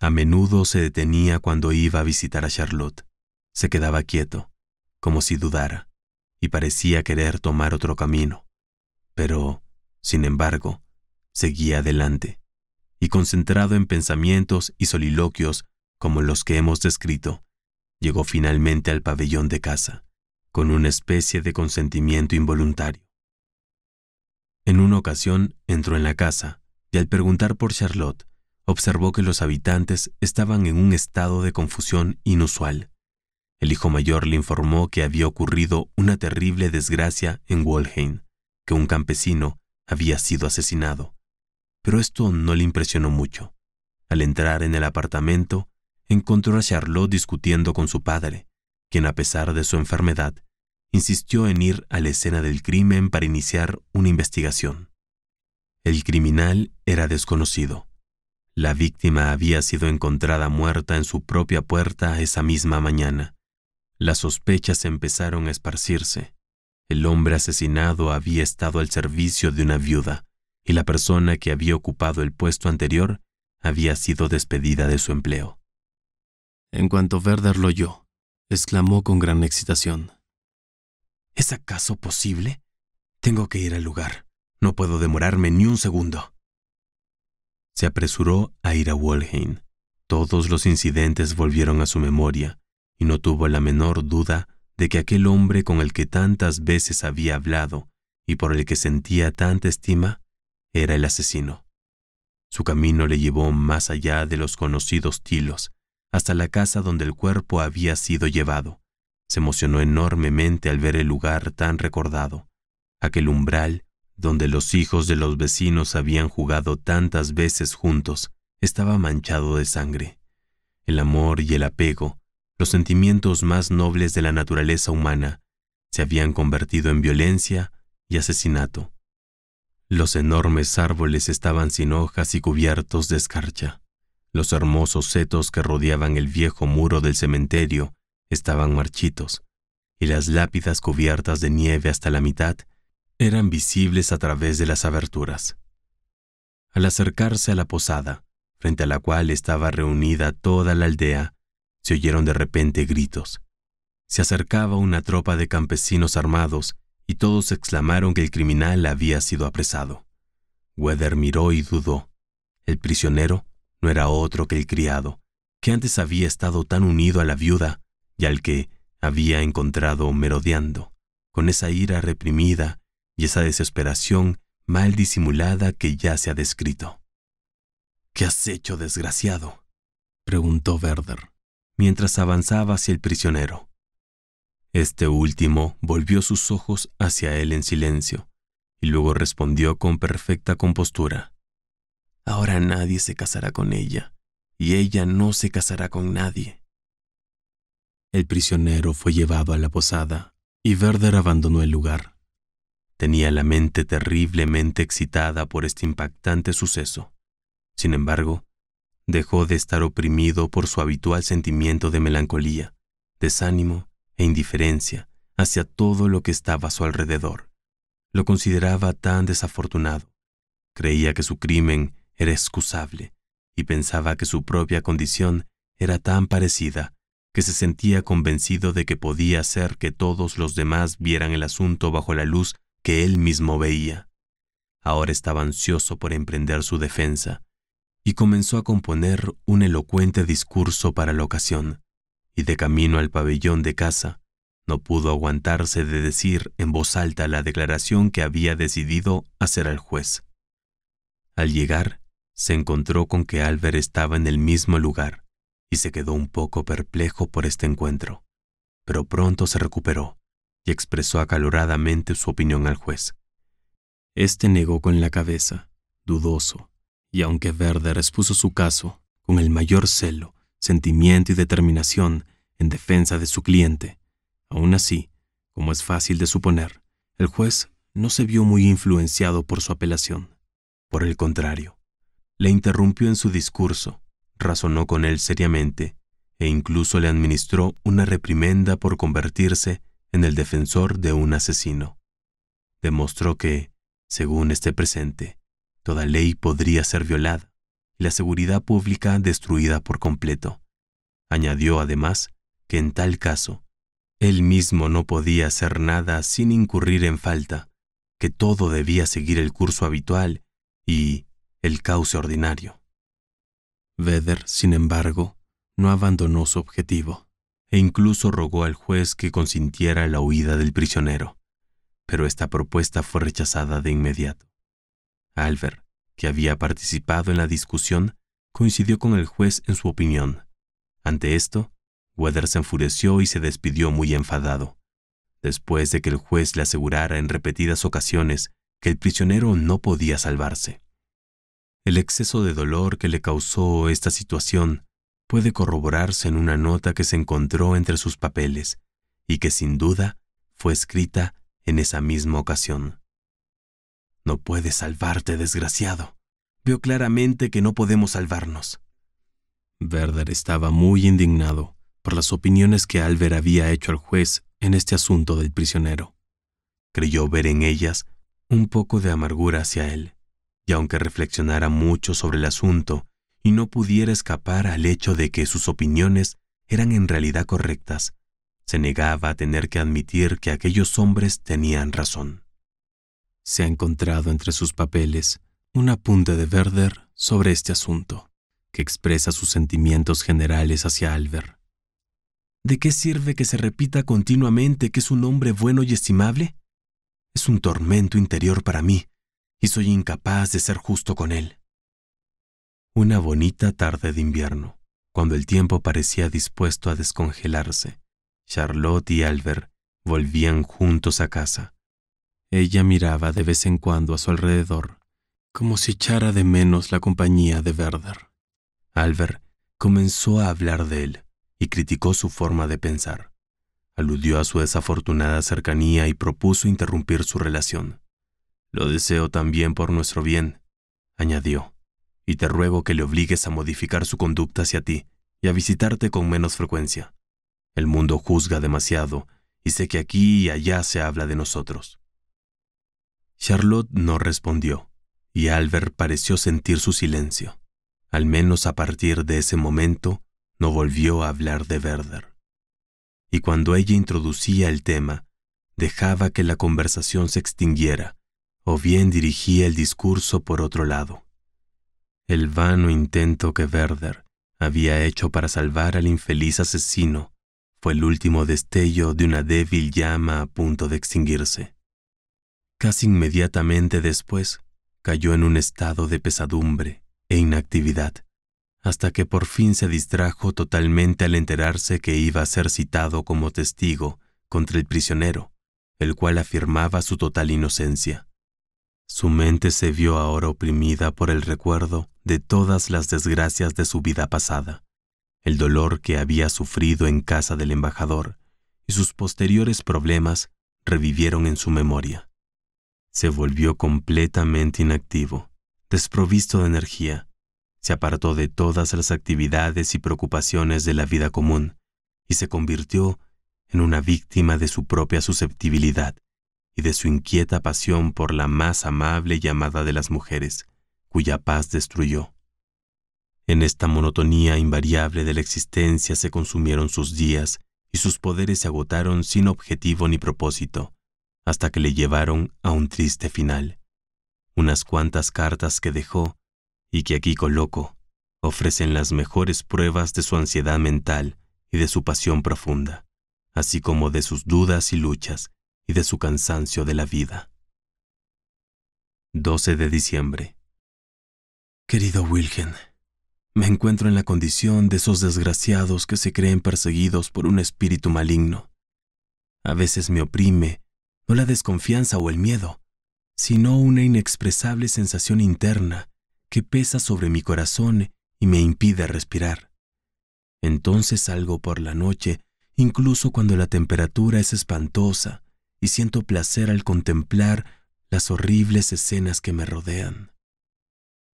A: A menudo se detenía cuando iba a visitar a Charlotte. Se quedaba quieto, como si dudara, y parecía querer tomar otro camino. Pero, sin embargo, seguía adelante, y concentrado en pensamientos y soliloquios como los que hemos descrito, llegó finalmente al pabellón de casa, con una especie de consentimiento involuntario. En una ocasión entró en la casa y al preguntar por Charlotte, observó que los habitantes estaban en un estado de confusión inusual. El hijo mayor le informó que había ocurrido una terrible desgracia en Wolheim, que un campesino había sido asesinado pero esto no le impresionó mucho. Al entrar en el apartamento, encontró a Charlot discutiendo con su padre, quien a pesar de su enfermedad, insistió en ir a la escena del crimen para iniciar una investigación. El criminal era desconocido. La víctima había sido encontrada muerta en su propia puerta esa misma mañana. Las sospechas empezaron a esparcirse. El hombre asesinado había estado al servicio de una viuda, y la persona que había ocupado el puesto anterior había sido despedida de su empleo. En cuanto Verder lo oyó, exclamó con gran excitación. ¿Es acaso posible? Tengo que ir al lugar. No puedo demorarme ni un segundo. Se apresuró a ir a Walheim. Todos los incidentes volvieron a su memoria, y no tuvo la menor duda de que aquel hombre con el que tantas veces había hablado y por el que sentía tanta estima era el asesino. Su camino le llevó más allá de los conocidos tilos, hasta la casa donde el cuerpo había sido llevado. Se emocionó enormemente al ver el lugar tan recordado, aquel umbral donde los hijos de los vecinos habían jugado tantas veces juntos, estaba manchado de sangre. El amor y el apego, los sentimientos más nobles de la naturaleza humana, se habían convertido en violencia y asesinato. Los enormes árboles estaban sin hojas y cubiertos de escarcha. Los hermosos setos que rodeaban el viejo muro del cementerio estaban marchitos, y las lápidas cubiertas de nieve hasta la mitad eran visibles a través de las aberturas. Al acercarse a la posada, frente a la cual estaba reunida toda la aldea, se oyeron de repente gritos. Se acercaba una tropa de campesinos armados y todos exclamaron que el criminal había sido apresado. Weather miró y dudó. El prisionero no era otro que el criado, que antes había estado tan unido a la viuda y al que había encontrado merodeando, con esa ira reprimida y esa desesperación mal disimulada que ya se ha descrito. ¿Qué has hecho, desgraciado? preguntó Werder, mientras avanzaba hacia el prisionero. Este último volvió sus ojos hacia él en silencio y luego respondió con perfecta compostura. Ahora nadie se casará con ella y ella no se casará con nadie. El prisionero fue llevado a la posada y Verder abandonó el lugar. Tenía la mente terriblemente excitada por este impactante suceso. Sin embargo, dejó de estar oprimido por su habitual sentimiento de melancolía, desánimo e indiferencia hacia todo lo que estaba a su alrededor. Lo consideraba tan desafortunado. Creía que su crimen era excusable y pensaba que su propia condición era tan parecida que se sentía convencido de que podía hacer que todos los demás vieran el asunto bajo la luz que él mismo veía. Ahora estaba ansioso por emprender su defensa, y comenzó a componer un elocuente discurso para la ocasión y de camino al pabellón de casa, no pudo aguantarse de decir en voz alta la declaración que había decidido hacer al juez. Al llegar, se encontró con que Albert estaba en el mismo lugar y se quedó un poco perplejo por este encuentro, pero pronto se recuperó y expresó acaloradamente su opinión al juez. Este negó con la cabeza, dudoso, y aunque Verder expuso su caso con el mayor celo sentimiento y determinación en defensa de su cliente. Aún así, como es fácil de suponer, el juez no se vio muy influenciado por su apelación. Por el contrario, le interrumpió en su discurso, razonó con él seriamente e incluso le administró una reprimenda por convertirse en el defensor de un asesino. Demostró que, según este presente, toda ley podría ser violada la seguridad pública destruida por completo. Añadió además que en tal caso, él mismo no podía hacer nada sin incurrir en falta, que todo debía seguir el curso habitual y el cauce ordinario. Vedder, sin embargo, no abandonó su objetivo, e incluso rogó al juez que consintiera la huida del prisionero, pero esta propuesta fue rechazada de inmediato. Albert, que había participado en la discusión, coincidió con el juez en su opinión. Ante esto, Weather se enfureció y se despidió muy enfadado. Después de que el juez le asegurara en repetidas ocasiones que el prisionero no podía salvarse. El exceso de dolor que le causó esta situación puede corroborarse en una nota que se encontró entre sus papeles y que sin duda fue escrita en esa misma ocasión. No puedes salvarte, desgraciado. Veo claramente que no podemos salvarnos. Verder estaba muy indignado por las opiniones que Albert había hecho al juez en este asunto del prisionero. Creyó ver en ellas un poco de amargura hacia él, y aunque reflexionara mucho sobre el asunto y no pudiera escapar al hecho de que sus opiniones eran en realidad correctas, se negaba a tener que admitir que aquellos hombres tenían razón se ha encontrado entre sus papeles una apunte de Werder sobre este asunto, que expresa sus sentimientos generales hacia Albert. ¿De qué sirve que se repita continuamente que es un hombre bueno y estimable? Es un tormento interior para mí, y soy incapaz de ser justo con él. Una bonita tarde de invierno, cuando el tiempo parecía dispuesto a descongelarse, Charlotte y Albert volvían juntos a casa. Ella miraba de vez en cuando a su alrededor, como si echara de menos la compañía de Werder. Albert comenzó a hablar de él y criticó su forma de pensar. Aludió a su desafortunada cercanía y propuso interrumpir su relación. Lo deseo también por nuestro bien, añadió, y te ruego que le obligues a modificar su conducta hacia ti y a visitarte con menos frecuencia. El mundo juzga demasiado y sé que aquí y allá se habla de nosotros. Charlotte no respondió, y Albert pareció sentir su silencio. Al menos a partir de ese momento, no volvió a hablar de Werder. Y cuando ella introducía el tema, dejaba que la conversación se extinguiera, o bien dirigía el discurso por otro lado. El vano intento que Werder había hecho para salvar al infeliz asesino fue el último destello de una débil llama a punto de extinguirse. Casi inmediatamente después, cayó en un estado de pesadumbre e inactividad, hasta que por fin se distrajo totalmente al enterarse que iba a ser citado como testigo contra el prisionero, el cual afirmaba su total inocencia. Su mente se vio ahora oprimida por el recuerdo de todas las desgracias de su vida pasada, el dolor que había sufrido en casa del embajador y sus posteriores problemas revivieron en su memoria se volvió completamente inactivo, desprovisto de energía, se apartó de todas las actividades y preocupaciones de la vida común y se convirtió en una víctima de su propia susceptibilidad y de su inquieta pasión por la más amable y amada de las mujeres, cuya paz destruyó. En esta monotonía invariable de la existencia se consumieron sus días y sus poderes se agotaron sin objetivo ni propósito, hasta que le llevaron a un triste final. Unas cuantas cartas que dejó y que aquí coloco ofrecen las mejores pruebas de su ansiedad mental y de su pasión profunda, así como de sus dudas y luchas y de su cansancio de la vida. 12 de diciembre. Querido Wilhelm, me encuentro en la condición de esos desgraciados que se creen perseguidos por un espíritu maligno. A veces me oprime no la desconfianza o el miedo, sino una inexpresable sensación interna que pesa sobre mi corazón y me impide respirar. Entonces salgo por la noche, incluso cuando la temperatura es espantosa, y siento placer al contemplar las horribles escenas que me rodean.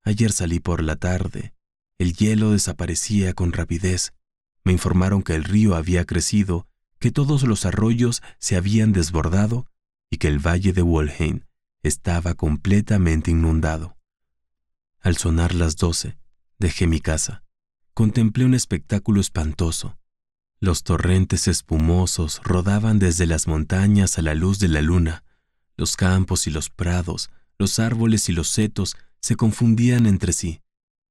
A: Ayer salí por la tarde, el hielo desaparecía con rapidez, me informaron que el río había crecido, que todos los arroyos se habían desbordado y que el valle de Wolheim estaba completamente inundado. Al sonar las doce, dejé mi casa. Contemplé un espectáculo espantoso. Los torrentes espumosos rodaban desde las montañas a la luz de la luna. Los campos y los prados, los árboles y los setos se confundían entre sí,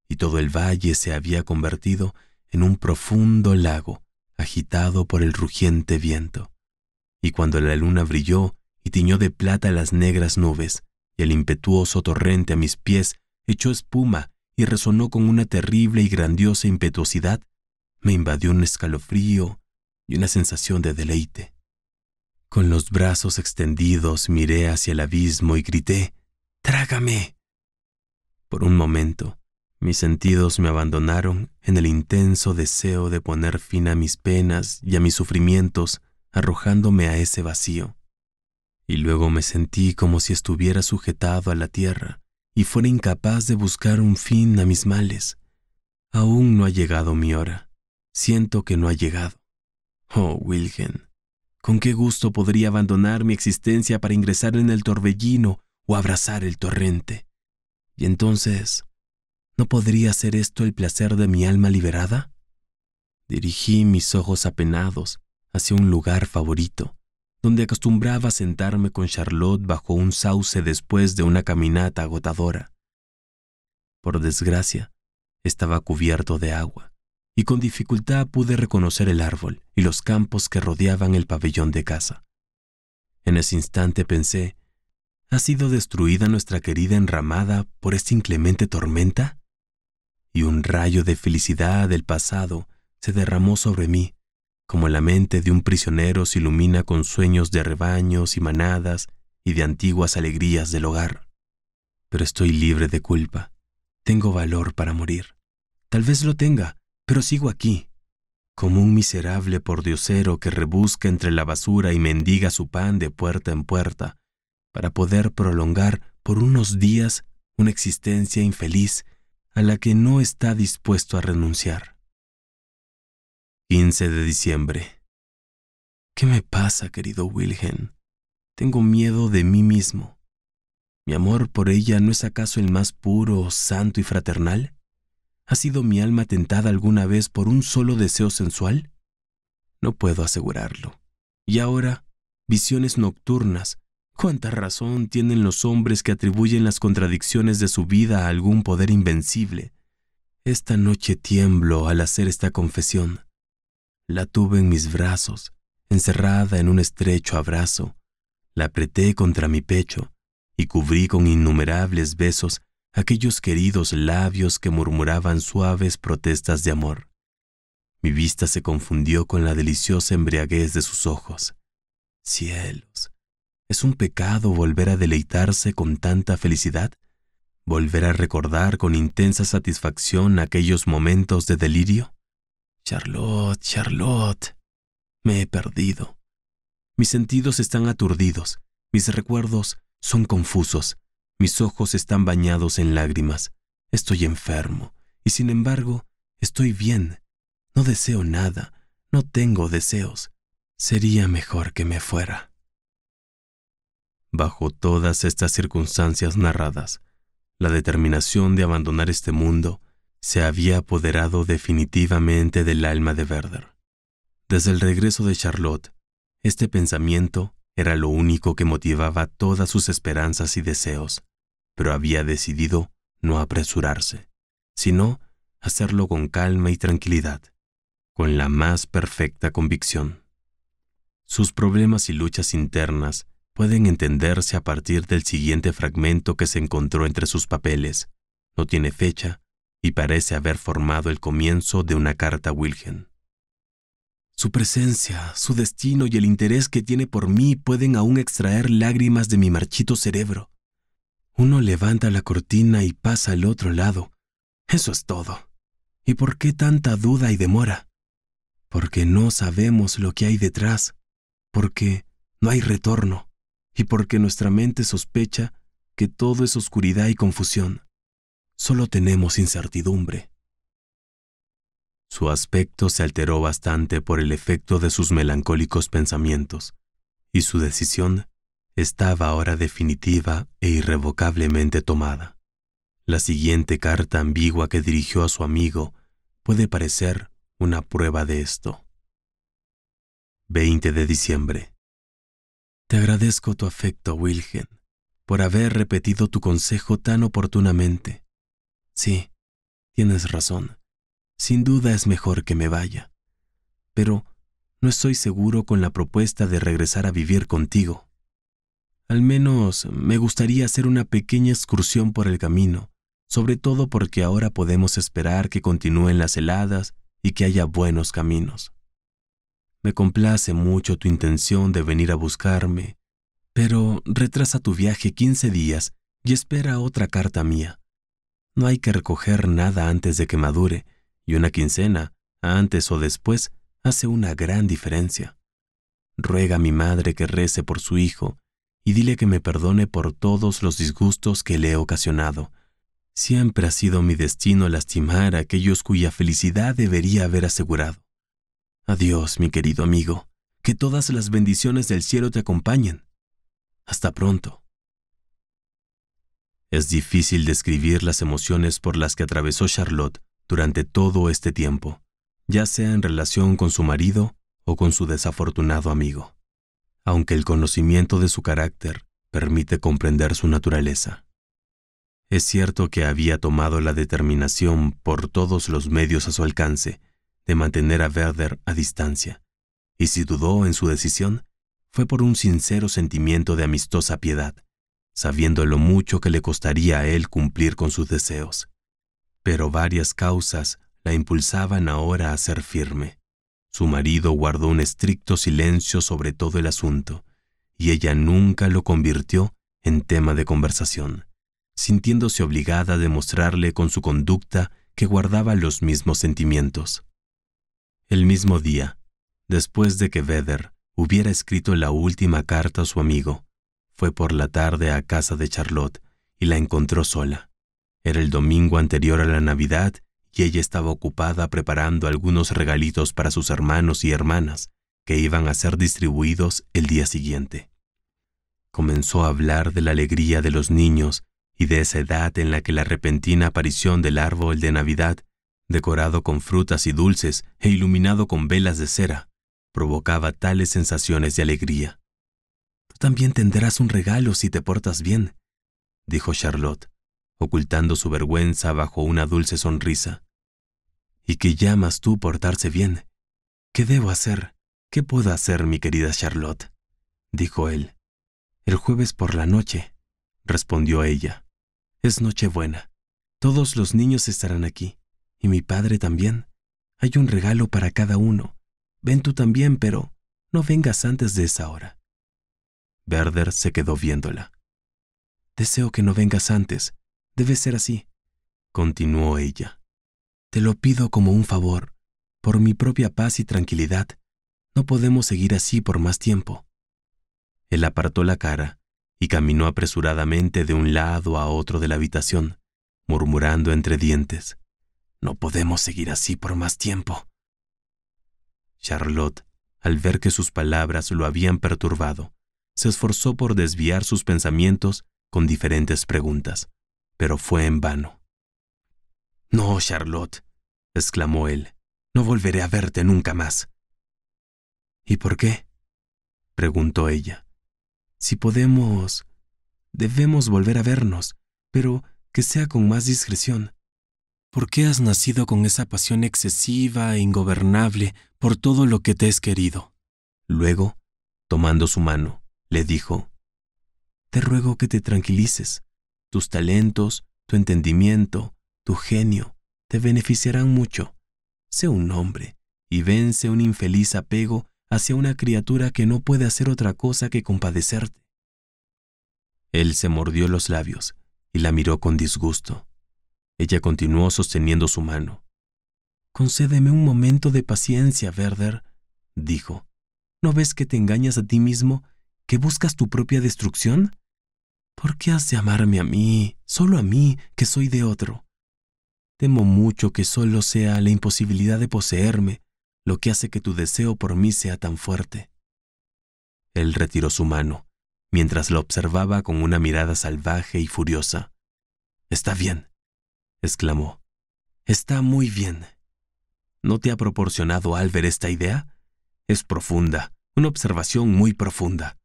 A: y todo el valle se había convertido en un profundo lago agitado por el rugiente viento. Y cuando la luna brilló, y tiñó de plata las negras nubes, y el impetuoso torrente a mis pies echó espuma y resonó con una terrible y grandiosa impetuosidad, me invadió un escalofrío y una sensación de deleite. Con los brazos extendidos miré hacia el abismo y grité, Trágame. Por un momento, mis sentidos me abandonaron en el intenso deseo de poner fin a mis penas y a mis sufrimientos, arrojándome a ese vacío y luego me sentí como si estuviera sujetado a la tierra y fuera incapaz de buscar un fin a mis males. Aún no ha llegado mi hora. Siento que no ha llegado. Oh, Wilhelm, ¿con qué gusto podría abandonar mi existencia para ingresar en el torbellino o abrazar el torrente? Y entonces, ¿no podría ser esto el placer de mi alma liberada? Dirigí mis ojos apenados hacia un lugar favorito, donde acostumbraba sentarme con Charlotte bajo un sauce después de una caminata agotadora. Por desgracia, estaba cubierto de agua, y con dificultad pude reconocer el árbol y los campos que rodeaban el pabellón de casa. En ese instante pensé, ¿ha sido destruida nuestra querida enramada por esta inclemente tormenta? Y un rayo de felicidad del pasado se derramó sobre mí, como la mente de un prisionero se ilumina con sueños de rebaños y manadas y de antiguas alegrías del hogar. Pero estoy libre de culpa. Tengo valor para morir. Tal vez lo tenga, pero sigo aquí, como un miserable pordiosero que rebusca entre la basura y mendiga su pan de puerta en puerta, para poder prolongar por unos días una existencia infeliz a la que no está dispuesto a renunciar. 15 de diciembre. ¿Qué me pasa, querido Wilhelm? Tengo miedo de mí mismo. ¿Mi amor por ella no es acaso el más puro, santo y fraternal? ¿Ha sido mi alma tentada alguna vez por un solo deseo sensual? No puedo asegurarlo. Y ahora, visiones nocturnas. ¿Cuánta razón tienen los hombres que atribuyen las contradicciones de su vida a algún poder invencible? Esta noche tiemblo al hacer esta confesión la tuve en mis brazos, encerrada en un estrecho abrazo, la apreté contra mi pecho y cubrí con innumerables besos aquellos queridos labios que murmuraban suaves protestas de amor. Mi vista se confundió con la deliciosa embriaguez de sus ojos. Cielos, ¿es un pecado volver a deleitarse con tanta felicidad? ¿Volver a recordar con intensa satisfacción aquellos momentos de delirio? Charlotte, Charlotte. Me he perdido. Mis sentidos están aturdidos, mis recuerdos son confusos, mis ojos están bañados en lágrimas. Estoy enfermo, y sin embargo, estoy bien. No deseo nada, no tengo deseos. Sería mejor que me fuera. Bajo todas estas circunstancias narradas, la determinación de abandonar este mundo se había apoderado definitivamente del alma de Werder. Desde el regreso de Charlotte, este pensamiento era lo único que motivaba todas sus esperanzas y deseos, pero había decidido no apresurarse, sino hacerlo con calma y tranquilidad, con la más perfecta convicción. Sus problemas y luchas internas pueden entenderse a partir del siguiente fragmento que se encontró entre sus papeles. No tiene fecha y parece haber formado el comienzo de una carta a Wilhelm. Su presencia, su destino y el interés que tiene por mí pueden aún extraer lágrimas de mi marchito cerebro. Uno levanta la cortina y pasa al otro lado. Eso es todo. ¿Y por qué tanta duda y demora? Porque no sabemos lo que hay detrás, porque no hay retorno y porque nuestra mente sospecha que todo es oscuridad y confusión solo tenemos incertidumbre. Su aspecto se alteró bastante por el efecto de sus melancólicos pensamientos, y su decisión estaba ahora definitiva e irrevocablemente tomada. La siguiente carta ambigua que dirigió a su amigo puede parecer una prueba de esto. 20 de diciembre. Te agradezco tu afecto, Wilhelm, por haber repetido tu consejo tan oportunamente. Sí, tienes razón. Sin duda es mejor que me vaya. Pero no estoy seguro con la propuesta de regresar a vivir contigo. Al menos me gustaría hacer una pequeña excursión por el camino, sobre todo porque ahora podemos esperar que continúen las heladas y que haya buenos caminos. Me complace mucho tu intención de venir a buscarme, pero retrasa tu viaje 15 días y espera otra carta mía. No hay que recoger nada antes de que madure, y una quincena, antes o después, hace una gran diferencia. Ruega a mi madre que rece por su hijo, y dile que me perdone por todos los disgustos que le he ocasionado. Siempre ha sido mi destino lastimar a aquellos cuya felicidad debería haber asegurado. Adiós, mi querido amigo, que todas las bendiciones del cielo te acompañen. Hasta pronto. Es difícil describir las emociones por las que atravesó Charlotte durante todo este tiempo, ya sea en relación con su marido o con su desafortunado amigo, aunque el conocimiento de su carácter permite comprender su naturaleza. Es cierto que había tomado la determinación por todos los medios a su alcance de mantener a Werder a distancia, y si dudó en su decisión, fue por un sincero sentimiento de amistosa piedad sabiendo lo mucho que le costaría a él cumplir con sus deseos. Pero varias causas la impulsaban ahora a ser firme. Su marido guardó un estricto silencio sobre todo el asunto, y ella nunca lo convirtió en tema de conversación, sintiéndose obligada a demostrarle con su conducta que guardaba los mismos sentimientos. El mismo día, después de que Vedder hubiera escrito la última carta a su amigo, fue por la tarde a casa de Charlotte y la encontró sola. Era el domingo anterior a la Navidad y ella estaba ocupada preparando algunos regalitos para sus hermanos y hermanas que iban a ser distribuidos el día siguiente. Comenzó a hablar de la alegría de los niños y de esa edad en la que la repentina aparición del árbol de Navidad, decorado con frutas y dulces e iluminado con velas de cera, provocaba tales sensaciones de alegría también tendrás un regalo si te portas bien, dijo Charlotte, ocultando su vergüenza bajo una dulce sonrisa. ¿Y qué llamas tú portarse bien? ¿Qué debo hacer? ¿Qué puedo hacer, mi querida Charlotte? dijo él. El jueves por la noche, respondió ella. Es noche buena. Todos los niños estarán aquí, y mi padre también. Hay un regalo para cada uno. Ven tú también, pero no vengas antes de esa hora. Werder se quedó viéndola. Deseo que no vengas antes. Debe ser así, continuó ella. Te lo pido como un favor, por mi propia paz y tranquilidad. No podemos seguir así por más tiempo. Él apartó la cara y caminó apresuradamente de un lado a otro de la habitación, murmurando entre dientes. No podemos seguir así por más tiempo. Charlotte, al ver que sus palabras lo habían perturbado, se esforzó por desviar sus pensamientos con diferentes preguntas, pero fue en vano. No, Charlotte, exclamó él, no volveré a verte nunca más. ¿Y por qué? preguntó ella. Si podemos... Debemos volver a vernos, pero que sea con más discreción. ¿Por qué has nacido con esa pasión excesiva e ingobernable por todo lo que te es querido? Luego, tomando su mano, le dijo, Te ruego que te tranquilices. Tus talentos, tu entendimiento, tu genio, te beneficiarán mucho. Sé un hombre y vence un infeliz apego hacia una criatura que no puede hacer otra cosa que compadecerte. Él se mordió los labios y la miró con disgusto. Ella continuó sosteniendo su mano. Concédeme un momento de paciencia, Werder, dijo. ¿No ves que te engañas a ti mismo que buscas tu propia destrucción? ¿Por qué has de amarme a mí, solo a mí, que soy de otro? Temo mucho que solo sea la imposibilidad de poseerme lo que hace que tu deseo por mí sea tan fuerte. Él retiró su mano, mientras la observaba con una mirada salvaje y furiosa. Está bien, exclamó. Está muy bien. ¿No te ha proporcionado Albert esta idea? Es profunda, una observación muy profunda.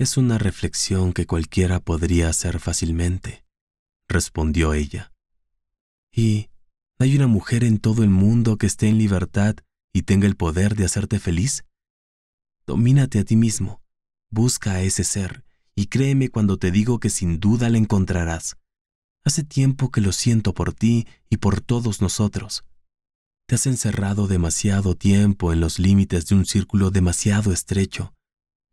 A: Es una reflexión que cualquiera podría hacer fácilmente, respondió ella. Y hay una mujer en todo el mundo que esté en libertad y tenga el poder de hacerte feliz? Domínate a ti mismo, busca a ese ser, y créeme cuando te digo que sin duda la encontrarás. Hace tiempo que lo siento por ti y por todos nosotros. Te has encerrado demasiado tiempo en los límites de un círculo demasiado estrecho.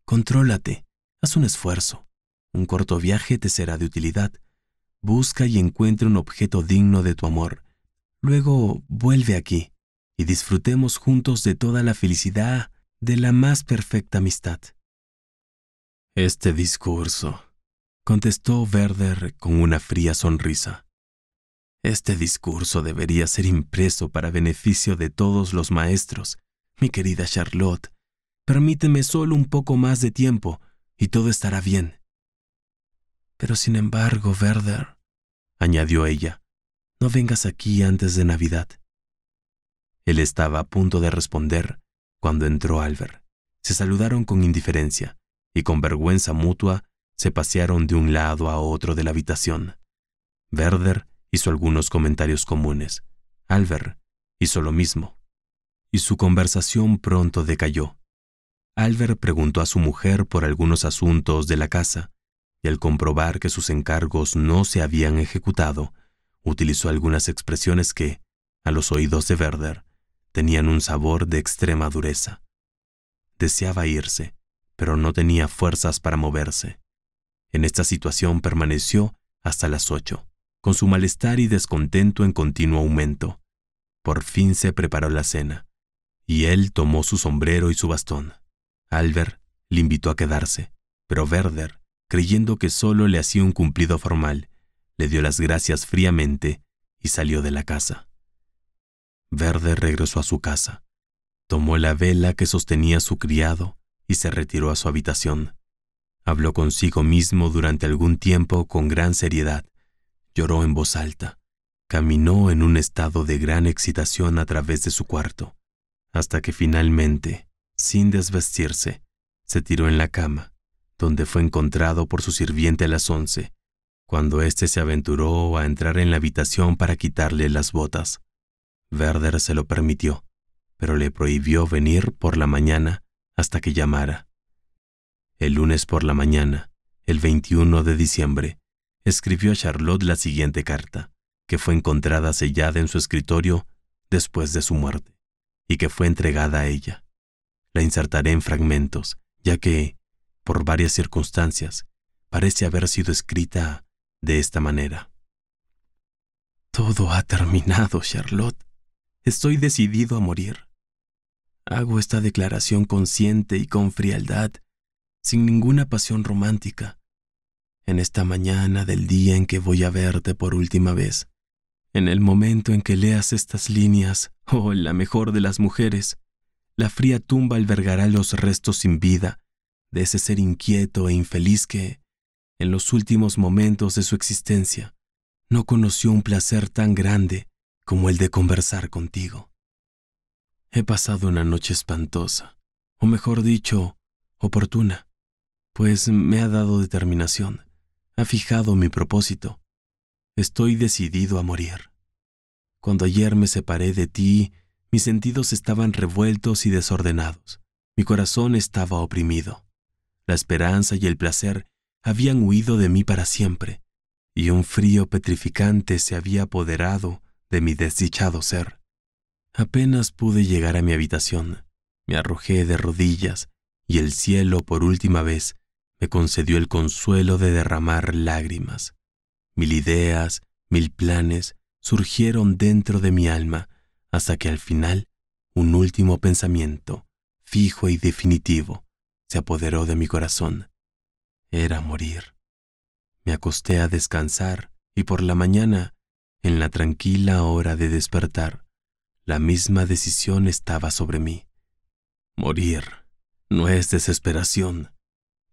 A: Contrólate, Haz un esfuerzo. Un corto viaje te será de utilidad. Busca y encuentre un objeto digno de tu amor. Luego vuelve aquí y disfrutemos juntos de toda la felicidad de la más perfecta amistad. Este discurso, contestó Werder con una fría sonrisa. Este discurso debería ser impreso para beneficio de todos los maestros. Mi querida Charlotte, permíteme solo un poco más de tiempo y todo estará bien. Pero sin embargo, Werder, añadió ella, no vengas aquí antes de Navidad. Él estaba a punto de responder cuando entró Albert. Se saludaron con indiferencia y con vergüenza mutua se pasearon de un lado a otro de la habitación. Werder hizo algunos comentarios comunes. Albert hizo lo mismo. Y su conversación pronto decayó. Albert preguntó a su mujer por algunos asuntos de la casa, y al comprobar que sus encargos no se habían ejecutado, utilizó algunas expresiones que, a los oídos de Werder, tenían un sabor de extrema dureza. Deseaba irse, pero no tenía fuerzas para moverse. En esta situación permaneció hasta las ocho, con su malestar y descontento en continuo aumento. Por fin se preparó la cena, y él tomó su sombrero y su bastón. Albert le invitó a quedarse, pero Werder, creyendo que solo le hacía un cumplido formal, le dio las gracias fríamente y salió de la casa. Werder regresó a su casa, tomó la vela que sostenía su criado y se retiró a su habitación. Habló consigo mismo durante algún tiempo con gran seriedad, lloró en voz alta, caminó en un estado de gran excitación a través de su cuarto, hasta que finalmente sin desvestirse, se tiró en la cama, donde fue encontrado por su sirviente a las once, cuando éste se aventuró a entrar en la habitación para quitarle las botas. Werder se lo permitió, pero le prohibió venir por la mañana hasta que llamara. El lunes por la mañana, el 21 de diciembre, escribió a Charlotte la siguiente carta, que fue encontrada sellada en su escritorio después de su muerte, y que fue entregada a ella. La insertaré en fragmentos, ya que, por varias circunstancias, parece haber sido escrita de esta manera. Todo ha terminado, Charlotte. Estoy decidido a morir. Hago esta declaración consciente y con frialdad, sin ninguna pasión romántica. En esta mañana del día en que voy a verte por última vez, en el momento en que leas estas líneas, oh, la mejor de las mujeres, la fría tumba albergará los restos sin vida de ese ser inquieto e infeliz que, en los últimos momentos de su existencia, no conoció un placer tan grande como el de conversar contigo. He pasado una noche espantosa, o mejor dicho, oportuna, pues me ha dado determinación, ha fijado mi propósito. Estoy decidido a morir. Cuando ayer me separé de ti mis sentidos estaban revueltos y desordenados. Mi corazón estaba oprimido. La esperanza y el placer habían huido de mí para siempre, y un frío petrificante se había apoderado de mi desdichado ser. Apenas pude llegar a mi habitación. Me arrojé de rodillas y el cielo por última vez me concedió el consuelo de derramar lágrimas. Mil ideas, mil planes surgieron dentro de mi alma hasta que al final un último pensamiento, fijo y definitivo, se apoderó de mi corazón. Era morir. Me acosté a descansar y por la mañana, en la tranquila hora de despertar, la misma decisión estaba sobre mí. Morir no es desesperación,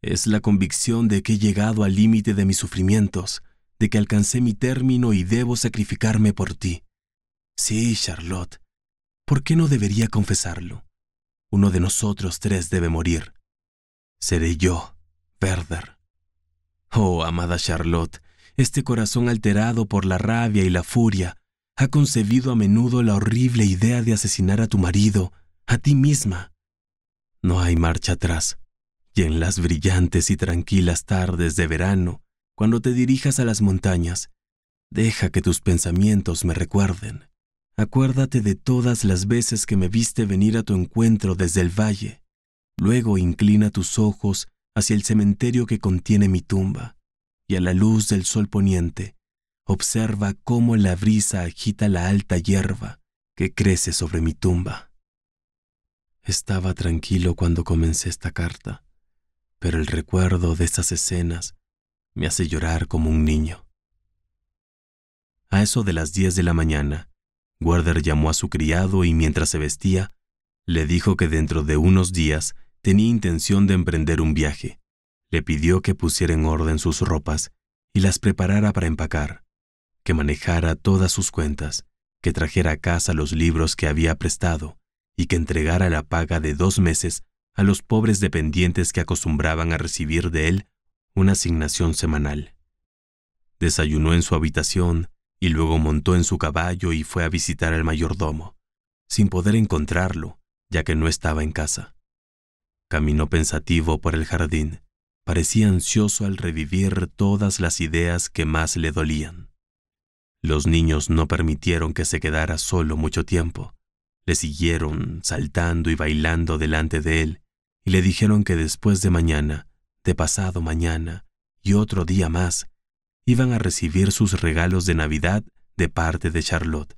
A: es la convicción de que he llegado al límite de mis sufrimientos, de que alcancé mi término y debo sacrificarme por ti. Sí, Charlotte, ¿por qué no debería confesarlo? Uno de nosotros tres debe morir. Seré yo, Perder. Oh, amada Charlotte, este corazón alterado por la rabia y la furia ha concebido a menudo la horrible idea de asesinar a tu marido, a ti misma. No hay marcha atrás, y en las brillantes y tranquilas tardes de verano, cuando te dirijas a las montañas, deja que tus pensamientos me recuerden. Acuérdate de todas las veces que me viste venir a tu encuentro desde el valle. Luego inclina tus ojos hacia el cementerio que contiene mi tumba, y a la luz del sol poniente, observa cómo la brisa agita la alta hierba que crece sobre mi tumba. Estaba tranquilo cuando comencé esta carta, pero el recuerdo de estas escenas me hace llorar como un niño. A eso de las diez de la mañana, Werder llamó a su criado y mientras se vestía, le dijo que dentro de unos días tenía intención de emprender un viaje. Le pidió que pusiera en orden sus ropas y las preparara para empacar, que manejara todas sus cuentas, que trajera a casa los libros que había prestado y que entregara la paga de dos meses a los pobres dependientes que acostumbraban a recibir de él una asignación semanal. Desayunó en su habitación, y luego montó en su caballo y fue a visitar al mayordomo, sin poder encontrarlo, ya que no estaba en casa. Caminó pensativo por el jardín, parecía ansioso al revivir todas las ideas que más le dolían. Los niños no permitieron que se quedara solo mucho tiempo. Le siguieron, saltando y bailando delante de él, y le dijeron que después de mañana, de pasado mañana, y otro día más, iban a recibir sus regalos de Navidad de parte de Charlotte.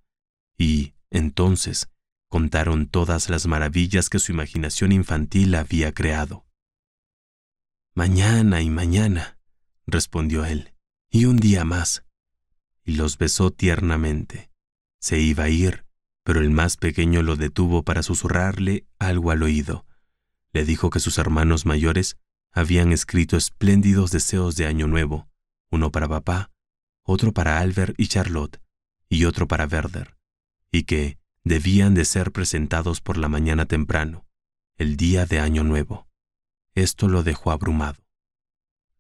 A: Y, entonces, contaron todas las maravillas que su imaginación infantil había creado. Mañana y mañana, respondió él, y un día más. Y los besó tiernamente. Se iba a ir, pero el más pequeño lo detuvo para susurrarle algo al oído. Le dijo que sus hermanos mayores habían escrito espléndidos deseos de Año Nuevo, uno para papá, otro para Albert y Charlotte, y otro para Werder, y que debían de ser presentados por la mañana temprano, el día de Año Nuevo. Esto lo dejó abrumado.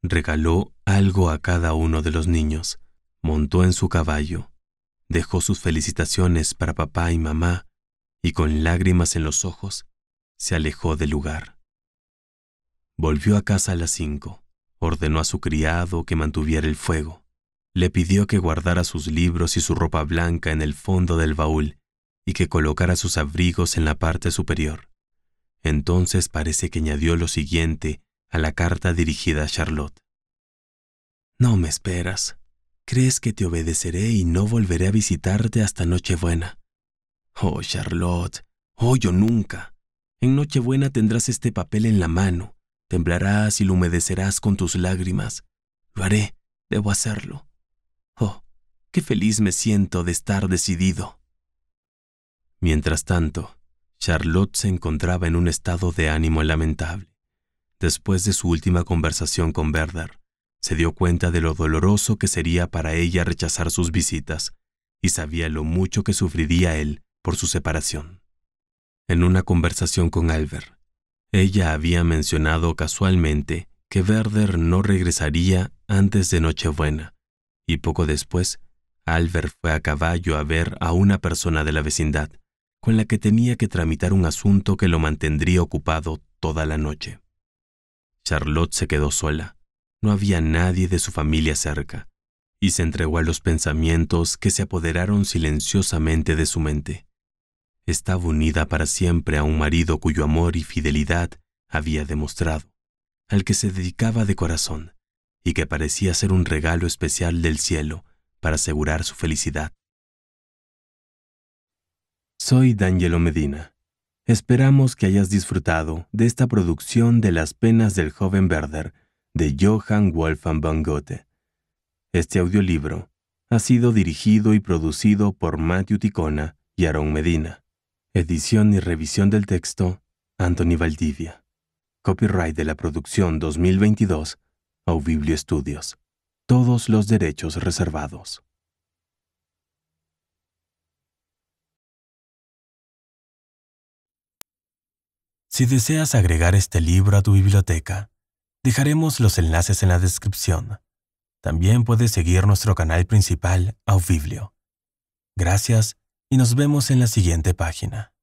A: Regaló algo a cada uno de los niños, montó en su caballo, dejó sus felicitaciones para papá y mamá, y con lágrimas en los ojos, se alejó del lugar. Volvió a casa a las cinco. Ordenó a su criado que mantuviera el fuego. Le pidió que guardara sus libros y su ropa blanca en el fondo del baúl y que colocara sus abrigos en la parte superior. Entonces parece que añadió lo siguiente a la carta dirigida a Charlotte. No me esperas. Crees que te obedeceré y no volveré a visitarte hasta Nochebuena. Oh, Charlotte, oh, yo nunca. En Nochebuena tendrás este papel en la mano. Temblarás y lo humedecerás con tus lágrimas. Lo haré, debo hacerlo. Oh, qué feliz me siento de estar decidido. Mientras tanto, Charlotte se encontraba en un estado de ánimo lamentable. Después de su última conversación con Berdar se dio cuenta de lo doloroso que sería para ella rechazar sus visitas y sabía lo mucho que sufriría él por su separación. En una conversación con Albert, ella había mencionado casualmente que Werder no regresaría antes de Nochebuena, y poco después, Albert fue a caballo a ver a una persona de la vecindad, con la que tenía que tramitar un asunto que lo mantendría ocupado toda la noche. Charlotte se quedó sola, no había nadie de su familia cerca, y se entregó a los pensamientos que se apoderaron silenciosamente de su mente estaba unida para siempre a un marido cuyo amor y fidelidad había demostrado, al que se dedicaba de corazón y que parecía ser un regalo especial del cielo para asegurar su felicidad. Soy Danielo Medina. Esperamos que hayas disfrutado de esta producción de Las penas del joven Werder de Johann Wolfgang von Goethe. Este audiolibro ha sido dirigido y producido por Matthew Ticona y Aaron Medina Edición y revisión del texto, Anthony Valdivia. Copyright de la producción 2022, Aubiblio Studios. Todos los derechos reservados. Si deseas agregar este libro a tu biblioteca, dejaremos los enlaces en la descripción. También puedes seguir nuestro canal principal, Aubiblio. Gracias y nos vemos en la siguiente página.